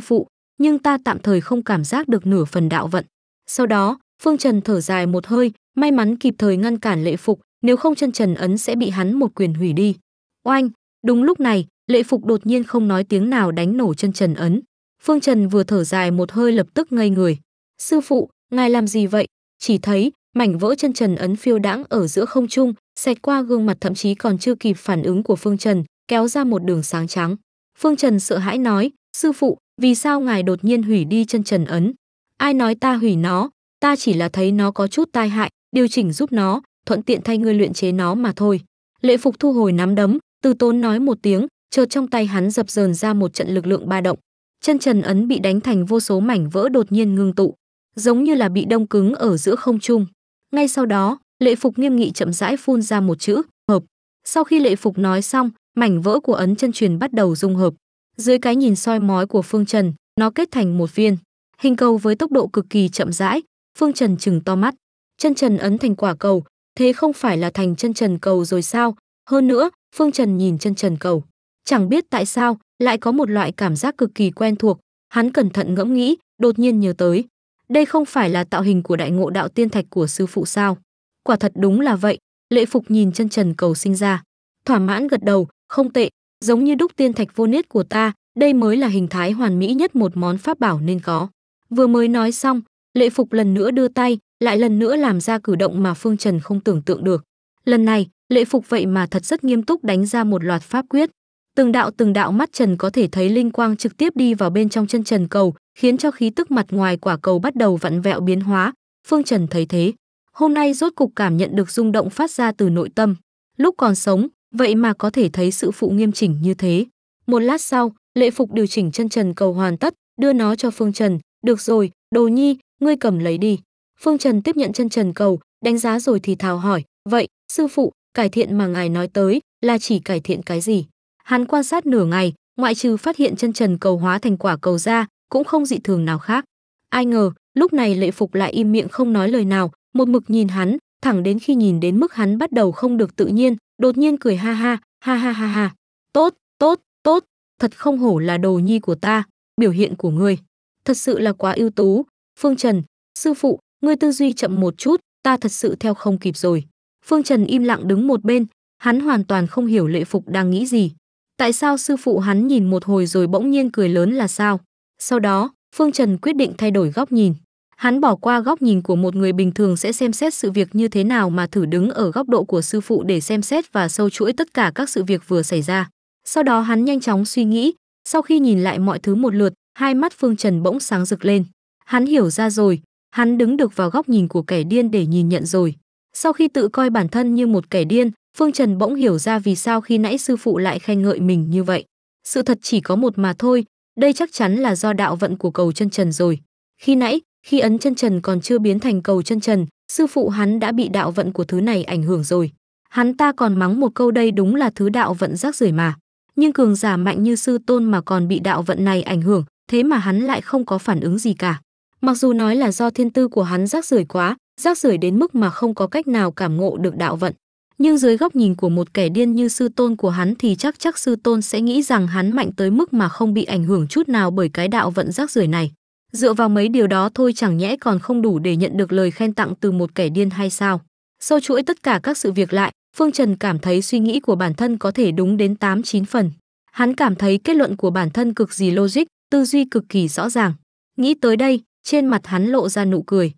phụ, nhưng ta tạm thời không cảm giác được nửa phần đạo vận. Sau đó, Phương Trần thở dài một hơi, may mắn kịp thời ngăn cản lệ phục nếu không chân trần ấn sẽ bị hắn một quyền hủy đi oanh đúng lúc này lệ phục đột nhiên không nói tiếng nào đánh nổ chân trần ấn phương trần vừa thở dài một hơi lập tức ngây người sư phụ ngài làm gì vậy chỉ thấy mảnh vỡ chân trần ấn phiêu đãng ở giữa không trung xẹt qua gương mặt thậm chí còn chưa kịp phản ứng của phương trần kéo ra một đường sáng trắng phương trần sợ hãi nói sư phụ vì sao ngài đột nhiên hủy đi chân trần ấn ai nói ta hủy nó ta chỉ là thấy nó có chút tai hại điều chỉnh giúp nó, thuận tiện thay ngươi luyện chế nó mà thôi. Lệ Phục thu hồi nắm đấm, từ tốn nói một tiếng, chợt trong tay hắn dập dờn ra một trận lực lượng ba động. Chân trần ấn bị đánh thành vô số mảnh vỡ đột nhiên ngưng tụ, giống như là bị đông cứng ở giữa không trung. Ngay sau đó, Lệ Phục nghiêm nghị chậm rãi phun ra một chữ, hợp. Sau khi Lệ Phục nói xong, mảnh vỡ của ấn chân truyền bắt đầu dung hợp. Dưới cái nhìn soi mói của Phương Trần, nó kết thành một viên. Hình cầu với tốc độ cực kỳ chậm rãi, Phương Trần chừng to mắt, chân trần ấn thành quả cầu, thế không phải là thành chân trần cầu rồi sao? Hơn nữa, Phương Trần nhìn chân trần cầu. Chẳng biết tại sao, lại có một loại cảm giác cực kỳ quen thuộc, hắn cẩn thận ngẫm nghĩ, đột nhiên nhớ tới. Đây không phải là tạo hình của đại ngộ đạo tiên thạch của sư phụ sao? Quả thật đúng là vậy, lệ phục nhìn chân trần cầu sinh ra. Thỏa mãn gật đầu, không tệ, giống như đúc tiên thạch vô niết của ta, đây mới là hình thái hoàn mỹ nhất một món pháp bảo nên có. Vừa mới nói xong, lệ phục lần nữa đưa tay lại lần nữa làm ra cử động mà phương trần không tưởng tượng được lần này lệ phục vậy mà thật rất nghiêm túc đánh ra một loạt pháp quyết từng đạo từng đạo mắt trần có thể thấy linh quang trực tiếp đi vào bên trong chân trần cầu khiến cho khí tức mặt ngoài quả cầu bắt đầu vặn vẹo biến hóa phương trần thấy thế hôm nay rốt cục cảm nhận được rung động phát ra từ nội tâm lúc còn sống vậy mà có thể thấy sự phụ nghiêm chỉnh như thế một lát sau lệ phục điều chỉnh chân trần cầu hoàn tất đưa nó cho phương trần được rồi đồ nhi ngươi cầm lấy đi. Phương Trần tiếp nhận chân trần cầu, đánh giá rồi thì thào hỏi, vậy, sư phụ, cải thiện mà ngài nói tới là chỉ cải thiện cái gì? Hắn quan sát nửa ngày, ngoại trừ phát hiện chân trần cầu hóa thành quả cầu ra, cũng không dị thường nào khác. Ai ngờ, lúc này lệ phục lại im miệng không nói lời nào, một mực nhìn hắn, thẳng đến khi nhìn đến mức hắn bắt đầu không được tự nhiên, đột nhiên cười ha ha, ha ha ha ha. Tốt, tốt, tốt, thật không hổ là đồ nhi của ta, biểu hiện của ngươi. Thật sự là quá ưu tú, Phương Trần, sư phụ, ngươi tư duy chậm một chút, ta thật sự theo không kịp rồi. Phương Trần im lặng đứng một bên, hắn hoàn toàn không hiểu lệ phục đang nghĩ gì. Tại sao sư phụ hắn nhìn một hồi rồi bỗng nhiên cười lớn là sao? Sau đó, Phương Trần quyết định thay đổi góc nhìn. Hắn bỏ qua góc nhìn của một người bình thường sẽ xem xét sự việc như thế nào mà thử đứng ở góc độ của sư phụ để xem xét và sâu chuỗi tất cả các sự việc vừa xảy ra. Sau đó hắn nhanh chóng suy nghĩ, sau khi nhìn lại mọi thứ một lượt, hai mắt Phương Trần bỗng sáng rực lên. Hắn hiểu ra rồi, hắn đứng được vào góc nhìn của kẻ điên để nhìn nhận rồi. Sau khi tự coi bản thân như một kẻ điên, Phương Trần bỗng hiểu ra vì sao khi nãy sư phụ lại khen ngợi mình như vậy. Sự thật chỉ có một mà thôi, đây chắc chắn là do đạo vận của cầu chân trần rồi. Khi nãy, khi ấn chân trần còn chưa biến thành cầu chân trần, sư phụ hắn đã bị đạo vận của thứ này ảnh hưởng rồi. Hắn ta còn mắng một câu đây đúng là thứ đạo vận rác rưởi mà. Nhưng cường giả mạnh như sư tôn mà còn bị đạo vận này ảnh hưởng, thế mà hắn lại không có phản ứng gì cả. Mặc dù nói là do thiên tư của hắn rác rưởi quá, rác rưởi đến mức mà không có cách nào cảm ngộ được đạo vận, nhưng dưới góc nhìn của một kẻ điên như sư tôn của hắn thì chắc chắc sư tôn sẽ nghĩ rằng hắn mạnh tới mức mà không bị ảnh hưởng chút nào bởi cái đạo vận rác rưởi này. Dựa vào mấy điều đó thôi chẳng nhẽ còn không đủ để nhận được lời khen tặng từ một kẻ điên hay sao? Sau chuỗi tất cả các sự việc lại, Phương Trần cảm thấy suy nghĩ của bản thân có thể đúng đến tám chín phần. Hắn cảm thấy kết luận của bản thân cực gì logic, tư duy cực kỳ rõ ràng. Nghĩ tới đây, trên mặt hắn lộ ra nụ cười.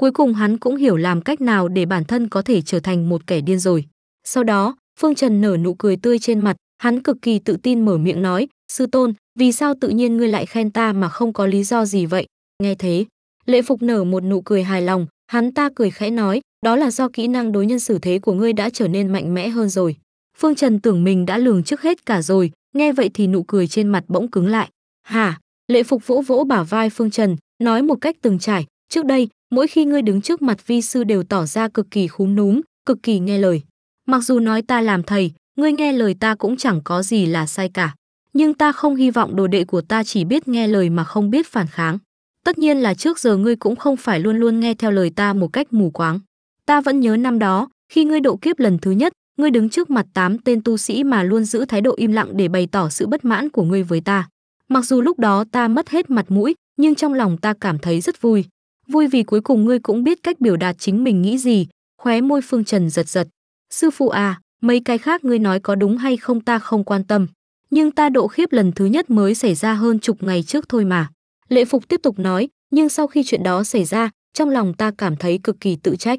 Cuối cùng hắn cũng hiểu làm cách nào để bản thân có thể trở thành một kẻ điên rồi. Sau đó, Phương Trần nở nụ cười tươi trên mặt, hắn cực kỳ tự tin mở miệng nói, sư tôn, vì sao tự nhiên ngươi lại khen ta mà không có lý do gì vậy? Nghe thế, lệ phục nở một nụ cười hài lòng, hắn ta cười khẽ nói, đó là do kỹ năng đối nhân xử thế của ngươi đã trở nên mạnh mẽ hơn rồi. Phương Trần tưởng mình đã lường trước hết cả rồi, nghe vậy thì nụ cười trên mặt bỗng cứng lại. Hả? Lệ phục vỗ vỗ bả vai Phương Trần, Nói một cách từng trải, trước đây, mỗi khi ngươi đứng trước mặt vi sư đều tỏ ra cực kỳ khúm núm, cực kỳ nghe lời. Mặc dù nói ta làm thầy, ngươi nghe lời ta cũng chẳng có gì là sai cả. Nhưng ta không hy vọng đồ đệ của ta chỉ biết nghe lời mà không biết phản kháng. Tất nhiên là trước giờ ngươi cũng không phải luôn luôn nghe theo lời ta một cách mù quáng. Ta vẫn nhớ năm đó, khi ngươi độ kiếp lần thứ nhất, ngươi đứng trước mặt tám tên tu sĩ mà luôn giữ thái độ im lặng để bày tỏ sự bất mãn của ngươi với ta. Mặc dù lúc đó ta mất hết mặt mũi, nhưng trong lòng ta cảm thấy rất vui. Vui vì cuối cùng ngươi cũng biết cách biểu đạt chính mình nghĩ gì, khóe môi Phương Trần giật giật. Sư phụ à, mấy cái khác ngươi nói có đúng hay không ta không quan tâm. Nhưng ta độ khiếp lần thứ nhất mới xảy ra hơn chục ngày trước thôi mà. Lệ Phục tiếp tục nói, nhưng sau khi chuyện đó xảy ra, trong lòng ta cảm thấy cực kỳ tự trách.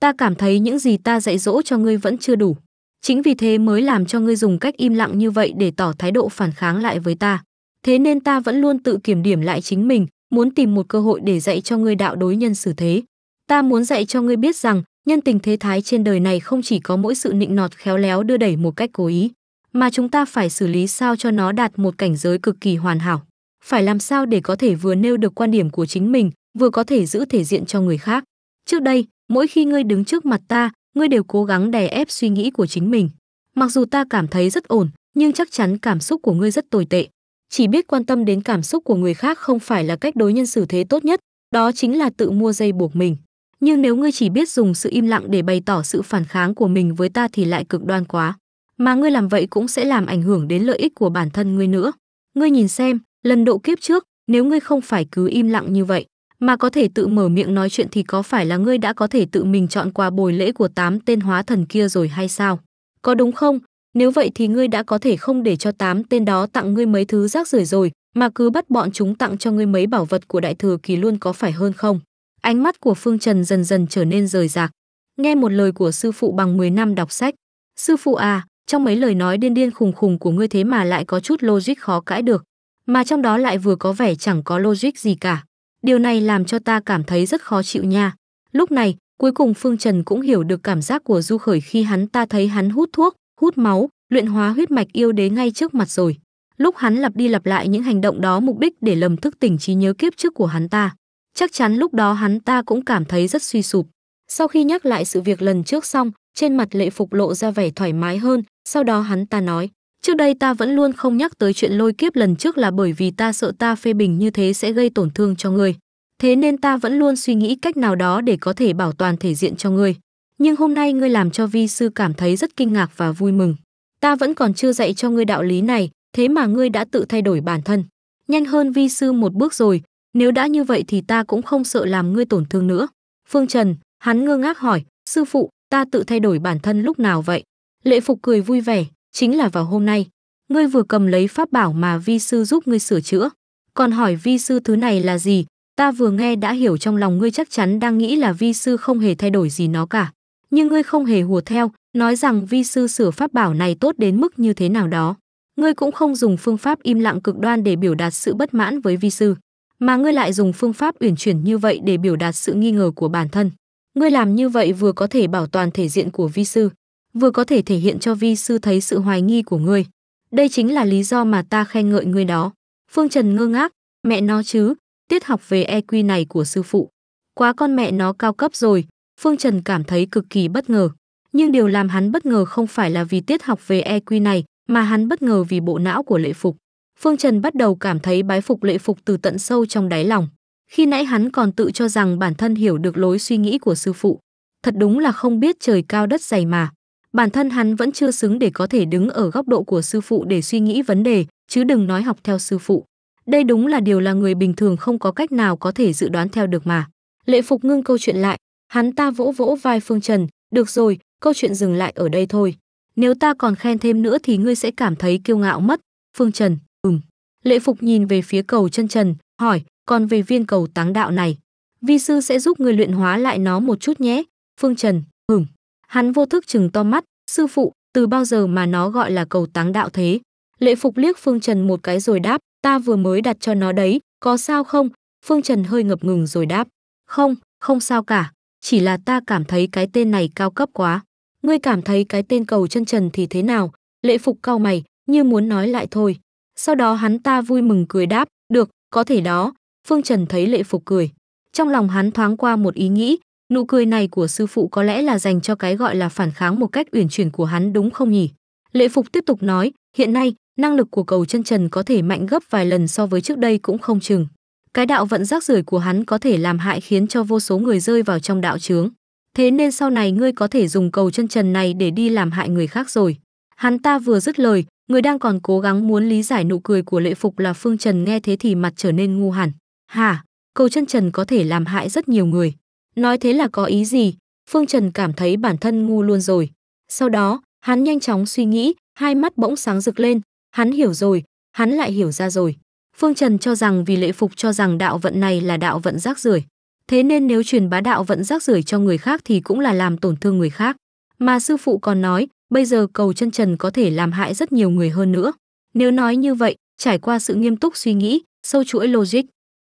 Ta cảm thấy những gì ta dạy dỗ cho ngươi vẫn chưa đủ. Chính vì thế mới làm cho ngươi dùng cách im lặng như vậy để tỏ thái độ phản kháng lại với ta thế nên ta vẫn luôn tự kiểm điểm lại chính mình, muốn tìm một cơ hội để dạy cho ngươi đạo đối nhân xử thế. Ta muốn dạy cho ngươi biết rằng, nhân tình thế thái trên đời này không chỉ có mỗi sự nịnh nọt khéo léo đưa đẩy một cách cố ý, mà chúng ta phải xử lý sao cho nó đạt một cảnh giới cực kỳ hoàn hảo. Phải làm sao để có thể vừa nêu được quan điểm của chính mình, vừa có thể giữ thể diện cho người khác. Trước đây, mỗi khi ngươi đứng trước mặt ta, ngươi đều cố gắng đè ép suy nghĩ của chính mình. Mặc dù ta cảm thấy rất ổn, nhưng chắc chắn cảm xúc của ngươi rất tồi tệ chỉ biết quan tâm đến cảm xúc của người khác không phải là cách đối nhân xử thế tốt nhất, đó chính là tự mua dây buộc mình. Nhưng nếu ngươi chỉ biết dùng sự im lặng để bày tỏ sự phản kháng của mình với ta thì lại cực đoan quá, mà ngươi làm vậy cũng sẽ làm ảnh hưởng đến lợi ích của bản thân ngươi nữa. Ngươi nhìn xem, lần độ kiếp trước, nếu ngươi không phải cứ im lặng như vậy, mà có thể tự mở miệng nói chuyện thì có phải là ngươi đã có thể tự mình chọn quà bồi lễ của tám tên hóa thần kia rồi hay sao? Có đúng không? Nếu vậy thì ngươi đã có thể không để cho tám tên đó tặng ngươi mấy thứ rác rưởi rồi, mà cứ bắt bọn chúng tặng cho ngươi mấy bảo vật của đại thừa kỳ luôn có phải hơn không? Ánh mắt của Phương Trần dần dần trở nên rời rạc. Nghe một lời của sư phụ bằng 10 năm đọc sách. Sư phụ à, trong mấy lời nói điên điên khùng khùng của ngươi thế mà lại có chút logic khó cãi được, mà trong đó lại vừa có vẻ chẳng có logic gì cả. Điều này làm cho ta cảm thấy rất khó chịu nha. Lúc này, cuối cùng Phương Trần cũng hiểu được cảm giác của Du Khởi khi hắn ta thấy hắn hút thuốc, hút máu, luyện hóa huyết mạch yêu đế ngay trước mặt rồi. Lúc hắn lặp đi lặp lại những hành động đó mục đích để lầm thức tỉnh trí nhớ kiếp trước của hắn ta. Chắc chắn lúc đó hắn ta cũng cảm thấy rất suy sụp. Sau khi nhắc lại sự việc lần trước xong, trên mặt lệ phục lộ ra vẻ thoải mái hơn, sau đó hắn ta nói, trước đây ta vẫn luôn không nhắc tới chuyện lôi kiếp lần trước là bởi vì ta sợ ta phê bình như thế sẽ gây tổn thương cho ngươi. Thế nên ta vẫn luôn suy nghĩ cách nào đó để có thể bảo toàn thể diện cho ngươi nhưng hôm nay ngươi làm cho vi sư cảm thấy rất kinh ngạc và vui mừng. Ta vẫn còn chưa dạy cho ngươi đạo lý này, thế mà ngươi đã tự thay đổi bản thân. Nhanh hơn vi sư một bước rồi, nếu đã như vậy thì ta cũng không sợ làm ngươi tổn thương nữa. Phương Trần, hắn ngơ ngác hỏi, sư phụ, ta tự thay đổi bản thân lúc nào vậy? Lệ Phục cười vui vẻ, chính là vào hôm nay. Ngươi vừa cầm lấy pháp bảo mà vi sư giúp ngươi sửa chữa. Còn hỏi vi sư thứ này là gì, ta vừa nghe đã hiểu trong lòng ngươi chắc chắn đang nghĩ là vi sư không hề thay đổi gì nó cả nhưng ngươi không hề hùa theo, nói rằng vi sư sửa pháp bảo này tốt đến mức như thế nào đó. Ngươi cũng không dùng phương pháp im lặng cực đoan để biểu đạt sự bất mãn với vi sư, mà ngươi lại dùng phương pháp uyển chuyển như vậy để biểu đạt sự nghi ngờ của bản thân. Ngươi làm như vậy vừa có thể bảo toàn thể diện của vi sư, vừa có thể thể hiện cho vi sư thấy sự hoài nghi của ngươi. Đây chính là lý do mà ta khen ngợi ngươi đó. Phương Trần ngơ ngác, mẹ nó chứ, tiết học về EQ này của sư phụ. Quá con mẹ nó cao cấp rồi, Phương Trần cảm thấy cực kỳ bất ngờ. Nhưng điều làm hắn bất ngờ không phải là vì tiết học về EQ này, mà hắn bất ngờ vì bộ não của lệ phục. Phương Trần bắt đầu cảm thấy bái phục lệ phục từ tận sâu trong đáy lòng. Khi nãy hắn còn tự cho rằng bản thân hiểu được lối suy nghĩ của sư phụ. Thật đúng là không biết trời cao đất dày mà. Bản thân hắn vẫn chưa xứng để có thể đứng ở góc độ của sư phụ để suy nghĩ vấn đề, chứ đừng nói học theo sư phụ. Đây đúng là điều là người bình thường không có cách nào có thể dự đoán theo được mà. Lệ Phục ngưng câu chuyện lại, Hắn ta vỗ vỗ vai Phương Trần, "Được rồi, câu chuyện dừng lại ở đây thôi. Nếu ta còn khen thêm nữa thì ngươi sẽ cảm thấy kiêu ngạo mất." Phương Trần, "Ừm." Lệ Phục nhìn về phía cầu chân trần, hỏi, "Còn về viên cầu táng đạo này, vi sư sẽ giúp ngươi luyện hóa lại nó một chút nhé." Phương Trần, "Ừm." Hắn vô thức chừng to mắt, "Sư phụ, từ bao giờ mà nó gọi là cầu táng đạo thế?" Lệ Phục liếc Phương Trần một cái rồi đáp, "Ta vừa mới đặt cho nó đấy, có sao không?" Phương Trần hơi ngập ngừng rồi đáp, "Không, không sao cả." chỉ là ta cảm thấy cái tên này cao cấp quá. Ngươi cảm thấy cái tên cầu chân trần thì thế nào? lệ phục cao mày, như muốn nói lại thôi. Sau đó hắn ta vui mừng cười đáp, được, có thể đó. Phương Trần thấy lệ phục cười. Trong lòng hắn thoáng qua một ý nghĩ, nụ cười này của sư phụ có lẽ là dành cho cái gọi là phản kháng một cách uyển chuyển của hắn đúng không nhỉ? Lệ phục tiếp tục nói, hiện nay, năng lực của cầu chân trần có thể mạnh gấp vài lần so với trước đây cũng không chừng cái đạo vận rác rưởi của hắn có thể làm hại khiến cho vô số người rơi vào trong đạo trướng, Thế nên sau này ngươi có thể dùng cầu chân trần này để đi làm hại người khác rồi. Hắn ta vừa dứt lời, người đang còn cố gắng muốn lý giải nụ cười của lệ phục là Phương Trần nghe thế thì mặt trở nên ngu hẳn. Hả, cầu chân trần có thể làm hại rất nhiều người. Nói thế là có ý gì? Phương Trần cảm thấy bản thân ngu luôn rồi. Sau đó, hắn nhanh chóng suy nghĩ, hai mắt bỗng sáng rực lên, hắn hiểu rồi, hắn lại hiểu ra rồi. Phương Trần cho rằng vì lệ phục cho rằng đạo vận này là đạo vận rác rưởi, thế nên nếu truyền bá đạo vận rác rưởi cho người khác thì cũng là làm tổn thương người khác. Mà sư phụ còn nói, bây giờ cầu chân trần có thể làm hại rất nhiều người hơn nữa. Nếu nói như vậy, trải qua sự nghiêm túc suy nghĩ, sâu chuỗi logic,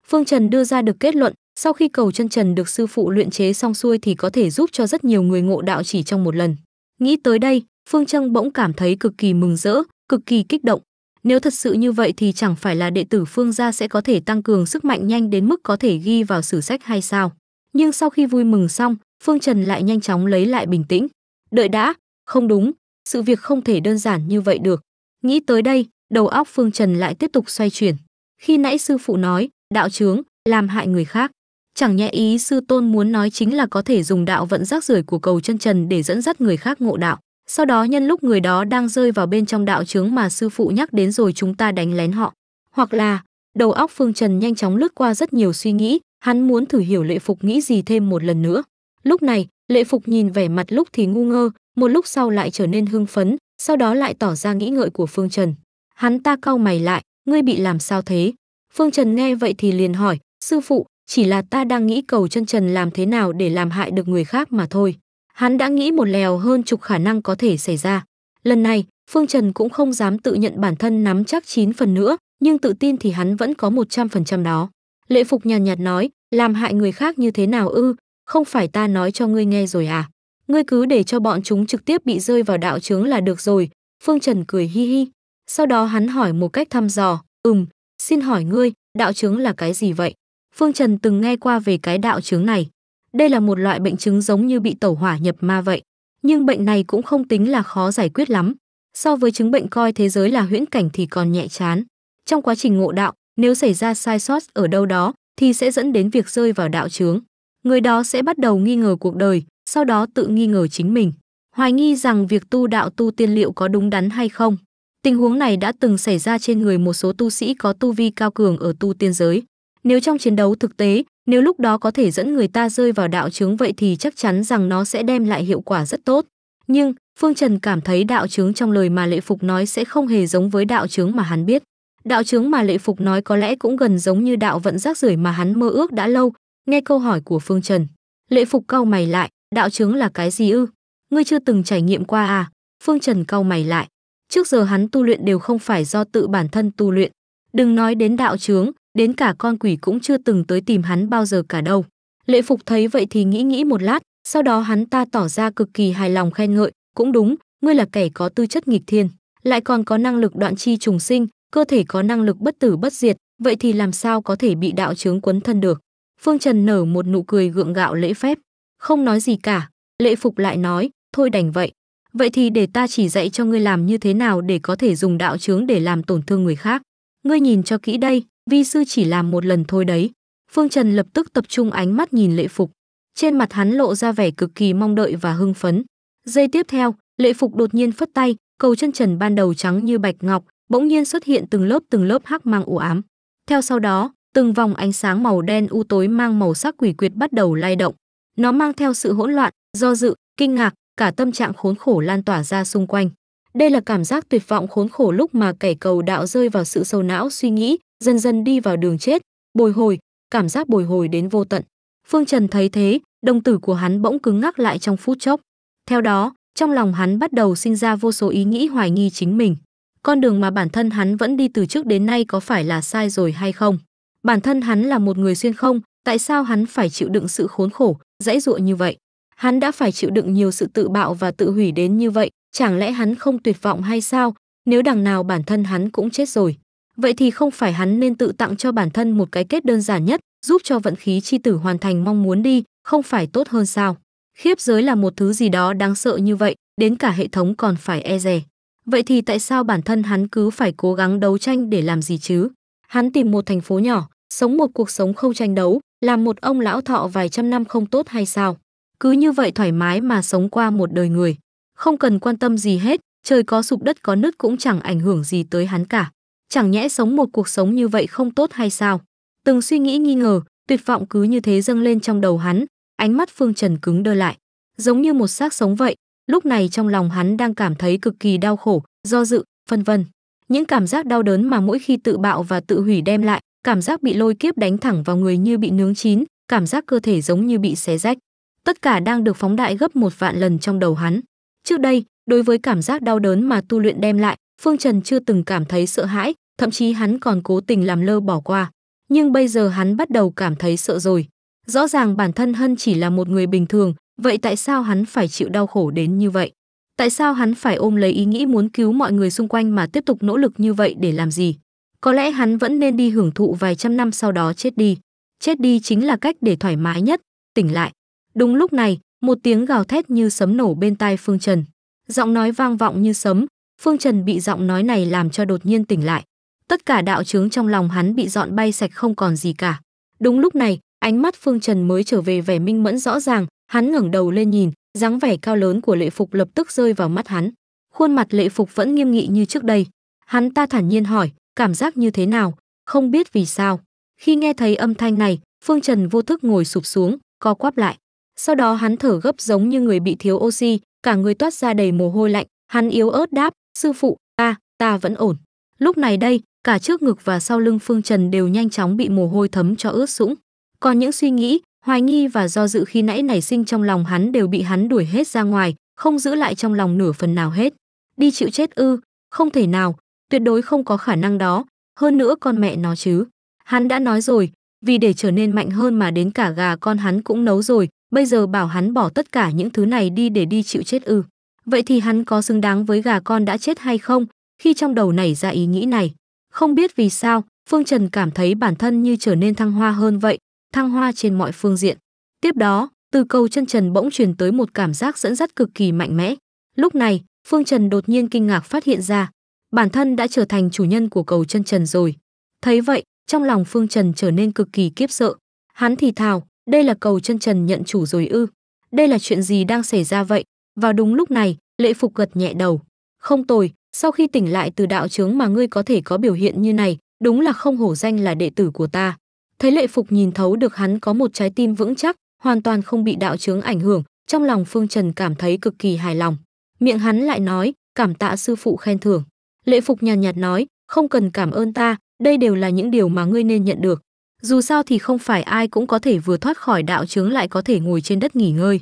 Phương Trần đưa ra được kết luận, sau khi cầu chân trần được sư phụ luyện chế xong xuôi thì có thể giúp cho rất nhiều người ngộ đạo chỉ trong một lần. Nghĩ tới đây, Phương Trân bỗng cảm thấy cực kỳ mừng rỡ, cực kỳ kích động, nếu thật sự như vậy thì chẳng phải là đệ tử Phương gia sẽ có thể tăng cường sức mạnh nhanh đến mức có thể ghi vào sử sách hay sao? Nhưng sau khi vui mừng xong, Phương Trần lại nhanh chóng lấy lại bình tĩnh. Đợi đã, không đúng, sự việc không thể đơn giản như vậy được. Nghĩ tới đây, đầu óc Phương Trần lại tiếp tục xoay chuyển. Khi nãy sư phụ nói, đạo trướng làm hại người khác. Chẳng nhẹ ý sư tôn muốn nói chính là có thể dùng đạo vận rác rưởi của cầu chân trần để dẫn dắt người khác ngộ đạo. Sau đó nhân lúc người đó đang rơi vào bên trong đạo chướng mà sư phụ nhắc đến rồi chúng ta đánh lén họ. Hoặc là, đầu óc Phương Trần nhanh chóng lướt qua rất nhiều suy nghĩ, hắn muốn thử hiểu lệ phục nghĩ gì thêm một lần nữa. Lúc này, lệ phục nhìn vẻ mặt lúc thì ngu ngơ, một lúc sau lại trở nên hưng phấn, sau đó lại tỏ ra nghĩ ngợi của Phương Trần. Hắn ta cau mày lại, ngươi bị làm sao thế? Phương Trần nghe vậy thì liền hỏi, sư phụ, chỉ là ta đang nghĩ cầu chân trần làm thế nào để làm hại được người khác mà thôi. Hắn đã nghĩ một lèo hơn chục khả năng có thể xảy ra. Lần này, Phương Trần cũng không dám tự nhận bản thân nắm chắc 9 phần nữa, nhưng tự tin thì hắn vẫn có 100% đó. Lệ Phục nhàn nhạt, nói, làm hại người khác như thế nào ư, không phải ta nói cho ngươi nghe rồi à? Ngươi cứ để cho bọn chúng trực tiếp bị rơi vào đạo chướng là được rồi. Phương Trần cười hi hi. Sau đó hắn hỏi một cách thăm dò, ừm, xin hỏi ngươi, đạo chướng là cái gì vậy? Phương Trần từng nghe qua về cái đạo chướng này. Đây là một loại bệnh chứng giống như bị tẩu hỏa nhập ma vậy, nhưng bệnh này cũng không tính là khó giải quyết lắm. So với chứng bệnh coi thế giới là huyễn cảnh thì còn nhẹ chán. Trong quá trình ngộ đạo, nếu xảy ra sai sót ở đâu đó thì sẽ dẫn đến việc rơi vào đạo chướng. Người đó sẽ bắt đầu nghi ngờ cuộc đời, sau đó tự nghi ngờ chính mình, hoài nghi rằng việc tu đạo tu tiên liệu có đúng đắn hay không. Tình huống này đã từng xảy ra trên người một số tu sĩ có tu vi cao cường ở tu tiên giới. Nếu trong chiến đấu thực tế, nếu lúc đó có thể dẫn người ta rơi vào đạo chứng vậy thì chắc chắn rằng nó sẽ đem lại hiệu quả rất tốt. Nhưng, Phương Trần cảm thấy đạo chứng trong lời mà lệ phục nói sẽ không hề giống với đạo chứng mà hắn biết. Đạo chứng mà lệ phục nói có lẽ cũng gần giống như đạo vận rác rưởi mà hắn mơ ước đã lâu. Nghe câu hỏi của Phương Trần, lệ phục cau mày lại, đạo chứng là cái gì ư? Ngươi chưa từng trải nghiệm qua à? Phương Trần cau mày lại. Trước giờ hắn tu luyện đều không phải do tự bản thân tu luyện. Đừng nói đến đạo chứng đến cả con quỷ cũng chưa từng tới tìm hắn bao giờ cả đâu. Lệ Phục thấy vậy thì nghĩ nghĩ một lát, sau đó hắn ta tỏ ra cực kỳ hài lòng khen ngợi, cũng đúng, ngươi là kẻ có tư chất nghịch thiên, lại còn có năng lực đoạn chi trùng sinh, cơ thể có năng lực bất tử bất diệt, vậy thì làm sao có thể bị đạo chướng quấn thân được. Phương Trần nở một nụ cười gượng gạo lễ phép, không nói gì cả, Lệ Phục lại nói, thôi đành vậy, vậy thì để ta chỉ dạy cho ngươi làm như thế nào để có thể dùng đạo chướng để làm tổn thương người khác. Ngươi nhìn cho kỹ đây, vi sư chỉ làm một lần thôi đấy. Phương Trần lập tức tập trung ánh mắt nhìn lệ phục. Trên mặt hắn lộ ra vẻ cực kỳ mong đợi và hưng phấn. Giây tiếp theo, lệ phục đột nhiên phất tay, cầu chân trần ban đầu trắng như bạch ngọc, bỗng nhiên xuất hiện từng lớp từng lớp hắc mang u ám. Theo sau đó, từng vòng ánh sáng màu đen u tối mang màu sắc quỷ quyệt bắt đầu lay động. Nó mang theo sự hỗn loạn, do dự, kinh ngạc, cả tâm trạng khốn khổ lan tỏa ra xung quanh. Đây là cảm giác tuyệt vọng khốn khổ lúc mà kẻ cầu đạo rơi vào sự sâu não suy nghĩ, dần dần đi vào đường chết, bồi hồi, cảm giác bồi hồi đến vô tận. Phương Trần thấy thế, đồng tử của hắn bỗng cứng ngắc lại trong phút chốc. Theo đó, trong lòng hắn bắt đầu sinh ra vô số ý nghĩ hoài nghi chính mình. Con đường mà bản thân hắn vẫn đi từ trước đến nay có phải là sai rồi hay không? Bản thân hắn là một người xuyên không, tại sao hắn phải chịu đựng sự khốn khổ, dãy dụa như vậy? Hắn đã phải chịu đựng nhiều sự tự bạo và tự hủy đến như vậy, chẳng lẽ hắn không tuyệt vọng hay sao? Nếu đằng nào bản thân hắn cũng chết rồi vậy thì không phải hắn nên tự tặng cho bản thân một cái kết đơn giản nhất, giúp cho vận khí chi tử hoàn thành mong muốn đi, không phải tốt hơn sao? Khiếp giới là một thứ gì đó đáng sợ như vậy, đến cả hệ thống còn phải e dè. Vậy thì tại sao bản thân hắn cứ phải cố gắng đấu tranh để làm gì chứ? Hắn tìm một thành phố nhỏ, sống một cuộc sống không tranh đấu, làm một ông lão thọ vài trăm năm không tốt hay sao? Cứ như vậy thoải mái mà sống qua một đời người. Không cần quan tâm gì hết, trời có sụp đất có nứt cũng chẳng ảnh hưởng gì tới hắn cả chẳng nhẽ sống một cuộc sống như vậy không tốt hay sao? Từng suy nghĩ nghi ngờ, tuyệt vọng cứ như thế dâng lên trong đầu hắn, ánh mắt Phương Trần cứng đơ lại, giống như một xác sống vậy, lúc này trong lòng hắn đang cảm thấy cực kỳ đau khổ, do dự, phân vân. Những cảm giác đau đớn mà mỗi khi tự bạo và tự hủy đem lại, cảm giác bị lôi kiếp đánh thẳng vào người như bị nướng chín, cảm giác cơ thể giống như bị xé rách. Tất cả đang được phóng đại gấp một vạn lần trong đầu hắn. Trước đây, đối với cảm giác đau đớn mà tu luyện đem lại, Phương Trần chưa từng cảm thấy sợ hãi, thậm chí hắn còn cố tình làm lơ bỏ qua. Nhưng bây giờ hắn bắt đầu cảm thấy sợ rồi. Rõ ràng bản thân Hân chỉ là một người bình thường, vậy tại sao hắn phải chịu đau khổ đến như vậy? Tại sao hắn phải ôm lấy ý nghĩ muốn cứu mọi người xung quanh mà tiếp tục nỗ lực như vậy để làm gì? Có lẽ hắn vẫn nên đi hưởng thụ vài trăm năm sau đó chết đi. Chết đi chính là cách để thoải mái nhất, tỉnh lại. Đúng lúc này, một tiếng gào thét như sấm nổ bên tai Phương Trần. Giọng nói vang vọng như sấm, Phương Trần bị giọng nói này làm cho đột nhiên tỉnh lại. Tất cả đạo chứng trong lòng hắn bị dọn bay sạch không còn gì cả. Đúng lúc này, ánh mắt Phương Trần mới trở về vẻ minh mẫn rõ ràng, hắn ngẩng đầu lên nhìn, dáng vẻ cao lớn của Lệ Phục lập tức rơi vào mắt hắn. Khuôn mặt Lệ Phục vẫn nghiêm nghị như trước đây. Hắn ta thản nhiên hỏi, cảm giác như thế nào? Không biết vì sao, khi nghe thấy âm thanh này, Phương Trần vô thức ngồi sụp xuống, co quắp lại. Sau đó hắn thở gấp giống như người bị thiếu oxy, cả người toát ra đầy mồ hôi lạnh, hắn yếu ớt đáp, sư phụ ta ta vẫn ổn lúc này đây cả trước ngực và sau lưng phương trần đều nhanh chóng bị mồ hôi thấm cho ướt sũng còn những suy nghĩ hoài nghi và do dự khi nãy nảy sinh trong lòng hắn đều bị hắn đuổi hết ra ngoài không giữ lại trong lòng nửa phần nào hết đi chịu chết ư không thể nào tuyệt đối không có khả năng đó hơn nữa con mẹ nó chứ hắn đã nói rồi vì để trở nên mạnh hơn mà đến cả gà con hắn cũng nấu rồi bây giờ bảo hắn bỏ tất cả những thứ này đi để đi chịu chết ư Vậy thì hắn có xứng đáng với gà con đã chết hay không? Khi trong đầu nảy ra ý nghĩ này, không biết vì sao, Phương Trần cảm thấy bản thân như trở nên thăng hoa hơn vậy, thăng hoa trên mọi phương diện. Tiếp đó, từ cầu chân trần bỗng truyền tới một cảm giác dẫn dắt cực kỳ mạnh mẽ. Lúc này, Phương Trần đột nhiên kinh ngạc phát hiện ra, bản thân đã trở thành chủ nhân của cầu chân trần rồi. Thấy vậy, trong lòng Phương Trần trở nên cực kỳ kiếp sợ. Hắn thì thào, đây là cầu chân trần nhận chủ rồi ư? Đây là chuyện gì đang xảy ra vậy? Vào đúng lúc này, lệ phục gật nhẹ đầu. Không tồi, sau khi tỉnh lại từ đạo chướng mà ngươi có thể có biểu hiện như này, đúng là không hổ danh là đệ tử của ta. Thấy lệ phục nhìn thấu được hắn có một trái tim vững chắc, hoàn toàn không bị đạo chướng ảnh hưởng, trong lòng Phương Trần cảm thấy cực kỳ hài lòng. Miệng hắn lại nói, cảm tạ sư phụ khen thưởng. Lệ phục nhàn nhạt, nhạt nói, không cần cảm ơn ta, đây đều là những điều mà ngươi nên nhận được. Dù sao thì không phải ai cũng có thể vừa thoát khỏi đạo chướng lại có thể ngồi trên đất nghỉ ngơi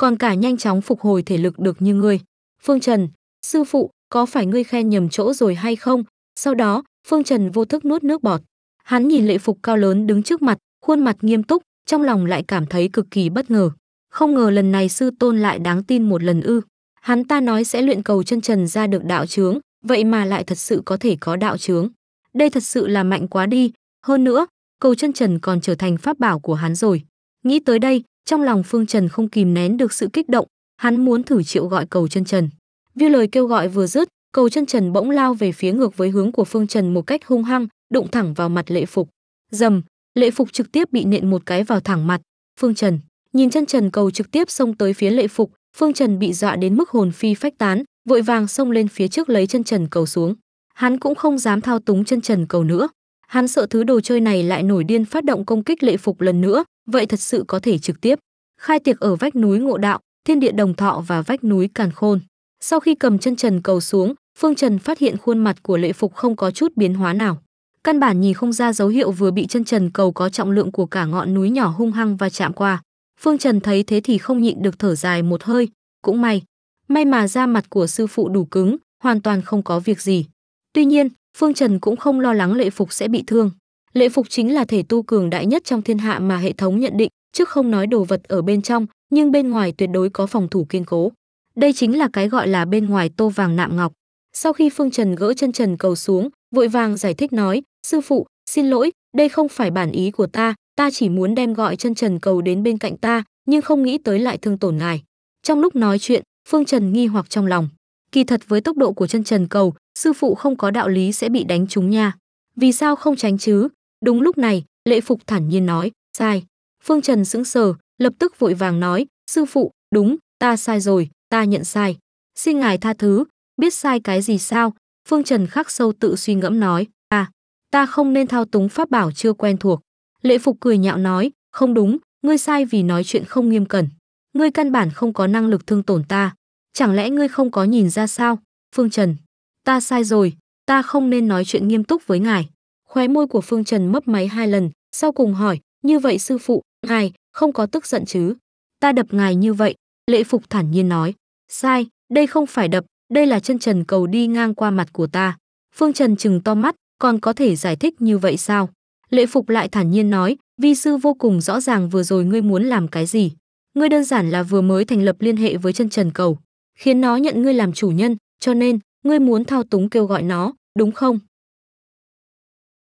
còn cả nhanh chóng phục hồi thể lực được như ngươi. Phương Trần, sư phụ, có phải ngươi khen nhầm chỗ rồi hay không? Sau đó, Phương Trần vô thức nuốt nước bọt. Hắn nhìn lệ phục cao lớn đứng trước mặt, khuôn mặt nghiêm túc, trong lòng lại cảm thấy cực kỳ bất ngờ. Không ngờ lần này sư tôn lại đáng tin một lần ư. Hắn ta nói sẽ luyện cầu chân trần ra được đạo chướng, vậy mà lại thật sự có thể có đạo chướng. Đây thật sự là mạnh quá đi. Hơn nữa, cầu chân trần còn trở thành pháp bảo của hắn rồi. Nghĩ tới đây, trong lòng Phương Trần không kìm nén được sự kích động, hắn muốn thử triệu gọi cầu chân trần. Viu lời kêu gọi vừa dứt, cầu chân trần bỗng lao về phía ngược với hướng của Phương Trần một cách hung hăng, đụng thẳng vào mặt lệ phục. Dầm, lệ phục trực tiếp bị nện một cái vào thẳng mặt. Phương Trần nhìn chân trần cầu trực tiếp xông tới phía lệ phục, Phương Trần bị dọa đến mức hồn phi phách tán, vội vàng xông lên phía trước lấy chân trần cầu xuống. Hắn cũng không dám thao túng chân trần cầu nữa, Hắn sợ thứ đồ chơi này lại nổi điên phát động công kích lệ phục lần nữa, vậy thật sự có thể trực tiếp khai tiệc ở vách núi Ngộ Đạo, Thiên Địa Đồng Thọ và vách núi Càn Khôn. Sau khi cầm chân trần cầu xuống, Phương Trần phát hiện khuôn mặt của lệ phục không có chút biến hóa nào. Căn bản nhìn không ra dấu hiệu vừa bị chân trần cầu có trọng lượng của cả ngọn núi nhỏ hung hăng và chạm qua. Phương Trần thấy thế thì không nhịn được thở dài một hơi, cũng may. May mà da mặt của sư phụ đủ cứng, hoàn toàn không có việc gì. Tuy nhiên, Phương Trần cũng không lo lắng lệ phục sẽ bị thương. Lệ phục chính là thể tu cường đại nhất trong thiên hạ mà hệ thống nhận định, chứ không nói đồ vật ở bên trong, nhưng bên ngoài tuyệt đối có phòng thủ kiên cố. Đây chính là cái gọi là bên ngoài tô vàng nạm ngọc. Sau khi Phương Trần gỡ chân Trần cầu xuống, vội vàng giải thích nói, sư phụ, xin lỗi, đây không phải bản ý của ta, ta chỉ muốn đem gọi chân Trần cầu đến bên cạnh ta, nhưng không nghĩ tới lại thương tổn ngài. Trong lúc nói chuyện, Phương Trần nghi hoặc trong lòng kỳ thật với tốc độ của chân trần cầu sư phụ không có đạo lý sẽ bị đánh trúng nha vì sao không tránh chứ đúng lúc này lệ phục thản nhiên nói sai phương trần sững sờ lập tức vội vàng nói sư phụ đúng ta sai rồi ta nhận sai xin ngài tha thứ biết sai cái gì sao phương trần khắc sâu tự suy ngẫm nói à ta không nên thao túng pháp bảo chưa quen thuộc lệ phục cười nhạo nói không đúng ngươi sai vì nói chuyện không nghiêm cẩn ngươi căn bản không có năng lực thương tổn ta chẳng lẽ ngươi không có nhìn ra sao phương trần ta sai rồi ta không nên nói chuyện nghiêm túc với ngài khóe môi của phương trần mấp máy hai lần sau cùng hỏi như vậy sư phụ ngài không có tức giận chứ ta đập ngài như vậy Lệ phục thản nhiên nói sai đây không phải đập đây là chân trần cầu đi ngang qua mặt của ta phương trần chừng to mắt còn có thể giải thích như vậy sao Lệ phục lại thản nhiên nói vi sư vô cùng rõ ràng vừa rồi ngươi muốn làm cái gì ngươi đơn giản là vừa mới thành lập liên hệ với chân trần cầu khiến nó nhận ngươi làm chủ nhân, cho nên ngươi muốn thao túng kêu gọi nó, đúng không?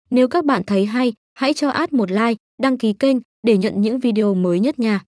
Nếu các bạn thấy hay, hãy cho ad một like, đăng ký kênh để nhận những video mới nhất nha.